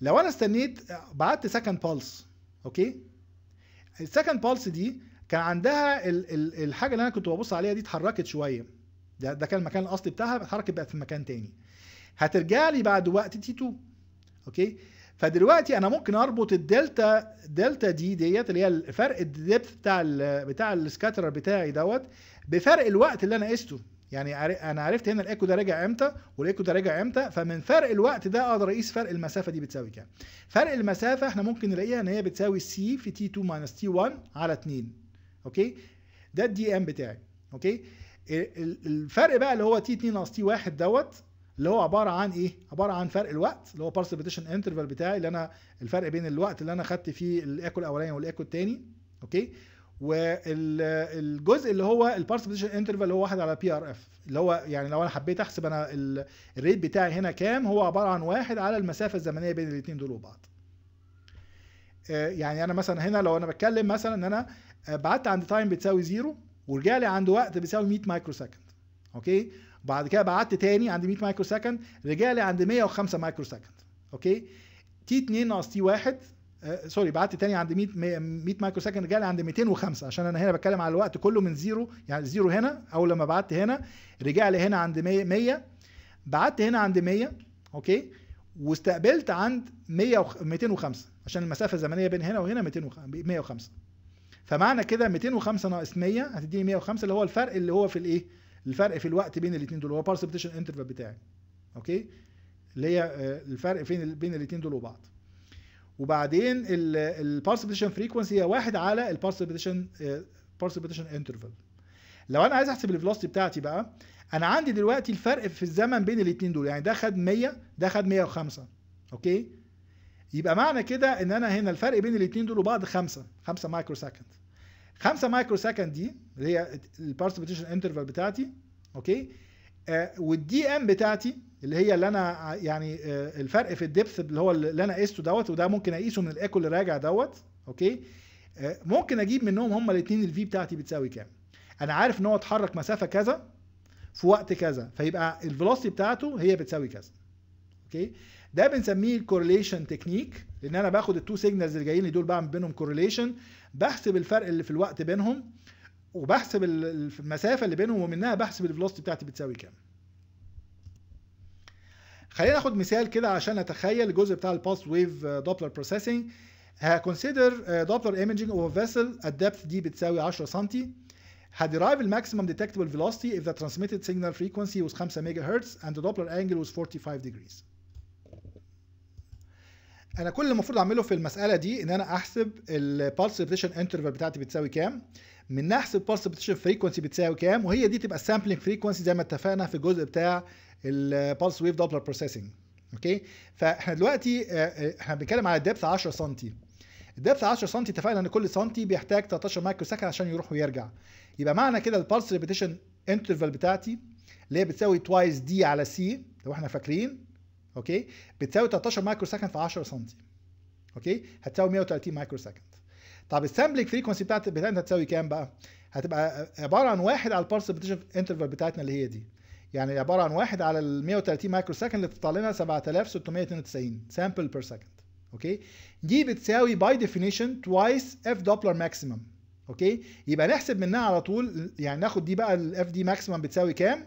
Speaker 1: لو انا استنيت بعت سكند بالس اوكي السكند بالس دي كان عندها ال ال الحاجه اللي انا كنت ببص عليها دي اتحركت شويه ده ده كان المكان الاصلي بتاعها اتحركت بقت في مكان تاني هترجع لي بعد وقت تي 2 اوكي فدلوقتي انا ممكن اربط الدلتا دلتا دي ديت اللي هي الفرق الدبث بتاع الـ بتاع السكاترر بتاعي دوت بفرق الوقت اللي انا قسته يعني انا عرفت هنا الايكو ده راجع امتى والايكو ده راجع امتى فمن فرق الوقت ده اقدر اقيس فرق المسافه دي بتساوي كام فرق المسافه احنا ممكن نلاقيها ان هي بتساوي سي في تي 2 ماينس تي 1 على 2 اوكي ده الدي ام بتاعي اوكي الفرق بقى اللي هو تي 2 ناقص تي 1 دوت اللي هو عباره عن ايه عباره عن فرق الوقت اللي هو ريبيتيشن انترفال بتاعي اللي انا الفرق بين الوقت اللي انا خدت فيه الايكو الاولاني والايكو الثاني اوكي والجزء اللي هو ريبيتيشن انترفال اللي هو واحد على بي ار اف اللي هو يعني لو انا حبيت احسب انا الريت بتاعي هنا كام هو عباره عن واحد على المسافه الزمنيه بين الاثنين دول وبعض آه، يعني انا مثلا هنا لو انا بتكلم مثلا ان انا آه، بعت عند تايم بتساوي زيرو ورجع لي عند وقت بيساوي 100 مايكرو سكند اوكي بعد كده بعدت تاني عند 100 مايكرو سكند رجع لي عند 105 مايكرو سكند اوكي تي 2 ناقص تي 1 آه، سوري بعت تاني عند 100 100 مايكرو سكند رجع لي عند 205 عشان انا هنا بتكلم على الوقت كله من زيرو يعني زيرو هنا اول لما بعت هنا رجع لي هنا عند 100 100 بعت هنا عند 100 اوكي واستقبلت عند 100 205 عشان المسافه الزمنيه بين هنا وهنا 205 فمعنى كده 205 ناقص 100 هتديني 105 اللي هو الفرق اللي هو في الايه؟ الفرق في الوقت بين الاثنين دول هو بارسبتيشن انترفال بتاعي اوكي اللي هي آه، الفرق فين بين الاثنين دول وبعض وبعدين البارسبتيشن فريكوانسي فريكونسي هي واحد على البارسبتيشن بارسبتيشن انترفال لو انا عايز احسب الفيلوسيتي بتاعتي بقى انا عندي دلوقتي الفرق في الزمن بين الاثنين دول يعني ده خد 100 ده خد 105 اوكي يبقى معنى كده ان انا هنا الفرق بين الاثنين دول وبعض 5 5 مايكرو سكند 5 مايكرو سكند دي اللي هي البارسبيتيشن انترفال بتاعتي اوكي آه والدي ام بتاعتي اللي هي اللي انا يعني آه الفرق في الدبث اللي هو اللي انا قيسته دوت وده ممكن اقيسه من الايكو اللي راجع دوت اوكي آه ممكن اجيب منهم هما الاثنين الفي بتاعتي بتساوي كام انا عارف ان هو اتحرك مسافه كذا في وقت كذا فيبقى الفيلوسيتي بتاعته هي بتساوي كذا اوكي ده بنسميه الكورليشن تكنيك لان انا باخد التو سيجنالز اللي جايين لي دول بعمل بينهم كورليشن بحسب الفرق اللي في الوقت بينهم وبحسب المسافه اللي بينهم ومنها بحسب الفيلوسيتي بتاعتي بتساوي كام خلينا ناخد مثال كده عشان اتخيل الجزء بتاع الباست ويف دوبلر بروسيسنج هكونسيدر دوبلر ايمجنج اوف فيسل الدبث دي بتساوي 10 سم هديرايف الماكسيمم ديتكتبل فيلوسيتي if the transmitted signal frequency was 5 ميجا هرتز and the Doppler angle was 45 degrees انا كل اللي المفروض اعمله في المساله دي ان انا احسب البالس ريبتيشن انترفال بتاعتي بتساوي كام من نحسب البالس ريبتيشن فريكونسي بتساوي كام وهي دي تبقى السامبلنج فريكونسي زي ما اتفقنا في الجزء بتاع البالس ويف دوبلر بروسيسنج اوكي فاحنا دلوقتي آه، آه، احنا بنتكلم على الدبث 10 سم الدبث 10 سم اتفقنا ان كل سم بيحتاج 13 مايكرو سكند عشان يروح ويرجع يبقى معنى كده البالس ريبتيشن انترفال بتاعتي اللي هي بتساوي توايس دي على سي لو احنا فاكرين اوكي بتساوي 13 مايكرو سكند في 10 سم اوكي هتساوي 130 مايكرو سكند طب السامبلنج فريكونسي بتاعت بتاعتنا هتساوي كام بقى هتبقى عباره عن واحد على البارس انترفال بتاعتنا اللي هي دي يعني عباره عن واحد على ال 130 مايكرو سكند اللي بتطلع لنا 7692 سامبل بير سكند اوكي دي بتساوي باي ديفينيشن توايس اف دوبلر ماكسيمم اوكي يبقى نحسب منها على طول يعني ناخد دي بقى الاف دي ماكسيمم بتساوي كام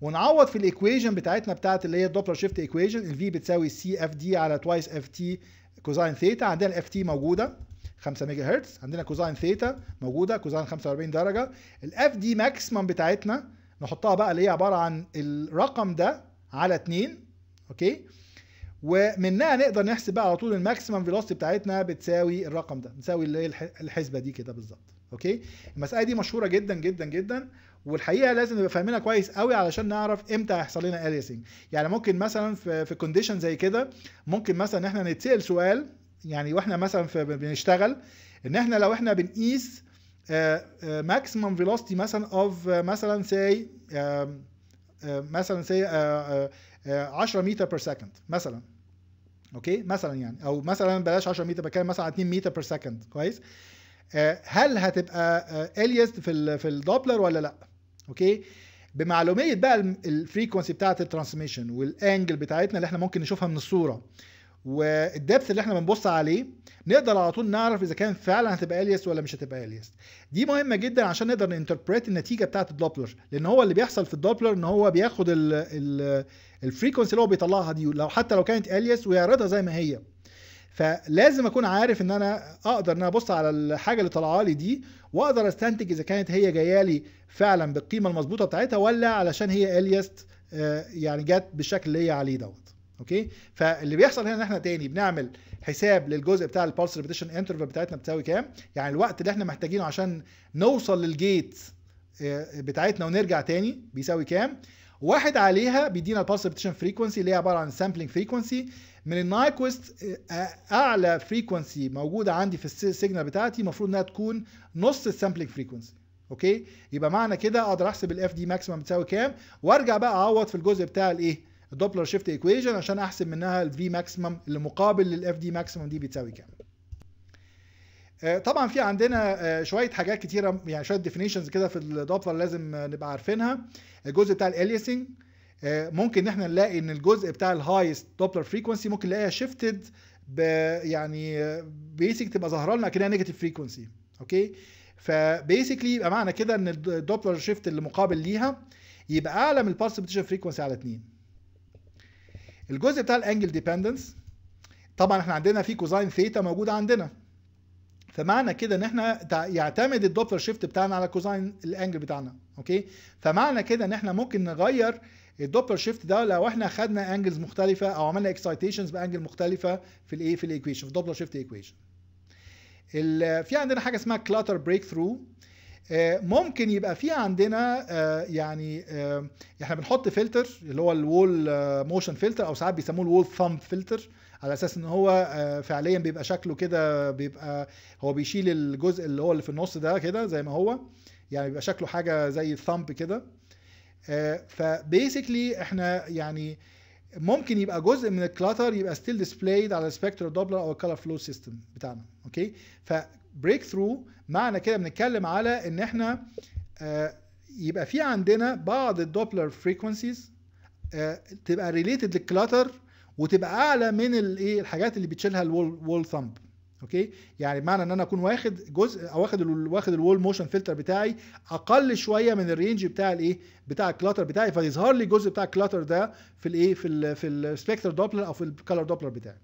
Speaker 1: ونعوض في الايكويجن بتاعتنا بتاعت اللي هي الدوبلر شيفت ايكويجن الفي بتساوي سي اف دي على توايس اف تي كوزاين ثيتا عندنا الاف تي موجوده 5 ميجا هرتز عندنا كوزاين ثيتا موجوده كوزاين 45 درجه الاف دي ماكسيمم بتاعتنا نحطها بقى اللي هي عباره عن الرقم ده على 2 اوكي ومنها نقدر نحسب بقى على طول الماكسيمم فيلوستي بتاعتنا بتساوي الرقم ده بتساوي اللي هي الحسبه دي كده بالظبط اوكي المساله دي مشهوره جدا جدا جدا والحقيقه لازم نبقى فاهمينها كويس قوي علشان نعرف امتى هيحصل لنا اليسنج يعني ممكن مثلا في في كونديشن زي كده ممكن مثلا احنا نتسال سؤال يعني واحنا مثلا في بنشتغل ان احنا لو احنا بنقيس ماكسيمم آه، فيلوسيتي آه، مثلا اوف آه، مثلا ساي مثلا ساي 10 متر بير سكند مثلا اوكي مثلا يعني او مثلا بلاش 10 متر بتكلم مثلا 2 متر بير سكند كويس هل هتبقى اليست في في الدوبلر ولا لا اوكي بمعلوميه بقى الفريكونسي بتاعه الترانسميشن والانجل بتاعتنا اللي احنا ممكن نشوفها من الصوره والدبث اللي احنا بنبص عليه نقدر على طول نعرف اذا كان فعلا هتبقى اليس ولا مش هتبقى اليس دي مهمه جدا عشان نقدر ننتربريت النتيجه بتاعه الدوبلر لان هو اللي بيحصل في الدوبلر ان هو بياخد الفريكونسي اللي هو بيطلعها دي لو حتى لو كانت اليس ويعرضها زي ما هي فلازم اكون عارف ان انا اقدر ان انا ابص على الحاجه اللي طالعه لي دي واقدر استنتج اذا كانت هي جايه لي فعلا بالقيمه المظبوطه بتاعتها ولا علشان هي اليست آه، يعني جت بالشكل اللي هي عليه دوت اوكي فاللي بيحصل هنا ان احنا تاني بنعمل حساب للجزء بتاع البالس ريبيتيشن انترفال بتاعتنا بتساوي كام يعني الوقت اللي احنا محتاجينه عشان نوصل للجيت آه، بتاعتنا ونرجع تاني بيساوي كام واحد عليها بيدينا البالس ريبيتيشن فريكونسي اللي هي عباره عن سامبلينج فريكونسي من النايكوست آه، اعلى فريكونسي موجوده عندي في السيجنال بتاعتي المفروض انها تكون نص السامبلينج فريكونسي اوكي يبقى معنى كده اقدر احسب الاف دي ماكسيمم بتساوي كام وارجع بقى اعوض في الجزء بتاع الايه الدوبلر شيفت ايكويشن عشان احسب منها الفي ماكسيمم اللي مقابل للاف دي ماكسيمم دي بتساوي كام آه، طبعا في عندنا آه، شويه حاجات كتيره يعني شويه ديفينيشنز كده في الدوبلر لازم نبقى عارفينها الجزء بتاع الاليسنج آه، ممكن ان احنا نلاقي ان الجزء بتاع الهايست دوبلر فريكونسي ممكن نلاقيها شيفتد يعني بيسك تبقى ظاهره لنا كده نيجاتيف فريكونسي اوكي فبيسكلي يبقى معنى كده ان الدوبلر شيفت اللي مقابل ليها يبقى اعلى من البالس بوتنشال فريكونسي على 2 الجزء بتاع الانجل ديبندنس طبعا احنا عندنا في كوزاين ثيتا موجود عندنا فمعنى كده ان احنا يعتمد الدوبلر شيفت بتاعنا على كوزاين الانجل بتاعنا اوكي فمعنى كده ان احنا ممكن نغير الدوبلر شيفت ده لو احنا خدنا انجلز مختلفه او عملنا اكسايتيشنز بانجل مختلفه في الايه في الايكويشن في الدوبلر شيفت ايكويشن في عندنا حاجه اسمها كلاتر بريك ثرو ممكن يبقى في عندنا آه، يعني آه، احنا بنحط فلتر اللي هو الوول موشن فلتر او ساعات بيسموه الوول ثامب فلتر على اساس ان هو آه، فعليا بيبقى شكله كده بيبقى هو بيشيل الجزء اللي هو اللي في النص ده كده زي ما هو يعني بيبقى شكله حاجه زي الثامب كده آه، فبيسكلي احنا يعني ممكن يبقى جزء من الكلاتر يبقى ستيل ديسبلايد على السبيكتر دوبلر او الكالر فلو سيستم بتاعنا اوكي فبريك ثرو معنى كده بنتكلم على ان احنا آه، يبقى في عندنا بعض الدوبلر آه، فريكونسيز تبقى ريليتد للكلاتر وتبقى اعلى من الايه الحاجات اللي بتشيلها الوول ثامب اوكي يعني معنى ان انا اكون واخد جزء او واخد الـ واخد الوول موشن فلتر بتاعي اقل شويه من الرينج بتاع الايه بتاع الكلاتر بتاعي فيظهر لي الجزء بتاع الكلاتر ده في الايه في الـ في السبكتر دوبلر او في الكالر دوبلر بتاعي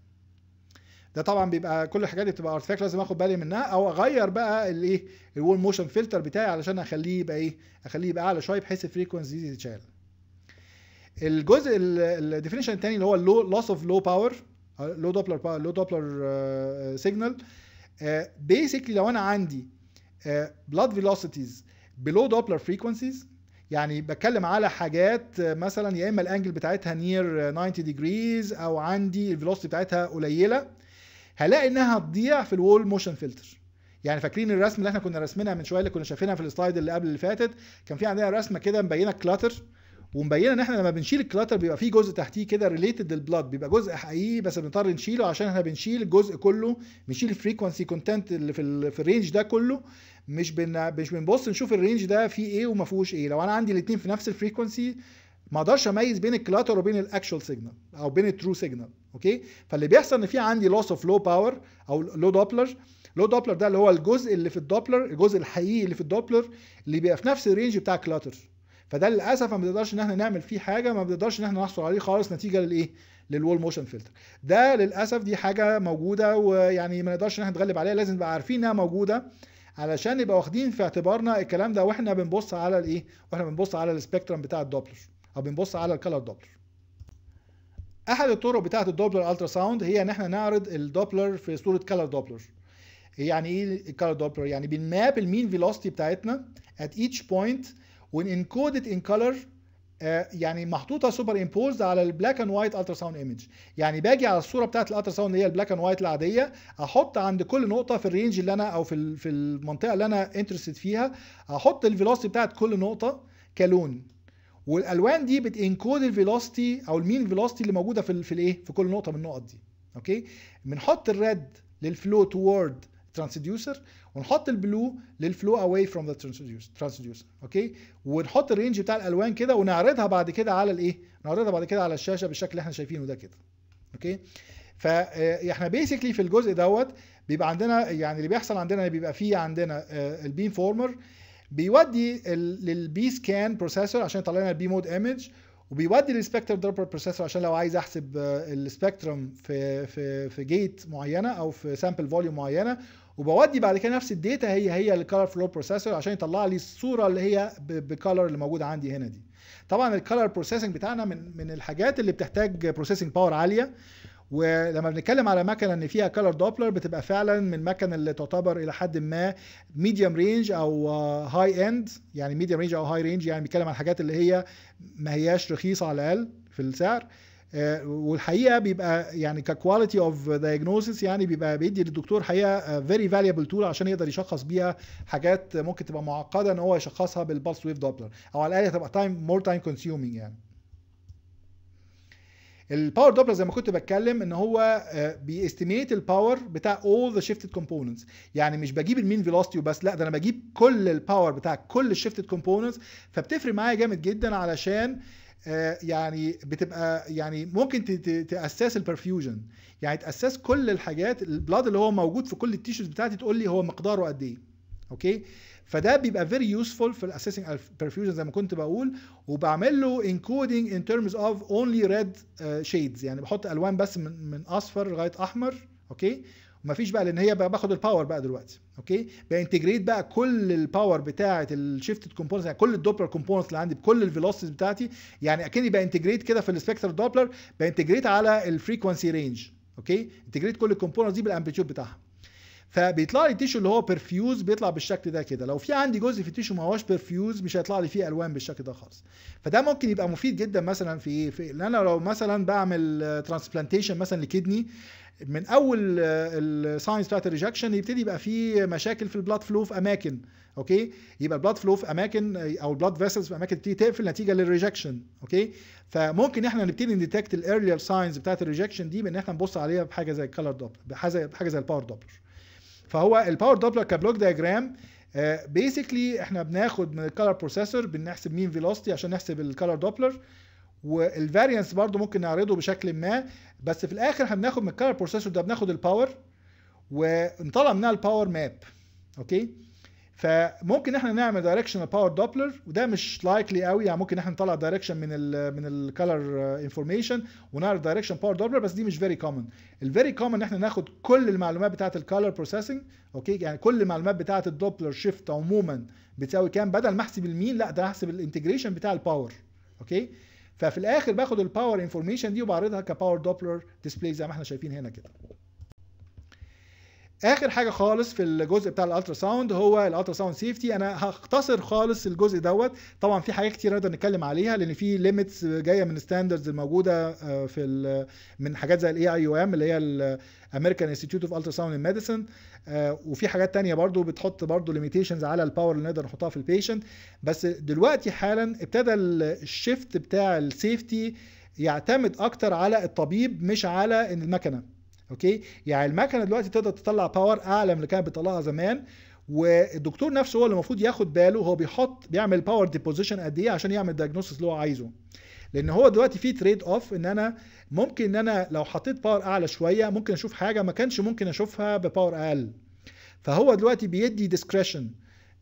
Speaker 1: ده طبعا بيبقى كل الحاجات دي بتبقى ارتفاك لازم اخد بالي منها او اغير بقى الايه الوول موشن فلتر بتاعي علشان اخليه يبقى ايه اخليه يبقى اعلى شويه بحيث الفريكونسي دي تتشال الجزء الديفينيشن الثاني اللي هو اللو لوس اوف لو باور لو دوبلر لو دوبلر سيجنال بيسكلي لو انا عندي بلاد فيلوسيتيز بلو دوبلر فريكونسيز يعني بتكلم على حاجات آه، مثلا يا اما الانجل بتاعتها نير 90 ديجريز او عندي الفيلوسيتي بتاعتها قليله هلاقي انها تضيع في الوول موشن فلتر يعني فاكرين الرسم اللي احنا كنا راسمينها من شويه اللي كنا شايفينها في السلايد اللي قبل اللي فاتت كان في عندنا رسمه كده مبينه كلاتر ومبينه ان احنا لما بنشيل الكلاتر بيبقى فيه جزء تحتيه كده ريليتد للبلاد بيبقى جزء حقيقي بس بنضطر نشيله عشان احنا بنشيل الجزء كله بنشيل الفريكونسي كونتنت اللي في, في الرينج ده كله مش بن مش بنبص نشوف الرينج ده فيه ايه وما فيهوش ايه لو انا عندي الاثنين في نفس الفريكونسي ما اقدرش اميز بين الكلاتر وبين الاكشوال سيجنال او بين الترو سيجنال اوكي فاللي بيحصل ان في عندي لوس اوف لو باور او لو دوبلر لو دوبلر ده اللي هو الجزء اللي في الدوبلر الجزء الحقيقي اللي في الدوبلر اللي بيبقى في نفس الرينج بتاع الكلاتر فده للاسف ما بنقدرش ان احنا نعمل فيه حاجه ما بنقدرش ان احنا نحصل عليه خالص نتيجه للايه للول موشن فلتر ده للاسف دي حاجه موجوده ويعني ما نقدرش ان احنا نتغلب عليها لازم نبقى عارفين انها موجوده علشان نبقى واخدين في اعتبارنا الكلام ده واحنا بنبص على الايه واحنا بنبص على السبيكترم بتاع الدوبلر او بنبص على الكلر دوبلر احد الطرق بتاعه الدوبلر الترا ساوند هي ان احنا نعرض الدوبلر في صوره كلر دوبلر يعني ايه الكلر دوبلر يعني بنماب المين فيلوسيتي بتاعتنا ات ايتش بوينت وان انكودد ان كلر يعني محطوطه سوبر امبوزد على البلاك اند وايت الترا ساوند ايمج يعني باجي على الصوره بتاعت الالترا ساوند اللي هي البلاك اند وايت العاديه احط عند كل نقطه في الرينج اللي انا او في في المنطقه اللي انا انترستد فيها احط الفيلوسيتي بتاعت كل نقطه كلون والالوان دي بتنكود الفيلوسيتي او المين فيلوسيتي اللي موجوده في في الايه في كل نقطه من النقط دي اوكي بنحط الريد للفلو توورد ترانسديوسر ونحط البلو للفلو اواي فروم ذا ترانسديوسر اوكي ونحط الرينج بتاع الالوان كده ونعرضها بعد كده على الايه نعرضها بعد كده على الشاشه بالشكل اللي احنا شايفينه ده كده اوكي فاحنا آه، بيسكلي في الجزء دوت بيبقى عندنا يعني اللي بيحصل عندنا بيبقى في عندنا آه، البيم فورمر بيودي للبي سكان بروسيسور عشان يطلع لنا البي مود ايمج وبيودي للسبكتر دربر بروسيسور عشان لو عايز احسب آه، السبكترم في في في جيت معينه او في سامبل فوليوم معينه وبودي بعد كده نفس الداتا هي هي للكالر فلو بروسيسور عشان يطلع لي الصوره اللي هي بكالر اللي موجوده عندي هنا دي طبعا الكالر بروسيسنج بتاعنا من من الحاجات اللي بتحتاج بروسيسنج باور عاليه ولما بنتكلم على مكنه ان فيها كلر دوبلر بتبقى فعلا من مكن اللي تعتبر الى حد ما ميديوم رينج او هاي اند يعني ميديوم رينج او هاي رينج يعني بيتكلم عن الحاجات اللي هي ما هياش رخيصه على الاقل في السعر آه، والحقيقه بيبقى يعني ككواليتي اوف دايجنوسيس يعني بيبقى بيدي للدكتور حقيقه فيري فاليبل تول عشان يقدر يشخص بيها حاجات ممكن تبقى معقده ان هو يشخصها بالبلس ويف دوبلر او على الاقل هتبقى تايم مور تايم كونسيومينج يعني الباور دوبلر زي ما كنت بتكلم ان هو آه، بيستيميت الباور بتاع اول ذا شيفتد كومبوننتس يعني مش بجيب المين فيلوسيتي وبس لا ده انا بجيب كل الباور بتاع كل الشيفتد كومبوننتس فبتفرق معايا جامد جدا علشان آه، يعني بتبقى يعني ممكن تاسس البرفيوجن يعني تاسس كل الحاجات البلاد اللي هو موجود في كل التيشرت بتاعتي تقول لي هو مقداره قد ايه اوكي فده بيبقى فيري يوسفول في الاسيسنج البرفيوجن زي ما كنت بقول وبعمل له انكودنج ان ترمز اوف اونلي ريد شيدز يعني بحط الوان بس من من اصفر لغايه احمر اوكي ما فيش بقى لان هي بقى باخد الباور بقى دلوقتي اوكي بانتجريت بقى كل الباور بتاعه الشيفت كومبوننت يعني كل الدوبلر كومبوننت اللي عندي بكل الفيلوسيتي بتاعتي يعني اكني بانتجريت كده في السبكتر دوبلر بانتجريت على الفريكوانسي رينج اوكي انتجريت كل الكومبوننت دي بالامبليتيود بتاعها فبيطلع لي التيشو اللي هو بيرفيوز بيطلع بالشكل ده كده لو في عندي جزء في التيشو ما هوش بيرفيوز مش هيطلع لي فيه الوان بالشكل ده خالص فده ممكن يبقى مفيد جدا مثلا في ايه في إيه؟ ان انا لو مثلا بعمل ترانسبلانتيشن مثلا لكدني من اول آه، الساينس بتاعت الريجكشن يبتدي يبقى في مشاكل في البلاد فلو في اماكن اوكي يبقى البلاد فلو في اماكن آه، او البلاد فيسلز في اماكن تبتدي تقفل نتيجه للريجكشن اوكي فممكن احنا نبتدي نديتكت الايرليير ساينز بتاعت الريجكشن دي بان احنا نبص عليها بحاجه زي الكالر دوبلر بحاجه زي الباور دوبلر فهو الباور دوبلر كبلوك دايجرام بيسكلي آه، احنا بناخد من الكالر بروسيسور بنحسب مين فيلوسيتي عشان نحسب الكالر دوبلر والفاريانس برضو ممكن نعرضه بشكل ما بس في الاخر احنا بناخد من الكالر بروسيسور ده بناخد الباور ونطلع منها الباور ماب اوكي فممكن احنا نعمل دايركشن باور دوبلر وده مش لايكلي قوي يعني ممكن احنا نطلع دايركشن من الـ من الكالر انفورميشن ونعرف دايركشن باور دوبلر بس دي مش فيري كومن الفيري كومن ان احنا ناخد كل المعلومات بتاعه الكالر بروسيسنج اوكي يعني كل المعلومات بتاعه الدوبلر شيفت عموما بتساوي كام بدل ما احسب المين لا ده احسب الانتجريشن بتاع الباور اوكي ففي الاخر باخد الباور انفورميشن دي وبعرضها كباور دوبلر ديسبلاي زي ما احنا شايفين هنا كده اخر حاجه خالص في الجزء بتاع الالترا ساوند هو الالترا ساوند سيفتي انا هختصر خالص الجزء دوت طبعا في حاجات كتير نقدر نتكلم عليها لان في ليميتس جايه من ستاندردز الموجوده آه، في من حاجات زي الاي اي يو ام اللي هي الامريكان انستيتيوت اوف الترا ساوند ميديسن وفي حاجات تانية برضو بتحط برضو ليميتيشنز على الباور اللي نقدر نحطها في البيشنت بس دلوقتي حالا ابتدى الشيفت بتاع السيفتي يعتمد اكتر على الطبيب مش على المكنه اوكي يعني المكنه دلوقتي تقدر تطلع باور اعلى من اللي كانت بتطلعها زمان والدكتور نفسه هو اللي المفروض ياخد باله هو بيحط بيعمل باور ديبوزيشن قد ايه عشان يعمل الدايجنوستس اللي هو عايزه لان هو دلوقتي في تريد اوف ان انا ممكن ان انا لو حطيت باور اعلى شويه ممكن اشوف حاجه ما كانش ممكن اشوفها بباور اقل فهو دلوقتي بيدي ديسكريشن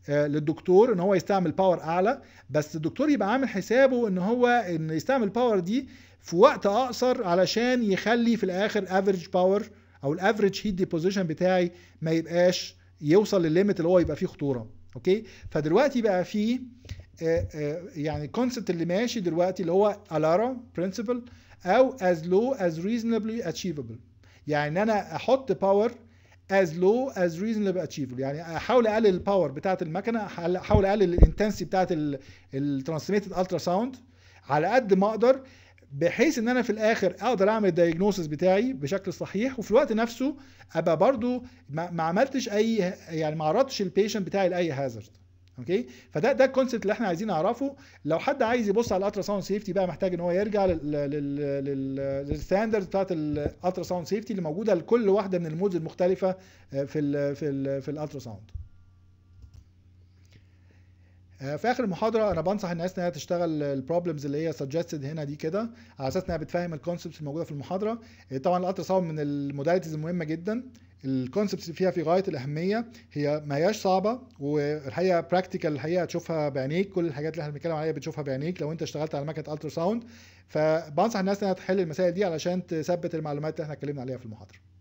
Speaker 1: آه، للدكتور ان هو يستعمل باور اعلى بس الدكتور يبقى عامل حسابه ان هو ان يستعمل باور دي في وقت اقصر علشان يخلي في الاخر افريج باور او الافريج هيت ديبوزيشن بتاعي ما يبقاش يوصل للليمت اللي هو يبقى فيه خطوره اوكي فدلوقتي بقى فيه آه، آه، يعني الكونسبت اللي ماشي دلوقتي اللي هو الارا برنسبل او as low as reasonably achievable يعني انا احط باور as low as reasonably achievable يعني احاول اقلل الباور بتاعه المكنه احاول اقلل الانتنسي بتاعه الترانسميتد الترا ساوند على قد ما اقدر بحيث ان انا في الاخر اقدر اعمل الدايجنوسس بتاعي بشكل صحيح وفي الوقت نفسه ابقى برضو ما عملتش اي يعني ما عرضتش البيشنت بتاعي لاي هازارد اوكي فده ده الكونسيبت اللي احنا عايزين نعرفه لو حد عايز يبص على الالترا ساوند سيفتي بقى محتاج ان هو يرجع للستاندرد بتاعت الالترا ساوند سيفتي اللي موجوده لكل واحده من المودز المختلفه آه، في الـ في الـ في الالترا ساوند آه، في اخر المحاضره انا بنصح الناس انها تشتغل البروبلمز اللي هي سجستد هنا دي كده على اساس انها بتفهم الكونسبتس الموجوده في المحاضره آه، طبعا الالترا ساوند من الموداليتيز المهمه جدا الكونسبتس اللي فيها في غايه الاهميه هي ما هياش صعبه والحقيقه براكتيكال الحقيقه هتشوفها بعينيك كل الحاجات اللي احنا بنتكلم عليها بتشوفها بعينيك لو انت اشتغلت على مكنه ساوند فبنصح الناس انها تحل المسائل دي علشان تثبت المعلومات اللي احنا اتكلمنا عليها في المحاضره